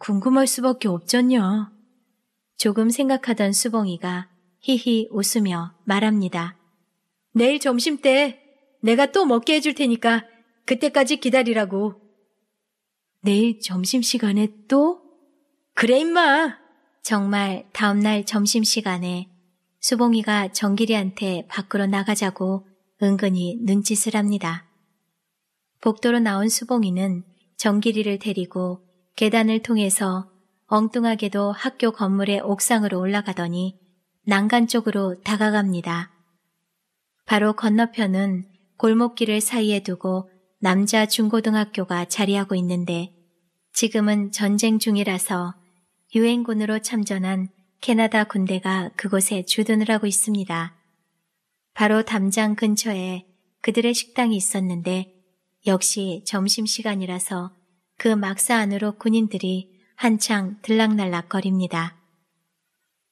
궁금할 수밖에 없잖냐. 조금 생각하던 수봉이가 히히 웃으며 말합니다. 내일 점심 때 내가 또 먹게 해줄 테니까 그때까지 기다리라고. 내일 점심시간에 또? 그래, 임마! 정말 다음날 점심시간에 수봉이가 정길이한테 밖으로 나가자고 은근히 눈짓을 합니다. 복도로 나온 수봉이는 정길이를 데리고 계단을 통해서 엉뚱하게도 학교 건물의 옥상으로 올라가더니 난간 쪽으로 다가갑니다. 바로 건너편은 골목길을 사이에 두고 남자 중고등학교가 자리하고 있는데 지금은 전쟁 중이라서 유엔군으로 참전한 캐나다 군대가 그곳에 주둔을 하고 있습니다. 바로 담장 근처에 그들의 식당이 있었는데 역시 점심시간이라서 그 막사 안으로 군인들이 한창 들락날락 거립니다.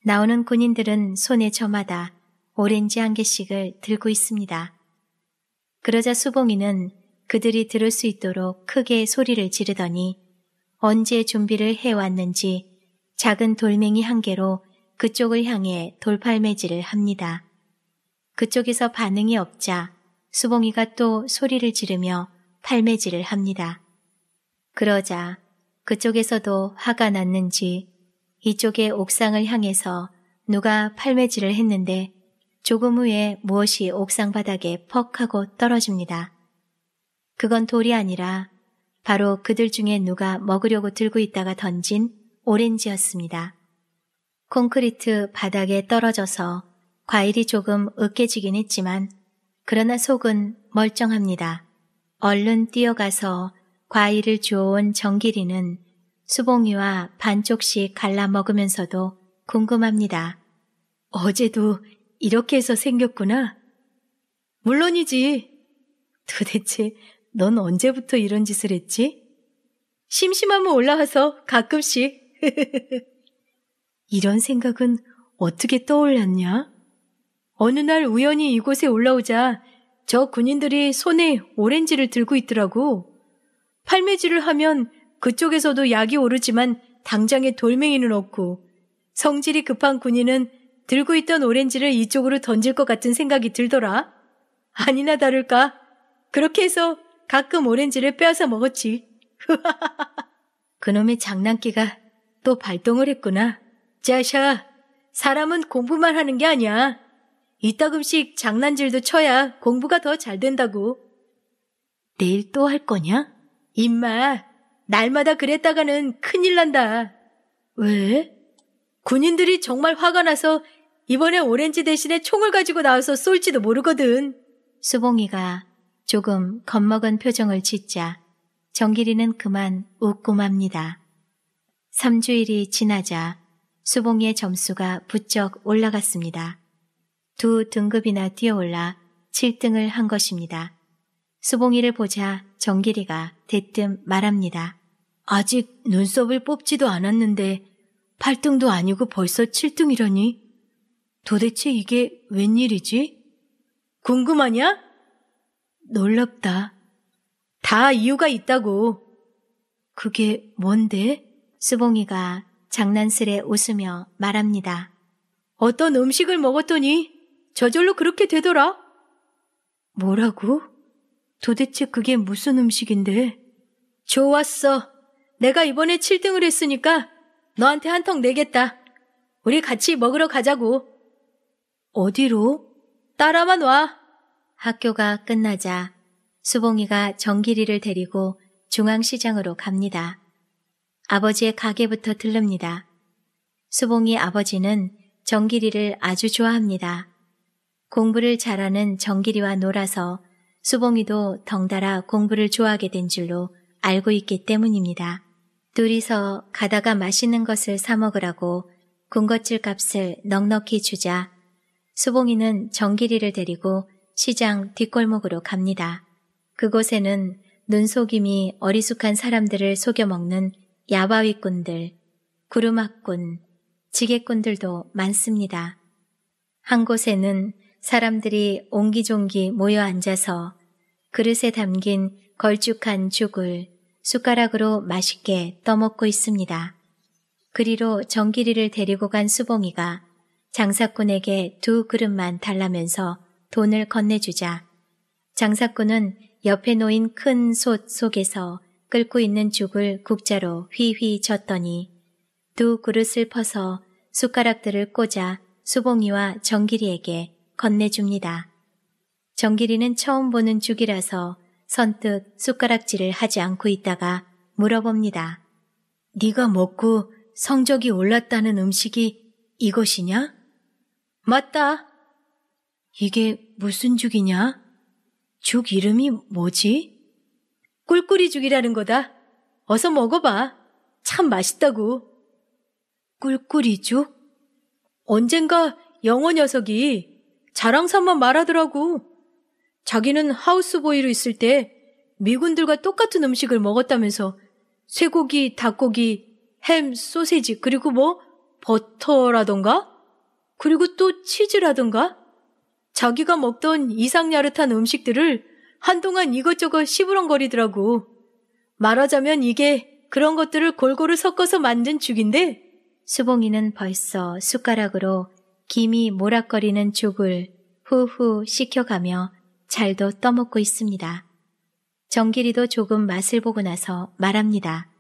나오는 군인들은 손에 저마다 오렌지 한 개씩을 들고 있습니다. 그러자 수봉이는 그들이 들을 수 있도록 크게 소리를 지르더니 언제 준비를 해왔는지 작은 돌멩이 한 개로 그쪽을 향해 돌팔매질을 합니다. 그쪽에서 반응이 없자 수봉이가 또 소리를 지르며 팔매질을 합니다. 그러자 그쪽에서도 화가 났는지 이쪽의 옥상을 향해서 누가 팔매질을 했는데 조금 후에 무엇이 옥상 바닥에 퍽 하고 떨어집니다. 그건 돌이 아니라 바로 그들 중에 누가 먹으려고 들고 있다가 던진 오렌지였습니다. 콘크리트 바닥에 떨어져서 과일이 조금 으깨지긴 했지만 그러나 속은 멀쩡합니다. 얼른 뛰어가서 과일을 주워온 정길이는 수봉이와 반쪽씩 갈라 먹으면서도 궁금합니다. 어제도 이렇게 해서 생겼구나? 물론이지. 도대체 넌 언제부터 이런 짓을 했지? 심심하면 올라와서 가끔씩. 이런 생각은 어떻게 떠올랐냐? 어느 날 우연히 이곳에 올라오자 저 군인들이 손에 오렌지를 들고 있더라고. 팔매질을 하면 그쪽에서도 약이 오르지만 당장에 돌멩이는 없고 성질이 급한 군인은 들고 있던 오렌지를 이쪽으로 던질 것 같은 생각이 들더라. 아니나 다를까. 그렇게 해서 가끔 오렌지를 빼앗아 먹었지. 그놈의 장난기가 또 발동을 했구나. 자샤, 사람은 공부만 하는 게 아니야. 이따금씩 장난질도 쳐야 공부가 더 잘 된다고. 내일 또 할 거냐? 임마, 날마다 그랬다가는 큰일 난다. 왜? 군인들이 정말 화가 나서 이번에 오렌지 대신에 총을 가지고 나와서 쏠지도 모르거든. 수봉이가 조금 겁먹은 표정을 짓자 정길이는 그만 웃고 맙니다. 3주일이 지나자 수봉이의 점수가 부쩍 올라갔습니다. 두 등급이나 뛰어올라 7등을 한 것입니다. 수봉이를 보자 정길이가 대뜸 말합니다. 아직 눈썹을 뽑지도 않았는데 8등도 아니고 벌써 7등이라니? 도대체 이게 웬일이지? 궁금하냐? 놀랍다. 다 이유가 있다고. 그게 뭔데? 수봉이가 장난스레 웃으며 말합니다. 어떤 음식을 먹었더니 저절로 그렇게 되더라? 뭐라고? 도대체 그게 무슨 음식인데? 좋았어. 내가 이번에 7등을 했으니까 너한테 한턱 내겠다. 우리 같이 먹으러 가자고. 어디로? 따라만 와. 학교가 끝나자 수봉이가 정길이를 데리고 중앙시장으로 갑니다. 아버지의 가게부터 들릅니다. 수봉이 아버지는 정길이를 아주 좋아합니다. 공부를 잘하는 정길이와 놀아서 수봉이도 덩달아 공부를 좋아하게 된 줄로 알고 있기 때문입니다. 둘이서 가다가 맛있는 것을 사 먹으라고 군것질 값을 넉넉히 주자 수봉이는 정길이를 데리고 시장 뒷골목으로 갑니다. 그곳에는 눈속임이 어리숙한 사람들을 속여먹는 야바위꾼들, 구루마꾼, 지게꾼들도 많습니다. 한 곳에는 사람들이 옹기종기 모여 앉아서 그릇에 담긴 걸쭉한 죽을 숟가락으로 맛있게 떠먹고 있습니다. 그리로 정길이를 데리고 간 수봉이가 장사꾼에게 두 그릇만 달라면서 돈을 건네주자 장사꾼은 옆에 놓인 큰 솥 속에서 끓고 있는 죽을 국자로 휘휘 젓더니 두 그릇을 퍼서 숟가락들을 꽂아 수봉이와 정길이에게 건네줍니다. 정길이는 처음 보는 죽이라서 선뜻 숟가락질을 하지 않고 있다가 물어봅니다. 네가 먹고 성적이 올랐다는 음식이 이것이냐? 맞다. 이게 무슨 죽이냐? 죽 이름이 뭐지? 꿀꿀이 죽이라는 거다. 어서 먹어봐. 참 맛있다고. 꿀꿀이 죽? 언젠가 영어 녀석이 자랑삼만 말하더라고. 자기는 하우스보이로 있을 때 미군들과 똑같은 음식을 먹었다면서 쇠고기, 닭고기, 햄, 소세지, 그리고 뭐 버터라던가 그리고 또 치즈라던가 자기가 먹던 이상야릇한 음식들을 한동안 이것저것 시부렁거리더라고. 말하자면 이게 그런 것들을 골고루 섞어서 만든 죽인데 수봉이는 벌써 숟가락으로 김이 모락거리는 죽을 후후 식혀가며 잘도 떠먹고 있습니다. 정길이도 조금 맛을 보고 나서 말합니다.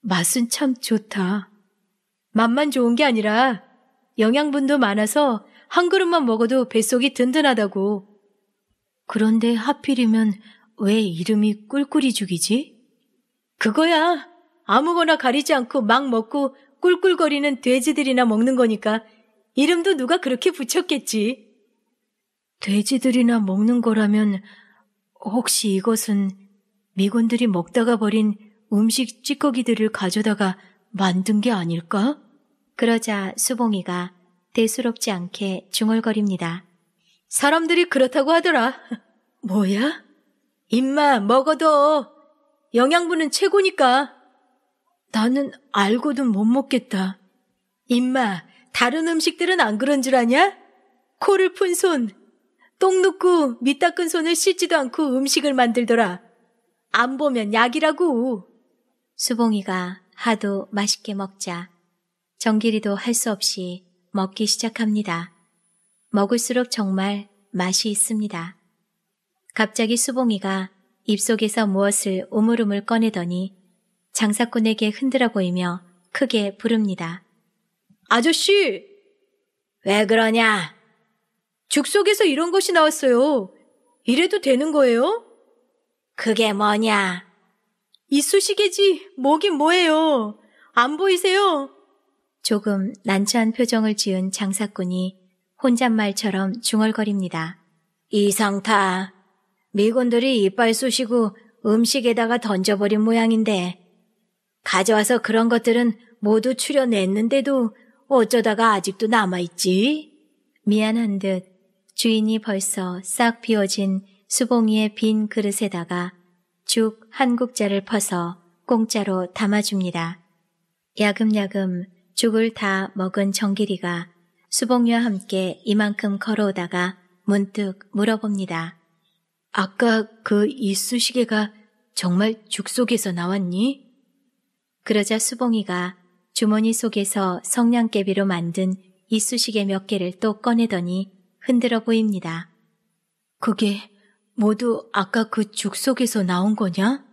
맛은 참 좋다. 맛만 좋은 게 아니라 영양분도 많아서 한 그릇만 먹어도 뱃속이 든든하다고. 그런데 하필이면 왜 이름이 꿀꿀이 죽이지? 그거야. 아무거나 가리지 않고 막 먹고 꿀꿀거리는 돼지들이나 먹는 거니까 이름도 누가 그렇게 붙였겠지. 돼지들이나 먹는 거라면 혹시 이것은 미군들이 먹다가 버린 음식 찌꺼기들을 가져다가 만든 게 아닐까? 그러자 수봉이가 대수롭지 않게 중얼거립니다. 사람들이 그렇다고 하더라. 뭐야? 임마 먹어도 영양분은 최고니까. 나는 알고도 못 먹겠다. 임마 다른 음식들은 안 그런 줄 아냐? 코를 푼 손, 똥 눕고 밑 닦은 손을 씻지도 않고 음식을 만들더라. 안 보면 약이라고. 수봉이가 하도 맛있게 먹자 정길이도 할 수 없이 먹기 시작합니다. 먹을수록 정말 맛이 있습니다. 갑자기 수봉이가 입속에서 무엇을 오물오물 꺼내더니 장사꾼에게 흔들어 보이며 크게 부릅니다. 아저씨! 왜 그러냐? 죽속에서 이런 것이 나왔어요. 이래도 되는 거예요? 그게 뭐냐? 이쑤시개지 뭐긴 뭐예요. 안 보이세요? 조금 난처한 표정을 지은 장사꾼이 혼잣말처럼 중얼거립니다. 이상타. 미군들이 이빨 쑤시고 음식에다가 던져버린 모양인데 가져와서 그런 것들은 모두 추려냈는데도 어쩌다가 아직도 남아있지? 미안한 듯 주인이 벌써 싹 비워진 수봉이의 빈 그릇에다가 죽 한 국자를 퍼서 공짜로 담아줍니다. 야금야금 죽을 다 먹은 정길이가 수봉이와 함께 이만큼 걸어오다가 문득 물어봅니다. 아까 그 이쑤시개가 정말 죽 속에서 나왔니? 그러자 수봉이가 주머니 속에서 성냥개비로 만든 이쑤시개 몇 개를 또 꺼내더니 흔들어 보입니다. 그게 모두 아까 그 죽 속에서 나온 거냐?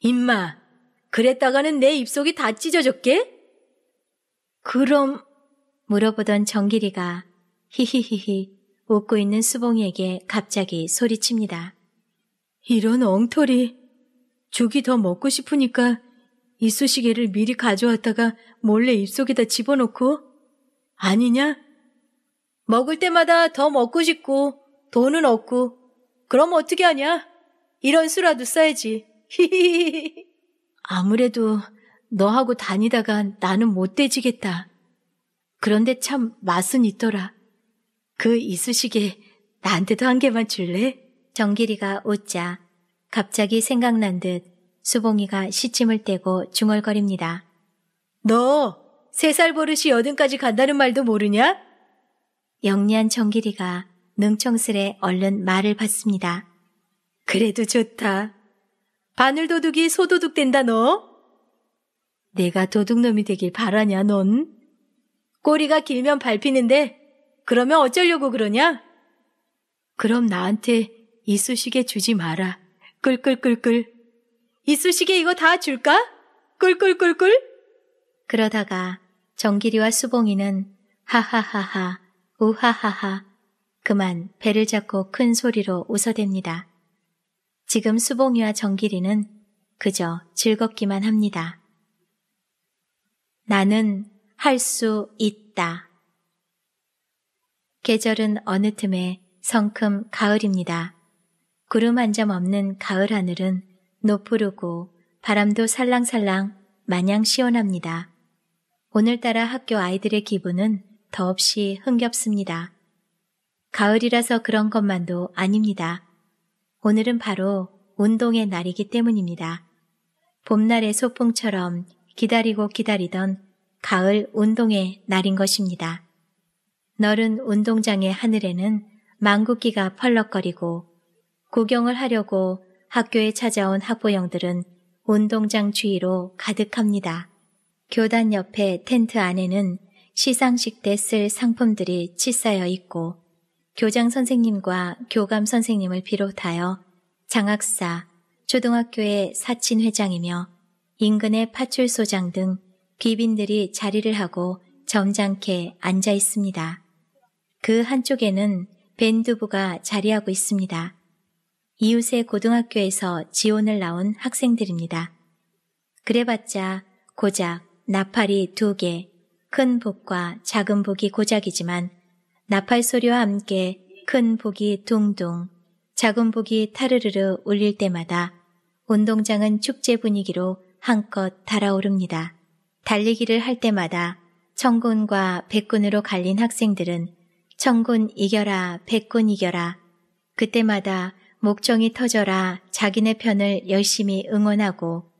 임마, 그랬다가는 내 입속이 다 찢어졌게? 그럼, 물어보던 정길이가 히히히히 웃고 있는 수봉이에게 갑자기 소리칩니다. 이런 엉터리. 죽이 더 먹고 싶으니까 이쑤시개를 미리 가져왔다가 몰래 입속에다 집어넣고 아니냐? 먹을 때마다 더 먹고 싶고 돈은 없고 그럼 어떻게 하냐? 이런 수라도 써야지. 히히히히. 아무래도 너하고 다니다간 나는 못 돼지겠다. 그런데 참 맛은 있더라. 그 이쑤시개 나한테도 한 개만 줄래? 정길이가 웃자 갑자기 생각난 듯 수봉이가 시침을 떼고 중얼거립니다. 너 세 살 버릇이 여든까지 간다는 말도 모르냐? 영리한 정길이가 능청스레 얼른 말을 받습니다. 그래도 좋다. 바늘도둑이 소도둑 된다 너. 내가 도둑놈이 되길 바라냐 넌? 꼬리가 길면 밟히는데 그러면 어쩌려고 그러냐? 그럼 나한테 이쑤시개 주지 마라. 끌끌끌끌. 이쑤시개 이거 다 줄까? 끌끌끌끌. 그러다가 정길이와 수봉이는 하하하하 우하하하. 그만 배를 잡고 큰 소리로 웃어댑니다. 지금 수봉이와 정길이는 그저 즐겁기만 합니다. 나는 할 수 있다. 계절은 어느 틈에 성큼 가을입니다. 구름 한 점 없는 가을 하늘은 노푸르고 바람도 살랑살랑 마냥 시원합니다. 오늘따라 학교 아이들의 기분은 더없이 흥겹습니다. 가을이라서 그런 것만도 아닙니다. 오늘은 바로 운동의 날이기 때문입니다. 봄날의 소풍처럼 기다리고 기다리던 가을 운동의 날인 것입니다. 너른 운동장의 하늘에는 망국기가 펄럭거리고 구경을 하려고 학교에 찾아온 학부형들은 운동장 주위로 가득합니다. 교단 옆에 텐트 안에는 시상식 때 쓸 상품들이 치싸여 있고 교장 선생님과 교감 선생님을 비롯하여 장학사, 초등학교의 사친 회장이며 인근의 파출소장 등 귀빈들이 자리를 하고 점잖게 앉아 있습니다. 그 한쪽에는 밴드부가 자리하고 있습니다. 이웃의 고등학교에서 지원을 나온 학생들입니다. 그래봤자 고작 나팔이 두 개, 큰 복과 작은 복이 고작이지만 나팔 소리와 함께 큰 복이 둥둥, 작은 복이 타르르르 울릴 때마다 운동장은 축제 분위기로 한껏 달아오릅니다. 달리기를 할 때마다 천군과 백군으로 갈린 학생들은 천군 이겨라, 백군 이겨라. 그때마다 목청이 터져라 자기네 편을 열심히 응원하고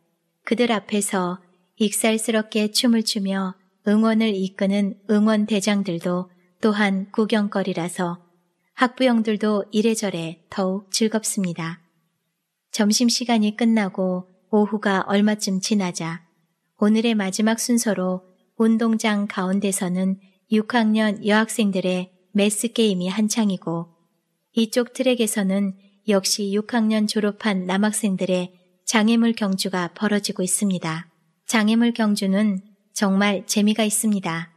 그들 앞에서 익살스럽게 춤을 추며 응원을 이끄는 응원대장들도 또한 구경거리라서 학부형들도 이래저래 더욱 즐겁습니다. 점심시간이 끝나고 오후가 얼마쯤 지나자 오늘의 마지막 순서로 운동장 가운데서는 6학년 여학생들의 매스게임이 한창이고 이쪽 트랙에서는 역시 6학년 졸업한 남학생들의 장애물 경주가 벌어지고 있습니다. 장애물 경주는 정말 재미가 있습니다.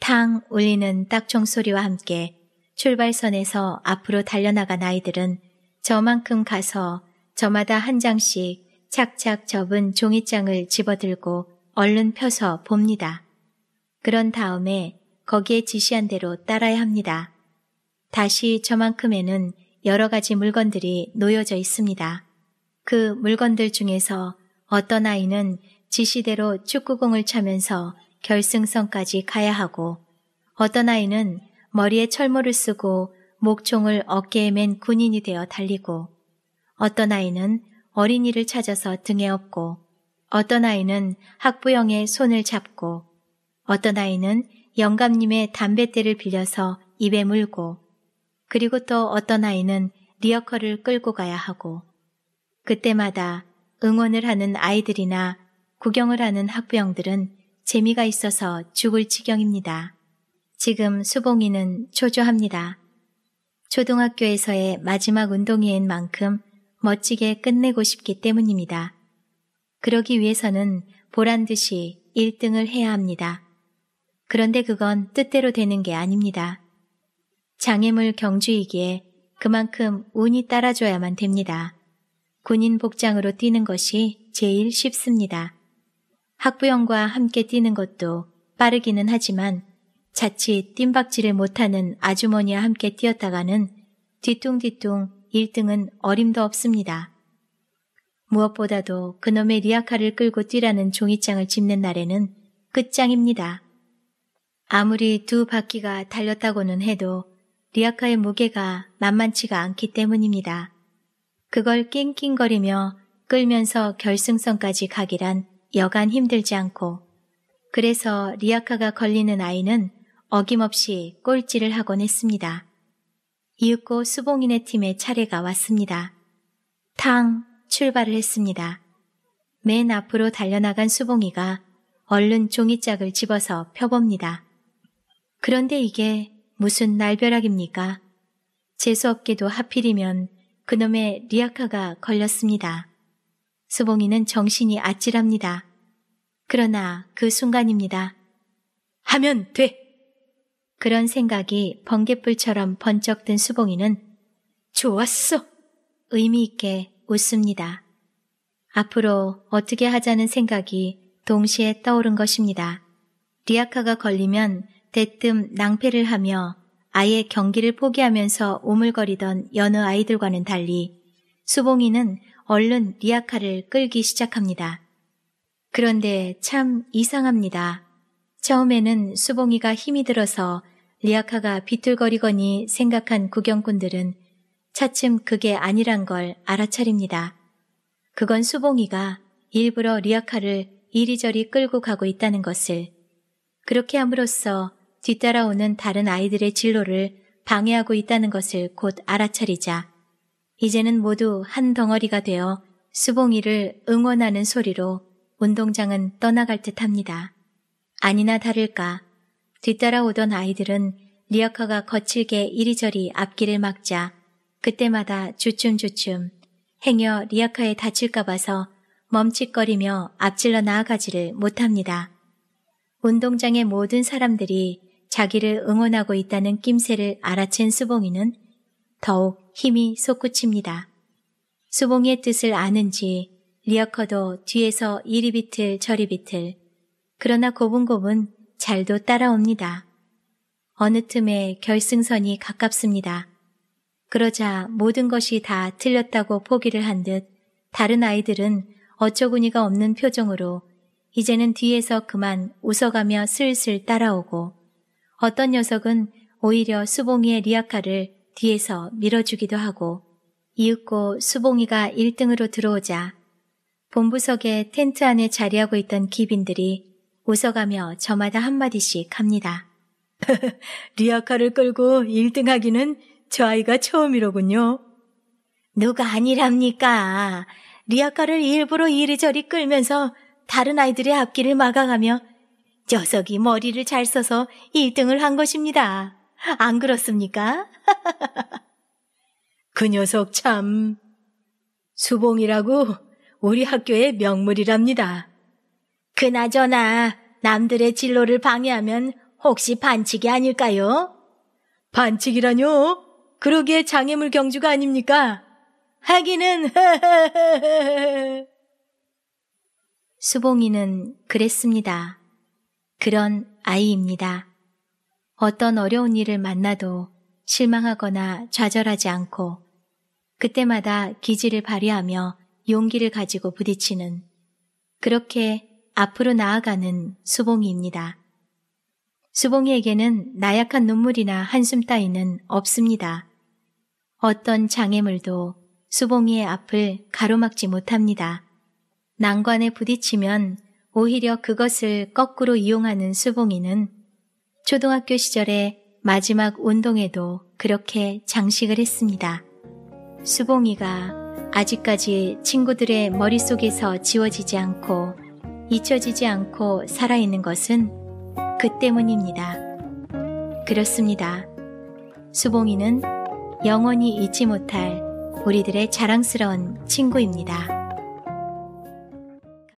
탕 울리는 딱총 소리와 함께 출발선에서 앞으로 달려나간 아이들은 저만큼 가서 저마다 한 장씩 착착 접은 종이장을 집어들고 얼른 펴서 봅니다. 그런 다음에 거기에 지시한 대로 따라야 합니다. 다시 저만큼에는 여러 가지 물건들이 놓여져 있습니다. 그 물건들 중에서 어떤 아이는 지시대로 축구공을 차면서 결승선까지 가야 하고 어떤 아이는 머리에 철모를 쓰고 목총을 어깨에 맨 군인이 되어 달리고 어떤 아이는 어린이를 찾아서 등에 업고 어떤 아이는 학부형의 손을 잡고 어떤 아이는 영감님의 담뱃대를 빌려서 입에 물고 그리고 또 어떤 아이는 리어커를 끌고 가야 하고 그때마다 응원을 하는 아이들이나 구경을 하는 학부형들은 재미가 있어서 죽을 지경입니다. 지금 수봉이는 초조합니다. 초등학교에서의 마지막 운동회인 만큼 멋지게 끝내고 싶기 때문입니다. 그러기 위해서는 보란 듯이 1등을 해야 합니다. 그런데 그건 뜻대로 되는 게 아닙니다. 장애물 경주이기에 그만큼 운이 따라줘야만 됩니다. 군인 복장으로 뛰는 것이 제일 쉽습니다. 학부형과 함께 뛰는 것도 빠르기는 하지만 자칫 뜀박질을 못하는 아주머니와 함께 뛰었다가는 뒤뚱뒤뚱 1등은 어림도 없습니다. 무엇보다도 그놈의 리아카를 끌고 뛰라는 종이장을 집는 날에는 끝장입니다. 아무리 두 바퀴가 달렸다고는 해도 리아카의 무게가 만만치가 않기 때문입니다. 그걸 낑낑거리며 끌면서 결승선까지 가기란 여간 힘들지 않고 그래서 리아카가 걸리는 아이는 어김없이 꼴찌를 하곤 했습니다. 이윽고 수봉인의 팀의 차례가 왔습니다. 탕 출발을 했습니다. 맨 앞으로 달려나간 수봉이가 얼른 종이짝을 집어서 펴봅니다. 그런데 이게 무슨 날벼락입니까? 재수없게도 하필이면 그놈의 리아카가 걸렸습니다. 수봉이는 정신이 아찔합니다. 그러나 그 순간입니다. 하면 돼! 그런 생각이 번갯불처럼 번쩍 든 수봉이는 좋았어! 의미있게 웃습니다. 앞으로 어떻게 하자는 생각이 동시에 떠오른 것입니다. 리아카가 걸리면 대뜸 낭패를 하며 아예 경기를 포기하면서 오물거리던 여느 아이들과는 달리 수봉이는 얼른 리아카를 끌기 시작합니다. 그런데 참 이상합니다. 처음에는 수봉이가 힘이 들어서 리아카가 비틀거리거니 생각한 구경꾼들은 차츰 그게 아니란 걸 알아차립니다. 그건 수봉이가 일부러 리아카를 이리저리 끌고 가고 있다는 것을 그렇게 함으로써 뒤따라오는 다른 아이들의 진로를 방해하고 있다는 것을 곧 알아차리자 이제는 모두 한 덩어리가 되어 수봉이를 응원하는 소리로 운동장은 떠나갈 듯 합니다. 아니나 다를까 뒤따라오던 아이들은 리어카가 거칠게 이리저리 앞길을 막자 그때마다 주춤주춤 행여 리어카에 다칠까 봐서 멈칫거리며 앞질러 나아가지를 못합니다. 운동장의 모든 사람들이 자기를 응원하고 있다는 낌새를 알아챈 수봉이는 더욱 힘이 솟구칩니다. 수봉의 뜻을 아는지 리어커도 뒤에서 이리 비틀 저리 비틀 그러나 고분고분 잘도 따라옵니다. 어느 틈에 결승선이 가깝습니다. 그러자 모든 것이 다 틀렸다고 포기를 한 듯 다른 아이들은 어처구니가 없는 표정으로 이제는 뒤에서 그만 웃어가며 슬슬 따라오고 어떤 녀석은 오히려 수봉이의 리아카를 뒤에서 밀어주기도 하고 이윽고 수봉이가 1등으로 들어오자 본부석에 텐트 안에 자리하고 있던 기빈들이 웃어가며 저마다 한마디씩 합니다. 리아카를 끌고 1등 하기는 저 아이가 처음이로군요. 누가 아니랍니까? 리아카를 일부러 이리저리 끌면서 다른 아이들의 앞길을 막아가며 녀석이 머리를 잘 써서 1등을 한 것입니다. 안 그렇습니까? 그 녀석 참 수봉이라고 우리 학교의 명물이랍니다. 그나저나 남들의 진로를 방해하면 혹시 반칙이 아닐까요? 반칙이라뇨? 그러기에 장애물 경주가 아닙니까? 하기는 수봉이는 그랬습니다. 그런 아이입니다. 어떤 어려운 일을 만나도 실망하거나 좌절하지 않고 그때마다 기지를 발휘하며 용기를 가지고 부딪히는 그렇게 앞으로 나아가는 수봉이입니다. 수봉이에게는 나약한 눈물이나 한숨 따위는 없습니다. 어떤 장애물도 수봉이의 앞을 가로막지 못합니다. 난관에 부딪히면 오히려 그것을 거꾸로 이용하는 수봉이는 초등학교 시절에 마지막 운동에도 그렇게 장식을 했습니다. 수봉이가 아직까지 친구들의 머릿속에서 지워지지 않고 잊혀지지 않고 살아있는 것은 그 때문입니다. 그렇습니다. 수봉이는 영원히 잊지 못할 우리들의 자랑스러운 친구입니다.